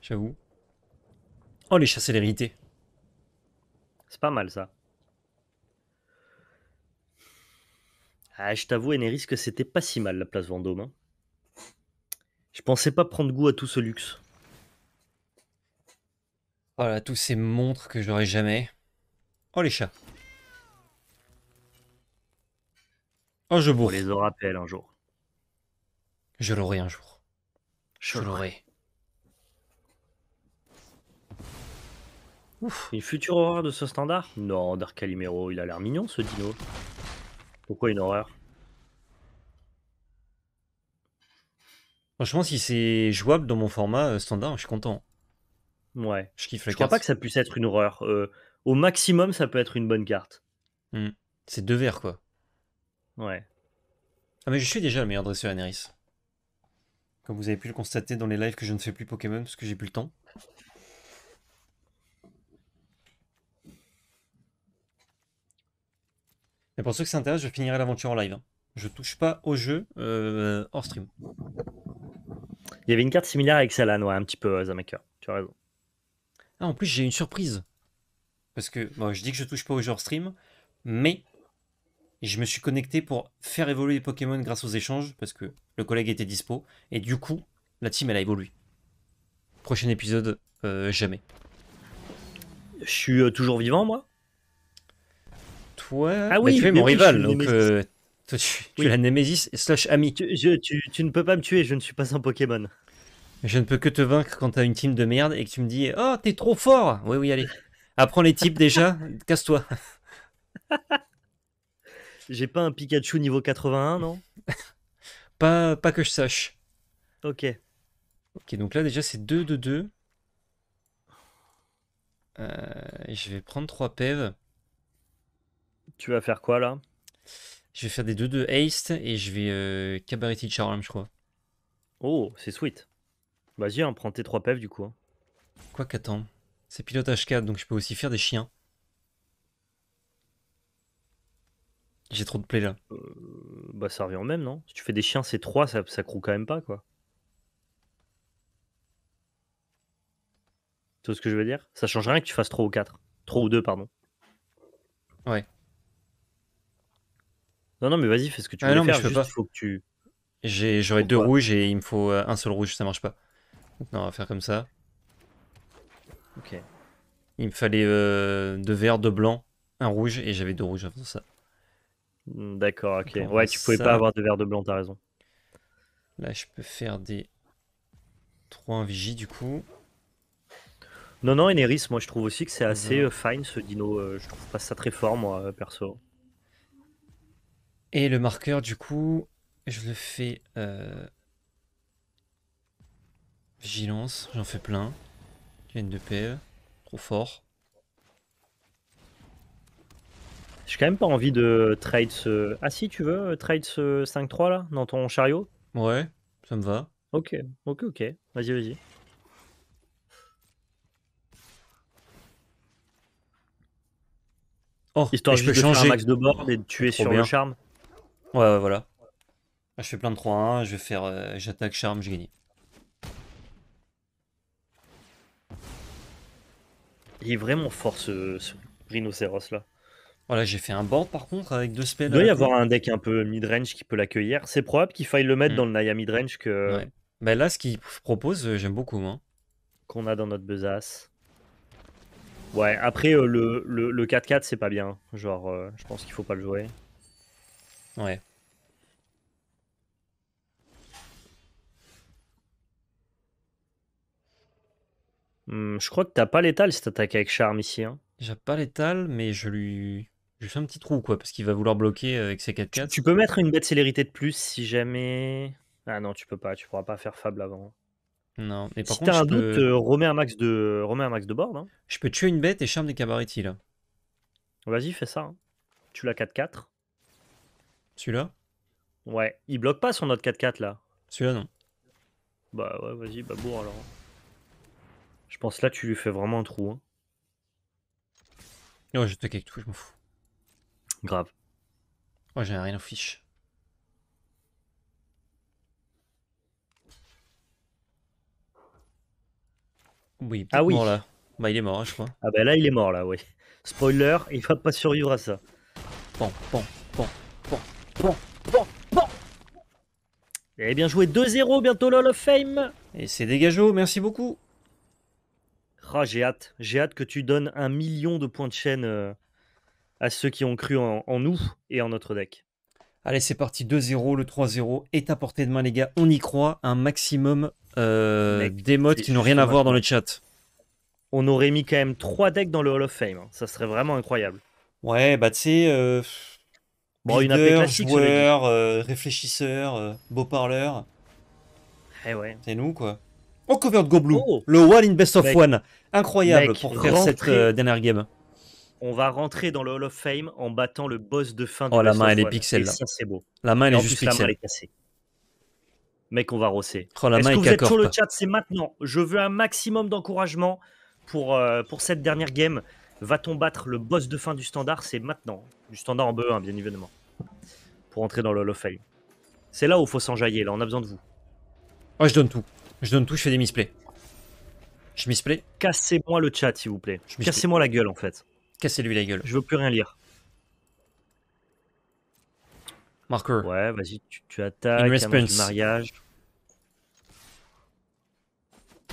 J'avoue. Oh, les chasses à C'est pas mal, ça. Ah, je t'avoue, Eneris, que c'était pas si mal, la place Vendôme. Hein. Je pensais pas prendre goût à tout ce luxe. Voilà, tous ces montres que j'aurai jamais. Oh, les chats. Oh, je bourre. On les aura un jour Je l'aurai un jour. Je, l'aurai. Ouf. Une future horreur de ce standard Non, Dark Calimero, il a l'air mignon ce dino. Pourquoi une horreur Franchement, si c'est jouable dans mon format euh, standard, je suis content. Ouais. Je kiffe Je crois pas que ça puisse être une horreur. Euh, au maximum, ça peut être une bonne carte. Hmm. C'est deux verres, quoi. Ouais. Ah, mais je suis déjà le meilleur dresseur Aneris. Comme vous avez pu le constater dans les lives que je ne fais plus Pokémon parce que j'ai plus le temps. Mais pour ceux que ça intéresse, je finirai l'aventure en live. Hein. Je touche pas au jeu euh, hors stream. Il y avait une carte similaire avec celle-là, ouais, un petit peu, euh, Zamaker. Tu as raison. Ah, en plus, j'ai une surprise. Parce que, bon, je dis que je touche pas au genre stream, mais je me suis connecté pour faire évoluer les Pokémon grâce aux échanges, parce que le collègue était dispo, et du coup, la team, elle a évolué. Prochain épisode, euh, jamais. Je suis euh, toujours vivant, moi Toi... Ah bah, tu es mon rival, donc euh, tu, es la Nemesis. slash ami. Tu, tu, tu ne peux pas me tuer, je ne suis pas un Pokémon. Je ne peux que te vaincre quand t'as une team de merde et que tu me dis Oh, t'es trop fort Oui, oui, allez. Apprends les types déjà, casse-toi. J'ai pas un Pikachu niveau 81, non pas, pas que je sache. Ok. Ok, donc là déjà c'est 2 de 2. Euh, je vais prendre 3 PEV. Tu vas faire quoi là Je vais faire des 2 de haste et je vais euh, cabaretti charm, je crois. Oh, c'est sweet. Vas-y, prends tes 3 PEV du coup. Hein. Quoi qu'attends. C'est pilote H4, donc je peux aussi faire des chiens. J'ai trop de play là. Euh, bah ça revient en même, non Si tu fais des chiens, c'est 3, ça, ça croue quand même pas, quoi. Tu vois ce que je veux dire Ça change rien que tu fasses 3 ou 4. 3 ou 2, pardon. Ouais. Non, non, mais vas-y, fais ce que tu ah veux faire. je peux faut que tu... J'ai- J'aurais deux rouges et il me faut euh, un seul rouge, ça marche pas. Non, on va faire comme ça. Ok. Il me fallait euh, deux verts, deux blancs, un rouge, et j'avais deux rouges avant ça. Hmm, d'accord, ok. ouais, tu pouvais pas avoir de verts, de blanc, t'as raison. Là, je peux faire des 3 vigie du coup. Non, non, Eneris, moi je trouve aussi que c'est assez euh, fine ce dino. Euh, je trouve pas ça très fort, moi, perso. Et le marqueur, du coup, je le fais Vigilance, j'en fais plein. une de paix e, trop fort. J'ai quand même pas envie de trade ce. Ah si, tu veux, euh, trade ce 5-3 là, dans ton chariot Ouais, ça me va. Ok, ok, ok. Vas-y, vas-y. Oh, Histoire je peux changer. un max de board et de tuer sur le charme. Ouais, voilà. Je fais plein de 3-1, je vais faire. Euh, j'attaque charme, je gagne. Il est vraiment fort ce, rhinocéros là. Voilà, j'ai fait un board par contre avec deux spells. Il doit y avoir un deck un peu midrange qui peut l'accueillir. C'est probable qu'il faille le mettre mm. dans le Naya midrange que. Ouais. Bah, là, ce qu'il propose, euh, j'aime beaucoup moins hein. Qu'on a dans notre besace. Ouais, après euh, le, le, 4-4, c'est pas bien. Genre, euh, je pense qu'il faut pas le jouer. Ouais. Hmm, je crois que t'as pas l'étal si t'attaques avec charme ici. Hein. J'ai pas l'étal, mais je lui... je fais un petit trou, quoi, parce qu'il va vouloir bloquer euh, avec ses 4 4 Tu peux mettre une bête célérité de plus si jamais. Ah non, tu peux pas, tu pourras pas faire fable avant. Non, mais par si contre. Si t'as un doute, euh, remets, un max de... remets un max de board. Hein. Je peux tuer une bête et charme des cabaretti, hein. là. Vas-y, fais ça. Hein. Tu l'as 4-4. Celui-là Ouais, il bloque pas son autre 4-4 là. Celui-là non. Bah ouais, vas-y, bah bourre alors. Je pense là, tu lui fais vraiment un trou. je hein. Ouais, je t'inquiète, je m'en fous. Grave. Ouais, j'ai rien en fiche. Oui, ah oui. mort là. Bah, il est mort, hein, je crois. Ah bah là, il est mort là, oui. Spoiler, il va pas survivre à ça. Bon, bon, bon, bon, bon, bon, Et eh bien joué 2-0, bientôt LOL of Fame. Et c'est dégageau, merci beaucoup. Ah, j'ai hâte. J'ai hâte que tu donnes un million de points de chaîne euh, à ceux qui ont cru en, nous et en notre deck. Allez, c'est parti. 2-0, le 3-0 est à portée de main, les gars. On y croit. Un maximum euh, des modes qui n'ont rien à voir dans le chat. On aurait mis quand même 3 decks dans le Hall of Fame. Hein. Ça serait vraiment incroyable. Ouais, bah tu sais. Euh... Bon, une joueur, euh, réfléchisseur, euh, beau parleur. Eh ouais. C'est nous, quoi en cover de le One in Best of One. Incroyable pour faire cette euh, dernière game. On va rentrer dans le Hall of Fame en battant le boss de fin de Oh, la main, elle est pixel. Ça, c'est beau. La main, elle est juste pixel. cassée. Mec, on va rosser. Oh, Est-ce que vous êtes sur le chat C'est maintenant. Je veux un maximum d'encouragement pour, euh, pour cette dernière game. Va-t-on battre le boss de fin du standard C'est maintenant. Du standard en BE1, bien évidemment. Pour rentrer dans le Hall of Fame. C'est là où il faut s'enjailler. Là, on a besoin de vous. je donne tout. Je donne tout, je fais des misplays. Je misplay. Cassez-moi le chat, s'il vous plaît. Cassez-moi la gueule, en fait. Cassez-lui la gueule. Je veux plus rien lire. Marker. Ouais, vas-y, tu, attaques. Du mariage.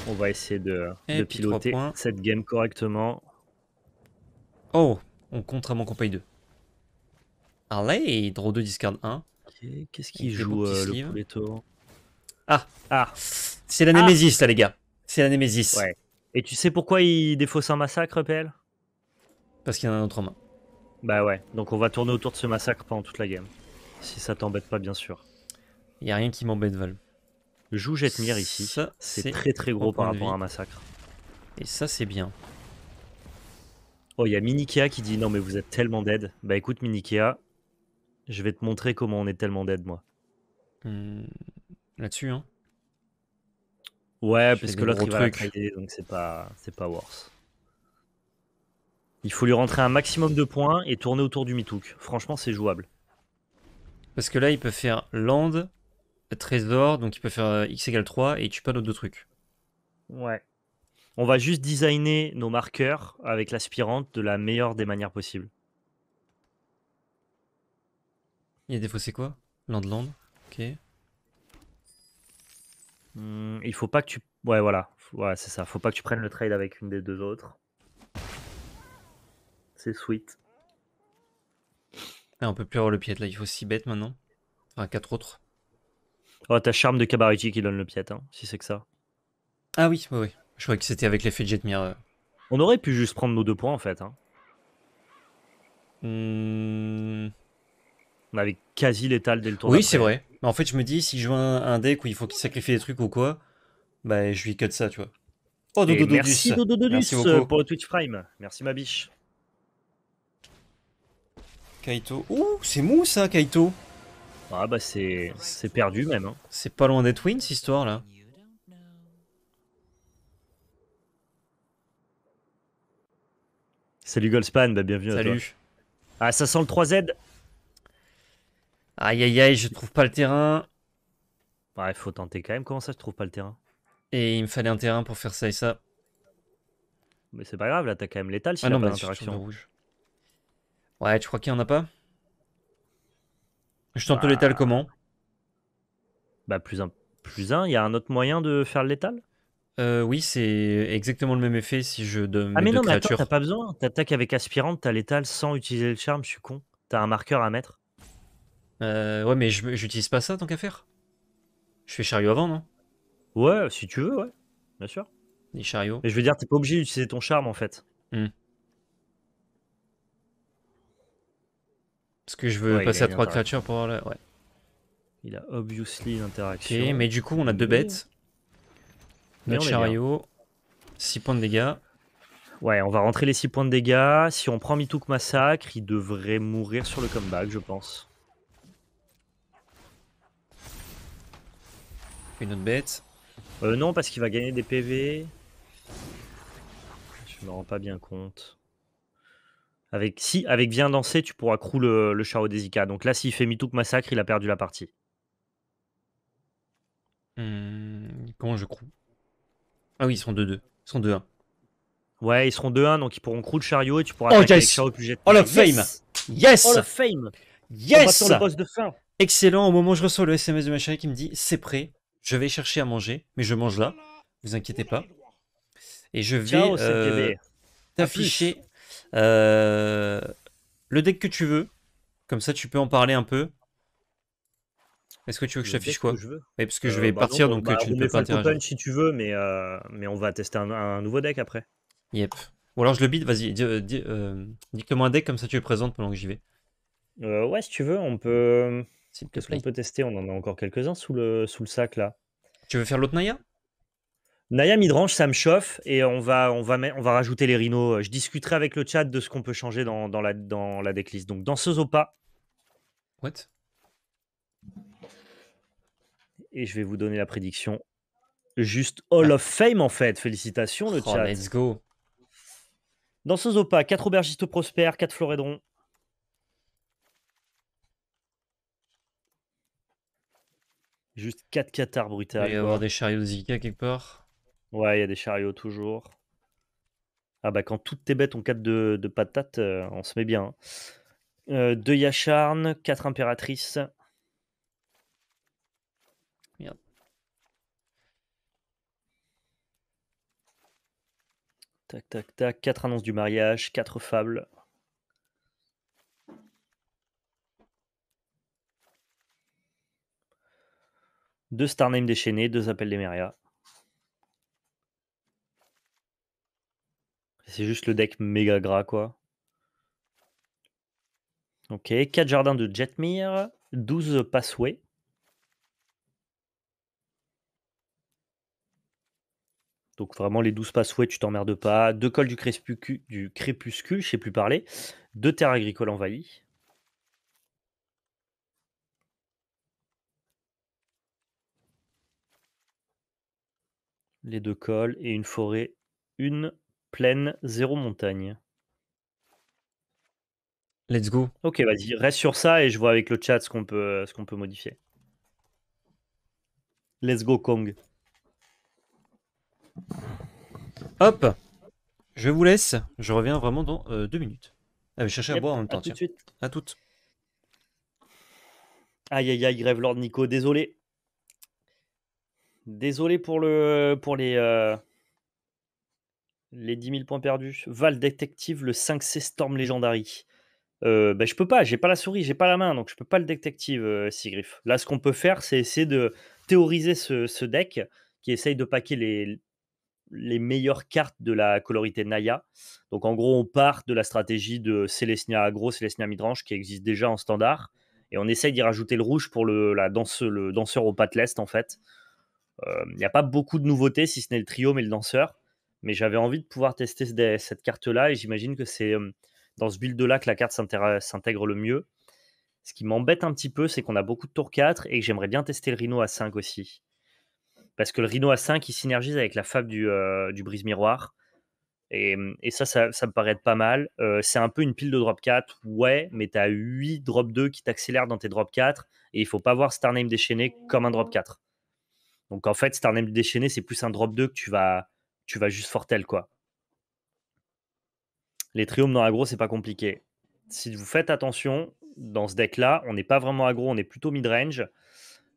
On va essayer de, piloter cette game correctement. Oh, on contre à mon compagnie 2. Allez, draw 2, discard 1. Qu'est-ce qu'il joue, euh, le Ah Ah c'est la ah. Némésis, là, les gars. C'est la Némésis. Ouais. Et tu sais pourquoi il défausse un massacre, PL Parce qu'il y en a un autre en main. Bah ouais, donc on va tourner autour de ce massacre pendant toute la game. Si ça t'embête pas, bien sûr. Y a rien qui m'embête, Val. Joue mire ici. C'est très très gros par rapport à un massacre. Et ça, c'est bien. Oh, il y a Minikea qui dit Non, mais vous êtes tellement dead. Bah écoute, Minikea, je vais te montrer comment on est tellement dead, moi. Hmm. Là-dessus, hein Ouais, parce que l'autre il donc c'est pas, c'est pas Il faut lui rentrer un maximum de points et tourner autour du Mitouk. Franchement, c'est jouable. Parce que là, il peut faire land, trésor, donc il peut faire euh, x égale 3 et il tue pas d'autres deux trucs. Ouais. On va juste designer nos marqueurs avec l'aspirante de la meilleure des manières possibles. Il a défaussé quoi Land, land. Ok. Mmh, il faut pas que tu. Ouais, voilà. Ouais, c'est ça. Faut pas que tu prennes le trade avec une des deux autres. C'est sweet. Ah, on peut plus avoir le piètre, là. Il faut 6 bêtes maintenant. Enfin, 4 autres. Oh, t'as Charme de cabaretier qui donne le piètre, hein, si c'est que ça. Ah oui, oui, Je croyais que c'était avec l'effet Jetmir. Euh. On aurait pu juste prendre nos deux points en fait. Hein. Mmh. On avait quasi l'étal dès le Oui, c'est vrai. Mais en fait, je me dis, si je joue un, deck où il faut qu'il sacrifie des trucs ou quoi, bah, je lui cut ça, tu vois. Oh, Dodo Merci Dodo pour le Twitch Prime. Merci, ma biche. Kaito. Ouh, c'est mou ça, Kaito. Ah, bah, c'est perdu même. Hein. C'est pas loin d'être win, cette histoire là. Salut Goldspan, bah bienvenue Salut. à toi. Salut. Ah, ça sent le 3Z Aïe aïe aïe, je trouve pas le terrain. Ouais, bah, faut tenter quand même. Comment ça, je trouve pas le terrain Et il me fallait un terrain pour faire ça et ça. Mais c'est pas grave, là, t'as quand même l'étal si ah pas rouge. Ouais, tu crois qu'il y en a pas Je tente bah. l'étal comment Bah, plus un. Plus un, il y a un autre moyen de faire l'étal euh, oui, c'est exactement le même effet si je donne. Ah, mais non, mais t'as pas besoin. T'attaques avec aspirante, t'as l'étal sans utiliser le charme, je suis con. T'as un marqueur à mettre. Euh, ouais, mais j'utilise pas ça tant qu'à faire. Je fais chariot avant, non Ouais, si tu veux, ouais. Bien sûr. Les chariots. Mais je veux dire, t'es pas obligé d'utiliser ton charme en fait. Hmm. Parce que je veux passer à trois créatures pour avoir la... Ouais. Il a obviously l'interaction Ok, mais du coup, on a deux bêtes. chariot. 6 points de dégâts. Ouais, on va rentrer les 6 points de dégâts. Si on prend Mitouk Massacre, il devrait mourir sur le comeback, je pense. une autre bête. Euh, non, parce qu'il va gagner des PV. Je me rends pas bien compte. Avec, si, avec bien danser, tu pourras crew le, chariot des Donc là, s'il fait Mitouk Massacre, il a perdu la partie. Hmm, comment je crew Ah oui, ils sont 2-2. Ils sont 2-1. Ouais, ils seront 2-1, donc ils pourront crew le chariot et tu pourras oh, yes. le plus Oh la fame Yes, Oh la fame Yes Excellent, au moment où je reçois le SMS de ma chérie qui me dit c'est prêt, je vais chercher à manger, mais je mange là, vous inquiétez pas. Et je vais euh, t'afficher euh, le deck que tu veux, comme ça tu peux en parler un peu. Est-ce que tu veux que je t'affiche quoi Parce que euh, je vais bah partir, bah, donc bah, tu ne peux pas interagir. si tu veux, mais, mais on va tester un, nouveau deck après. Yep. Ou alors je le bide, vas-y, dicte-moi un deck, comme ça tu es présentes pendant que j'y vais. ouais, si tu veux, on peut... Qu'est-ce qu'on peut tester On en a encore quelques-uns sous le, sac là. Tu veux faire l'autre Naya Naya Midrange, ça me chauffe et on va, on va, on va rajouter les rhinos. Je discuterai avec le chat de ce qu'on peut changer dans, la, dans la decklist. Donc, dans Zopa What et je vais vous donner la prédiction. Juste Hall of Fame en fait. Félicitations le oh, chat. let's go. Dans Zopa 4 aubergistes prospères, 4 florédrons, Juste 4 cathares brutales. Il va y avoir des chariots de Zika quelque part. Ouais, il y a des chariots toujours. Ah bah quand toutes tes bêtes ont 4 de, patates, euh, on se met bien. 2 Yacharn, 4 impératrices. Merde. Tac, tac, tac. 4 annonces du mariage, 4 fables. Deux Starname déchaînés, deux appels d'Emeria. C'est juste le deck méga gras, quoi. Ok, 4 jardins de Jetmir, 12 Passways. Donc vraiment les 12 Passways, tu t'emmerdes pas. Deux cols du, crépuscule, du crépuscule, je sais plus parler. Deux terres agricoles envahies. les deux cols et une forêt, une plaine, zéro montagne. Let's go. Ok, vas-y, reste sur ça et je vois avec le chat ce qu'on peut, peut modifier. Let's go Kong. Hop, je vous laisse. Je reviens vraiment dans euh, deux minutes. Ah, vais chercher à boire en même temps. À tout de suite. À toutes. Aïe aïe aïe, Grève Lord Nico, désolé. Désolé pour, le, pour les, euh, les 10 000 points perdus. Val Detective, le 5C Storm Legendary. Euh, ben, je peux pas, j'ai pas la souris, j'ai pas la main, donc je peux pas le détective, euh, Sigriff. Là, ce qu'on peut faire, c'est essayer de théoriser ce, deck qui essaye de paquer les, les meilleures cartes de la colorité Naya. Donc en gros, on part de la stratégie de Celestia Agro, Celestia midrange qui existe déjà en standard. Et on essaye d'y rajouter le rouge pour le, la danse, le danseur au l'est en fait. Il euh, n'y a pas beaucoup de nouveautés, si ce n'est le trio, mais le danseur. Mais j'avais envie de pouvoir tester cette carte-là, et j'imagine que c'est euh, dans ce build-là que la carte s'intègre le mieux. Ce qui m'embête un petit peu, c'est qu'on a beaucoup de tours 4 et que j'aimerais bien tester le Rhino à 5 aussi. Parce que le Rhino à 5, il synergise avec la fab du, euh, brise-miroir. Et, ça, ça, me paraît pas mal. c'est un peu une pile de drop 4, ouais, mais t'as 8 drop 2 qui t'accélèrent dans tes drop 4. Et il faut pas voir Star Name déchaîné comme un drop 4. Donc en fait, Starname déchaîné, c'est plus un drop 2 que tu vas, tu vas juste Fortel, quoi. Les triomes dans aggro, c'est pas compliqué. Si vous faites attention, dans ce deck-là, on n'est pas vraiment aggro, on est plutôt mid-range.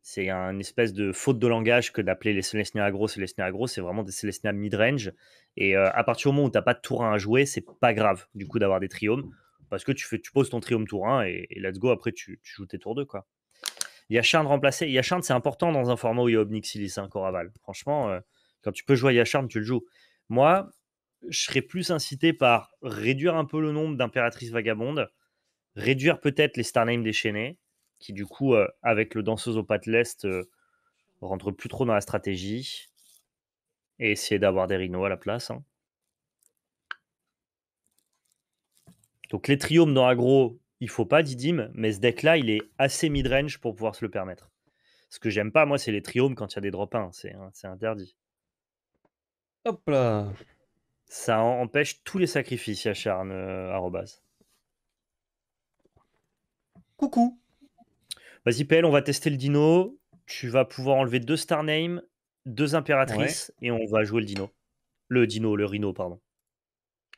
C'est une espèce de faute de langage que d'appeler les Celestia aggro, Celestia aggro, c'est vraiment des Celestia mid-range. Et euh, à partir du moment où tu n'as pas de tour 1 à jouer, c'est pas grave du coup d'avoir des triomes, parce que tu, fais, tu poses ton triome tour 1 et, let's go, après tu, tu joues tes tours 2, quoi. Yacharn remplacé. Yacharn, c'est important dans un format où il y a Obnixilis, un Coraval. Franchement, euh, quand tu peux jouer Yacharn, tu le joues. Moi, je serais plus incité par réduire un peu le nombre d'impératrices vagabondes, réduire peut-être les Star déchaînés, qui du coup, euh, avec le danseuse au pas l'Est, euh, rentre plus trop dans la stratégie, et essayer d'avoir des rhinos à la place. Hein. Donc les triomes dans agro, il faut pas Didim, mais ce deck-là, il est assez mid-range pour pouvoir se le permettre. Ce que j'aime pas, moi, c'est les triomes quand il y a des dropins. Hein, 1. C'est interdit. Hop là Ça empêche tous les sacrifices, Yacharn, euh, Coucou Vas-y, PL, on va tester le dino. Tu vas pouvoir enlever deux Star deux impératrices, et on va jouer le dino. Le dino, le rhino, pardon.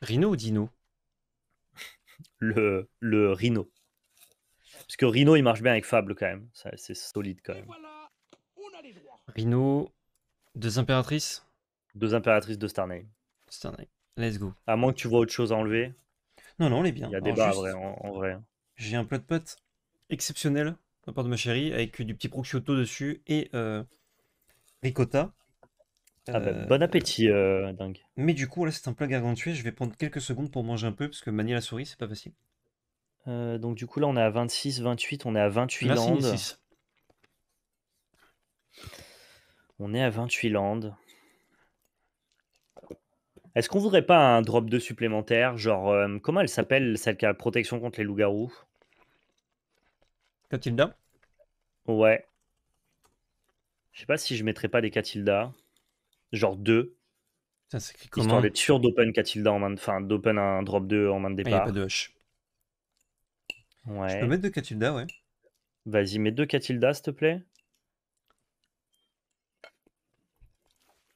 Rhino ou dino le, le Rhino. Parce que Rhino, il marche bien avec Fable quand même. C'est solide quand même. Rhino, deux impératrices Deux impératrices de Starname Starname let's go. À moins que tu vois autre chose à enlever. Non, non, on est bien. Il y a des en, vrai. J'ai un plat de pâtes exceptionnel de la part de ma chérie avec du petit prosciutto dessus et euh, ricotta. Ah bah, euh, bon appétit, euh, dingue. Mais du coup, là, c'est un plat gargantué. Je vais prendre quelques secondes pour manger un peu, parce que manier la souris, c'est pas facile. Euh, donc, du coup, là, on est à 26, 28, on est à 28 landes. On est à 28 landes. Est-ce qu'on voudrait pas un drop 2 supplémentaire Genre, comment elle s'appelle, celle qui a protection contre les loups-garous Catilda Ouais. Je sais pas si je mettrais pas des Catilda genre 2. Ça s'écrit comment Histoire d'être sûr d'open Catilda en main Enfin, d'open un drop 2 en main de ah, départ. Il ah, a pas de hush. Ouais. Je peux mettre 2 Catilda, ouais. Vas-y, mets deux Catilda, s'il te plaît.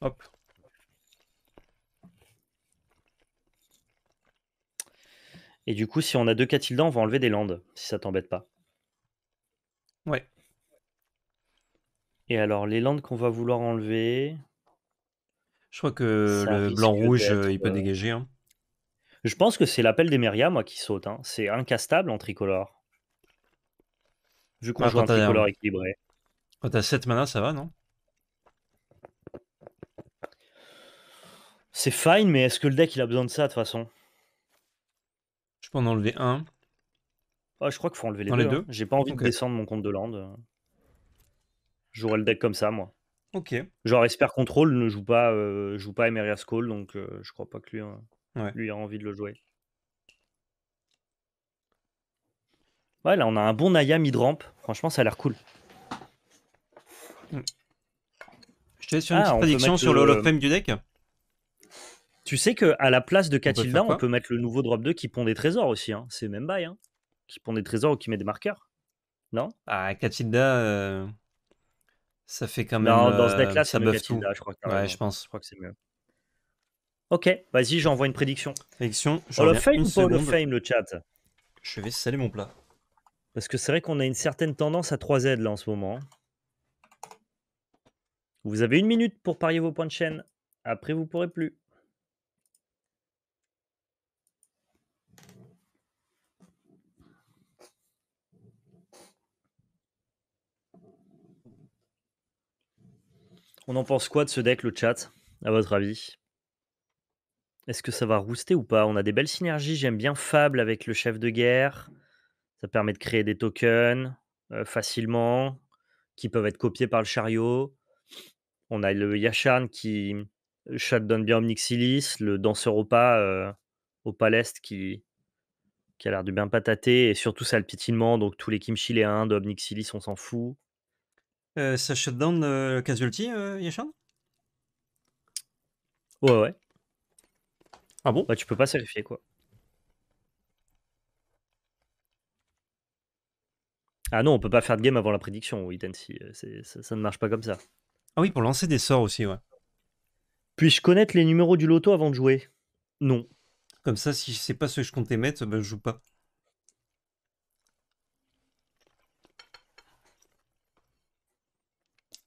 Hop. Et du coup, si on a deux Catilda, on va enlever des landes, si ça t'embête pas. Ouais. Et alors, les landes qu'on va vouloir enlever, je crois que le blanc-rouge, euh, il peut euh, dégager. Hein. Je pense que c'est l'appel des Meria, moi, qui saute. Hein. C'est incastable en tricolore. Vu qu'on ah, joue en tricolore équilibré. Quand oh, t'as 7 mana, ça va, non C'est fine, mais est-ce que le deck il a besoin de ça de toute façon Je peux en enlever un. Ah, je crois qu'il faut enlever les hein. deux. J'ai pas envie de descendre mon compte de land. J'aurais le deck comme ça, moi. Ok. Genre Esper Control ne joue pas, euh, joue pas Emeria's Call, donc euh, je crois pas que lui, hein, lui a envie de le jouer. Ouais, là on a un bon Naya mid-ramp. Franchement, ça a l'air cool. Mm. Je te laisse ah, sur une prédiction sur le Hall of Fame du deck. Tu sais que à la place de Katilda, on, peut mettre le nouveau drop 2 qui pond des trésors aussi. Hein. C'est même bail. hein. Qui pond des trésors ou qui met des marqueurs. Non Ah, Katilda, euh, ça fait quand même. Non, dans ce euh, deck-là, ça buffe tout. je Ouais, je pense. Je crois que c'est mieux. Ok, vas-y, j'envoie une prédiction. Prédiction. On of Fame ou pas Fame, le chat Je vais saluer mon plat. Parce que c'est vrai qu'on a une certaine tendance à 3Z là en ce moment. Vous avez une minute pour parier vos points de chaîne. Après, vous pourrez plus. On en pense quoi de ce deck, le chat, à votre avis Est-ce que ça va rooster ou pas On a des belles synergies. J'aime bien Fable avec le chef de guerre. Ça permet de créer des tokens euh, facilement qui peuvent être copiés par le chariot. On a le Yashan qui euh, donne bien Omnixilis, le danseur au pas euh, au palest qui, qui a l'air de bien patater et surtout ça le pétinement. Donc tous les Kimchi les de Omnixilis, on s'en fout. Euh, ça shutdown euh, le Casualty, euh, Yashan Ouais, ouais. Ah bon Bah, tu peux pas sacrifier, quoi. Ah non, on peut pas faire de game avant la prédiction, oui, C'est Ça, ça ne marche pas comme ça. Ah oui, pour lancer des sorts aussi, ouais. Puis-je connaître les numéros du loto avant de jouer Non. Comme ça, si je sais pas ce que je comptais mettre, bah, je joue pas.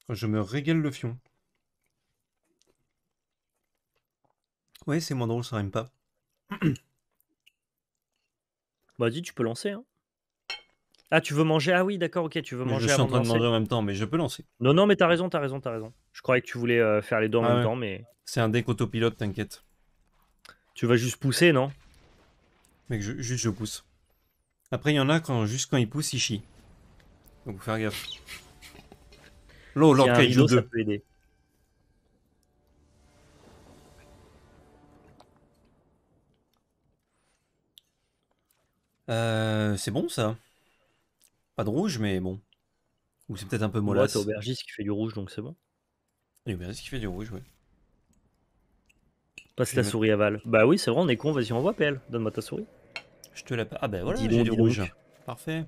Je me régale le fion. Ouais, c'est moins drôle, ça rime pas. Vas-y, bah, tu peux lancer. Hein. Ah, tu veux manger Ah oui, d'accord, ok, tu veux manger. Je suis en train de, manger en même temps, mais je peux lancer. Non, non, mais t'as raison, t'as raison, t'as raison. Je croyais que tu voulais euh, faire les deux en ah même temps, mais. C'est un deck autopilote, t'inquiète. Tu vas juste pousser, non Mais juste je pousse. Après, il y en a quand juste quand il pousse, ils Donc, faire gaffe. L'eau, Lord Kaiju Euh, c'est bon ça. Pas de rouge, mais bon. Ou c'est peut-être un peu mollasse. Ouais, Aubergis qui fait du rouge, donc c'est bon. Et Aubergis qui fait du rouge, ouais. Passe la souris à Val. Bah oui, c'est vrai, on est con. Vas-y, on PL. Donne-moi ta souris. Je te la. Ah bah voilà, j'ai du rouge. Parfait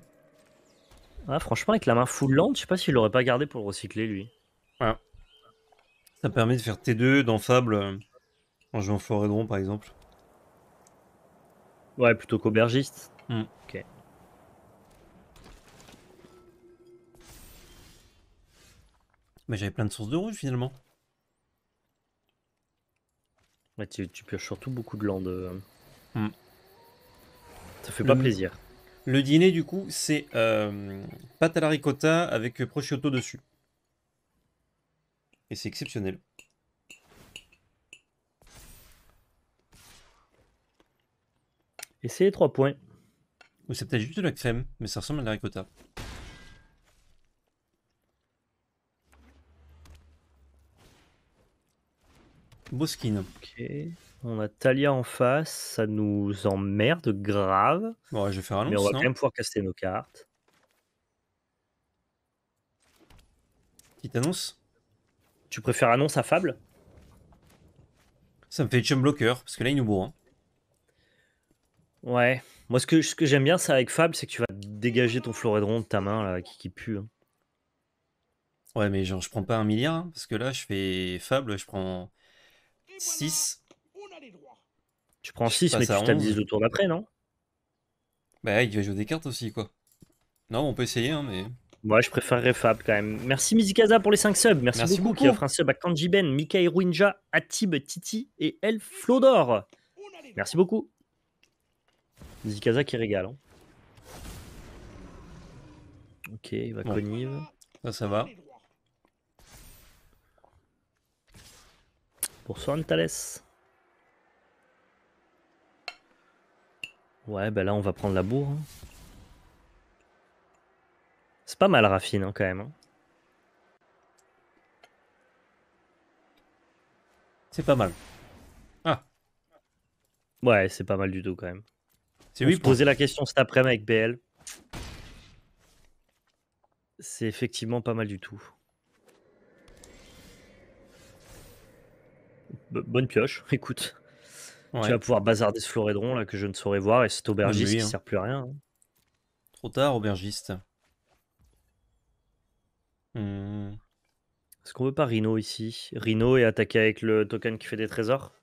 franchement, avec la main full land, je sais pas s'il l'aurait pas gardé pour le recycler, lui. Ouais. Ça permet de faire T2 dans Fable, euh, en jouant rond par exemple. Ouais, plutôt qu'aubergiste. Hmm. Ok. Mais j'avais plein de sources de rouge, finalement. Ouais, tu, pioches surtout beaucoup de land. Euh. Hmm. Ça fait pas hmm. plaisir. Le dîner, du coup, c'est euh, pâte à la ricotta avec euh, prosciutto dessus. Et c'est exceptionnel. Et c'est trois points. Ou c'est peut-être juste de la crème, mais ça ressemble à la ricotta. Boskin. Ok. On a Talia en face, ça nous emmerde grave. Bon, je vais faire annonce. Mais on va quand hein. même pouvoir caster nos cartes. Petite annonce Tu préfères annonce à Fable Ça me fait chum blocker, parce que là il nous bourre. Hein. Ouais. Moi ce que, ce que j'aime bien ça avec Fable, c'est que tu vas dégager ton Floridron de ta main là, qui, pue. Hein. Ouais, mais genre je prends pas un milliard, parce que là je fais Fable, je prends 6. Tu prends 6, mais tu stabilises le tour d'après, non Bah, il va jouer des cartes aussi, quoi. Non, on peut essayer, hein, mais. Moi, je préférerais Fab quand même. Merci Mizikaza pour les 5 subs. Merci, beaucoup, qui offre un sub à Kanji Ben, Mikai Ruinja, Atib Titi et El Flodor. Merci beaucoup. Mizikaza qui régale. Hein. Ok, il va connive. Ça, ça va. Pour Thales. Ouais, ben là, on va prendre la bourre. Hein. C'est pas mal Raffine hein, quand même. Hein. C'est pas mal. Ah. Ouais, c'est pas mal du tout quand même. C'est On poser la question cet après-midi avec BL. C'est effectivement pas mal du tout. bonne pioche, écoute. Tu vas pouvoir bazarder ce florédron là que je ne saurais voir et cet ah, aubergiste qui hein. sert plus à rien. Hein. Trop tard, aubergiste. Mmh. Est-ce qu'on veut pas Rhino ici Rhino est attaqué avec le token qui fait des trésors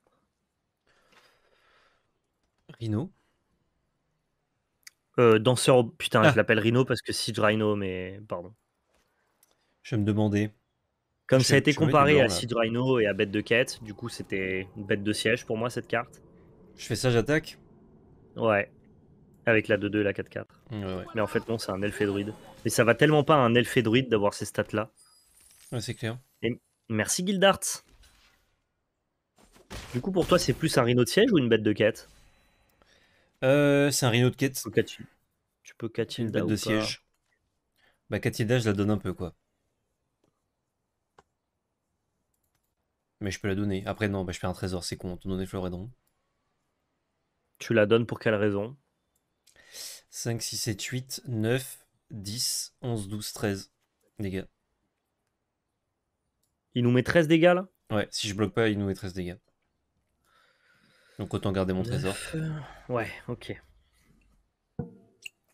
Rhino euh, danseur, putain, je ah. l'appelle Rhino parce que Siege Rhino, mais pardon. Je me demandais. Comme ça a été comparé à Seed Rhino et à Bête de Quête, du coup c'était une bête de siège pour moi cette carte. Je fais ça, j'attaque Ouais. Avec la 2-2 et la 4-4. Mais en fait non, c'est un elfe et druide. Mais ça va tellement pas un Elf druide d'avoir ces stats là. Ouais, c'est clair. Et merci Guildart. Du coup pour toi c'est plus un rhino de siège ou une bête de quête euh, C'est un rhino de quête. Tu peux Catilda. Une bête de siège. Bah Catilda je la donne un peu quoi. Mais je peux la donner. Après, non, bah, je perds un trésor, c'est con. Te donner Florédon. Tu la donnes pour quelle raison 5, 6, 7, 8, 9, 10, 11, 12, 13 dégâts. Il nous met 13 dégâts là Ouais, si je bloque pas, il nous met 13 dégâts. Donc autant garder mon trésor. Euh, ouais, ok.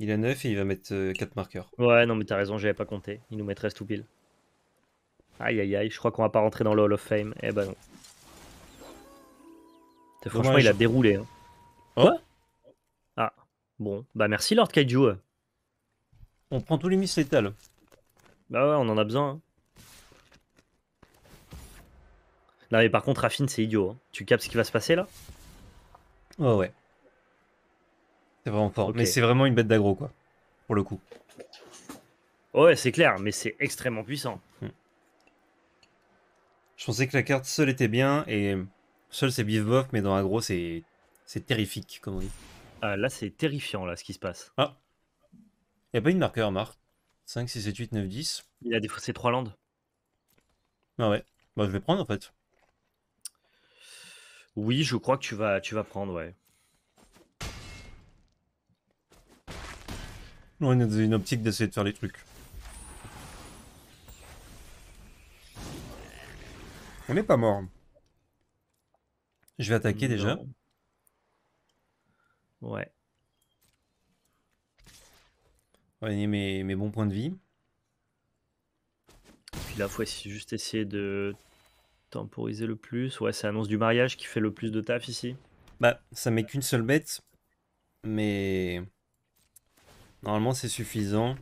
Il a 9 et il va mettre 4 euh, marqueurs. Ouais, non, mais t'as raison, j'avais pas compté. Il nous met 13 tout pile. Aïe aïe aïe, je crois qu'on va pas rentrer dans le Hall of Fame. Eh ben non. Franchement, il a déroulé. Hein. Ah, bon. Bah merci Lord Kaiju. On prend tous les missiles. létales. Bah ouais, on en a besoin. Là, hein. Non mais par contre, Raffine, c'est idiot. Hein. Tu captes ce qui va se passer là Ouais, ouais. C'est vraiment fort. Mais c'est vraiment une bête d'agro quoi. Pour le coup. Ouais, c'est clair, mais c'est extrêmement puissant. Je pensais que la carte seule était bien et seule c'est bif bof, mais dans aggro c'est c'est terrifique comme on dit. Ah, là c'est terrifiant là ce qui se passe. Ah, n'y a pas une marqueur Marc 5, 6, 7, 8, 9, 10. Il a défaussé 3 landes. Ah ouais, bah je vais prendre en fait. Oui, je crois que tu vas, tu vas prendre, ouais. On a une optique d'essayer de faire les trucs. n'est pas mort. Je vais attaquer déjà. Ouais. On va mes, bons points de vie. Puis la fois juste essayer de temporiser le plus. Ouais, c'est annonce du mariage qui fait le plus de taf ici. Bah, ça met qu'une seule bête, mais normalement c'est suffisant.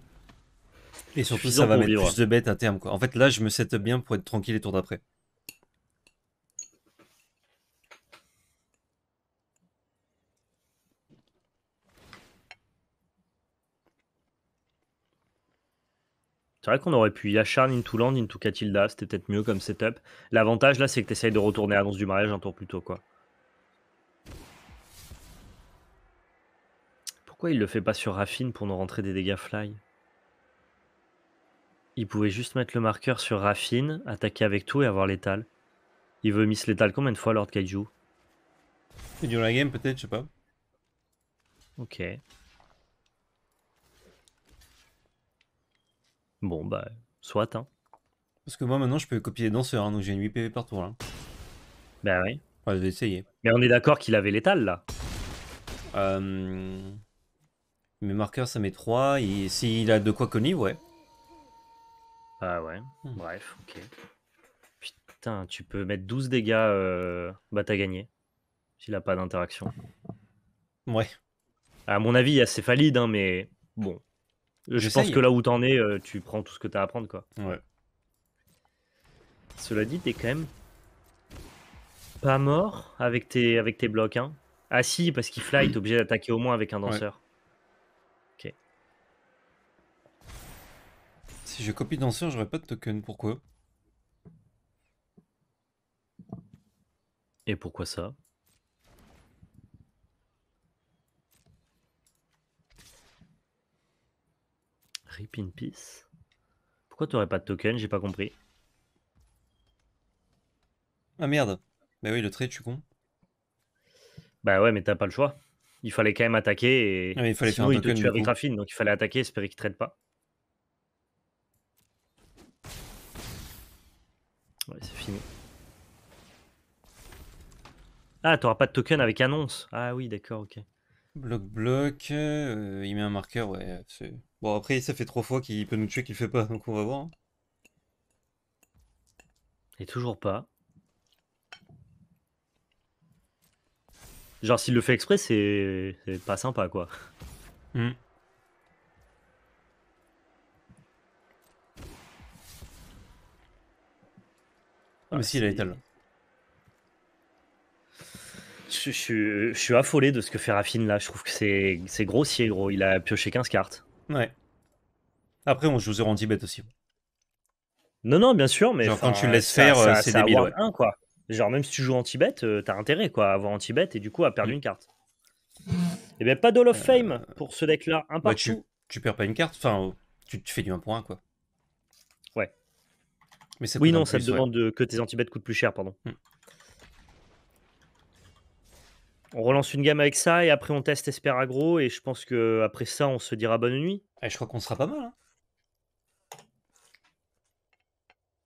Et surtout, ça va mettre plus de bêtes à terme. Quoi. En fait, là, je me sette bien pour être tranquille les tours d'après. vrai qu'on aurait pu Yacharn into Land, into Catilda, c'était peut-être mieux comme setup. L'avantage là, c'est que tu de retourner à Annonce du mariage un tour plus tôt, quoi. Pourquoi il le fait pas sur Raffine pour nous rentrer des dégâts fly Il pouvait juste mettre le marqueur sur Raffine, attaquer avec tout et avoir l'étal. Il veut miss l'étal combien de fois Lord Kaiju Et la game peut-être, je sais pas. Ok. Bon, bah, soit. Hein. Parce que moi, maintenant, je peux copier les danseurs, hein, donc j'ai 8 PV partout. Là. Hein. Bah oui. Ouais, je vais essayer. Mais on est d'accord qu'il avait l'étal, là. Euh... Mes marqueurs, ça met 3. s'il a de quoi connu, ouais. Ah ouais, hmm. bref, ok. Putain, tu peux mettre 12 dégâts, euh... bah t'as gagné. S'il a pas d'interaction. Ouais. À mon avis, il est assez valide hein, mais bon, euh, je pense que là où t'en es, euh, tu prends tout ce que t'as à prendre quoi. Ouais. Cela dit, t'es quand même pas mort avec tes, avec tes blocs, hein. Ah si, parce qu'il fly, t'es obligé d'attaquer au moins avec un danseur. Ok. Si je copie danseur, j'aurais pas de token, pourquoi Et pourquoi ça Rip in peace. Pourquoi tu t'aurais pas de token J'ai pas compris. Ah merde. Bah oui, le trade, je suis con. Bah ouais, mais t'as pas le choix. Il fallait quand même attaquer. Et... Ah, il fallait faire un token, il donc il fallait attaquer, espérer qu'il trade pas. Ouais, c'est fini. Ah, t'auras pas de token avec annonce. Ah oui, d'accord, ok. Bloc, bloc. Euh, il met un marqueur, ouais. C'est... Bon, après, ça fait trois fois qu'il peut nous tuer, qu'il fait pas, donc on va voir. Hein. Et toujours pas. Genre, s'il le fait exprès, c'est pas sympa, quoi. Hmm. Ah, mais si, il a étalé. Je, je, suis affolé de ce que fait Raffine là. Je trouve que c'est grossier, gros. Il a pioché 15 cartes. Ouais. Après, on joue 0 anti-bet aussi. Non, non, bien sûr, mais. Genre, quand tu le laisses faire, euh, c'est débile. quoi. Genre, même si tu joues anti-bet, euh, t'as intérêt quoi, à avoir anti-bet et du coup à perdre mm. une carte. et eh bien, pas d'All of euh, Fame pour ce deck-là. Un bah, partout. tu, perds pas une carte, enfin, tu, tu fais du 1 pour 1, quoi. Ouais. Mais oui, non, ça te demande que tes anti bet coûtent plus cher, pardon. Mm. On relance une gamme avec ça et après on teste Esperagro et je pense que après ça on se dira bonne nuit. Et eh, je crois qu'on sera pas mal. Hein.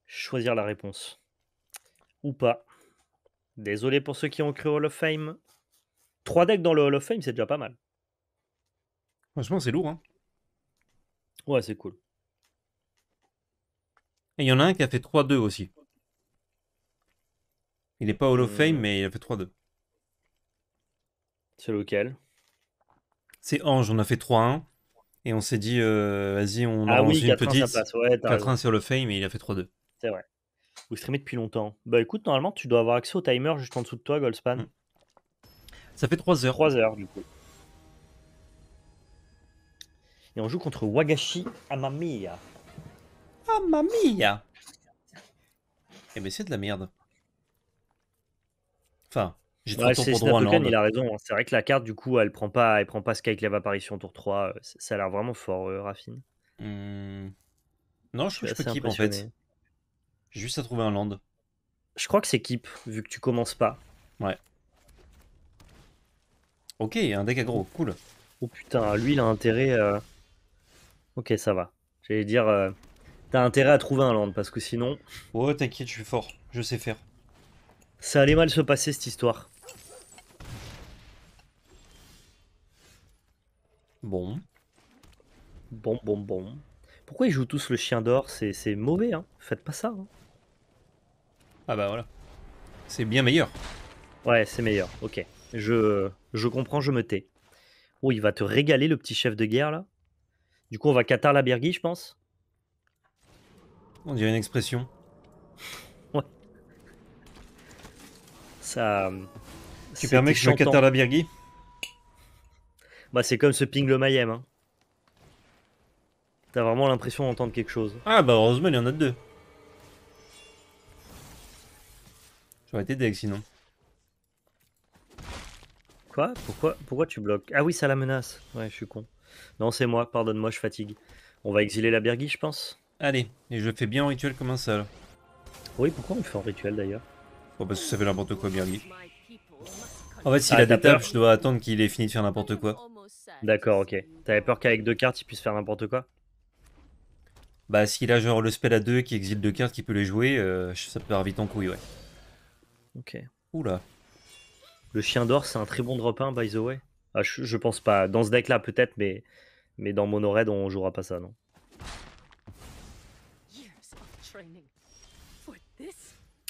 Choisir la réponse. Ou pas. Désolé pour ceux qui ont cru Hall of Fame. Trois decks dans le Hall of Fame, c'est déjà pas mal. Franchement, c'est lourd. Hein. Ouais, c'est cool. Et il y en a un qui a fait 3-2 aussi. Il n'est pas Hall of Fame, euh. mais il a fait 3-2. C'est lequel C'est Ange, on a fait 3-1. Et on s'est dit, euh, vas-y, on a ah une petite. 4-1 sur le fame mais il a fait 3-2. C'est vrai. Vous streamez depuis longtemps. Bah écoute, normalement, tu dois avoir accès au timer juste en dessous de toi, Goldspan. Mm. Ça fait 3 heures. 3 heures, du coup. Et on joue contre Wagashi Amamiya. Amamiya Eh ben, c'est de la merde. Enfin, j'ai c'est il a raison. Hein. C'est vrai que la carte, du coup, elle prend pas, elle prend pas Skyclave apparition tour 3. Euh, ça a l'air vraiment fort, euh, Raffine. Mmh. Non, je, que je peux keep en fait. Juste à trouver un land. Je crois que c'est keep, vu que tu commences pas. Ouais. Ok, un deck aggro, cool. Oh putain, lui il a intérêt. Euh, ok, ça va. J'allais dire, t'as intérêt à trouver un land parce que sinon. Ouais t'inquiète, je suis fort, je sais faire. Ça allait mal se passer cette histoire. Bon. Bon, bon, bon. Pourquoi ils jouent tous le chien d'or C'est mauvais, hein. Faites pas ça. Hein. Ah bah voilà. C'est bien meilleur. Ouais, c'est meilleur. Ok. Je, je comprends, je me tais. Oh, il va te régaler, le petit chef de guerre, là. Du coup, on va Qatar la Bergui, je pense. On dirait une expression. ouais. Ça. Tu permets que je sois Qatar la bergui bah, c'est comme ce ping le Mayhem. Hein. T'as vraiment l'impression d'entendre quelque chose. Ah, bah, heureusement, il y en a deux. J'aurais été deg sinon. Quoi Pourquoi Pourquoi tu bloques Ah oui, ça la menace. Ouais, je suis con. Non, c'est moi, pardonne-moi, je fatigue. On va exiler la Bergui, je pense. Allez, et je fais bien en rituel comme un seul. Oui, pourquoi on fait en rituel d'ailleurs oh, Parce que ça fait n'importe quoi, Bergie. En fait, s'il ah, a des tables, je dois attendre qu'il ait fini de faire n'importe quoi. D'accord, ok. T'avais peur qu'avec deux cartes, il puisse faire n'importe quoi Bah, s'il a genre le spell à deux qui exile deux cartes, qui peut les jouer, euh, ça peut vite en couille, ouais. Ok. Oula. Le chien d'or, c'est un très bon drop 1, by the way. Ah, je, pense pas. Dans ce deck-là, peut-être, mais, mais dans Mono raid on jouera pas ça, non.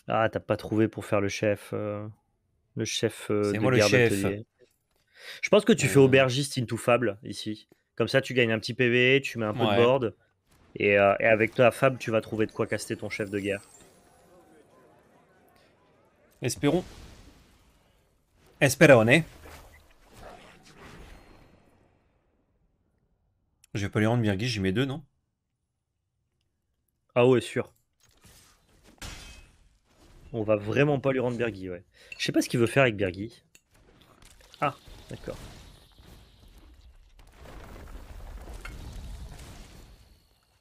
Ah, t'as pas trouvé pour faire le chef. Euh, le chef euh, de moi, le chef. Je pense que tu fais euh. aubergiste into fable ici. Comme ça, tu gagnes un petit PV, tu mets un peu de board. Euh, et, avec ta fable, tu vas trouver de quoi caster ton chef de guerre. Espérons. Esperone. Hein. Je vais pas lui rendre Birgit, j'y mets deux, non Ah ouais, sûr. On va vraiment pas lui rendre Birgi, ouais. Je sais pas ce qu'il veut faire avec Birgi. Ah, D'accord.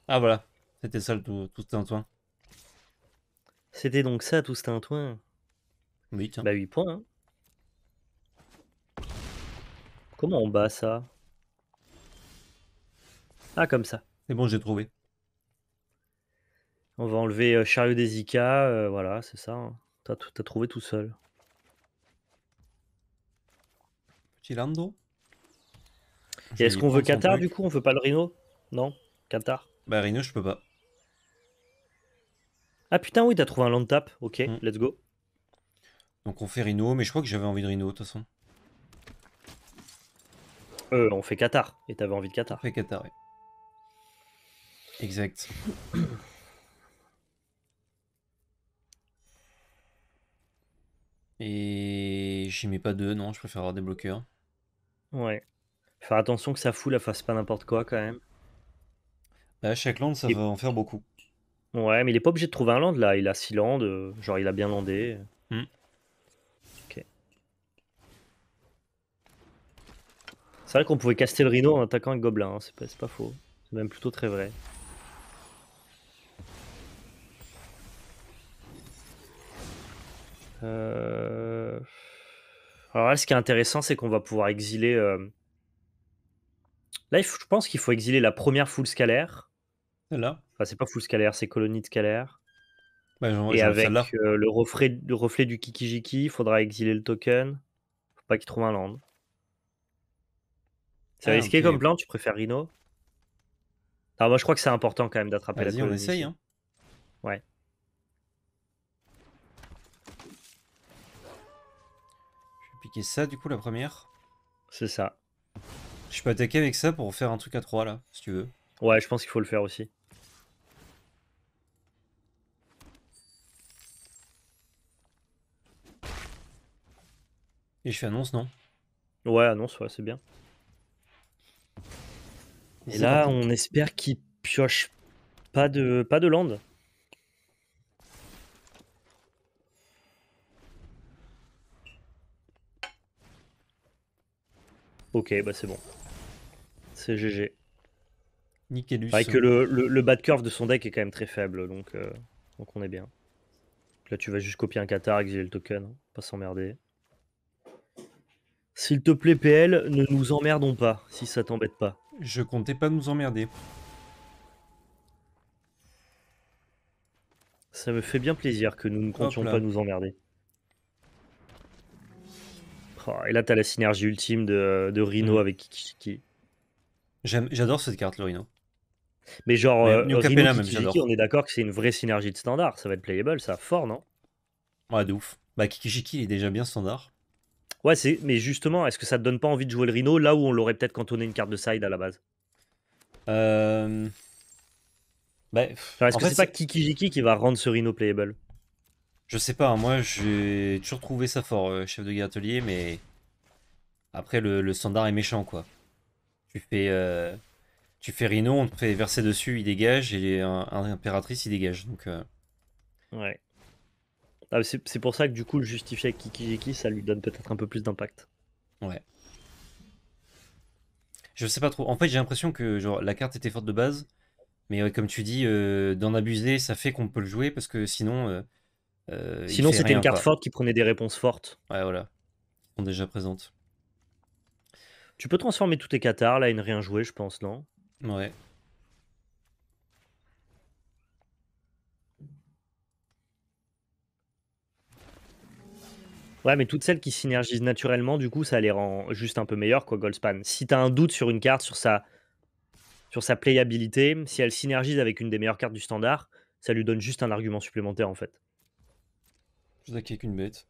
Ah voilà, c'était ça tout, tout un C'était donc ça, tout ce toi Oui, tiens. Bah 8 points. Hein. Comment on bat ça Ah, comme ça. C'est bon, j'ai trouvé. On va enlever euh, Chariot des euh, voilà, c'est ça. Hein. T'as trouvé tout seul. Et est-ce qu'on veut Qatar du coup On veut pas le Rhino Non Qatar Bah Rhino, je peux pas. Ah putain, oui, t'as trouvé un land tap. Ok, mm. let's go. Donc on fait Rhino, mais je crois que j'avais envie de Rhino de toute façon. Euh, on fait Qatar. Et t'avais envie de Qatar. On fait Qatar, oui. Exact. Et j'y mets pas deux, non, je préfère avoir des bloqueurs. Ouais. Faire attention que sa foule, ne fasse pas n'importe quoi quand même. Bah, chaque land, ça va en faire beaucoup. Ouais, mais il est pas obligé de trouver un land là. Il a 6 landes. Euh, genre il a bien landé. Hmm. Ok. C'est vrai qu'on pouvait caster le rhino en attaquant un gobelin, hein. c'est pas, c'est pas faux. C'est même plutôt très vrai. Euh, alors ce qui est intéressant, c'est qu'on va pouvoir exiler. Euh, là, je pense qu'il faut exiler la première foule scalaire. Là, Enfin, c'est pas foule scalaire, c'est colonie de scalaire. Bah, Et avec euh, le, reflet, reflet du Kikijiki, il faudra exiler le token. Faut pas qu'il trouve un land. C'est ah, risqué comme plan, tu préfères Rhino Alors moi je crois que c'est important quand même d'attraper la vas on essaye. Hein. Ouais. ça du coup la première C'est ça. Je peux attaquer avec ça pour faire un truc à 3 là, si tu veux. Ouais, je pense qu'il faut le faire aussi. Et je fais annonce, non Ouais, annonce, ouais, c'est bien. Et là, on espère qu'il pioche pas de, pas de land. Ok, bah c'est bon. C'est GG. Nickelus. que le, le, curve de son deck est quand même très faible, donc, euh, donc on est bien. Là, tu vas juste copier un Qatar, exiler le token, hein, pas s'emmerder. S'il te plaît, PL, ne nous emmerdons pas, si ça t'embête pas. Je comptais pas nous emmerder. Ça me fait bien plaisir que nous ne comptions pas nous emmerder. Oh, et là, t'as la synergie ultime de, de Rhino mm. avec Kikijiki. J'adore cette carte, le Rhino. Mais genre, euh, on est d'accord que c'est une vraie synergie de standard. Ça va être playable, ça, fort, non Ouais, de ouf. Bah, Kikijiki, il est déjà bien standard. Ouais, c'est... mais justement, est-ce que ça te donne pas envie de jouer le Rhino là où on l'aurait peut-être cantonné une carte de side à la base euh... bah, Est-ce que c'est pas Kikijiki qui va rendre ce Rhino playable je sais pas, hein, moi j'ai toujours trouvé ça fort, euh, chef de guerre atelier, mais après le, standard est méchant quoi. Tu fais, euh, tu fais Rhino, on te fait verser dessus, il dégage, et un, impératrice il dégage. Donc, euh. Ouais. Ah, c'est pour ça que du coup le justifier avec Kikijiki, ça lui donne peut-être un peu plus d'impact. Ouais. Je sais pas trop. En fait, j'ai l'impression que genre la carte était forte de base, mais comme tu dis, d'en abuser, ça fait qu'on peut le jouer parce que sinon euh, Sinon, c'était une carte forte qui prenait des réponses fortes. Ouais, voilà. On déjà présente. Tu peux transformer tous tes Qatar. là, ne rien jouer je pense, non Ouais. Ouais, mais toutes celles qui synergisent naturellement, du coup, ça les rend juste un peu meilleures, quoi, Goldspan. Si t'as un doute sur une carte, sur sa, sur sa playabilité, si elle synergise avec une des meilleures cartes du standard, ça lui donne juste un argument supplémentaire, en fait. Je vous a qu'une bête.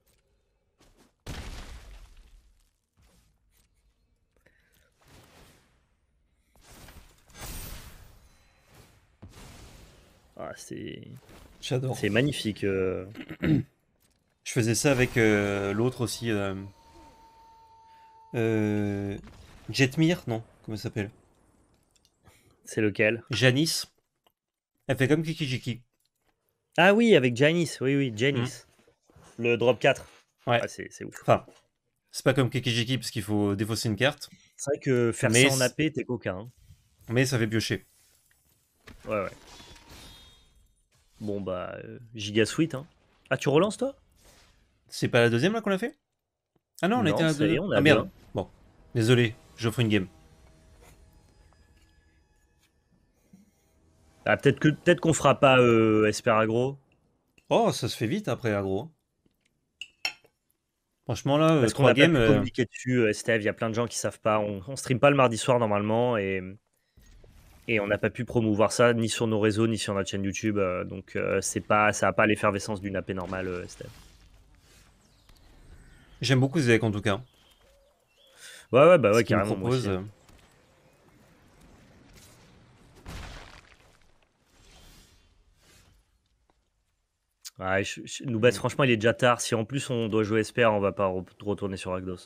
Ah, c'est. J'adore. C'est magnifique. Euh. Je faisais ça avec euh, l'autre aussi. Euh, Jetmir, non Comment s'appelle C'est lequel Janice. Elle fait comme Kiki Jiki. Ah oui, avec Janice. Oui, oui, Janice. Mm. Le drop 4. Ouais. Ah, c'est, ouf. Enfin, c'est pas comme Kekijiki parce qu'il faut défausser une carte. C'est vrai que faire sans ça en AP, t'es coquin. Hein. Mais ça fait piocher. Ouais, ouais. Bon, bah, euh, giga sweet. Hein. Ah, tu relances toi C'est pas la deuxième là qu'on a fait Ah non, on était à Ah merde. Bon, désolé, j'offre une game. Ah, peut-être que peut-être qu'on fera pas euh, Esper Agro. Oh, ça se fait vite après agro Franchement, là, Parce euh, qu'on n'a pas pu euh, communiquer dessus, euh, Steve. Il y a plein de gens qui savent pas. On, stream pas le mardi soir normalement et, on n'a pas pu promouvoir ça ni sur nos réseaux ni sur notre chaîne YouTube. donc, c'est pas, ça n'a pas l'effervescence d'une AP normale, Steve. J'aime beaucoup Zek en tout cas. Ouais, ouais, bah ouais, Ce carrément. Propose, Ouais, Nous mm. baisse franchement, il est déjà tard. Si en plus on doit jouer Esper, on va pas retourner sur Agdos.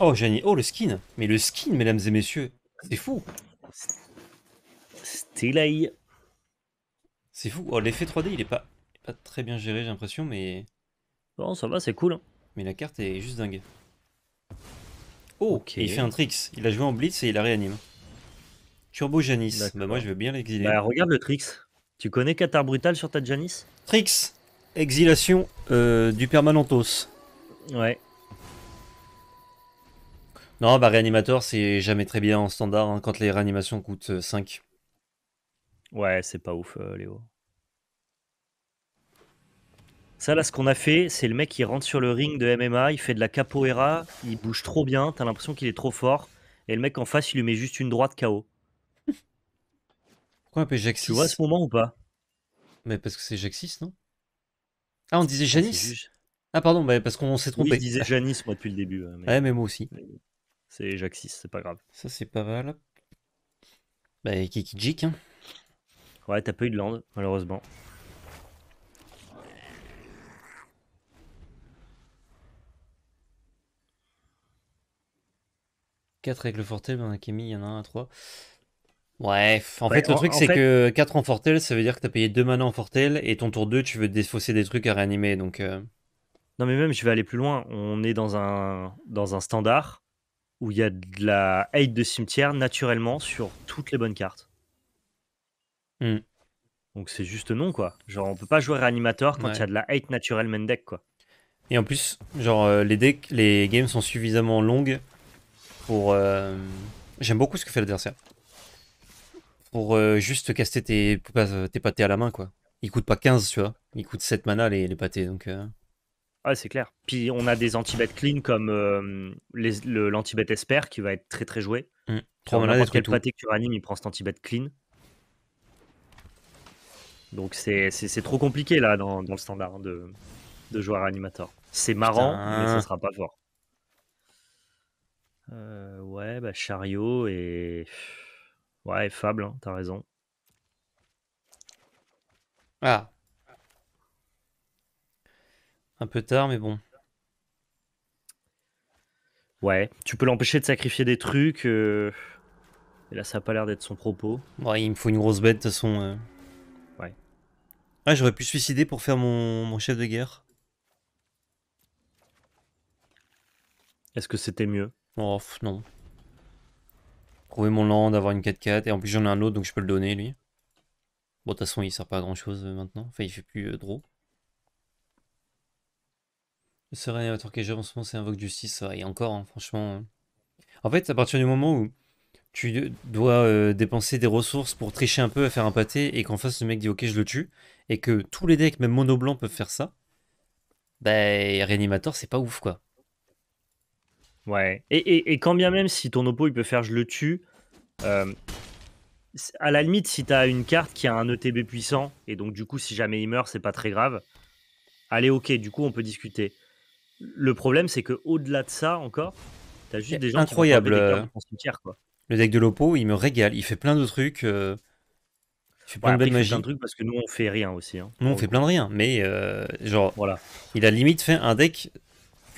Oh, Oh, le skin. Mais le skin, mesdames et messieurs. C'est fou. eye C'est fou. Oh, l'effet 3D, il est pas, pas très bien géré, j'ai l'impression, mais. bon ça va, c'est cool. Hein. Mais la carte est juste dingue. Oh, il fait un Trix, Il a joué en blitz et il la réanime. Turbo Janis. Bah, moi, je veux bien l'exiler. Bah, regarde le Trix, Tu connais Qatar Brutal sur ta Janis Trix, Exilation euh, du Permanentos. Ouais. Non, bah réanimateur, c'est jamais très bien en standard hein, quand les réanimations coûtent 5. Euh, ouais, c'est pas ouf, euh, Léo. Ça, là, ce qu'on a fait, c'est le mec qui rentre sur le ring de MMA, il fait de la capoeira, il bouge trop bien, t'as l'impression qu'il est trop fort, et le mec en face, il lui met juste une droite KO. Pourquoi un Jacques 6 Tu vois à ce moment ou pas Mais parce que c'est Jack 6, non Ah, on disait ah, Janis Ah, pardon, bah, parce qu'on s'est trompé. Oui, je disais moi, depuis le début. Ouais, mais moi aussi. C'est Jacques 6, c'est pas grave. Ça, c'est pas mal. Bah, Kiki Jik, hein. Ouais, t'as pas eu de land, malheureusement. 4 avec le Fortel, il y en a un à 3. Ouais, en fait, le truc, c'est que 4 en Fortel, ça veut dire que tu as payé 2 mana en Fortel, et ton tour 2, tu veux défausser des trucs à réanimer, donc... Euh. Non, mais même, je vais aller plus loin. On est dans un, dans un standard où il y a de la hate de cimetière naturellement sur toutes les bonnes cartes. Hmm. Donc c'est juste non, quoi. Genre, on peut pas jouer réanimateur quand il y a de la hate naturelle main deck, quoi. Et en plus, genre, euh, les decks, les games sont suffisamment longues pour... Euh, j'aime beaucoup ce que fait l'adversaire. Pour euh, juste caster tes, pâtés à la main, quoi. Il coûte pas 15, tu vois. Il coûte 7 mana, les, les pâtés, donc... Ah Ouais, c'est clair. Puis on a des anti-bêtes clean comme l'anti-bête Esper qui va être très très joué. Mmh. mana quel pâté que tu ranimes, il prend cet anti-bête clean. Donc c'est trop compliqué là dans, le standard hein, de, de joueur animateur. C'est marrant, mais ça sera pas fort. Euh, ouais, bah, Chariot et ouais Fable, hein, tu raison. Ah! Un peu tard, mais bon. Ouais, tu peux l'empêcher de sacrifier des trucs, et euh, là, ça a pas l'air d'être son propos. Ouais, il me faut une grosse bête de toute façon, euh. Ouais. Ah j'aurais pu suicider pour faire mon chef de guerre. Est-ce que c'était mieux? Oh, non. Trouver mon land, avoir une 4-4, et en plus j'en ai un autre, donc je peux le donner, lui. Bon, de toute façon, il sert pas à grand-chose euh, maintenant. Enfin, il fait plus euh, draw. Le que j'ai en ce moment, c'est invoque justice, et encore, hein, franchement... Hein. En fait, à partir du moment où tu dois euh, dépenser des ressources pour tricher un peu à faire un pâté et qu'en face le mec dit ok je le tue et que tous les decks même mono blanc peuvent faire ça bah ben, réanimateur c'est pas ouf quoi Ouais. Et, et, quand bien même, si ton oppo il peut faire je le tue, euh, à la limite, si t'as une carte qui a un ETB puissant, et donc du coup, si jamais il meurt, c'est pas très grave. Allez, ok, du coup, on peut discuter. Le problème, c'est que au-delà de ça, encore, t'as juste eh, des gens incroyable. qui des euh, quoi. Le deck de l'oppo, il me régale. Il fait plein de trucs. Euh, il fait plein de belles magies. truc parce que nous on fait rien aussi. Hein. nous on fait plein de rien, mais genre voilà. Il a limite fait un deck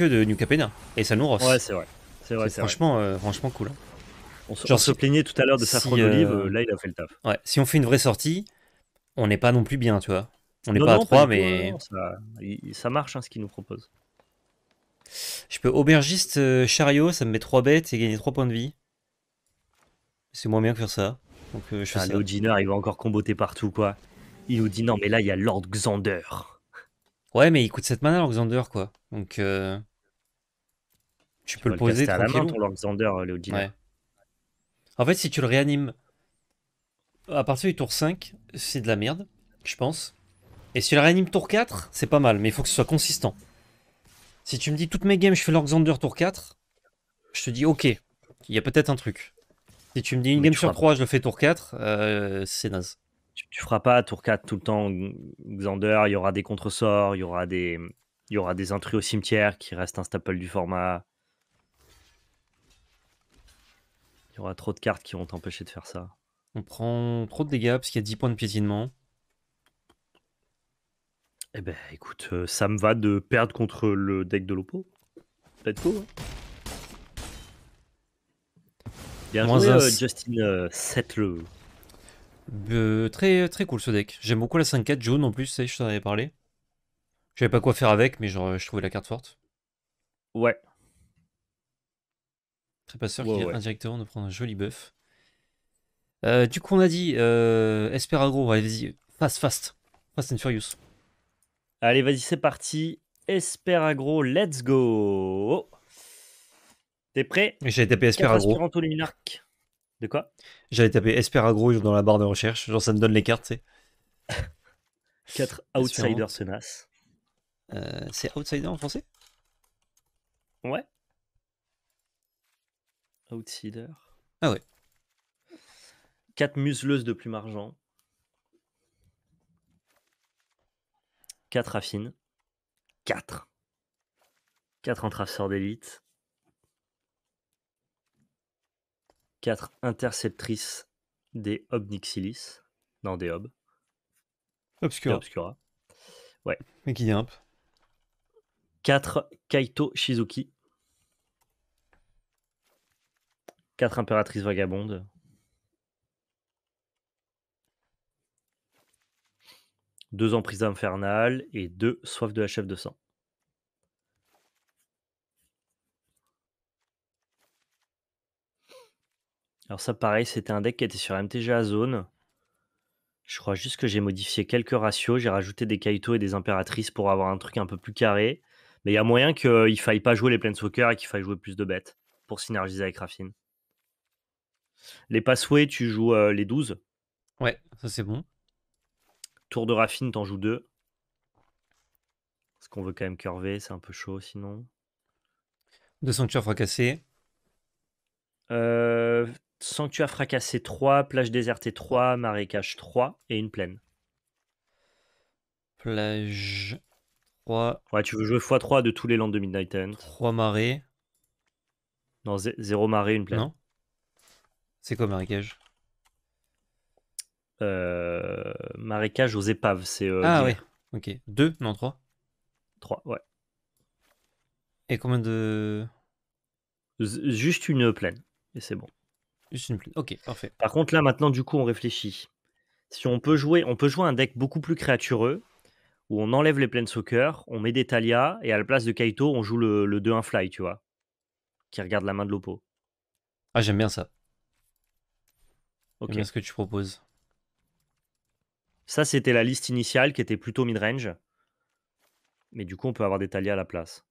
de New Capena et ça nous rosse. Ouais, c'est vrai. C'est vrai, franchement, euh, franchement cool. Hein. On, se, Genre, se plaignait tout à l'heure de sa si, Olive, euh, là il a fait le taf. Ouais, si on fait une vraie sortie, on n'est pas non plus bien, tu vois. On n'est pas à 3, mais. ça, marche hein, ce qu'il nous propose. Je peux aubergiste euh, chariot, ça me met 3 bêtes et gagner 3 points de vie. C'est moins bien que faire ça. Donc, je fais ah, ça. il va encore comboter partout, quoi. Il nous dit non, mais là, il y a Lord Xander. Ouais, mais il coûte 7 mana, Lord Xander, quoi. Donc, tu, peux, le poser le la main, ton euh, le ouais. En fait, si tu le réanimes à partir du tour 5, c'est de la merde, je pense. Et si tu le réanimes tour 4, c'est pas mal, mais il faut que ce soit consistant. Si tu me dis toutes mes games, je fais Xander tour 4, je te dis ok, il y a peut-être un truc. Si tu me dis une game sur 3, je le fais tour 4, euh, c'est naze. Tu, feras pas tour 4 tout le temps Xander, il y aura des contresorts, il y aura des il y aura des intrus au cimetière qui restent un staple du format. aura trop de cartes qui vont t'empêcher de faire ça. On prend trop de dégâts parce qu'il y a 10 points de piétinement. Eh ben écoute, euh, ça me va de perdre contre le deck de l'Oppo. peut-être Hein. Bien euh, Justin, euh, très, très cool ce deck. J'aime beaucoup la 5-4 jaune en plus, je t'en avais parlé. Je savais pas quoi faire avec, mais genre, je trouvais la carte forte. Ouais, Très pas sûr qu'il indirectement nous prendre un joli buff. Euh, du coup, on a dit euh, Esperagro, allez-y, fast, fast, fast and furious. Allez, vas-y, c'est parti. Esperagro, let's go. T'es prêt J'avais tapé Esperagro. De quoi J'avais tapé Esperagro dans la barre de recherche, genre ça me donne les cartes, 4 Outsiders Senas. Euh, c'est Outsider en français Ouais. Outsider. Ah ouais. 4 museleuses de plume argent. 4 raffines. 4. 4 entraveurs d'élite. 4 interceptrices des Obnixilis. Non, des Hob. Obscura. Ouais. Mais qui 4 Kaito Shizuki. 4 impératrices vagabondes. 2 emprises infernales et 2 soif de la chef de sang. Alors ça pareil, c'était un deck qui était sur MTG zone. Je crois juste que j'ai modifié quelques ratios, j'ai rajouté des Kaito et des impératrices pour avoir un truc un peu plus carré. Mais il y a moyen qu'il ne faille pas jouer les Planeswalkers et qu'il faille jouer plus de bêtes pour synergiser avec Raffine. Les passways, tu joues euh, les 12. Ouais, ça c'est bon. Tour de raffine, t'en joues 2. Parce qu'on veut quand même curver, c'est un peu chaud sinon. Deux sanctuaires fracassés. Euh, sanctuaire fracassé 3, plage désertée 3, marécage 3 et une plaine. Plage 3. Ouais, tu veux jouer x3 de tous les lands de Midnight End. 3 marées. Non, 0 marée, une plaine. Non. C'est quoi marécage euh, Marécage aux épaves, c'est. Euh, ah ouais, ok. Deux, non trois Trois, ouais. Et combien de. juste une plaine, et c'est bon. Juste une plaine, ok, parfait. Par contre, là maintenant, du coup, on réfléchit. Si on peut jouer, on peut jouer un deck beaucoup plus créatureux, où on enlève les plaines soccer, on met des Talia, et à la place de Kaito, on joue le, le 2-1 fly, tu vois, qui regarde la main de l'Oppo. Ah, j'aime bien ça. Qu'est-ce que tu proposes Ça, c'était la liste initiale qui était plutôt mid-range. Mais du coup, on peut avoir des Talia à la place.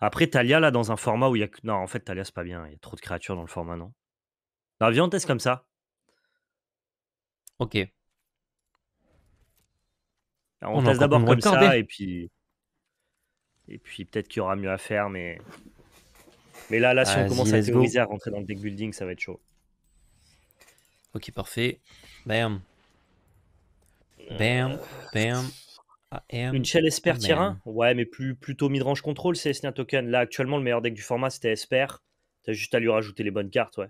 Après, Talia, là, dans un format où il y a. Non, en fait, Talia, c'est pas bien. Il y a trop de créatures dans le format, non Non, viens, teste comme ça. Ok. on, teste d'abord comme ça, et puis. Et puis, peut-être qu'il y aura mieux à faire, mais. Mais là, là si on commence à théoriser, à rentrer dans le deck building, ça va être chaud. Ok, parfait. Bam. Euh, bam. Bam. Une Shell Esper Ouais, mais plus, plutôt midrange contrôle, c'est un Token. Là, actuellement, le meilleur deck du format, c'était Esper. T'as juste à lui rajouter les bonnes cartes, ouais.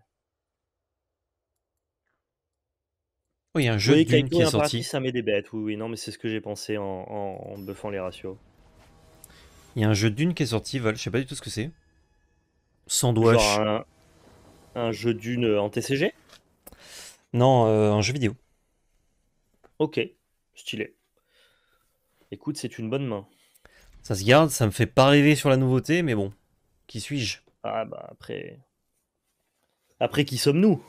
Oui, il y a un jeu Dune qui est sorti. ça met des bêtes, oui, oui. Non, mais c'est ce que j'ai pensé en, buffant les ratios. Il y a un jeu Dune qui est sorti, Val. Je sais pas du tout ce que c'est. Sandwich. un jeu Dune euh, en TCG non, un euh, jeu vidéo. Ok, stylé. Écoute, c'est une bonne main. Ça se garde, ça me fait pas rêver sur la nouveauté, mais bon, qui suis-je Ah bah après. Après, qui sommes-nous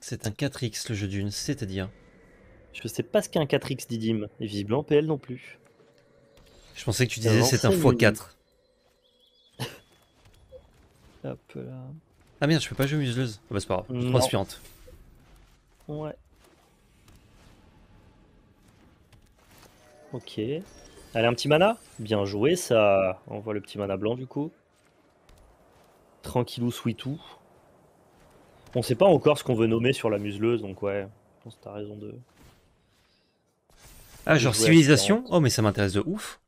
C'est un 4X le jeu d'une, c'est-à-dire Je sais pas ce qu'est un 4X Didim, et visiblement PL non plus. Je pensais que tu disais euh, c'est un x4. Hop là. Ah merde, je peux pas jouer museleuse. Ah bah c'est pas grave, je mm. Ouais. Ok. Allez, un petit mana Bien joué, ça On voit le petit mana blanc du coup. Tranquillou, sweetou. On sait pas encore ce qu'on veut nommer sur la museleuse, donc ouais, je pense que t'as raison de. Ah, genre civilisation Oh, mais ça m'intéresse de ouf.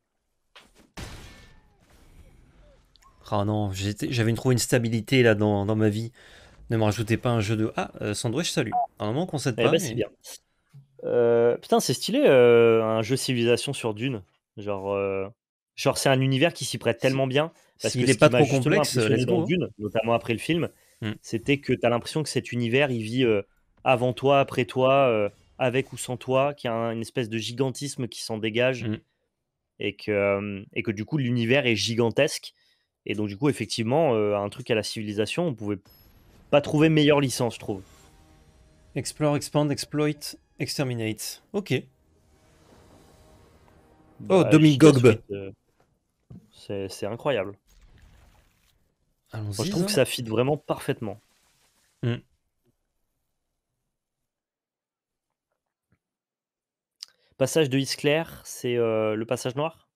Ah non, j'avais trouvé une stabilité là dans, ma vie. Ne me rajoutez pas un jeu de Ah, euh, Sandwich, salut. un moment qu'on concède eh pas. Ben, c'est bien. Euh, putain, c'est stylé euh, un jeu civilisation sur Dune. Genre, genre c'est un univers qui s'y prête tellement bien. Parce qu'il n'est pas trop complexe, sur hein. Dune, notamment après le film, hmm. c'était que tu as l'impression que cet univers il vit avant toi, après toi, avec ou sans toi, qu'il y a une espèce de gigantisme qui s'en dégage. Hmm. Et que, et que du coup l'univers est gigantesque et donc, du coup, effectivement, euh, un truc à la civilisation, on pouvait pas trouver meilleure licence, je trouve. Explore, expand, exploit, exterminate. Ok. Bah, oh, demi-gogbe. Euh, c'est incroyable. je trouve que hein. ça fit vraiment parfaitement. Hmm. Passage de Isclair, c'est euh, le passage noir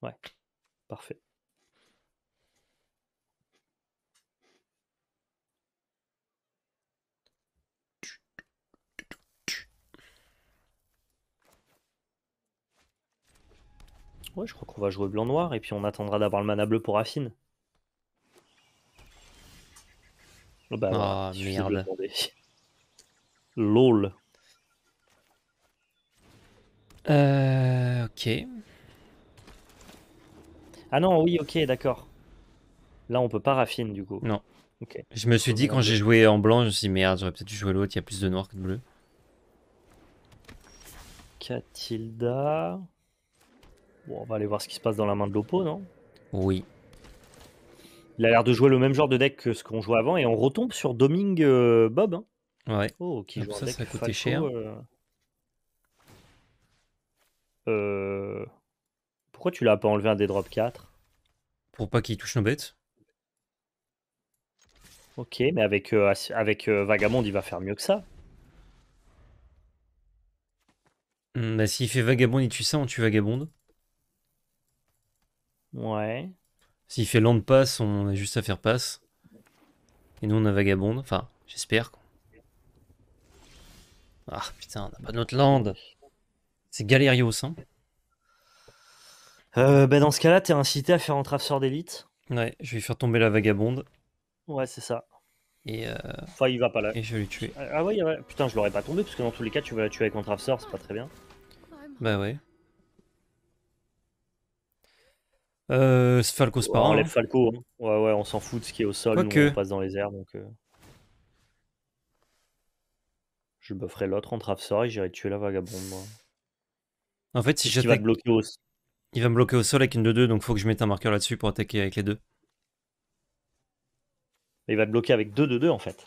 Ouais, parfait. Ouais, je crois qu'on va jouer blanc-noir et puis on attendra d'avoir le mana bleu pour Affine. Oh bah ah, merde. LOL. Euh, ok. Ah non, oui, ok, d'accord. Là, on peut pas raffine du coup. Non. Ok. Je me suis dit, quand j'ai joué en blanc, je me suis dit, merde, j'aurais peut-être dû jouer l'autre, il y a plus de noir que de bleu. Catilda. Bon, on va aller voir ce qui se passe dans la main de l'Oppo, non Oui. Il a l'air de jouer le même genre de deck que ce qu'on jouait avant et on retombe sur Doming euh, Bob. Hein. Ouais. Oh, qui ah, joue ça, ça a coûté cher. Euh, euh... Pourquoi tu l'as pas enlevé un des drop 4 Pour pas qu'il touche nos bêtes. Ok, mais avec, euh, avec Vagabond, il va faire mieux que ça. Hmm, bah, s'il fait vagabond il tue ça, on tue vagabonde. Ouais. S'il fait land pass, on a juste à faire passe. Et nous, on a vagabonde. Enfin, j'espère. Ah putain, on a pas notre land. C'est Galerios, hein. Euh, bah dans ce cas-là, t'es incité à faire un d'élite. Ouais, je vais faire tomber la vagabonde. Ouais, c'est ça. Et euh... Enfin, il va pas là. Et je vais lui tuer. Ah, ah ouais, putain, je l'aurais pas tombé, parce que dans tous les cas, tu vas la tuer avec un c'est pas très bien. Bah ouais. Euh, Falco, c'est pas On hein. Falco. Hein. Ouais, ouais, on s'en fout de ce qui est au sol. nous, on passe dans les airs. Donc, euh. Je bufferai l'autre entrave ça et j'irai tuer la vagabonde. Moi. En fait, si j'attaque, il va me bloquer au sol avec une de deux, donc faut que je mette un marqueur là-dessus pour attaquer avec les deux. Il va te bloquer avec 2 de 2 en fait.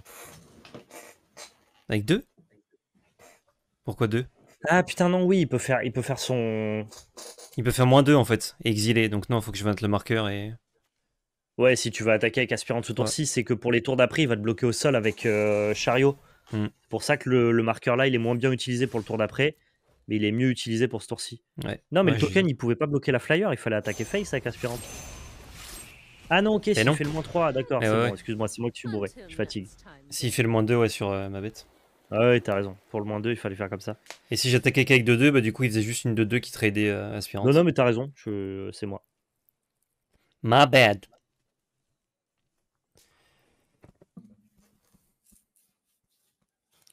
Avec deux Pourquoi deux Ah putain, non, oui, il peut faire, il peut faire son. Il peut faire moins 2 en fait, exilé, Donc non, il faut que je vente le marqueur et. Ouais, si tu vas attaquer avec Aspirante ce tour ci c'est que pour les tours d'après, il va te bloquer au sol avec euh, chariot. Hmm. C'est pour ça que le, marqueur là, il est moins bien utilisé pour le tour d'après, mais il est mieux utilisé pour ce tour-ci. Ouais. Non, mais le token, il pouvait pas bloquer la flyer, il fallait attaquer face avec Aspirante. Ah non, ok, s'il fait le moins 3, d'accord, c'est bon, excuse-moi, c'est moi qui suis bourré, je fatigue. S'il fait le moins 2, ouais, sur euh, ma bête. Ah ouais, t'as raison. Pour le moins 2, il fallait faire comme ça. Et si j'attaquais qu'avec 2-2, bah du coup, il faisait juste une 2-2 qui tradait euh, aspirante. Non, non, mais t'as raison. C'est moi. My bad.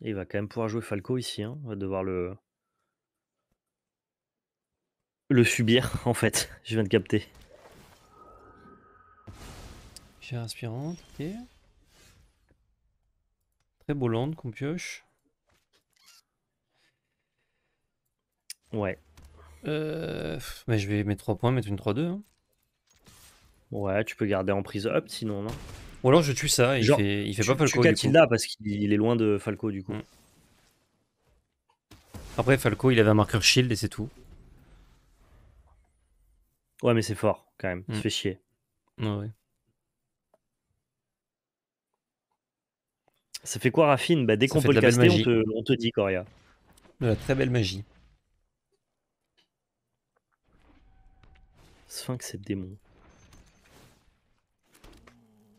Et il va quand même pouvoir jouer Falco ici. Hein. On va devoir le. Le subir, en fait. Je viens de capter. J'ai aspirante, ok. Très beau land qu'on pioche. Ouais. Euh, mais je vais mettre 3 points, mettre une 3-2. Hein. Ouais, tu peux garder en prise up sinon, non Ou alors je tue ça, il fait, il fait pas Falco parce qu'il est loin de Falco du coup. Mm. Après Falco il avait un marqueur shield et c'est tout. Ouais, mais c'est fort quand même. tu mm. fait chier. Ouais, Ça fait quoi, Raffine bah, Dès qu'on peut le caster, on te, on te dit, Coria. De la très belle magie. Sphinx et démon.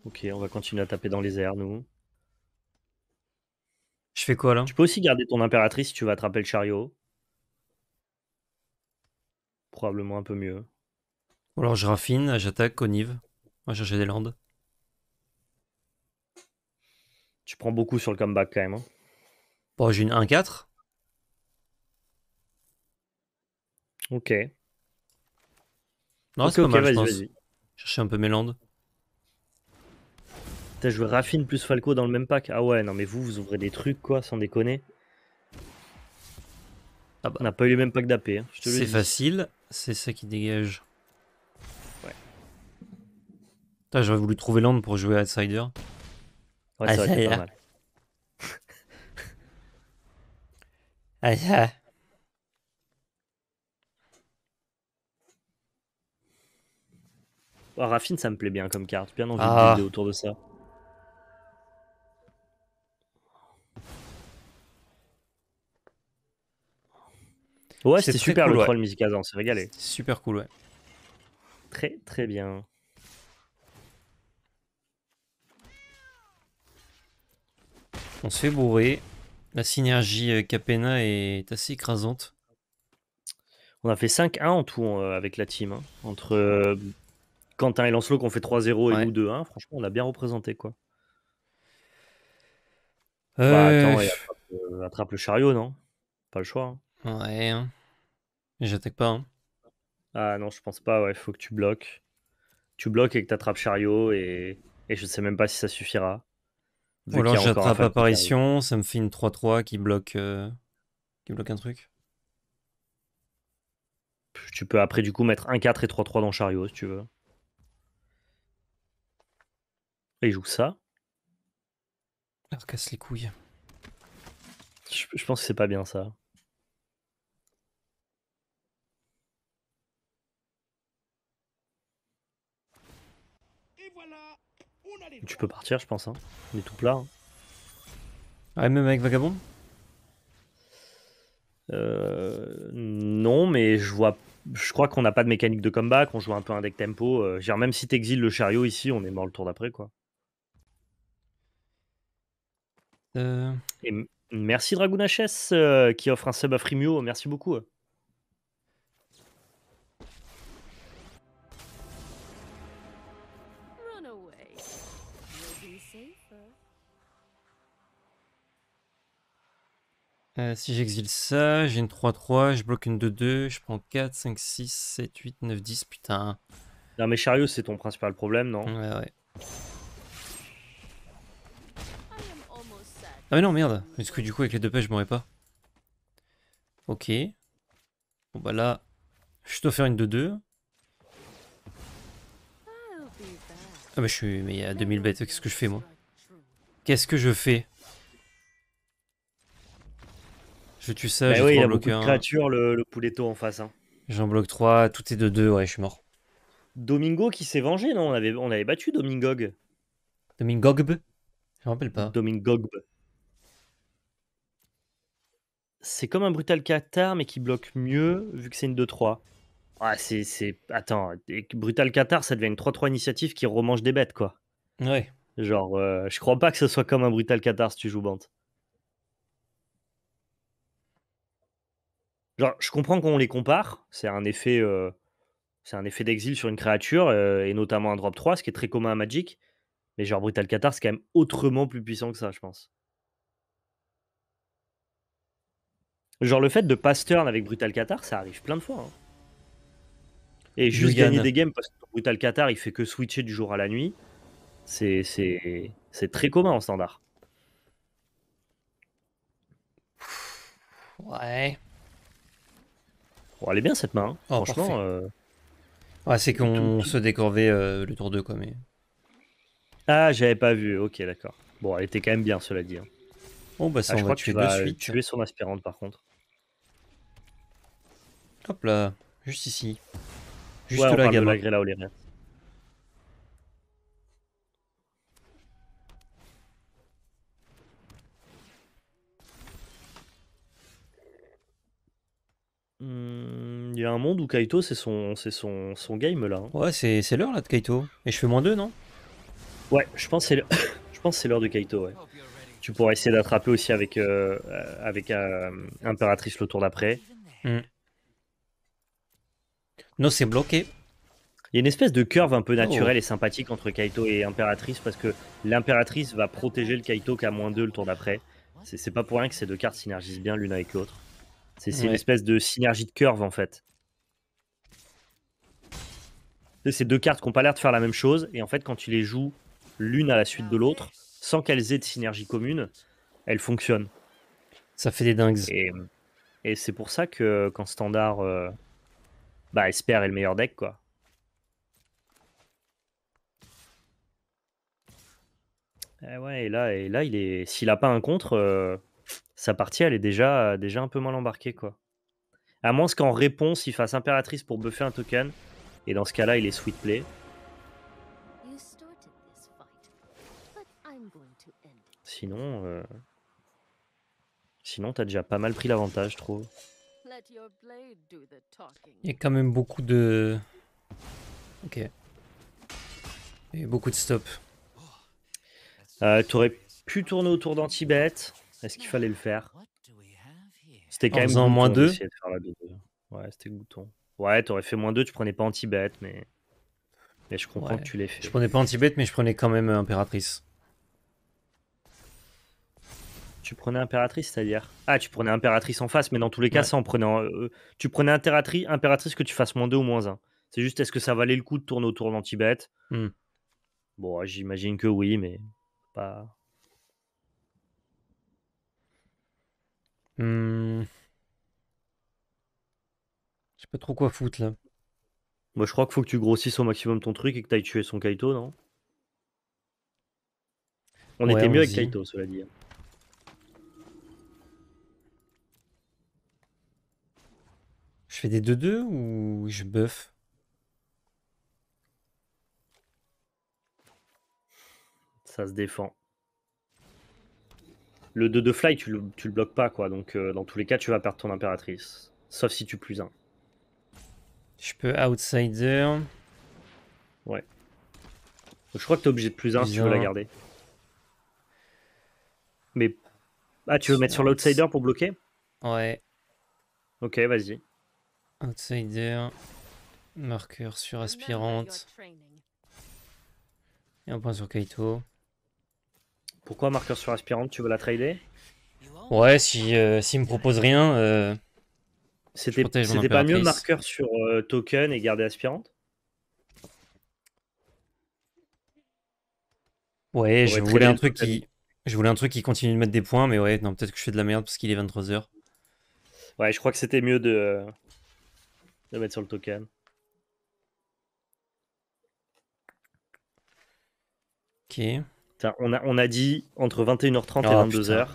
Ok, on va continuer à taper dans les airs, nous. Je fais quoi là Tu peux aussi garder ton impératrice si tu vas attraper le chariot. Probablement un peu mieux. Ou alors je raffine, j'attaque, connive. Moi, va des landes. Tu prends beaucoup sur le comeback quand même. Hein. Bon, j'ai une 1-4. Ok. Non, c'est pas mal, je pense. Chercher un peu landes. T'as joué Raffine plus Falco dans le même pack. Ah ouais, non mais vous, vous ouvrez des trucs quoi, sans déconner. Ah bah. On n'a pas eu les mêmes packs d'AP. Hein, c'est facile, c'est ça qui dégage. Ouais. J'aurais voulu trouver Land pour jouer Outsider. Ouais, ça aurait été ah, pas mal. ah, ça. Oh, Raffine, ça me plaît bien comme carte. Bien envie de ah. de autour de ça. Ouais, c'était super le troll c'est régalé. Super cool, ouais. Très très bien. On se fait bourrer. La synergie euh, Capena est assez écrasante. On a fait 5-1 en tout euh, avec la team. Hein. Entre euh, Quentin et Lancelot qui fait 3-0 et ou 2-1. Franchement, on a bien représenté, quoi. Euh, bah, attrape, le chariot, non Pas le choix. Hein. Ouais. Hein. J'attaque pas. Hein. Ah non, je pense pas. Ouais, faut que tu bloques. Tu bloques et que tu attrapes chariot et... je je sais même pas si ça suffira. Ou alors j'attrape apparition, ça me fait une 3-3 qui bloque euh, qui bloque un truc. Tu peux après du coup mettre 1-4 et 3-3 dans chariot si tu veux. Il joue ça. Leur casse les couilles. Je, pense que c'est pas bien ça. tu peux partir, je pense. Hein. On est tout plat. Hein. Ah, même avec Vagabond euh, non, mais je vois. Je crois qu'on n'a pas de mécanique de comeback, on joue un peu un deck tempo. genre euh, même si t'exiles le chariot ici, on est mort le tour d'après, quoi. Euh, merci Dragoon HS euh, qui offre un sub à Fremio, merci beaucoup. Euh, si j'exile ça, j'ai une 3-3, je bloque une 2-2, je prends 4, 5, 6, 7, 8, 9, 10, putain. Non mais Chariot, c'est ton principal problème, non Ouais, ouais. Ah mais non, merde. Parce que du coup, avec les deux pêches, je m'aurais pas. Ok. Bon bah là, je dois faire une de deux. Ah bah je suis... Mais il y a 2000 bêtes, qu'est-ce que je fais moi Qu'est-ce que je fais Je tue ça, un. Bah j'ai oui, il a de créatures, le, le pouletto en face. Hein. J'en bloque 3, tout est de deux. ouais, je suis mort. Domingo qui s'est vengé, non on avait, on avait battu Domingog. Domingogb Je me rappelle pas. Domingogb c'est comme un Brutal Qatar, mais qui bloque mieux, vu que c'est une 2-3. Ah, c'est, c'est. Attends, Brutal Qatar, ça devient une 3-3 initiative qui remange des bêtes, quoi. Ouais. Genre, euh, je crois pas que ce soit comme un Brutal Qatar si tu joues Bant. Genre, je comprends qu'on les compare, c'est un effet. Euh, c'est un effet d'exil sur une créature, euh, et notamment un drop 3, ce qui est très commun à Magic. Mais genre, Brutal Qatar, c'est quand même autrement plus puissant que ça, je pense. Genre le fait de pass turn avec Brutal Qatar, ça arrive plein de fois. Hein. Et juste gagner des games parce que Brutal Qatar, il fait que switcher du jour à la nuit. C'est, c'est, c'est très commun en standard. Ouais. Bon, elle est bien cette main. Hein. Oh, Franchement. Euh, ouais, c'est qu'on se décorvait euh, le tour 2 quoi. Ah, j'avais pas vu. Ok, d'accord. Bon, elle était quand même bien, cela dit. Hein. Bon, bah ça, ah, je crois que tu vas, de suite. tuer son aspirante par contre. Hop là, juste ici. Juste là, gamin. Hmm, il y a un monde où Kaito, c'est son, son, game là. Hein. Ouais, c'est, l'heure là de Kaito. Et je fais moins 2, non Ouais, je pense que c'est l'heure de Kaito. Ouais. Tu pourras essayer d'attraper aussi avec euh, avec euh, Impératrice le tour d'après. Hmm. Non, c'est bloqué. Il y a une espèce de curve un peu oh. naturelle et sympathique entre Kaito et Impératrice parce que l'Impératrice va protéger le Kaito a moins 2 le tour d'après. C'est pas pour rien que ces deux cartes synergisent bien l'une avec l'autre. C'est une espèce de synergie de curve en fait. Ces deux cartes qui n'ont pas l'air de faire la même chose et en fait quand tu les joues l'une à la suite de l'autre, sans qu'elles aient de synergie commune, elles fonctionnent. Ça fait des dingues. Et, c'est pour ça que quand Standard... Euh, bah, espère est le meilleur deck, quoi. Eh ouais, et là, et là, il est. S'il a pas un contre, euh, sa partie, elle est déjà, déjà un peu mal embarquée, quoi. À moins qu'en réponse, il fasse impératrice pour buffer un token. Et dans ce cas-là, il est sweet play. Sinon, euh... sinon, t'as déjà pas mal pris l'avantage, je trouve. Il y a quand même beaucoup de... Ok. Il a beaucoup de stops. Euh, tu aurais pu tourner autour d'Antibet. Est-ce qu'il fallait le faire C'était quand même en moins 2 Ouais, c'était Ouais, t'aurais fait moins 2, tu prenais pas bête mais... Mais je comprends que tu l'aies fait. Je prenais pas anti-bet, mais je prenais quand même euh, Impératrice tu prenais Impératrice, c'est-à-dire Ah, tu prenais Impératrice en face, mais dans tous les cas, ça en prenant euh, tu prenais Impératrice, Impératrice que tu fasses moins 2 ou moins 1. C'est juste, est-ce que ça valait le coup de tourner autour d'Antibête hmm. Bon, j'imagine que oui, mais pas. Hmm. Je sais pas trop quoi foutre là. Moi, je crois qu'il faut que tu grossisses au maximum ton truc et que tu ailles tuer son Kaito, non On était mieux avec Kaito, cela dit. Hein. Je fais des 2-2 ou je buff Ça se défend. Le 2 de fly, tu le, bloques pas, quoi. Donc, euh, dans tous les cas, tu vas perdre ton impératrice. Sauf si tu plus un. Je peux outsider. Ouais. Je crois que t'es obligé de plus un si tu veux la garder. Mais. Ah, tu veux mettre sur l'outsider pour bloquer Ouais. Ok, vas-y. Outsider. Marqueur sur aspirante. Et un point sur Kaito. Pourquoi marqueur sur aspirante Tu veux la trader Ouais, si euh, s'il me propose rien. Euh, C'était pas mieux marqueur sur euh, token et garder aspirante Ouais, je voulais un truc qui. Je voulais un truc qui continue de mettre des points, mais ouais, non, peut-être que je fais de la merde parce qu'il est 23h. Ouais, je crois que c'était mieux de, vais mettre sur le token. Ok. on, a, on a dit entre 21h30 et 22h.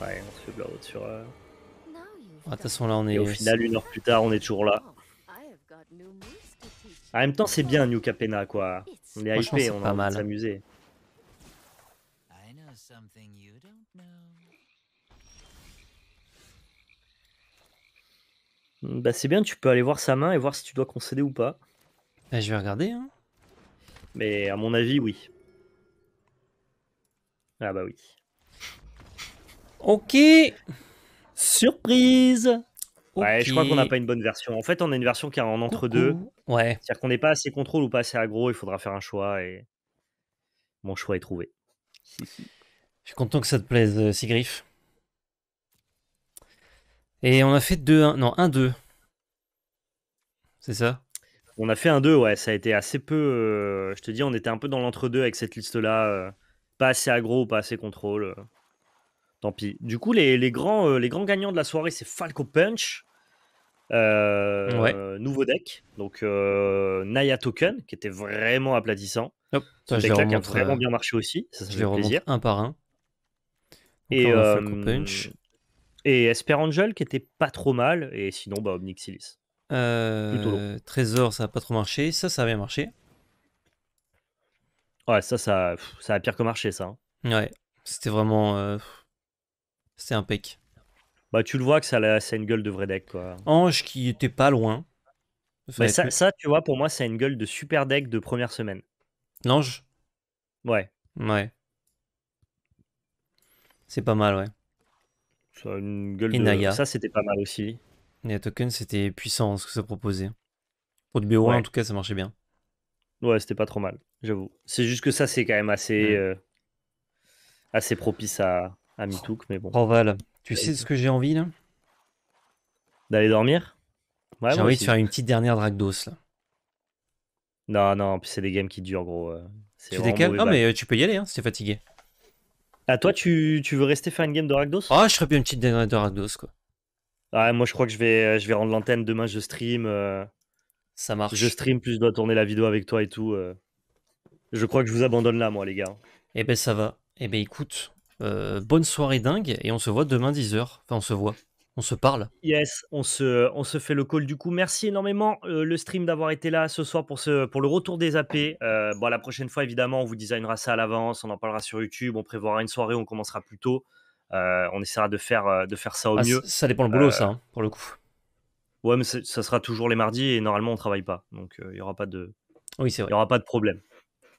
Ouais, on se fait out sur. Euh... Ah, de toute façon, là, on est. Et au final, une heure plus tard, on est toujours là. Oh, en même temps, c'est bien New Capena, quoi. On est on a s'amuser. Mmh, bah, c'est bien, tu peux aller voir sa main et voir si tu dois concéder ou pas. Bah, je vais regarder. Hein. Mais à mon avis, oui. Ah bah oui. Ok. Surprise. Ouais, je crois qu'on n'a pas une bonne version. En fait, on a une version qui est en entre-deux. Ouais. C'est-à-dire qu'on n'est pas assez contrôle ou pas assez aggro, il faudra faire un choix et mon choix est trouvé. Je suis content que ça te plaise, euh, Sigrif. Et on a fait 2-1, non, 1-2. C'est ça On a fait 1-2, ouais, ça a été assez peu. Euh, je te dis, on était un peu dans l'entre-deux avec cette liste-là. Euh, pas assez agro, pas assez contrôle. Euh. Tant pis. Du coup, les, grands, les grands gagnants de la soirée, c'est Falco Punch. nouveau deck, donc Naya Token qui était vraiment aplatissant. Hop, ça, qui a vraiment bien marché aussi. Ça, ça je fait plaisir. un par un. et Falco Punch. Et Esper Angel qui était pas trop mal, et sinon bah, Omnixilis. Euh, Trésor, ça a pas trop marché. Ça, ça a bien marché. Ouais, ça, ça, ça a pire que marché, ça. Hein. Ouais, c'était vraiment. Euh, c'était un pec. Bah, tu le vois que ça, a, une gueule de vrai deck, quoi. Ange qui était pas loin. Mais bah, ça, tu vois, pour moi, c'est une gueule de super deck de première semaine. L'ange Ouais. Ouais. C'est pas mal, ouais. Ça une Ça, c'était pas mal aussi. Naya Token, c'était puissant ce que ça proposait. Pour du bo en tout cas, ça marchait bien. Ouais, c'était pas trop mal, j'avoue. C'est juste que ça, c'est quand même assez, euh, assez propice à, à Mitouk, mais bon. val, tu sais ce que j'ai envie, là D'aller dormir J'ai envie de faire une petite dernière Dragdos, là. Non, non, puis c'est des games qui durent, gros. Euh, tu décales Non, mais euh, tu peux y aller, hein, si t'es fatigué. Ah, toi, tu, veux rester faire une game de ragdos Ah, je serais bien une petite game de Ragdos, quoi. Ah, moi, je crois que je vais, euh, je vais rendre l'antenne. Demain, je stream. Euh, ça marche. Je stream, plus je dois tourner la vidéo avec toi et tout. Euh. Je crois que je vous abandonne là, moi, les gars. Eh ben, ça va. Eh ben, écoute, bonne soirée dingue, et on se voit demain 10h. Enfin, on se voit. On se parle. Yes, on se, on se fait le call du coup. Merci énormément euh, le stream d'avoir été là ce soir pour, ce, pour le retour des AP. Euh, bon, la prochaine fois, évidemment, on vous designera ça à l'avance, on en parlera sur YouTube, on prévoira une soirée, on commencera plus tôt. Euh, on essaiera de faire, de faire ça au ah, mieux. Ça dépend le boulot, ça, hein, pour le coup. Ouais, mais ça sera toujours les mardis et normalement, on travaille pas. Donc, il n'y aura pas de. Oui, c'est Il n'y aura pas de problème.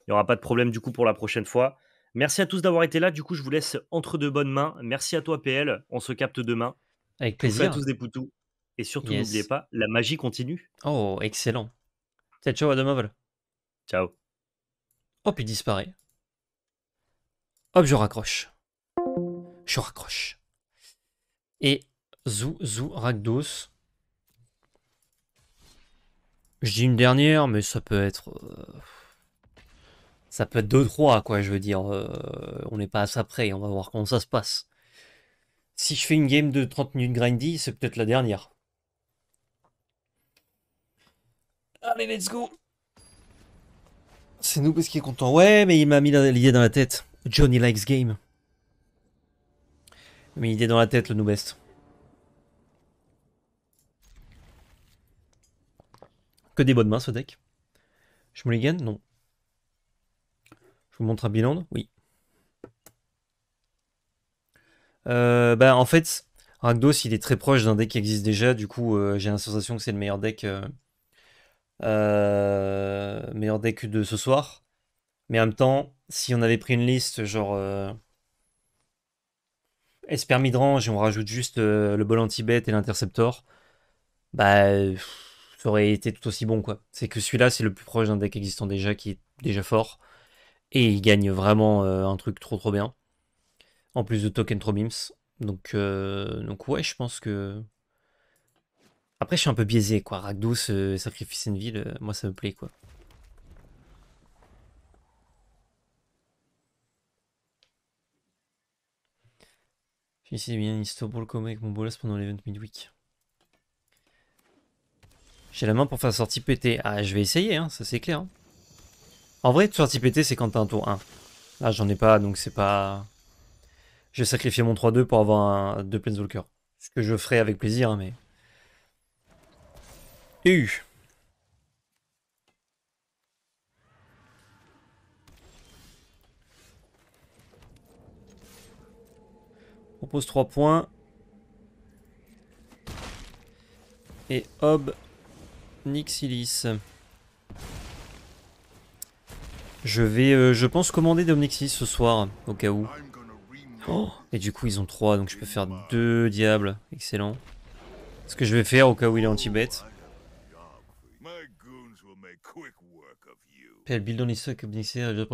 Il n'y aura pas de problème du coup pour la prochaine fois. Merci à tous d'avoir été là. Du coup, je vous laisse entre de bonnes mains. Merci à toi, PL. On se capte demain. Avec plaisir. à tous des poutous. Et surtout, n'oubliez pas, la magie continue. Oh, excellent. Ciao, ciao, à demain, Ciao. Hop, oh, il disparaît. Hop, je raccroche. Je raccroche. Et Zou, Zou, Ragdos. Je dis une dernière, mais ça peut être. Euh, ça peut être 2-3, quoi, je veux dire. Euh, on n'est pas à ça près, on va voir comment ça se passe si je fais une game de 30 minutes grindy, c'est peut-être la dernière. Allez, let's go C'est nous parce qu'il est content. Ouais, mais il m'a mis l'idée dans la tête. Johnny likes game. m'a mis l'idée dans la tête, le Noobest. Que des bonnes mains, ce deck. Je me les gagne Non. Je vous montre un bilan Oui. Euh, bah, en fait, Rakdos, il est très proche d'un deck qui existe déjà. Du coup, euh, j'ai la sensation que c'est le meilleur deck, euh, euh, meilleur deck de ce soir. Mais en même temps, si on avait pris une liste genre Esper Midrange et on rajoute juste le bol anti et l'interceptor, bah, ça aurait été tout aussi bon. quoi. C'est que celui-là, c'est le plus proche d'un deck existant déjà qui est déjà fort. Et il gagne vraiment un truc trop trop bien. En plus de Token Trobims. Donc, euh, donc ouais, je pense que. Après, je suis un peu biaisé, quoi. Ragdouce, Sacrifice une ville, euh, moi ça me plaît, quoi. J'ai essayé bien le comme avec mon bolas pendant l'event midweek. J'ai la main pour faire sortie pété. Ah, je vais essayer, hein, ça c'est clair. Hein. En vrai, sortie pété, c'est quand t'as un tour 1. Là, j'en ai pas, donc c'est pas j'ai sacrifié mon 3-2 pour avoir un, 2 Planeswalker. Ce que je ferai avec plaisir, hein, mais... Et Propose 3 points. Et Ob Nixilis. Je vais, euh, je pense, commander d'Omnixis ce soir, au cas où. et du coup, ils ont 3, donc je peux faire 2 diables. Excellent. Ce que je vais faire au cas où il est anti-bête. le build on l'ISO et de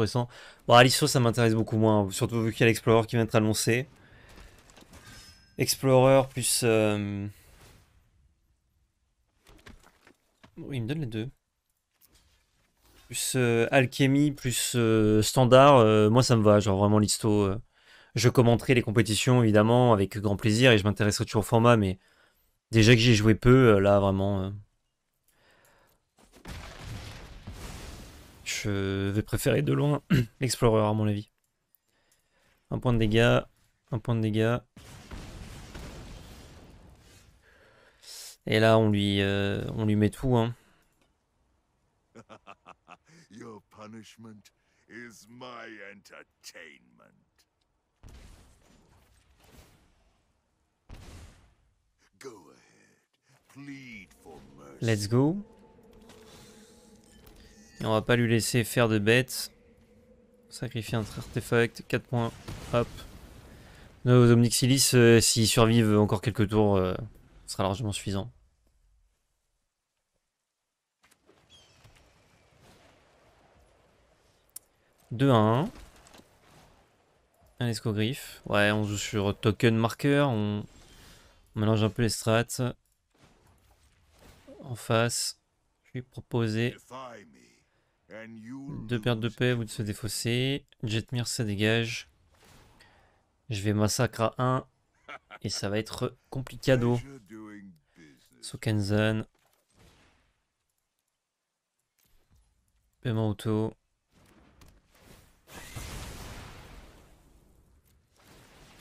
Bon, à ça m'intéresse beaucoup moins, surtout vu qu'il y a l'Explorer qui vient d'être annoncé. Explorer plus... Euh, il me donne les deux. Plus euh, alchimie, plus euh, standard, moi ça me va, genre vraiment l'ISO. Je commenterai les compétitions, évidemment, avec grand plaisir et je m'intéresserai toujours au format, mais déjà que j'ai joué peu, euh, là, vraiment. Euh, je vais préférer de loin Explorer, à mon avis. Un point de dégâts, un point de dégâts. Et là, on lui, euh, on lui met tout, hein. Your punishment is my entertainment. Let's go. Et on va pas lui laisser faire de bêtes. Sacrifier un artefact, 4 points, hop. Nos Omnixilis, euh, s'ils survivent encore quelques tours, euh, ce sera largement suffisant. 2 1. Un escogriffe. Ouais, on joue sur token marker. On, on mélange un peu les strats. En face, je lui proposer de perdre de paix, ou de se défausser. Jetmir, ça dégage. Je vais massacrer à 1. Et ça va être complicado. Sukenzan. Paiement auto.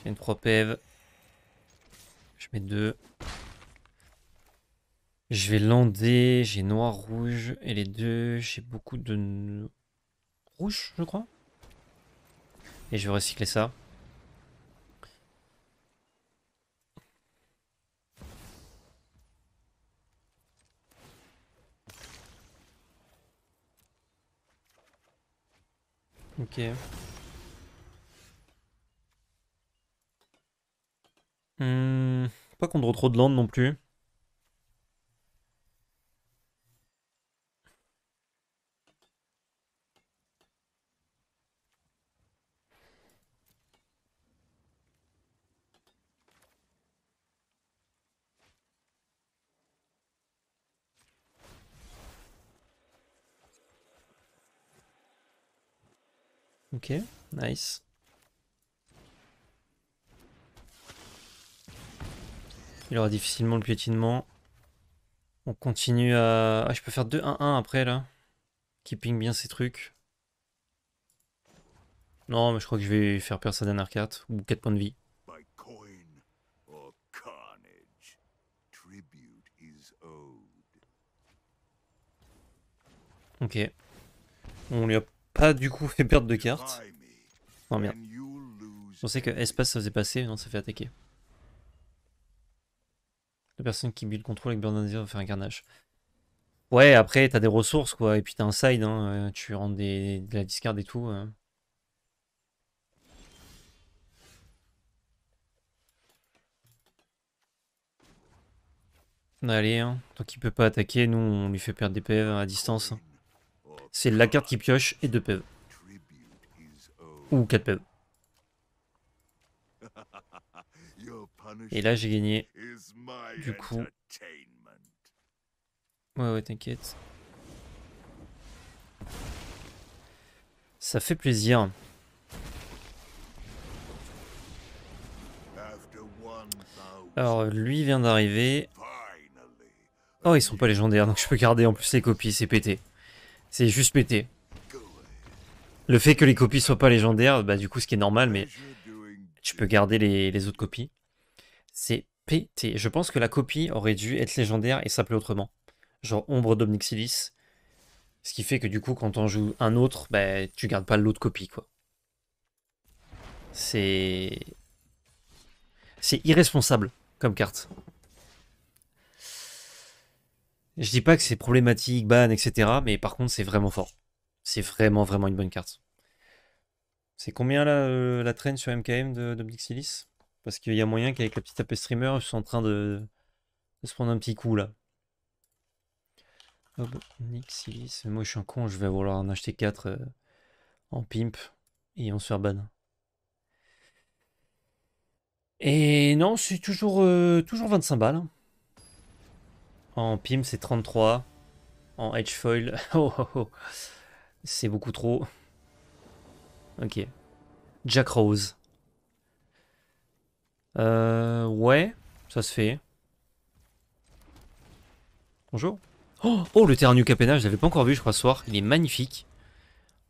Une 3 pèves. E je mets deux. Je vais lander, j'ai noir, rouge, et les deux, j'ai beaucoup de rouge, je crois. Et je vais recycler ça. Ok. Hmm, pas contre trop de land non plus. Ok, nice. Il aura difficilement le piétinement. On continue à... Ah, je peux faire 2-1-1 après, là. Keeping bien ses trucs. Non, mais je crois que je vais faire perdre sa dernière carte, ou 4 points de vie. Ok. On lui a pas du coup fait perdre de cartes. Non, oh, merde. On sait que espace ça faisait passer, non, ça fait attaquer de personnes qui build contrôle avec Burn va faire un carnage. Ouais, après, t'as des ressources, quoi. Et puis t'as un side, hein, euh, tu rends de la discarde et tout. Euh. Allez, hein. tant qu'il peut pas attaquer, nous on lui fait perdre des PV e à distance. Hein. C'est la carte qui pioche et 2 PV. E Ou 4 PV. E Et là, j'ai gagné. Du coup. Ouais, ouais, t'inquiète. Ça fait plaisir. Alors, lui vient d'arriver. Oh, ils sont pas légendaires, donc je peux garder en plus les copies, c'est pété. C'est juste pété. Le fait que les copies soient pas légendaires, bah du coup, ce qui est normal, mais tu peux garder les, les autres copies. C'est pété. Je pense que la copie aurait dû être légendaire et s'appeler autrement. Genre Ombre d'Omnixilis. Ce qui fait que du coup, quand on joue un autre, ben tu gardes pas l'autre copie, quoi. C'est. C'est irresponsable comme carte. Je dis pas que c'est problématique, ban, etc. Mais par contre, c'est vraiment fort. C'est vraiment, vraiment une bonne carte. C'est combien euh, la, traîne sur MKM de, parce qu'il y a moyen qu'avec la petite AP streamer, je suis en train de, se prendre un petit coup là. Hop, Nixilis. Moi je suis un con, je vais vouloir en acheter 4 euh, en pimp et on se faire ban. Et non, c'est toujours, euh, toujours 25 balles. Hein. En pimp c'est 33. En edge foil, oh, oh, oh. c'est beaucoup trop. Ok. Jack Rose. Euh, ouais, ça se fait. Bonjour. Oh, oh le terrain New Capena, je l'avais pas encore vu, je crois, ce soir. Il est magnifique.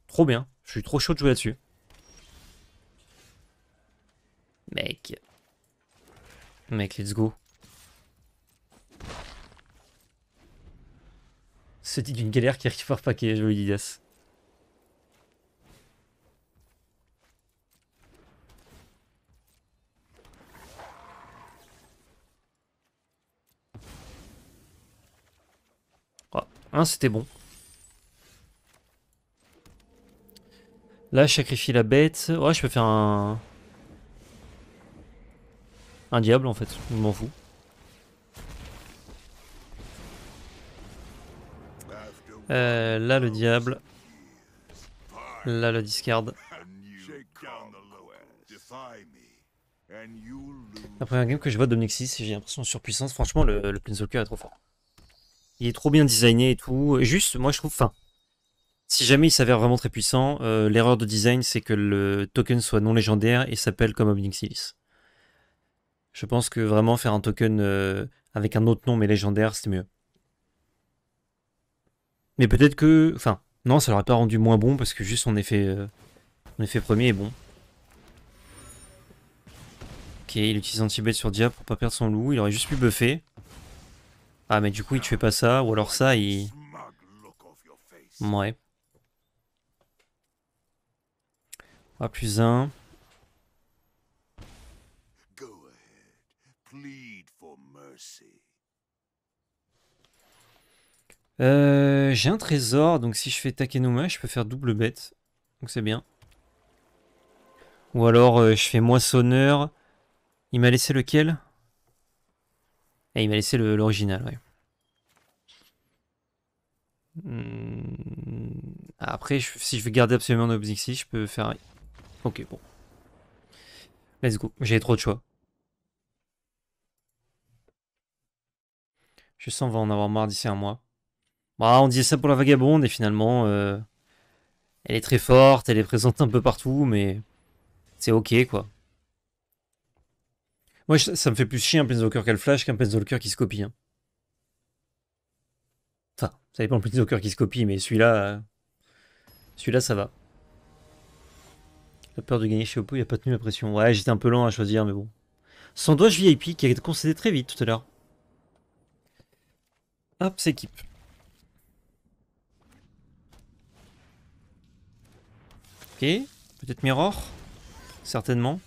Trop bien. Je suis trop chaud de jouer là-dessus. Mec. Mec, let's go. C'est dit d'une galère qui arrive fort paquet, joli dis 1, hein, c'était bon. Là, je sacrifie la bête. Ouais, je peux faire un... Un diable, en fait. Je m'en fous. Euh, là, le diable. Là, le discard. La première game que je vois de 6, j'ai l'impression de surpuissance. Franchement, le, le est trop fort. Il est trop bien designé et tout. Juste, moi je trouve, enfin, si jamais il s'avère vraiment très puissant, euh, l'erreur de design c'est que le token soit non légendaire et s'appelle comme Silis. Je pense que vraiment faire un token euh, avec un autre nom mais légendaire, c'est mieux. Mais peut-être que, enfin, non, ça l'aurait pas rendu moins bon parce que juste son effet, effet premier est bon. Ok, il utilise anti Tibet sur Dia pour pas perdre son loup. Il aurait juste pu buffer. Ah, mais du coup, il ne fait pas ça, ou alors ça, il... Ouais. plus 1. Euh, J'ai un trésor, donc si je fais Takenoma, je peux faire double bête. Donc c'est bien. Ou alors euh, je fais moissonneur. Il m'a laissé lequel et il m'a laissé l'original, ouais. Hmm. Après, si je veux garder absolument un je peux faire... Ok, bon. Let's go. J'ai trop de choix. Je sens qu'on va en avoir marre d'ici un mois. Bah, on disait ça pour la vagabonde, et finalement... Euh, elle est très forte, elle est présente un peu partout, mais... C'est ok, quoi. Moi, ça me fait plus chier un Planeswalker qu'un flash qu'un Planeswalker qui se copie. Hein. Enfin, ça dépend le Planeswalker qui se copie, mais celui-là. Euh, celui-là, ça va. La peur de gagner chez Oppo, il a pas tenu la pression. Ouais, j'étais un peu lent à choisir, mais bon. Sans doigt VIP qui a été concédé très vite tout à l'heure. Hop, c'est qui Ok, peut-être Mirror Certainement.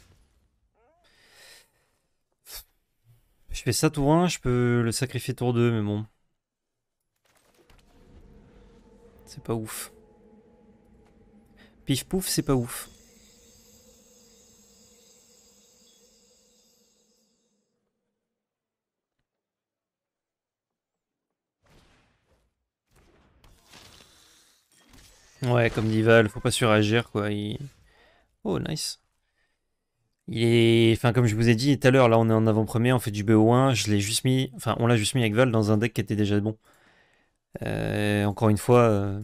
Je fais ça tour 1, je peux le sacrifier tour 2, mais bon. C'est pas ouf. Pif pouf, c'est pas ouf. Ouais, comme Dival, faut pas suragir quoi. Il... Oh, nice. Il enfin, comme je vous ai dit tout à l'heure, là on est en avant-première, on fait du BO1, je l'ai juste mis, enfin, on l'a juste mis avec Val dans un deck qui était déjà bon. Euh, encore une fois, euh,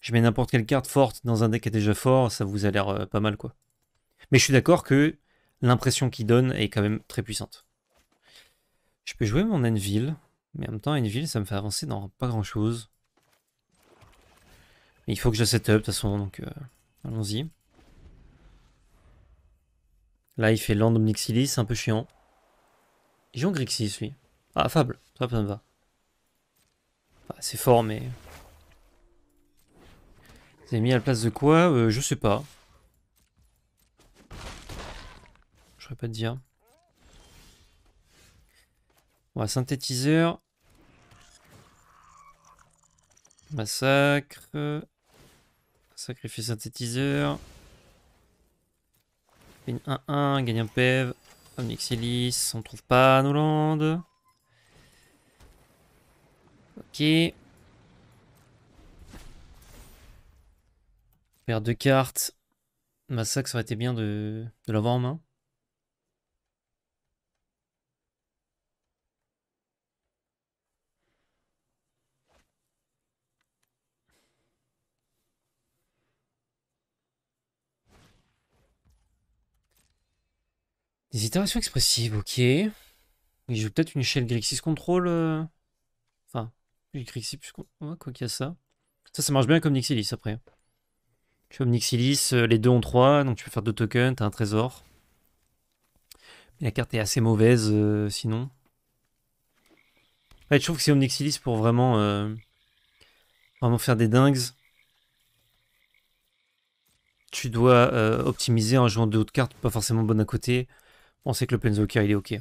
je mets n'importe quelle carte forte dans un deck qui est déjà fort, ça vous a l'air euh, pas mal quoi. Mais je suis d'accord que l'impression qu'il donne est quand même très puissante. Je peux jouer mon Envil, mais en même temps, Envil ça me fait avancer dans pas grand chose. il faut que je la set de toute façon, donc allons-y. Là, il fait Land Omnixilis, c'est un peu chiant. Il Grixis, lui. Ah, Fable, ça, ça me va. c'est fort, mais... Vous avez mis à la place de quoi euh, Je sais pas. Je pas te dire. On va synthétiseur. Massacre. Sacrifice synthétiseur. Une 1-1, gagne un PEV. Omnixilis, on trouve pas Noland. Ok. Perd deux cartes. Massacre, ça aurait été bien de l'avoir en main. Des itérations expressives, ok. Et joue peut-être une shell Grixis Control. Euh. Enfin, Grixis plus. quoi qu'il y a ça. Ça, ça marche bien comme Nixilis après. Tu Nixilis, euh, les deux ont trois, donc tu peux faire deux tokens, t'as un trésor. Mais la carte est assez mauvaise euh, sinon. Ouais, je trouve que c'est Omnixilis pour vraiment, vraiment faire des dingues. Tu dois optimiser en jouant deux autres cartes pas forcément bonnes à côté. On sait que le Penzokia, il est ok.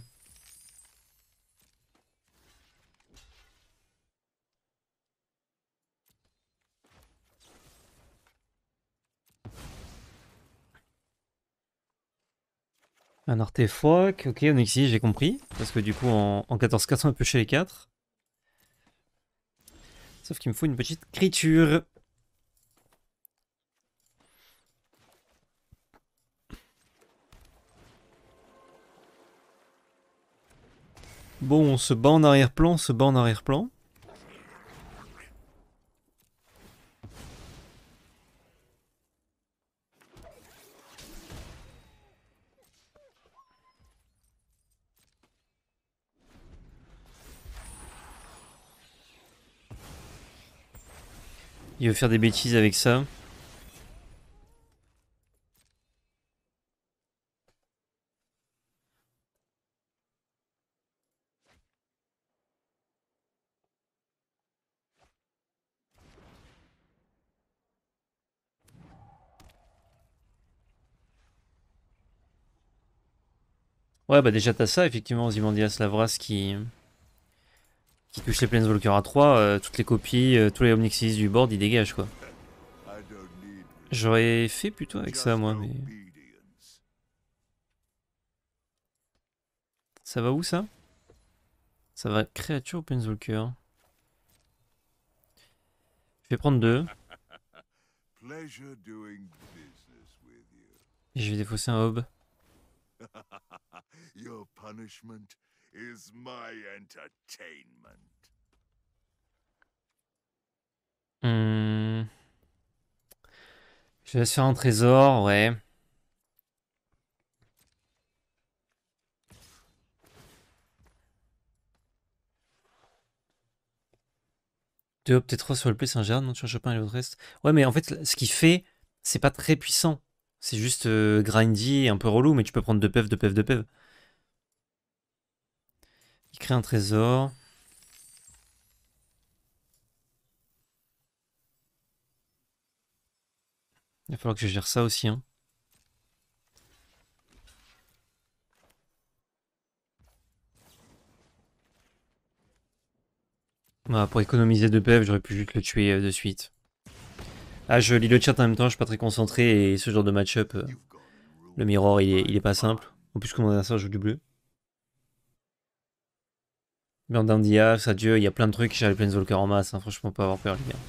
Un artefoc, ok, on est ici, j'ai compris. Parce que du coup, en, 14-4, on peut pêcher les 4. Sauf qu'il me faut une petite créature. Bon, on se bat en arrière-plan, on se bat en arrière-plan. Il veut faire des bêtises avec ça. Ouais, bah déjà, t'as ça, effectivement, Zimandias Lavras qui, qui touche les Planeswalkers à 3, euh, toutes les copies, euh, tous les Omnixilis du board, ils dégagent quoi. J'aurais fait plutôt avec ça moi, mais. Ça va où ça Ça va créature ou Planeswalker Je vais prendre deux. Et je vais défausser un hob. Your punishment is my entertainment. Hmm. Je vais faire un trésor, ouais. Deux, peut-être trois sur le plus un gérard, non, pas un et le reste. Ouais, mais en fait, ce qu'il fait, c'est pas très puissant. C'est juste euh, grindy un peu relou, mais tu peux prendre deux pev, deux pev, de pev. Il crée un trésor. Il va falloir que je gère ça aussi. Hein. Bah, pour économiser deux pev, j'aurais pu juste le tuer euh, de suite. Ah, je lis le chat en même temps, je suis pas très concentré et ce genre de match-up, euh, le mirror, il est, pas simple. En plus, comme on a ça, je joue du bleu. dia ça Dieu, il y a plein de trucs, j'ai de Planeswalker en masse, hein, franchement, pas avoir peur, les gars.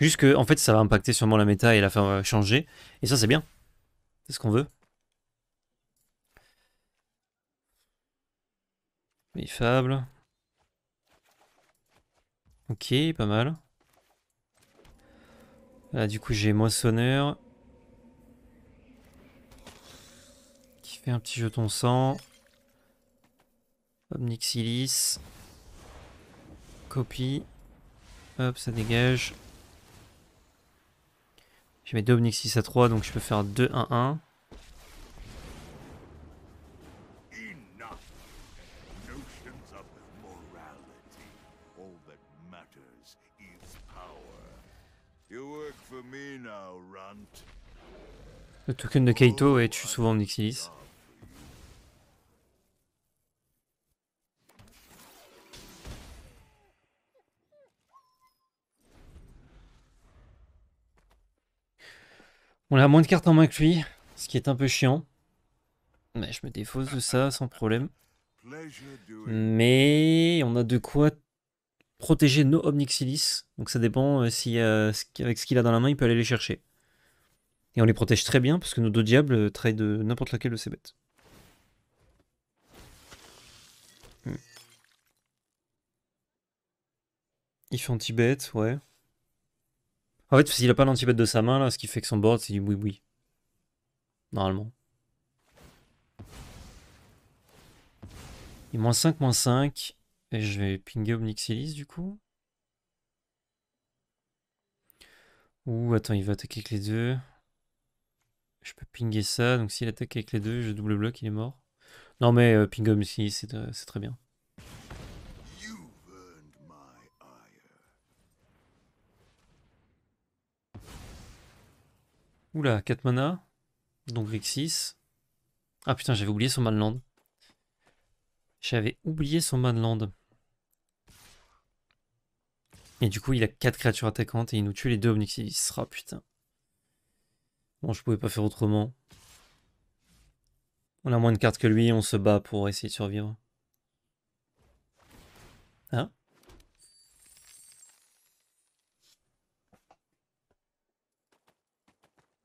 Juste que, en fait, ça va impacter sûrement la méta et la faire euh, changer, et ça, c'est bien. C'est ce qu'on veut. mais fable Ok, pas mal. Là, du coup, j'ai Moissonneur. Qui fait un petit jeton sang. Omnixilis, Copie. Hop, ça dégage. Je mets 2 Omnixilis à 3, donc je peux faire 2-1-1. Le token de Kaito et tu souvent Omnixilis. On a moins de cartes en main que lui, ce qui est un peu chiant. Mais je me défausse de ça sans problème. Mais on a de quoi protéger nos Omnixilis. Donc ça dépend euh, si, euh, avec ce qu'il a dans la main, il peut aller les chercher. Et on les protège très bien parce que nos deux diables euh, de n'importe laquelle de ces bêtes. Hmm. Il fait anti-bête, ouais. En fait, s'il a pas l'anti-bête de sa main, là, ce qui fait que son board, c'est du oui-oui. Normalement. est moins 5, moins 5. Et je vais pinguer Omnixilis, du coup. Ouh, attends, il va attaquer avec les deux. Je peux pinguer ça, donc s'il attaque avec les deux, je double bloc, il est mort. Non mais euh, ping ici, euh, c'est très bien. Oula, 4 mana, donc rixis. Ah putain, j'avais oublié son Manland. J'avais oublié son Manland. Et du coup, il a 4 créatures attaquantes et il nous tue les deux il sera ah, putain. Bon, je pouvais pas faire autrement. On a moins de cartes que lui, on se bat pour essayer de survivre. Hein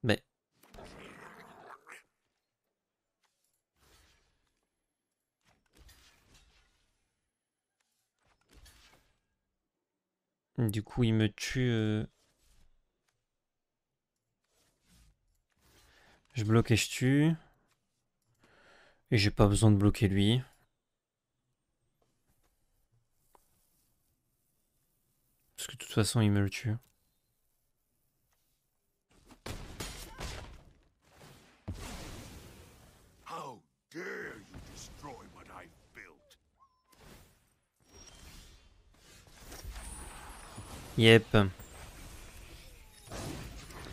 Mais... Du coup, il me tue... Euh, Je bloque et je tue. Et j'ai pas besoin de bloquer lui. Parce que de toute façon, il me le tue. Yep.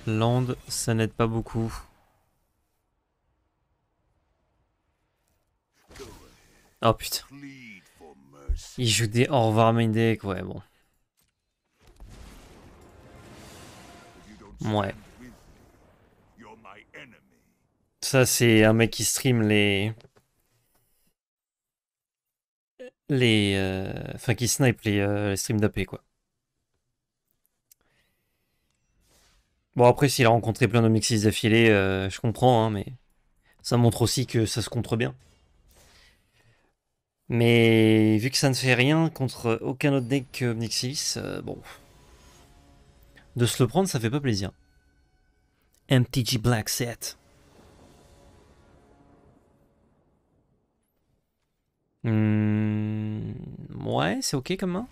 Land, ça n'aide pas beaucoup. Oh putain. Il joue des au revoir deck, ouais bon. Ouais. Ça c'est un mec qui stream les... Les... Euh, enfin qui snipe les, euh, streams d'AP quoi. Bon après s'il a rencontré plein de qui d'affilée, euh, je comprends hein, mais ça montre aussi que ça se contre bien. Mais vu que ça ne fait rien contre aucun autre deck que Nixis, euh, bon. De se le prendre, ça fait pas plaisir. MTG Black Set. Hmm, ouais, c'est ok comme main.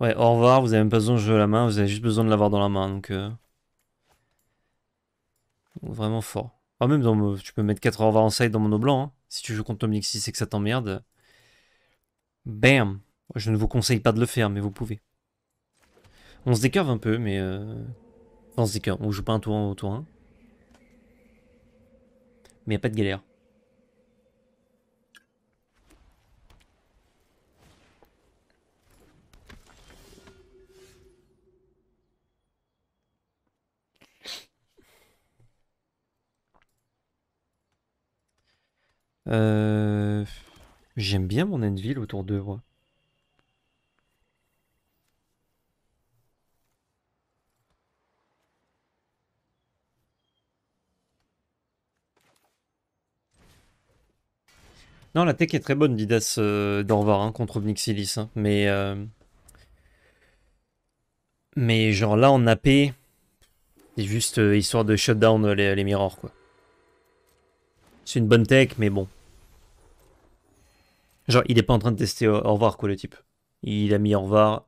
Ouais, au revoir, vous avez même pas besoin de jouer la main, vous avez juste besoin de l'avoir dans la main, donc... Euh. Vraiment fort. Ah, même dans, tu peux mettre 4 80 en side dans mon blanc. Hein. Si tu joues contre Omnix 6 et que ça t'emmerde. Bam Je ne vous conseille pas de le faire, mais vous pouvez. On se décurve un peu, mais... On se décurve, on joue pas un tour en tour 1. Mais a pas de galère. Euh, j'aime bien mon ville autour d'eux. moi. Non, la tech est très bonne d'Idas euh, d'en d'Orvar contre Vnixilis. Hein. mais. Euh, mais genre là en AP, c'est juste histoire de shutdown les, les mirrors quoi. C'est une bonne tech, mais bon. Genre, il est pas en train de tester au, revoir, quoi, le type. Il a mis au revoir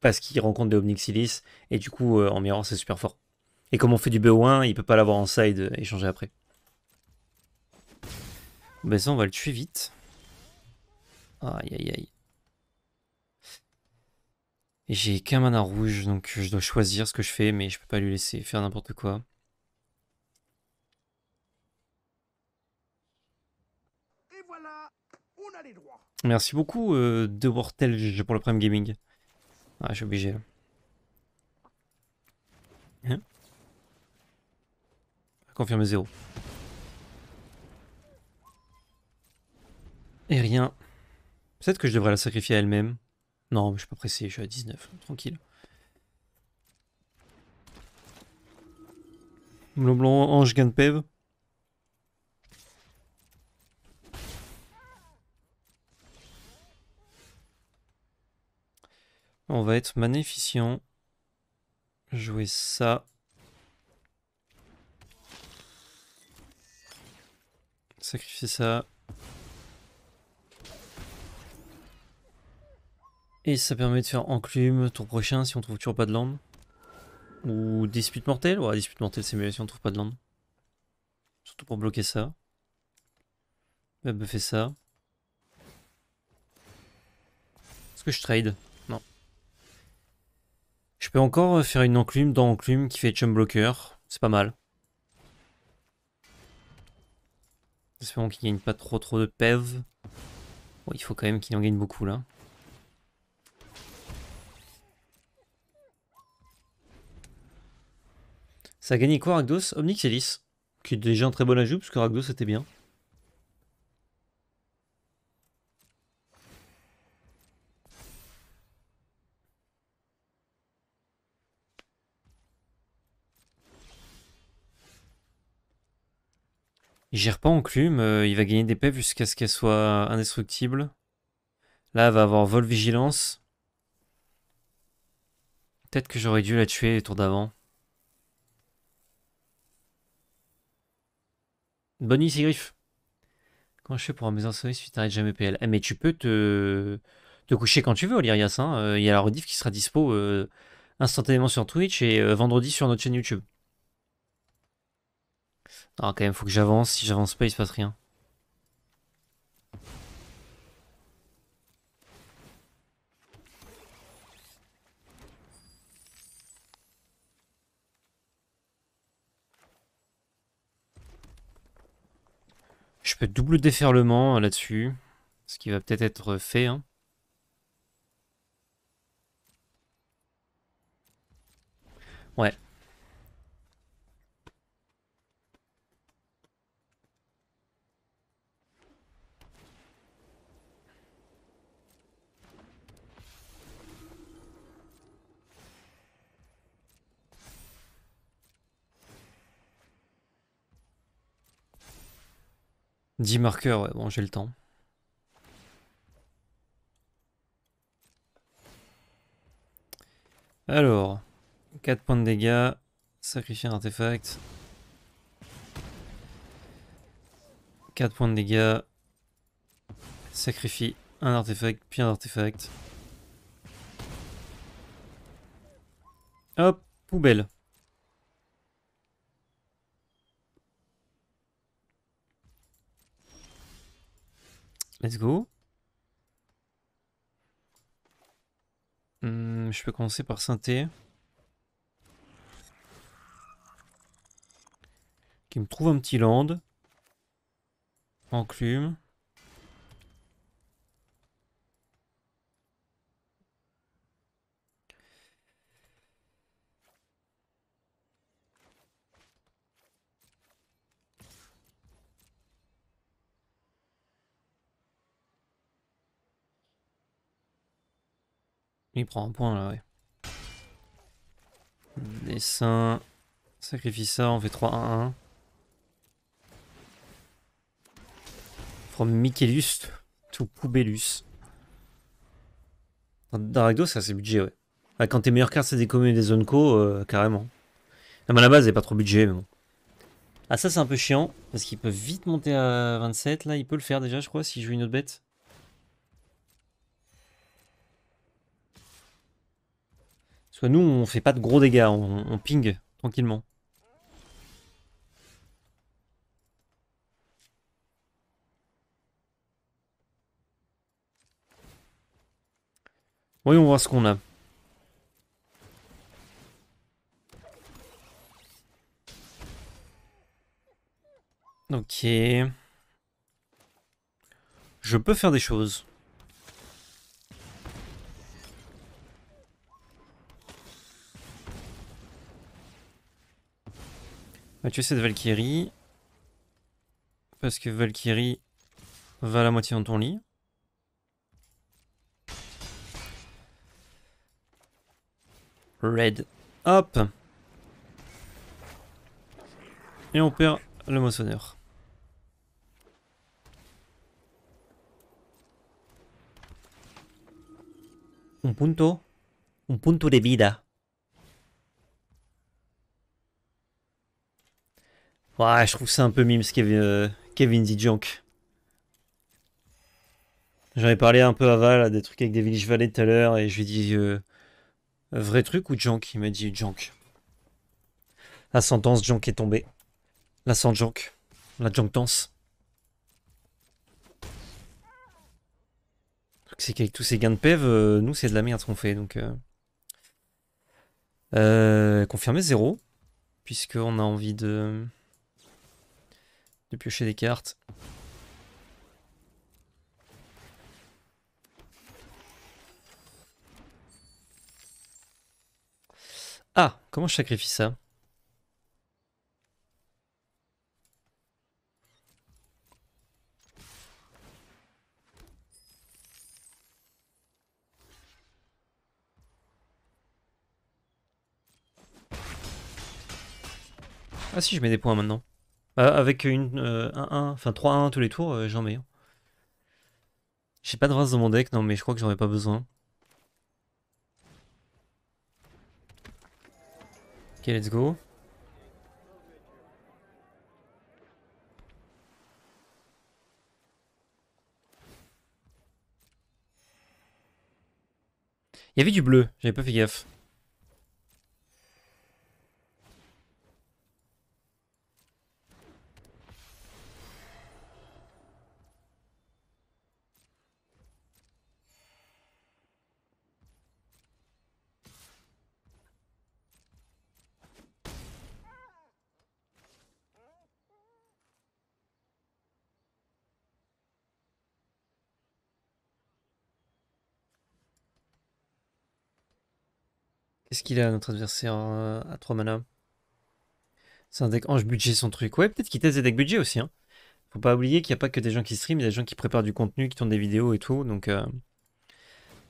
parce qu'il rencontre des Omnixilis, et du coup, euh, en miroir c'est super fort. Et comme on fait du BO1, il peut pas l'avoir en side et changer après. Ben ça, on va le tuer vite. Aïe, aïe, aïe. J'ai qu'un mana rouge, donc je dois choisir ce que je fais, mais je peux pas lui laisser faire n'importe quoi. Merci beaucoup, euh, De Wortelge, pour le Prime Gaming. Ah, je suis obligé. Hein zéro. Et rien. Peut-être que je devrais la sacrifier à elle-même. Non, mais je suis pas pressé, je suis à 19, tranquille. Blanc, blanc, ange, gain de On va être magnificent. Jouer ça. Sacrifier ça. Et ça permet de faire enclume, tour prochain si on trouve toujours pas de land. Ou dispute mortelle Ouais, dispute mortelle c'est mieux si on trouve pas de land. Surtout pour bloquer ça. On va buffer ça. Est-ce que je trade je peux encore euh, faire une enclume dans enclume qui fait chum blocker. C'est pas mal. Espérons qu'il gagne pas trop trop de pev. il faut quand même qu'il en gagne beaucoup là. Ça a gagné quoi Rakdos Omnixelis. qui est déjà un très bon ajout, parce que Rakdos était bien. Il gère pas enclume, euh, il va gagner des paix jusqu'à ce qu'elle soit indestructible. Là, elle va avoir vol vigilance. Peut-être que j'aurais dû la tuer les tour d'avant. Bonne nuit, quand Comment je fais pour un mes si tu n'arrêtes jamais PL eh, Mais tu peux te... coucher quand tu veux, Olyrias. Hein. Euh, il y a la rediff qui sera dispo euh, instantanément sur Twitch et vendredi sur notre chaîne YouTube. Ah, quand même, faut que j'avance. Si j'avance pas, il se passe rien. Je peux double déferlement hein, là-dessus, ce qui va peut-être être fait. Hein. Ouais, 10 marqueurs, ouais, bon, j'ai le temps. Alors, 4 points de dégâts, sacrifier un artefact. 4 points de dégâts, sacrifie un artefact, puis un artefact. Hop, poubelle. Let's go. Hum, je peux commencer par synthé. Qui me trouve un petit land. Enclume. Il prend un point là, ouais. Dessin. Sacrifie ça, on fait 3-1-1. From Michelus to Poubellus. Daragdos, ça c'est budget, ouais. Bah, quand tes meilleures cartes c'est des communes et des zones co, euh, carrément. Non, mais à la base, c'est pas trop budget, mais bon. Ah, ça c'est un peu chiant, parce qu'il peut vite monter à 27. Là, il peut le faire déjà, je crois, si je joue une autre bête. Parce nous, on fait pas de gros dégâts, on, on ping tranquillement. Voyons voir ce qu'on a. Ok. Je peux faire des choses. On va tuer Valkyrie. Parce que Valkyrie va à la moitié dans ton lit. Red. Hop Et on perd le moissonneur. Un punto. Un punto de vida. Ouais, je trouve ça un peu mime, ce Kevin, euh, Kevin dit junk. J'en ai parlé un peu à Val, des trucs avec des Village Valley tout à l'heure, et je lui ai dit euh, euh, vrai truc ou junk Il m'a dit junk. La sentence junk est tombée. La sans junk. La junk truc C'est qu'avec tous ces gains de PEV, nous c'est de la merde qu'on fait. Donc, confirmé zéro, puisqu'on a envie de de piocher des cartes. Ah, comment je sacrifie ça Ah si, je mets des points maintenant. Bah, avec une 1-1, euh, enfin 3-1 tous les tours, euh, j'en mets. J'ai pas de race dans mon deck, non mais je crois que j'en ai pas besoin. Ok, let's go. Il y avait du bleu, j'avais pas fait gaffe. Qu'est-ce qu'il a, notre adversaire euh, à 3 mana C'est un deck ange budget, son truc. Ouais, peut-être qu'il teste des decks budget aussi. Hein. Faut pas oublier qu'il n'y a pas que des gens qui stream, il y a des gens qui préparent du contenu, qui tournent des vidéos et tout. Donc, euh,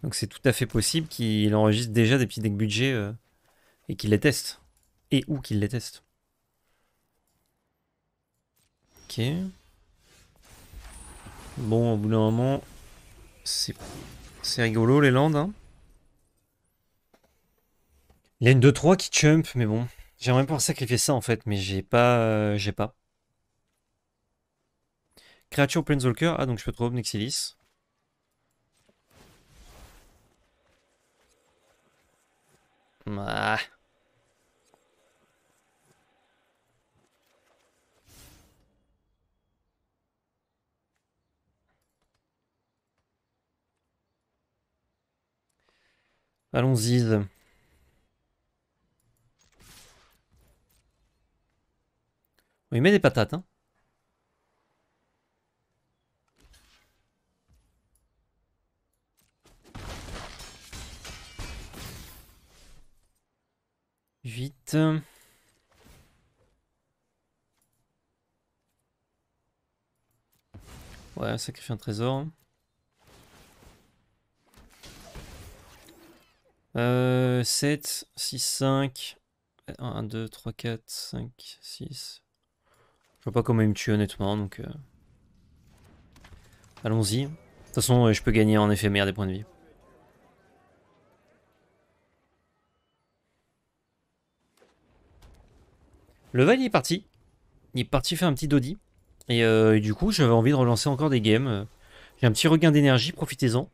donc c'est tout à fait possible qu'il enregistre déjà des petits decks budget euh, et qu'il les teste. Et où qu'il les teste. Ok. Bon, au bout d'un moment, c'est rigolo les landes. Hein. Il y a une 2-3 qui chump, mais bon. J'aimerais pouvoir sacrifier ça en fait, mais j'ai pas. Euh, j'ai pas. Créature Planeswalker. Ah, donc je peux trouver Nexilis. Ah. Allons-y. On met des patates, hein. Vite. Ouais, sacrifier un trésor. 7, 6, 5, 1, 2, 3, 4, 5, 6, vois pas comment il me tue honnêtement, donc... Euh, allons-y. De toute façon, euh, je peux gagner en éphémère des points de vie. Le Val est parti. Il est parti faire un petit Dodi. Et, euh, du coup, j'avais envie de relancer encore des games. J'ai un petit regain d'énergie, profitez-en.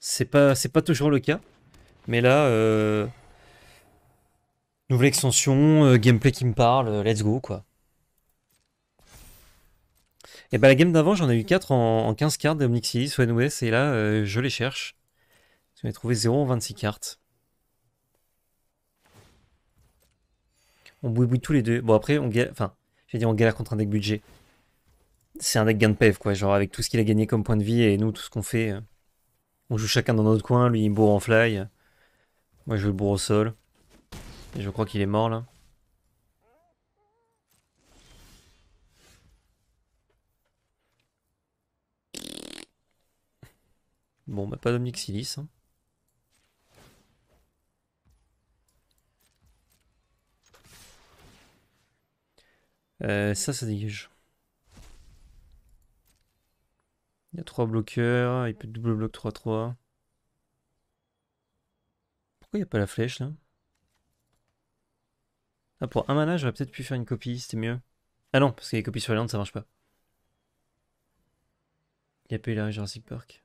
C'est pas, pas toujours le cas. Mais là, nouvelle extension, gameplay qui me parle, let's go quoi. Et bah la game d'avant, j'en ai eu 4 en, 15 cartes d'Omnic ou West, et là, euh, je les cherche. J'en ai trouvé 0 en 26 cartes. On bouille tous les deux. Bon, après, on galère. Enfin, j'ai dit, on galère contre un deck budget. C'est un deck gain de PEV quoi. Genre, avec tout ce qu'il a gagné comme point de vie et nous, tout ce qu'on fait. Euh, on joue chacun dans notre coin. Lui, il bourre en fly. Moi, je le bourre au sol. Et je crois qu'il est mort, là. Bon, bah, pas d'omnixilis. Hein. Euh, ça, ça dégage. Il y a 3 bloqueurs, il peut double bloc 3-3. Pourquoi il n'y a pas la flèche là Ah, pour un mana, j'aurais peut-être pu faire une copie, c'était mieux. Ah non, parce a les copies sur les landes, ça marche pas. Il n'y a pas eu la Jurassic Park.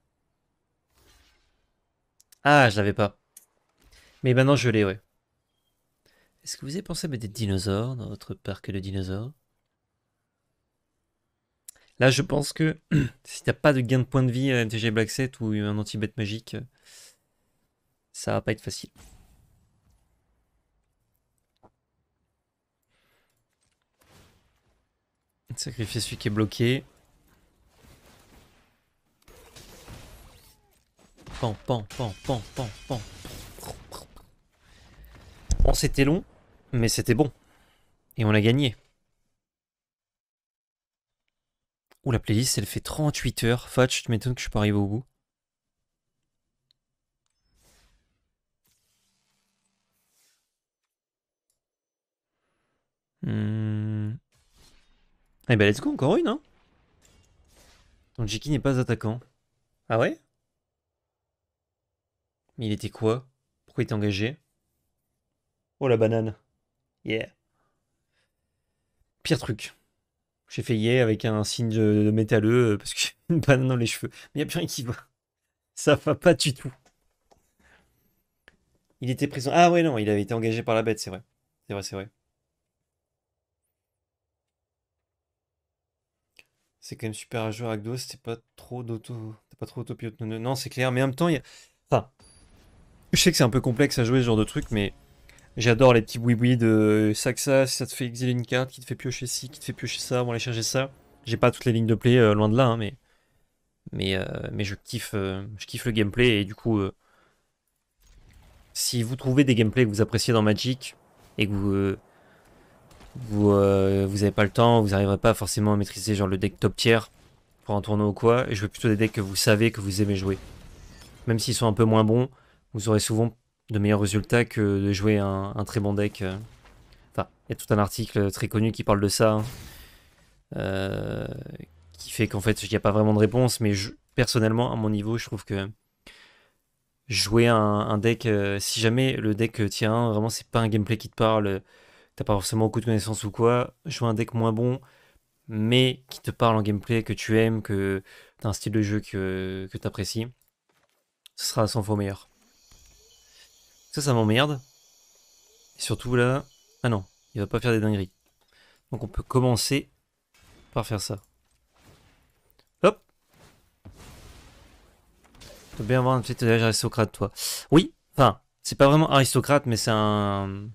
Ah, je l'avais pas. Mais maintenant je l'ai, ouais. Est-ce que vous avez pensé à mettre des dinosaures dans votre parc de dinosaures Là, je pense que si t'as pas de gain de points de vie à MTG Black Set ou un anti-bête magique, euh, ça va pas être facile. Sacrifice celui qui est bloqué. pan, Bon, c'était long, mais c'était bon. Et on l'a gagné. Ouh, la playlist, elle fait 38 heures. Fatch, tu m'étonnes que je suis pas arrivé au bout. Hmm. Eh ben, let's go, encore une, hein Donc, Jiki n'est pas attaquant. Ah ouais mais il était quoi Pourquoi il était engagé Oh la banane. Yeah. Pire truc. J'ai fait yeah avec un signe de, métalleux euh, parce que j'ai une banane dans les cheveux. Mais il n'y a plus rien qui va. Ça va pas du tout. Il était présent. Ah ouais, non, il avait été engagé par la bête, c'est vrai. C'est vrai, c'est vrai. C'est quand même super à jouer Agdo, c'était pas trop d'auto. pas trop autopilote. Non, c'est clair. Mais en même temps, il y a je sais que c'est un peu complexe à jouer ce genre de truc, mais j'adore les petits boui de Saxa, ça te fait exiler une carte, qui te fait piocher ci, qui te fait piocher ça, on va aller chercher ça. J'ai pas toutes les lignes de play, euh, loin de là, hein, mais, mais, euh, mais je, kiffe, euh, je kiffe le gameplay, et du coup, si vous trouvez des gameplays que vous appréciez dans Magic, et que vous vous, vous avez pas le temps, vous n'arriverez pas forcément à maîtriser genre le deck top tier pour un tournoi ou quoi, et je veux plutôt des decks que vous savez que vous aimez jouer. Même s'ils sont un peu moins bons, vous aurez souvent de meilleurs résultats que de jouer un, très bon deck. Euh. Enfin, il y a tout un article très connu qui parle de ça, hein. euh, qui fait qu'en fait, il n'y a pas vraiment de réponse, mais personnellement, à mon niveau, je trouve que jouer un, deck, euh, si jamais le deck tient vraiment, vraiment, c'est pas un gameplay qui te parle, t'as pas forcément beaucoup de connaissances ou quoi, jouer un deck moins bon, mais qui te parle en gameplay, que tu aimes, que t'as un style de jeu que, tu apprécies, ce sera 100 fois meilleur. Ça, ça m'emmerde. Et surtout là... Ah non, il va pas faire des dingueries. Donc on peut commencer par faire ça. Hop Tu bien avoir un petit aristocrate, toi. Oui, enfin, c'est pas vraiment aristocrate, mais c'est un...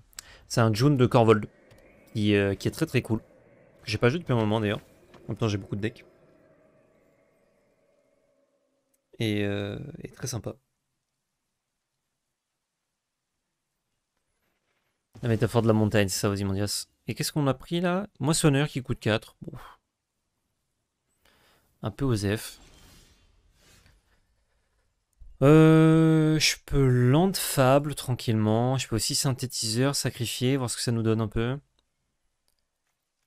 C'est un June de Corvold. Qui, euh, qui est très très cool. J'ai pas joué depuis un moment d'ailleurs. En temps, j'ai beaucoup de decks. Et, euh, et très sympa. La métaphore de la montagne, c'est ça, Mandias. Et qu'est-ce qu'on a pris là Moissonneur qui coûte 4. Un peu aux Euh, je peux land fable tranquillement. Je peux aussi synthétiseur, sacrifier, voir ce que ça nous donne un peu.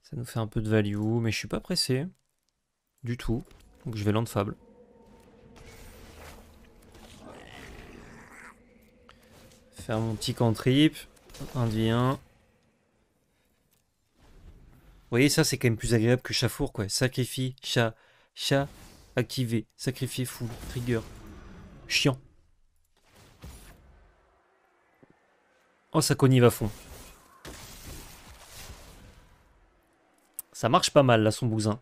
Ça nous fait un peu de value, mais je suis pas pressé. Du tout. Donc je vais land fable. Faire mon petit cantrip. Indien. Vous voyez, ça, c'est quand même plus agréable que chafour, quoi. Sacrifie, chat, chat, activé, sacrifier, fou trigger. Chiant. Oh, ça connive à fond. Ça marche pas mal, là, son bousin.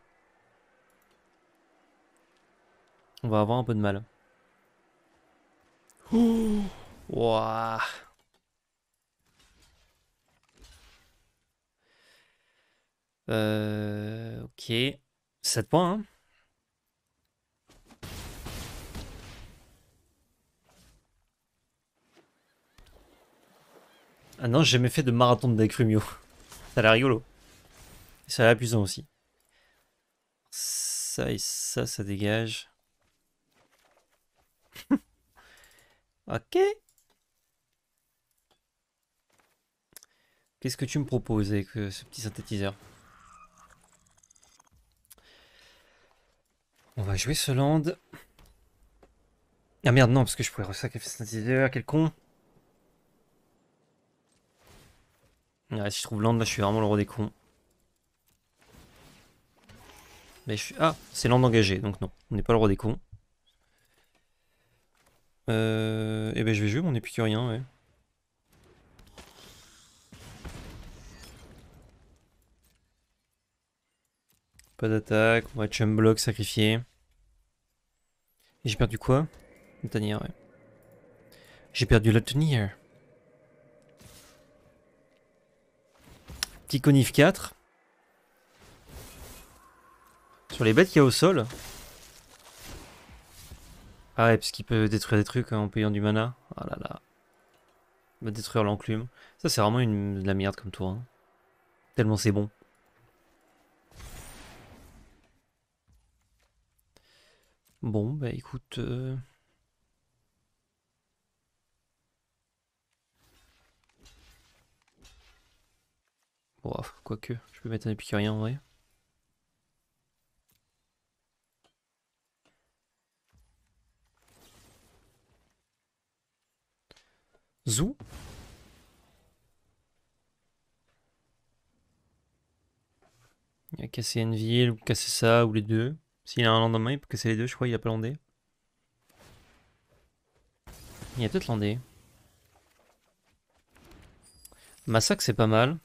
On va avoir un peu de mal. Euh, ok. 7 points, hein. Ah non, j'ai jamais fait de marathon de Dakrumio. Ça a l'air rigolo. Ça a l'air puissant aussi. Ça et ça, ça dégage. ok. Qu'est-ce que tu me proposes avec euh, ce petit synthétiseur On va jouer ce land. Ah merde, non, parce que je pourrais resacrifier cet ah, quel con. si je trouve land, là, je suis vraiment le roi des cons. Mais je suis... Ah, c'est land engagé, donc non, on n'est pas le roi des cons. Euh... Eh ben, je vais jouer mon rien, ouais. Pas d'attaque. On va chum block, sacrifié. J'ai perdu quoi tanière, ouais. J'ai perdu la tenir Petit conif 4. Sur les bêtes qu'il y a au sol. Ah ouais, parce qu'il peut détruire des trucs hein, en payant du mana. Oh là là. Il va détruire l'enclume. Ça, c'est vraiment une, de la merde comme toi. Hein. Tellement c'est bon. Bon, bah écoute... Bon, euh, quoique, je peux mettre un épicurien en vrai. Zou Il a cassé ville, ou casser ça ou les deux. S'il a un lendemain, il peut c'est les deux, je crois, il a pas landé. Il a peut-être landé. Massacre, c'est pas mal.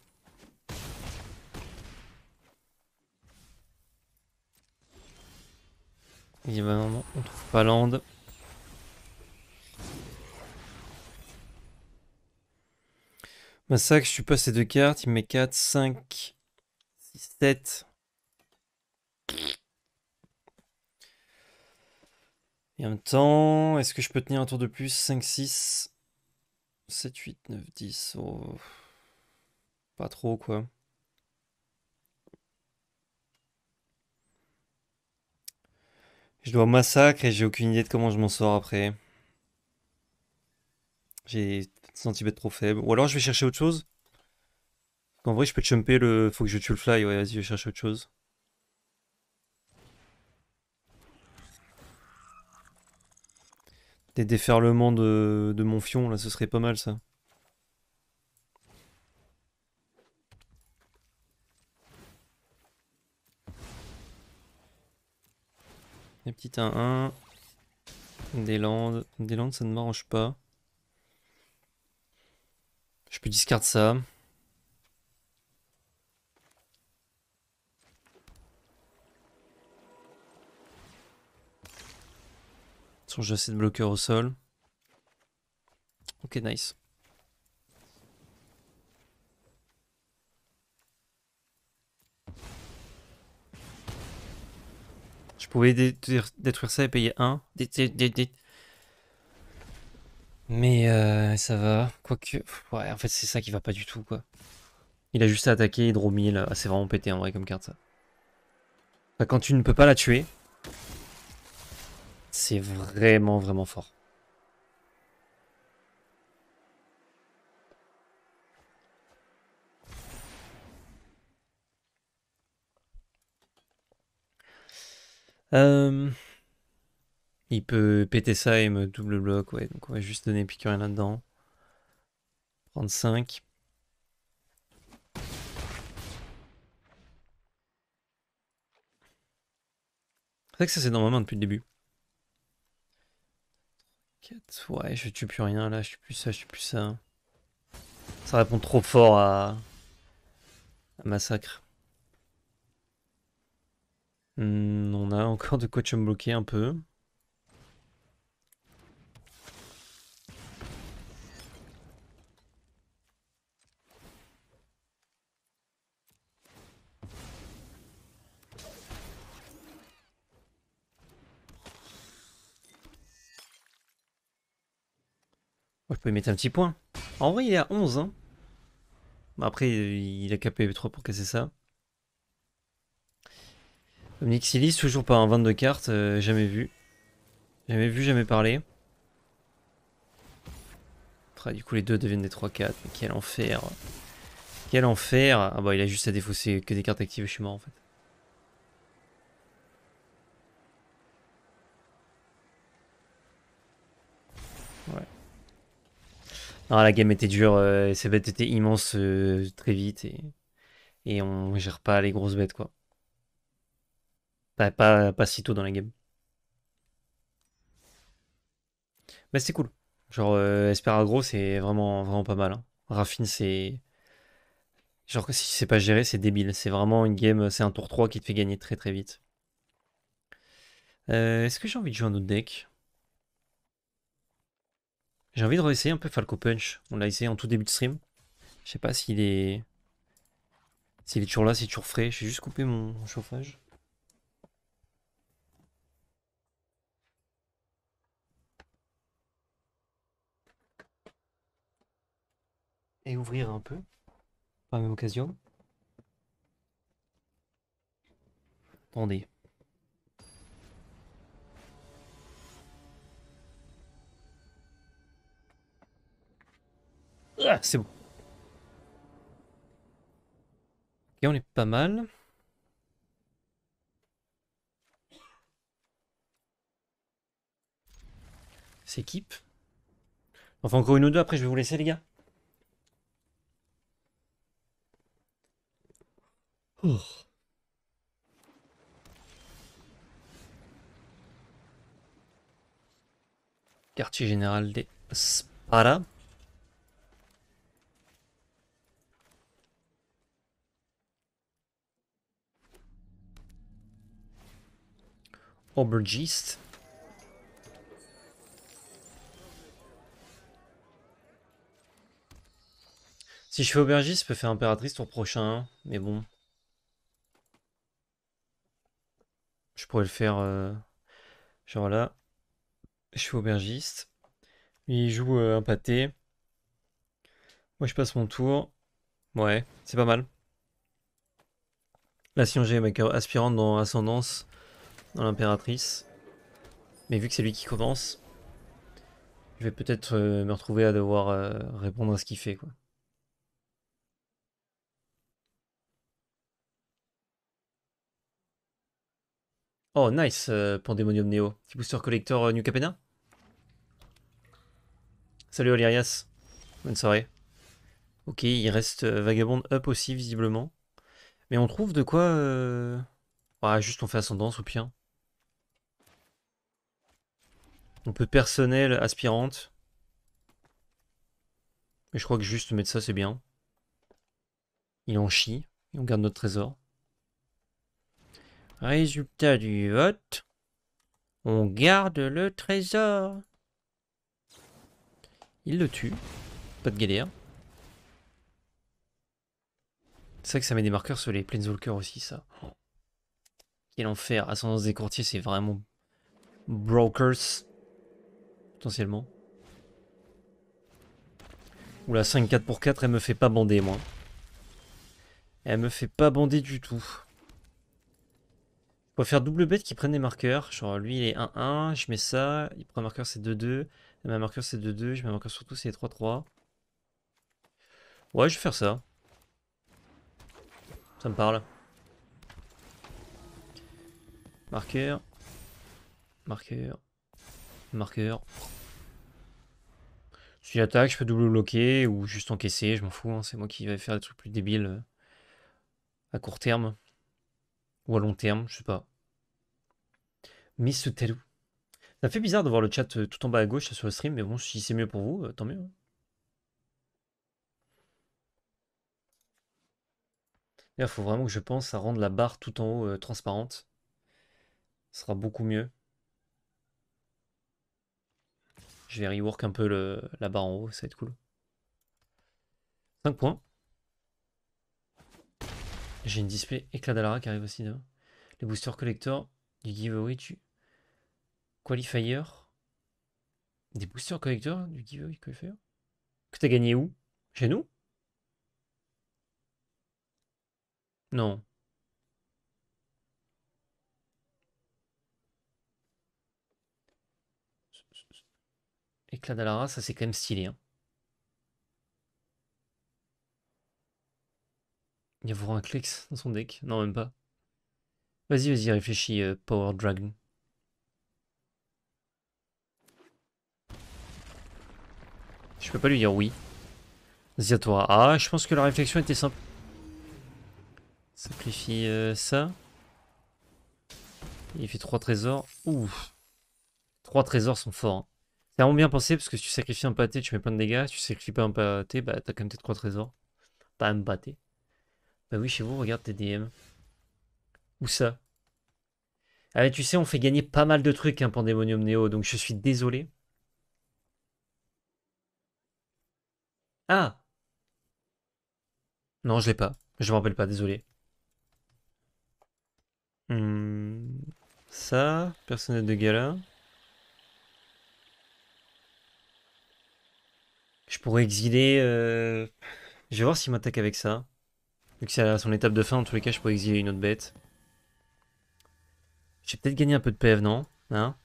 non, on trouve pas land. Massacre, je suis passé de cartes, il met 4, 5, 6, 7. Et en même temps, est-ce que je peux tenir un tour de plus 5, 6, 7, 8, 9, 10. Pas trop, quoi. Je dois massacrer massacre et j'ai aucune idée de comment je m'en sors après. J'ai senti être trop faible. Ou alors je vais chercher autre chose. En vrai, je peux chumper le. Faut que je tue le fly. Ouais, vas-y, je vais chercher autre chose. Des déferlements euh, de, mon fion, là, ce serait pas mal ça. Un petit 1-1. Des landes. Des landes, ça ne m'arrange pas. Je peux discard ça. Je j'ai assez de bloqueurs au sol. Ok, nice. Je pouvais détruire, ça et payer 1. Mais euh, ça va. Quoique. Ouais, en fait, c'est ça qui va pas du tout, quoi. Il a juste à attaquer Hydromil. 1000 c'est vraiment pété en vrai comme carte, ça. quand tu ne peux pas la tuer, c'est vraiment, vraiment fort. Euh, il peut péter ça et me double bloc, ouais. Donc on va juste donner rien là-dedans. Prendre 5. C'est vrai que ça c'est dans ma main depuis le début. 4. Ouais, je tue plus rien là, je suis plus ça, je suis plus ça. Ça répond trop fort à. à massacre. Hmm, on a encore de quoi me bloquer un peu. je peux y mettre un petit point. En vrai, il est à 11. Hein. Bah, après, il a capé 3 pour casser ça. Dominique toujours pas un 22 cartes, euh, jamais vu. Jamais vu, jamais parlé. Après, du coup, les deux deviennent des 3-4. quel enfer. Quel enfer. Ah bah, il a juste à défausser que des cartes actives, je suis mort en fait. Ah, la game était dure, ces euh, bêtes étaient immenses euh, très vite et, et on gère pas les grosses bêtes quoi. Pas, pas, pas si tôt dans la game. Mais c'est cool. Genre euh, c'est vraiment, vraiment pas mal. Hein. Raffine c'est. Genre si c'est pas géré c'est débile. C'est vraiment une game, c'est un tour 3 qui te fait gagner très très vite. Euh, est-ce que j'ai envie de jouer un autre deck j'ai envie de réessayer un peu Falco Punch. On l'a essayé en tout début de stream. Je sais pas s'il est... S'il est toujours là, s'il est toujours frais. J'ai juste coupé mon chauffage. Et ouvrir un peu. Par même occasion. Attendez. Ah, c'est bon. Et on est pas mal. S'équipe. Enfin, encore une ou deux, après je vais vous laisser, les gars. Quartier général des Spara. Aubergiste. Si je fais aubergiste, je peux faire impératrice pour prochain, hein, mais bon. Je pourrais le faire euh, genre là. Je fais aubergiste. il joue euh, un pâté. Moi, je passe mon tour. Ouais, c'est pas mal. Là, si j'ai ma aspirante dans Ascendance, dans l'impératrice. Mais vu que c'est lui qui commence, je vais peut-être euh, me retrouver à devoir euh, répondre à ce qu'il fait. Quoi. Oh, nice, euh, pandémonium néo Neo. Petit booster collector New Capena. Salut Olirias, bonne soirée. Ok, il reste Vagabond Up aussi, visiblement. Mais on trouve de quoi... Ah, juste on fait ascendance au pire. On peut personnel, aspirante. Mais je crois que juste mettre ça, c'est bien. Il en chie. Et on garde notre trésor. Résultat du vote. On garde le trésor. Il le tue. Pas de galère. C'est vrai que ça met des marqueurs sur les plainswalkers aussi, ça. Quel enfer. Ascendance des courtiers, c'est vraiment... Brokers potentiellement. Oula, 5-4 pour 4, elle me fait pas bander, moi. Elle me fait pas bander du tout. Je va faire double bête qui prenne des marqueurs. Genre, lui, il est 1-1, je mets ça, il prend un marqueur, c'est 2-2. Ma marqueur, c'est 2-2, je mets un marqueur surtout, c'est 3-3. Ouais, je vais faire ça. Ça me parle. Marqueur. Marqueur marqueur. Si j'attaque, je peux double bloquer ou juste encaisser, je m'en fous. Hein, c'est moi qui vais faire des trucs plus débiles euh, à court terme ou à long terme, je sais pas. Miss Telou. Ça fait bizarre de voir le chat euh, tout en bas à gauche sur le stream, mais bon, si c'est mieux pour vous, euh, tant mieux. Hein. il faut vraiment que je pense à rendre la barre tout en haut transparente. Ce sera beaucoup mieux. Je vais rework un peu la barre en haut, ça va être cool. 5 points. J'ai une display éclat d'Alara qui arrive aussi Les boosters collector du giveaway tu. Qualifier. Des boosters collector du giveaway qualifier Que t'as gagné où Chez nous Non. Éclat d'Alara, ça c'est quand même stylé. Hein. Il y a vraiment un clex dans son deck. Non, même pas. Vas-y, vas-y, réfléchis, euh, Power Dragon. Je peux pas lui dire oui. vas toi. Ah, je pense que la réflexion était simple. Simplifie euh, ça. Il fait trois trésors. Ouf. trois trésors sont forts. Hein. C'est vraiment bien pensé parce que si tu sacrifies un pâté, tu mets plein de dégâts. Si tu sacrifies pas un pâté, bah t'as quand même tes trois trésors. Pas un pâté. Bah oui, chez vous, regarde tes DM. Où ça Ah tu sais, on fait gagner pas mal de trucs, un hein, Pandemonium Neo, donc je suis désolé. Ah Non, je l'ai pas. Je m'en rappelle pas, désolé. Hum, ça, personnel de gala. Je pourrais exiler. Euh, je vais voir s'il m'attaque avec ça. Vu que c'est à son étape de fin, en tous les cas, je pourrais exiler une autre bête. J'ai peut-être gagné un peu de PF, non Hein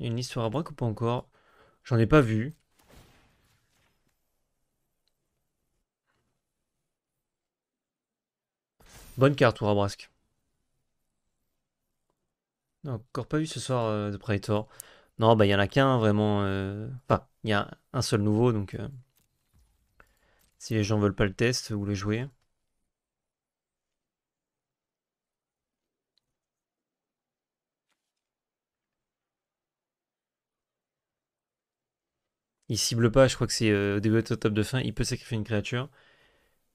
une histoire à braque ou pas encore J'en ai pas vu. Bonne carte, à Non, encore pas vu ce soir euh, de Praetor. Non, bah, il y en a qu'un vraiment. Euh, enfin, il y a un seul nouveau, donc euh, si les gens veulent pas le test ou le jouer. Il cible pas, je crois que c'est euh, au début de top de fin, il peut sacrifier une créature.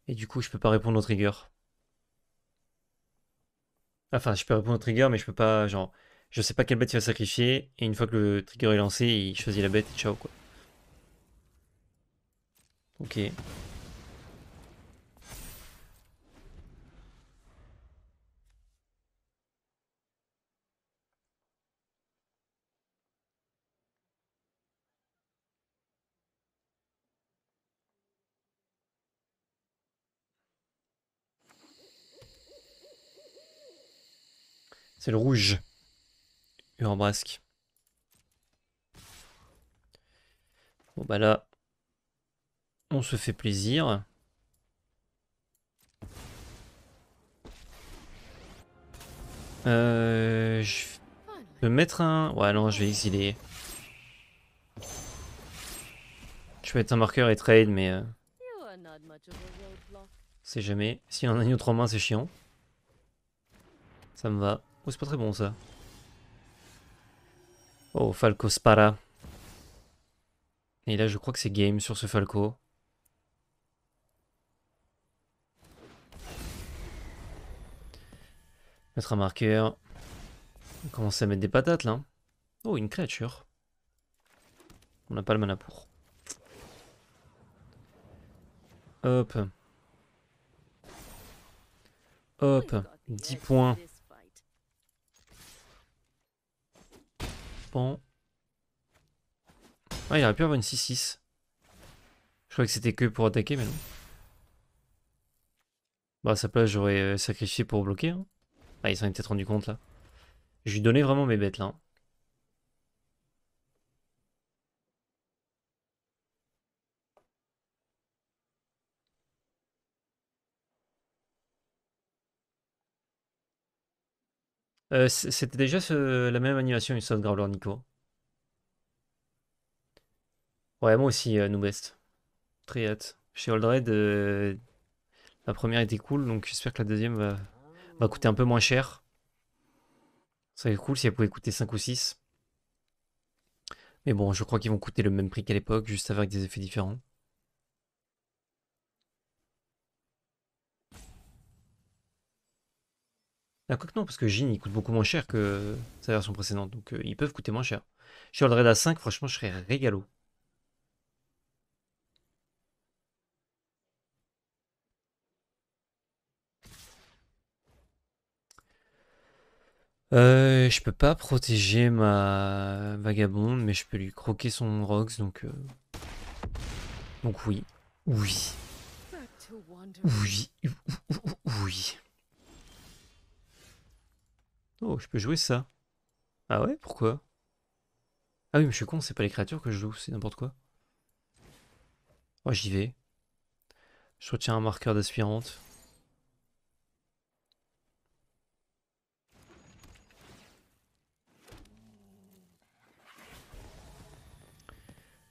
Et du coup, je peux pas répondre au trigger. Enfin, je peux répondre au trigger, mais je peux pas, genre, je sais pas quelle bête il va sacrifier, et une fois que le trigger est lancé, il choisit la bête et ciao quoi. Ok. C'est le rouge. Urbrasque. Bon bah là, on se fait plaisir. Euh, je peux mettre un... Ouais non, je vais exiler. Je peux mettre un marqueur et trade, mais... Euh, c'est jamais. S'il y a une autre en main, c'est chiant. Ça me va. Oh, c'est pas très bon ça. Oh, Falco Spara. Et là, je crois que c'est game sur ce Falco. Mettre un marqueur. On commence à mettre des patates, là. Oh, une créature. On n'a pas le mana pour. Hop. Hop. 10 points. Ah, il aurait pu avoir une 6-6. Je crois que c'était que pour attaquer, mais non. Bah, à sa place, j'aurais euh, sacrifié pour bloquer. Hein. Ah, ils s'en est peut-être rendu compte, là. Je lui donnais vraiment mes bêtes, là. Hein. Euh, c'était déjà la même animation une Ubisoft Graveler Nico. Ouais, moi aussi, euh, nous Best. Très hâte. Chez Old Red, euh, la première était cool, donc j'espère que la deuxième va, va coûter un peu moins cher. Ça serait cool si elle pouvait coûter 5 ou 6. Mais bon, je crois qu'ils vont coûter le même prix qu'à l'époque, juste avec des effets différents. Ah, quoi que non, parce que Gin il coûte beaucoup moins cher que sa version précédente, donc euh, ils peuvent coûter moins cher. Sur le Red A5, franchement, je serais régalo. Euh, je peux pas protéger ma vagabonde, mais je peux lui croquer son rox, donc... Euh, donc oui. Oui. Oui. Oui. Oh, je peux jouer ça. Ah ouais, pourquoi Ah oui, mais je suis con, c'est pas les créatures que je joue, c'est n'importe quoi. Oh, j'y vais. Je retiens un marqueur d'aspirante.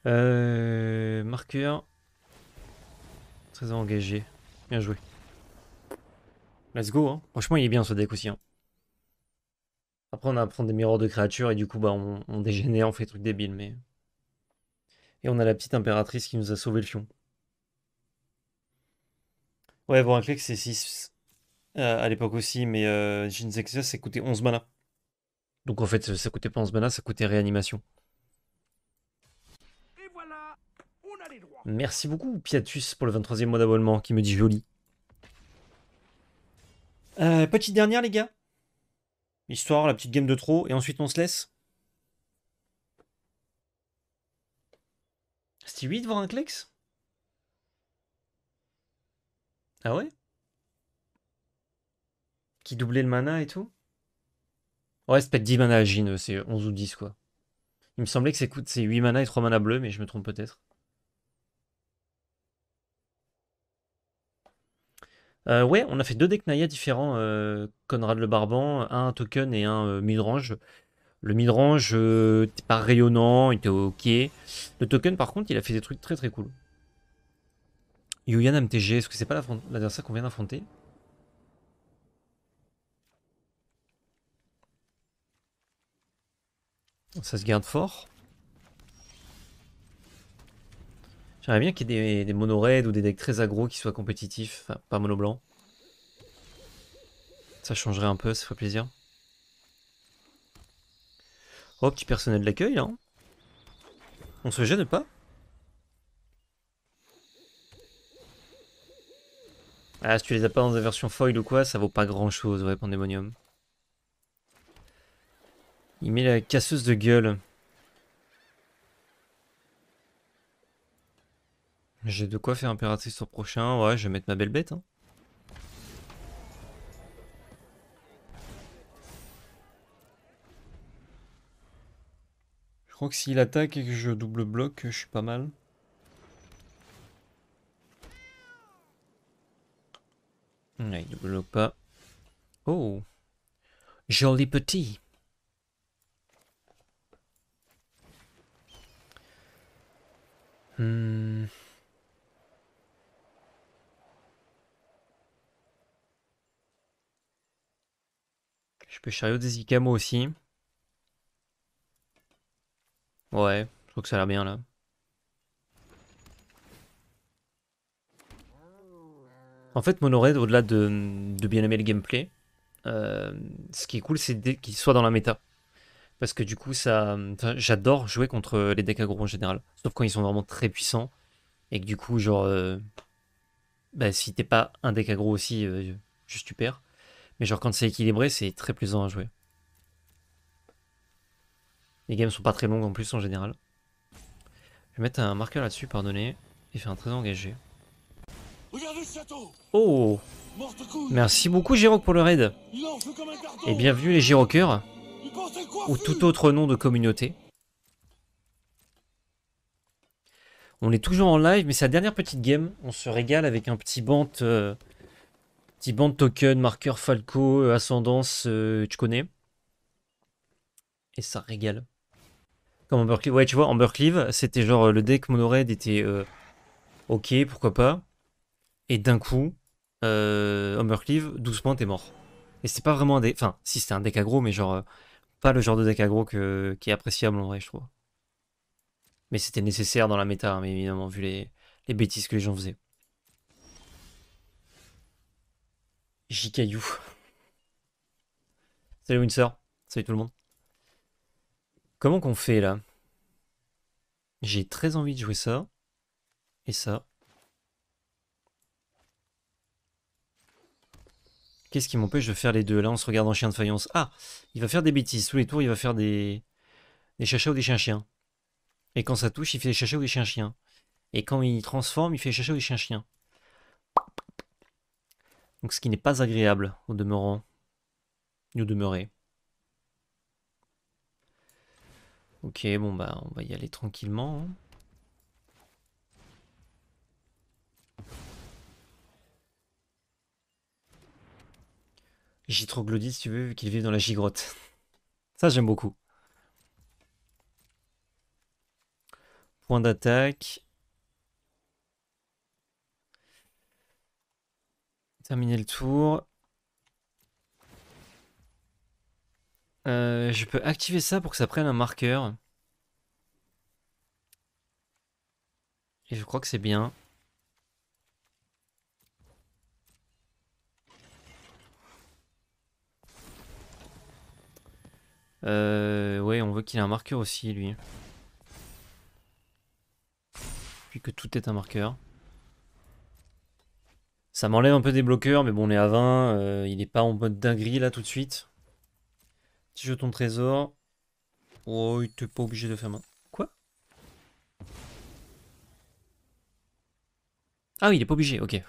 Euh, marqueur. Très engagé. Bien joué. Let's go. Hein. Franchement, il est bien ce deck aussi. Hein. Après, on a prendre des miroirs de créatures et du coup, bah, on, dégénère, on fait des trucs débiles. Mais... Et on a la petite impératrice qui nous a sauvé le fion. Ouais, bon, un clic, c'est 6 euh, à l'époque aussi, mais euh, ça coûtait 11 mana. Donc en fait, ça coûtait pas 11 mana, ça coûtait réanimation. Merci beaucoup, Piatus, pour le 23e mois d'abonnement qui me dit joli. Euh, petite dernière, les gars. Histoire, la petite game de trop, et ensuite on se laisse. C'était 8 voir un Clex Ah ouais Qui doublait le mana et tout Ouais, c'est peut-être 10 mana à c'est 11 ou 10 quoi. Il me semblait que c'est 8 mana et 3 mana bleus, mais je me trompe peut-être. Euh, ouais, on a fait deux decks différents, euh, Conrad le Barban, un token et un euh, midrange. Le midrange, n'était pas rayonnant, il était ok. Le token, par contre, il a fait des trucs très très cool. Yuyan MTG, est-ce que c'est pas la, qu'on vient d'affronter Ça se garde fort. J'aimerais bien qu'il y ait des, mono raids ou des decks très agro qui soient compétitifs, pas mono blanc. Ça changerait un peu, ça ferait plaisir. Oh, petit personnel d'accueil, là. Hein. On se gêne pas Ah, si tu les as pas dans la version foil ou quoi, ça vaut pas grand chose, ouais, Pandemonium. Il met la casseuse de gueule. J'ai de quoi faire impératrice sur prochain. Ouais, je vais mettre ma belle bête. Hein. Je crois que s'il attaque et que je double bloque je suis pas mal. il double pas. Oh Joli petit hmm. Je peux chariot des Ikamo aussi. Ouais, je trouve que ça a l'air bien là. En fait, Monored, au-delà de, bien aimer le gameplay, euh, ce qui est cool, c'est qu'il soit dans la méta. Parce que du coup, ça, j'adore jouer contre les decks aggro en général. Sauf quand ils sont vraiment très puissants. Et que du coup, genre, euh, bah, si t'es pas un deck aggro aussi, euh, juste tu perds. Mais genre quand c'est équilibré, c'est très plaisant à jouer. Les games sont pas très longues en plus en général. Je vais mettre un marqueur là-dessus, pardonnez, et fait un très engagé. Oh Merci beaucoup Giroc pour le raid. Et bienvenue les Girocœurs Ou tout autre nom de communauté. On est toujours en live, mais c'est la dernière petite game. On se régale avec un petit bant euh, Petit band token, marqueur, Falco, euh, ascendance, euh, tu connais. Et ça régale. Comme Ambercleave. Ouais, tu vois, Ambercleave, c'était genre euh, le deck Monored était ok, pourquoi pas. Et d'un coup, euh, doucement, doucement t'es mort. Et c'est pas vraiment un deck. Enfin, si c'était un deck aggro, mais genre. pas le genre de deck aggro qui est appréciable en vrai, je trouve. Mais c'était nécessaire dans la méta, hein, mais évidemment, vu les bêtises que les gens faisaient. caillou. Salut Windsor, salut tout le monde. Comment qu'on fait là J'ai très envie de jouer ça. Et ça. Qu'est-ce qui m'empêche de faire les deux Là on se regarde en chien de faïence. Ah Il va faire des bêtises. Tous les tours il va faire des... Des chachas ou des chiens-chiens. Et quand ça touche il fait des chachas ou des chiens-chiens. Et quand il transforme il fait des chachas ou des chiens-chiens. Donc ce qui n'est pas agréable au demeurant, nous demeurer. Ok, bon bah on va y aller tranquillement. Hein. si tu veux, vu qu'il vit dans la gigrotte. Ça j'aime beaucoup. Point d'attaque. terminer le tour. Euh, je peux activer ça pour que ça prenne un marqueur. Et je crois que c'est bien. Euh, ouais, on veut qu'il ait un marqueur aussi, lui. Puis que tout est un marqueur. Ça m'enlève un peu des bloqueurs, mais bon, on est à 20. Euh, il n'est pas en mode dinguerie là tout de suite. Petit jeton trésor. Oh, il n'est pas obligé de faire main. Quoi Ah oui, il n'est pas obligé, ok.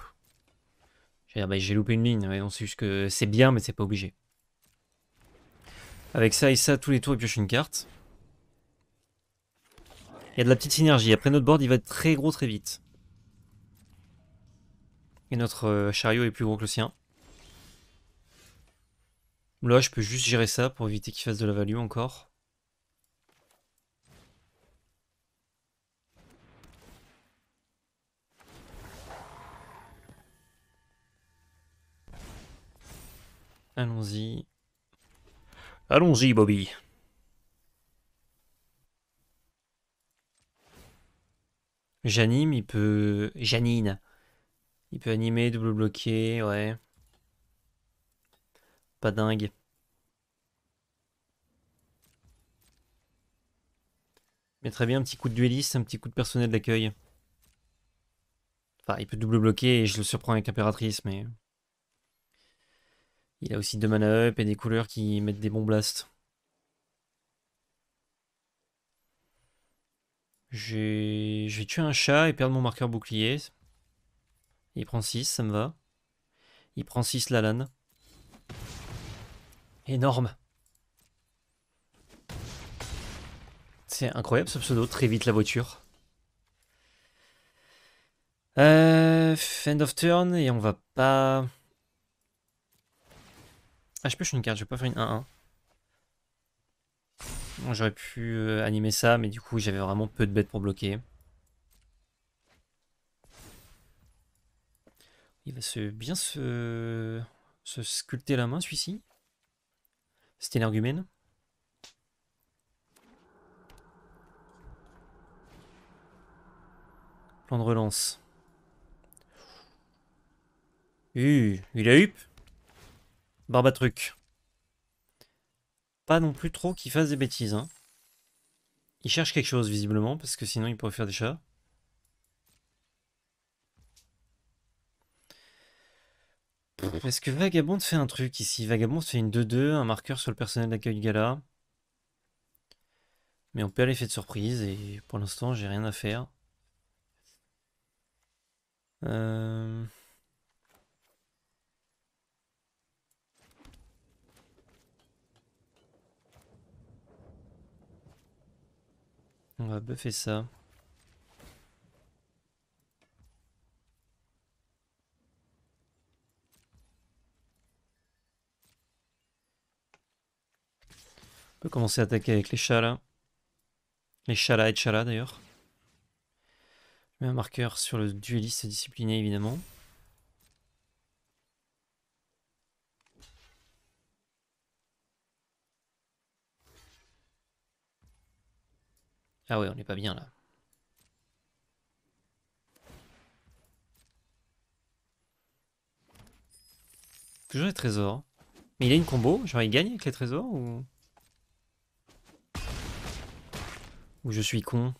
Bah, j'ai loupé une ligne, on sait juste que c'est bien, mais c'est pas obligé. Avec ça et ça, tous les tours, il pioche une carte. Il y a de la petite synergie. Après notre board, il va être très gros très vite. Et notre euh, chariot est plus gros que le sien. Là, je peux juste gérer ça pour éviter qu'il fasse de la value encore. Allons-y. Allons-y, Bobby. Janine, il peut... Janine. Il peut animer, double bloquer, ouais. Pas dingue. Mais très bien, un petit coup de dueliste, un petit coup de personnel d'accueil. Enfin, il peut double bloquer et je le surprends avec l'impératrice, mais... Il a aussi deux mana up et des couleurs qui mettent des bons blasts. Je vais tuer un chat et perdre mon marqueur bouclier. Il prend 6, ça me va. Il prend 6 la lane. Énorme. C'est incroyable ce pseudo, très vite la voiture. Euh, end of turn, et on va pas... Ah, je pêche une carte, je vais pas faire une 1-1. J'aurais pu euh, animer ça, mais du coup, j'avais vraiment peu de bêtes pour bloquer. Il va se bien se, se sculpter la main, celui-ci. C'était l'argumène. Plan de relance. Uh, il a eu Barbatruc. Pas non plus trop qu'il fasse des bêtises. Hein. Il cherche quelque chose, visiblement, parce que sinon il pourrait faire des chats. Est-ce que Vagabond fait un truc ici Vagabond fait une 2-2, un marqueur sur le personnel d'accueil gala. Mais on peut l'effet de surprise et pour l'instant j'ai rien à faire. Euh, on va buffer ça. On peut commencer à attaquer avec les chats là. Les chats là et là, d'ailleurs. Je mets un marqueur sur le dueliste discipliné évidemment. Ah ouais, on n'est pas bien là. Toujours les trésors. Mais il a une combo Genre il gagne avec les trésors ou... Ou je suis con.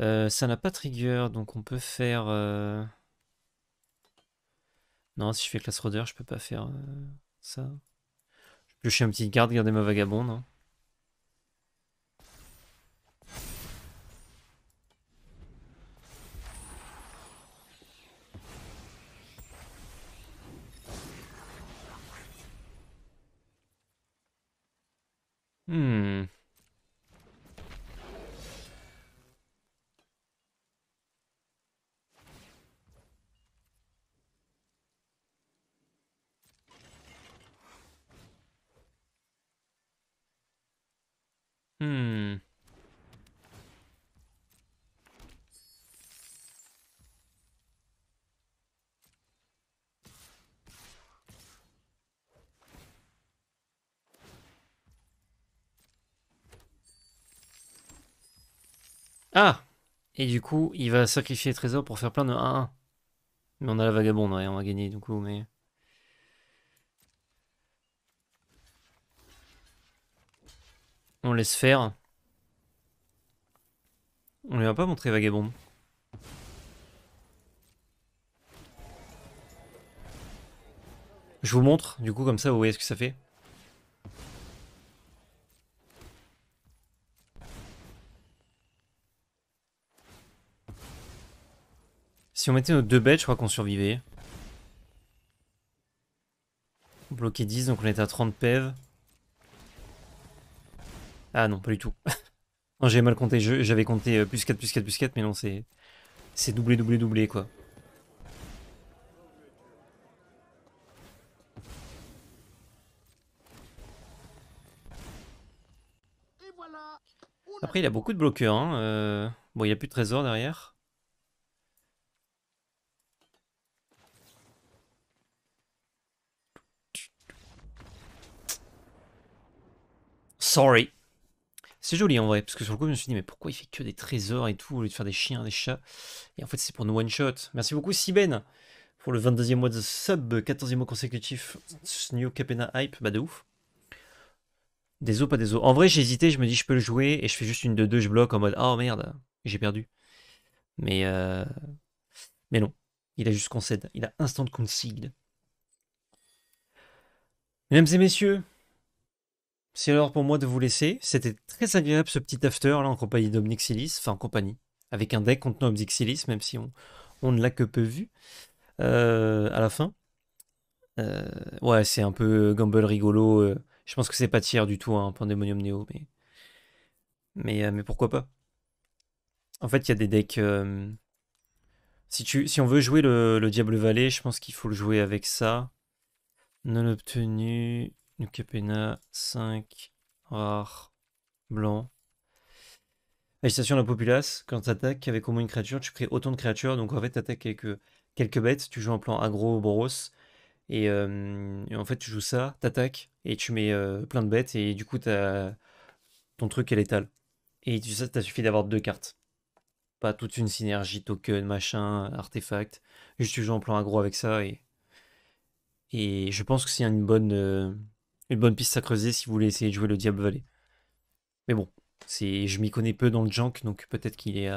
Euh, ça n'a pas trigger, donc on peut faire... Euh, non, si je fais classe rodeur, je peux pas faire euh, ça. Je suis un petit garde, garder ma vagabonde. Hein. Hmm. Et du coup, il va sacrifier les trésors pour faire plein de 1-1. Mais on a la vagabonde, hein, et on va gagner du coup, mais... On laisse faire. On lui a pas montré vagabonde. Je vous montre, du coup, comme ça, vous voyez ce que ça fait. Si on mettait nos deux bêtes, je crois qu'on survivait. Bloqué 10, donc on était à 30 PEV. Ah non, pas du tout. non, j'ai mal compté. J'avais compté euh, plus 4, plus 4, plus 4, mais non, c'est... C'est doublé, doublé, doublé, quoi. Après, il a beaucoup de bloqueurs. Hein. Euh, bon, il n'y a plus de trésor derrière. Sorry. C'est joli en vrai, parce que sur le coup, je me suis dit, mais pourquoi il fait que des trésors et tout, au lieu de faire des chiens, des chats Et en fait, c'est pour une one-shot. Merci beaucoup, Siben, pour le 22e mois de sub, 14e mois consécutif. New Capena Hype, bah de ouf. Des eaux pas des eaux. En vrai, j'ai hésité, je me dis, je peux le jouer, et je fais juste une de deux, je bloque en mode, oh merde, j'ai perdu. Mais, euh, mais non, il a juste concède, il a instant concede. Mesdames et messieurs, c'est l'heure pour moi de vous laisser. C'était très agréable ce petit after là en compagnie d'Omnixilis. enfin en compagnie, avec un deck contenant Omnixilis, même si on, ne l'a que peu vu euh, à la fin. Euh, ouais, c'est un peu gamble rigolo. Euh. je pense que c'est pas tiers du tout, un hein, Pandemonium Neo, mais. Mais, pourquoi pas En fait, il y a des decks. Si, si on veut jouer le, le Diable Valley, je pense qu'il faut le jouer avec ça. Non obtenu. Nukapena 5, rare, blanc. Agitation de la populace, quand tu attaques avec au moins une créature, tu crées autant de créatures. Donc en fait, tu attaques avec euh, quelques bêtes, tu joues en plan agro, boros. Euh, et, en fait, tu joues ça, tu attaques, et tu mets euh, plein de bêtes, et du coup, as... ton truc est létal. Et tu sais, as suffi d'avoir deux cartes. Pas toute une synergie, token, machin, artefact. Juste tu joues en plan agro avec ça, et, et je pense que c'est une bonne une bonne piste à creuser si vous voulez essayer de jouer le Diable Valley. Mais bon, c'est, je m'y connais peu dans le junk, donc peut-être qu'il est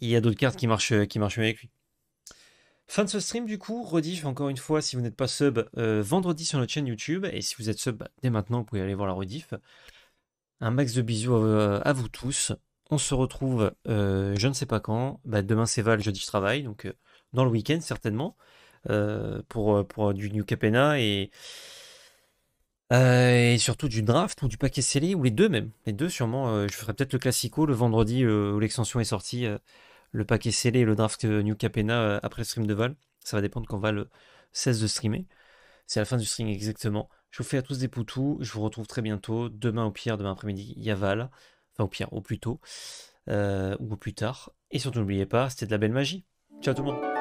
Il y a d'autres cartes qui marchent, qui marchent mieux avec lui. Fin de ce stream du coup, rediff encore une fois si vous n'êtes pas sub euh, vendredi sur notre chaîne YouTube et si vous êtes sub bah, dès maintenant vous pouvez aller voir la rediff. Un max de bisous à, vous tous. On se retrouve euh, je ne sais pas quand. Bah, demain c'est Val, jeudi je travaille, donc euh, dans le week-end certainement pour, pour du New Capena et euh, et surtout du draft ou du paquet scellé, ou les deux même. Les deux sûrement. Euh, je ferai peut-être le classico le vendredi euh, où l'extension est sortie, le paquet scellé et le draft New Capena après le stream de Val. Ça va dépendre quand Val cesse de streamer. C'est la fin du stream exactement. Je vous fais à tous des poutous. Je vous retrouve très bientôt. Demain au pire, demain après-midi, il y a Val. Enfin au pire, au plus tôt. ou au plus tard. Et surtout n'oubliez pas, c'était de la belle magie. Ciao tout le monde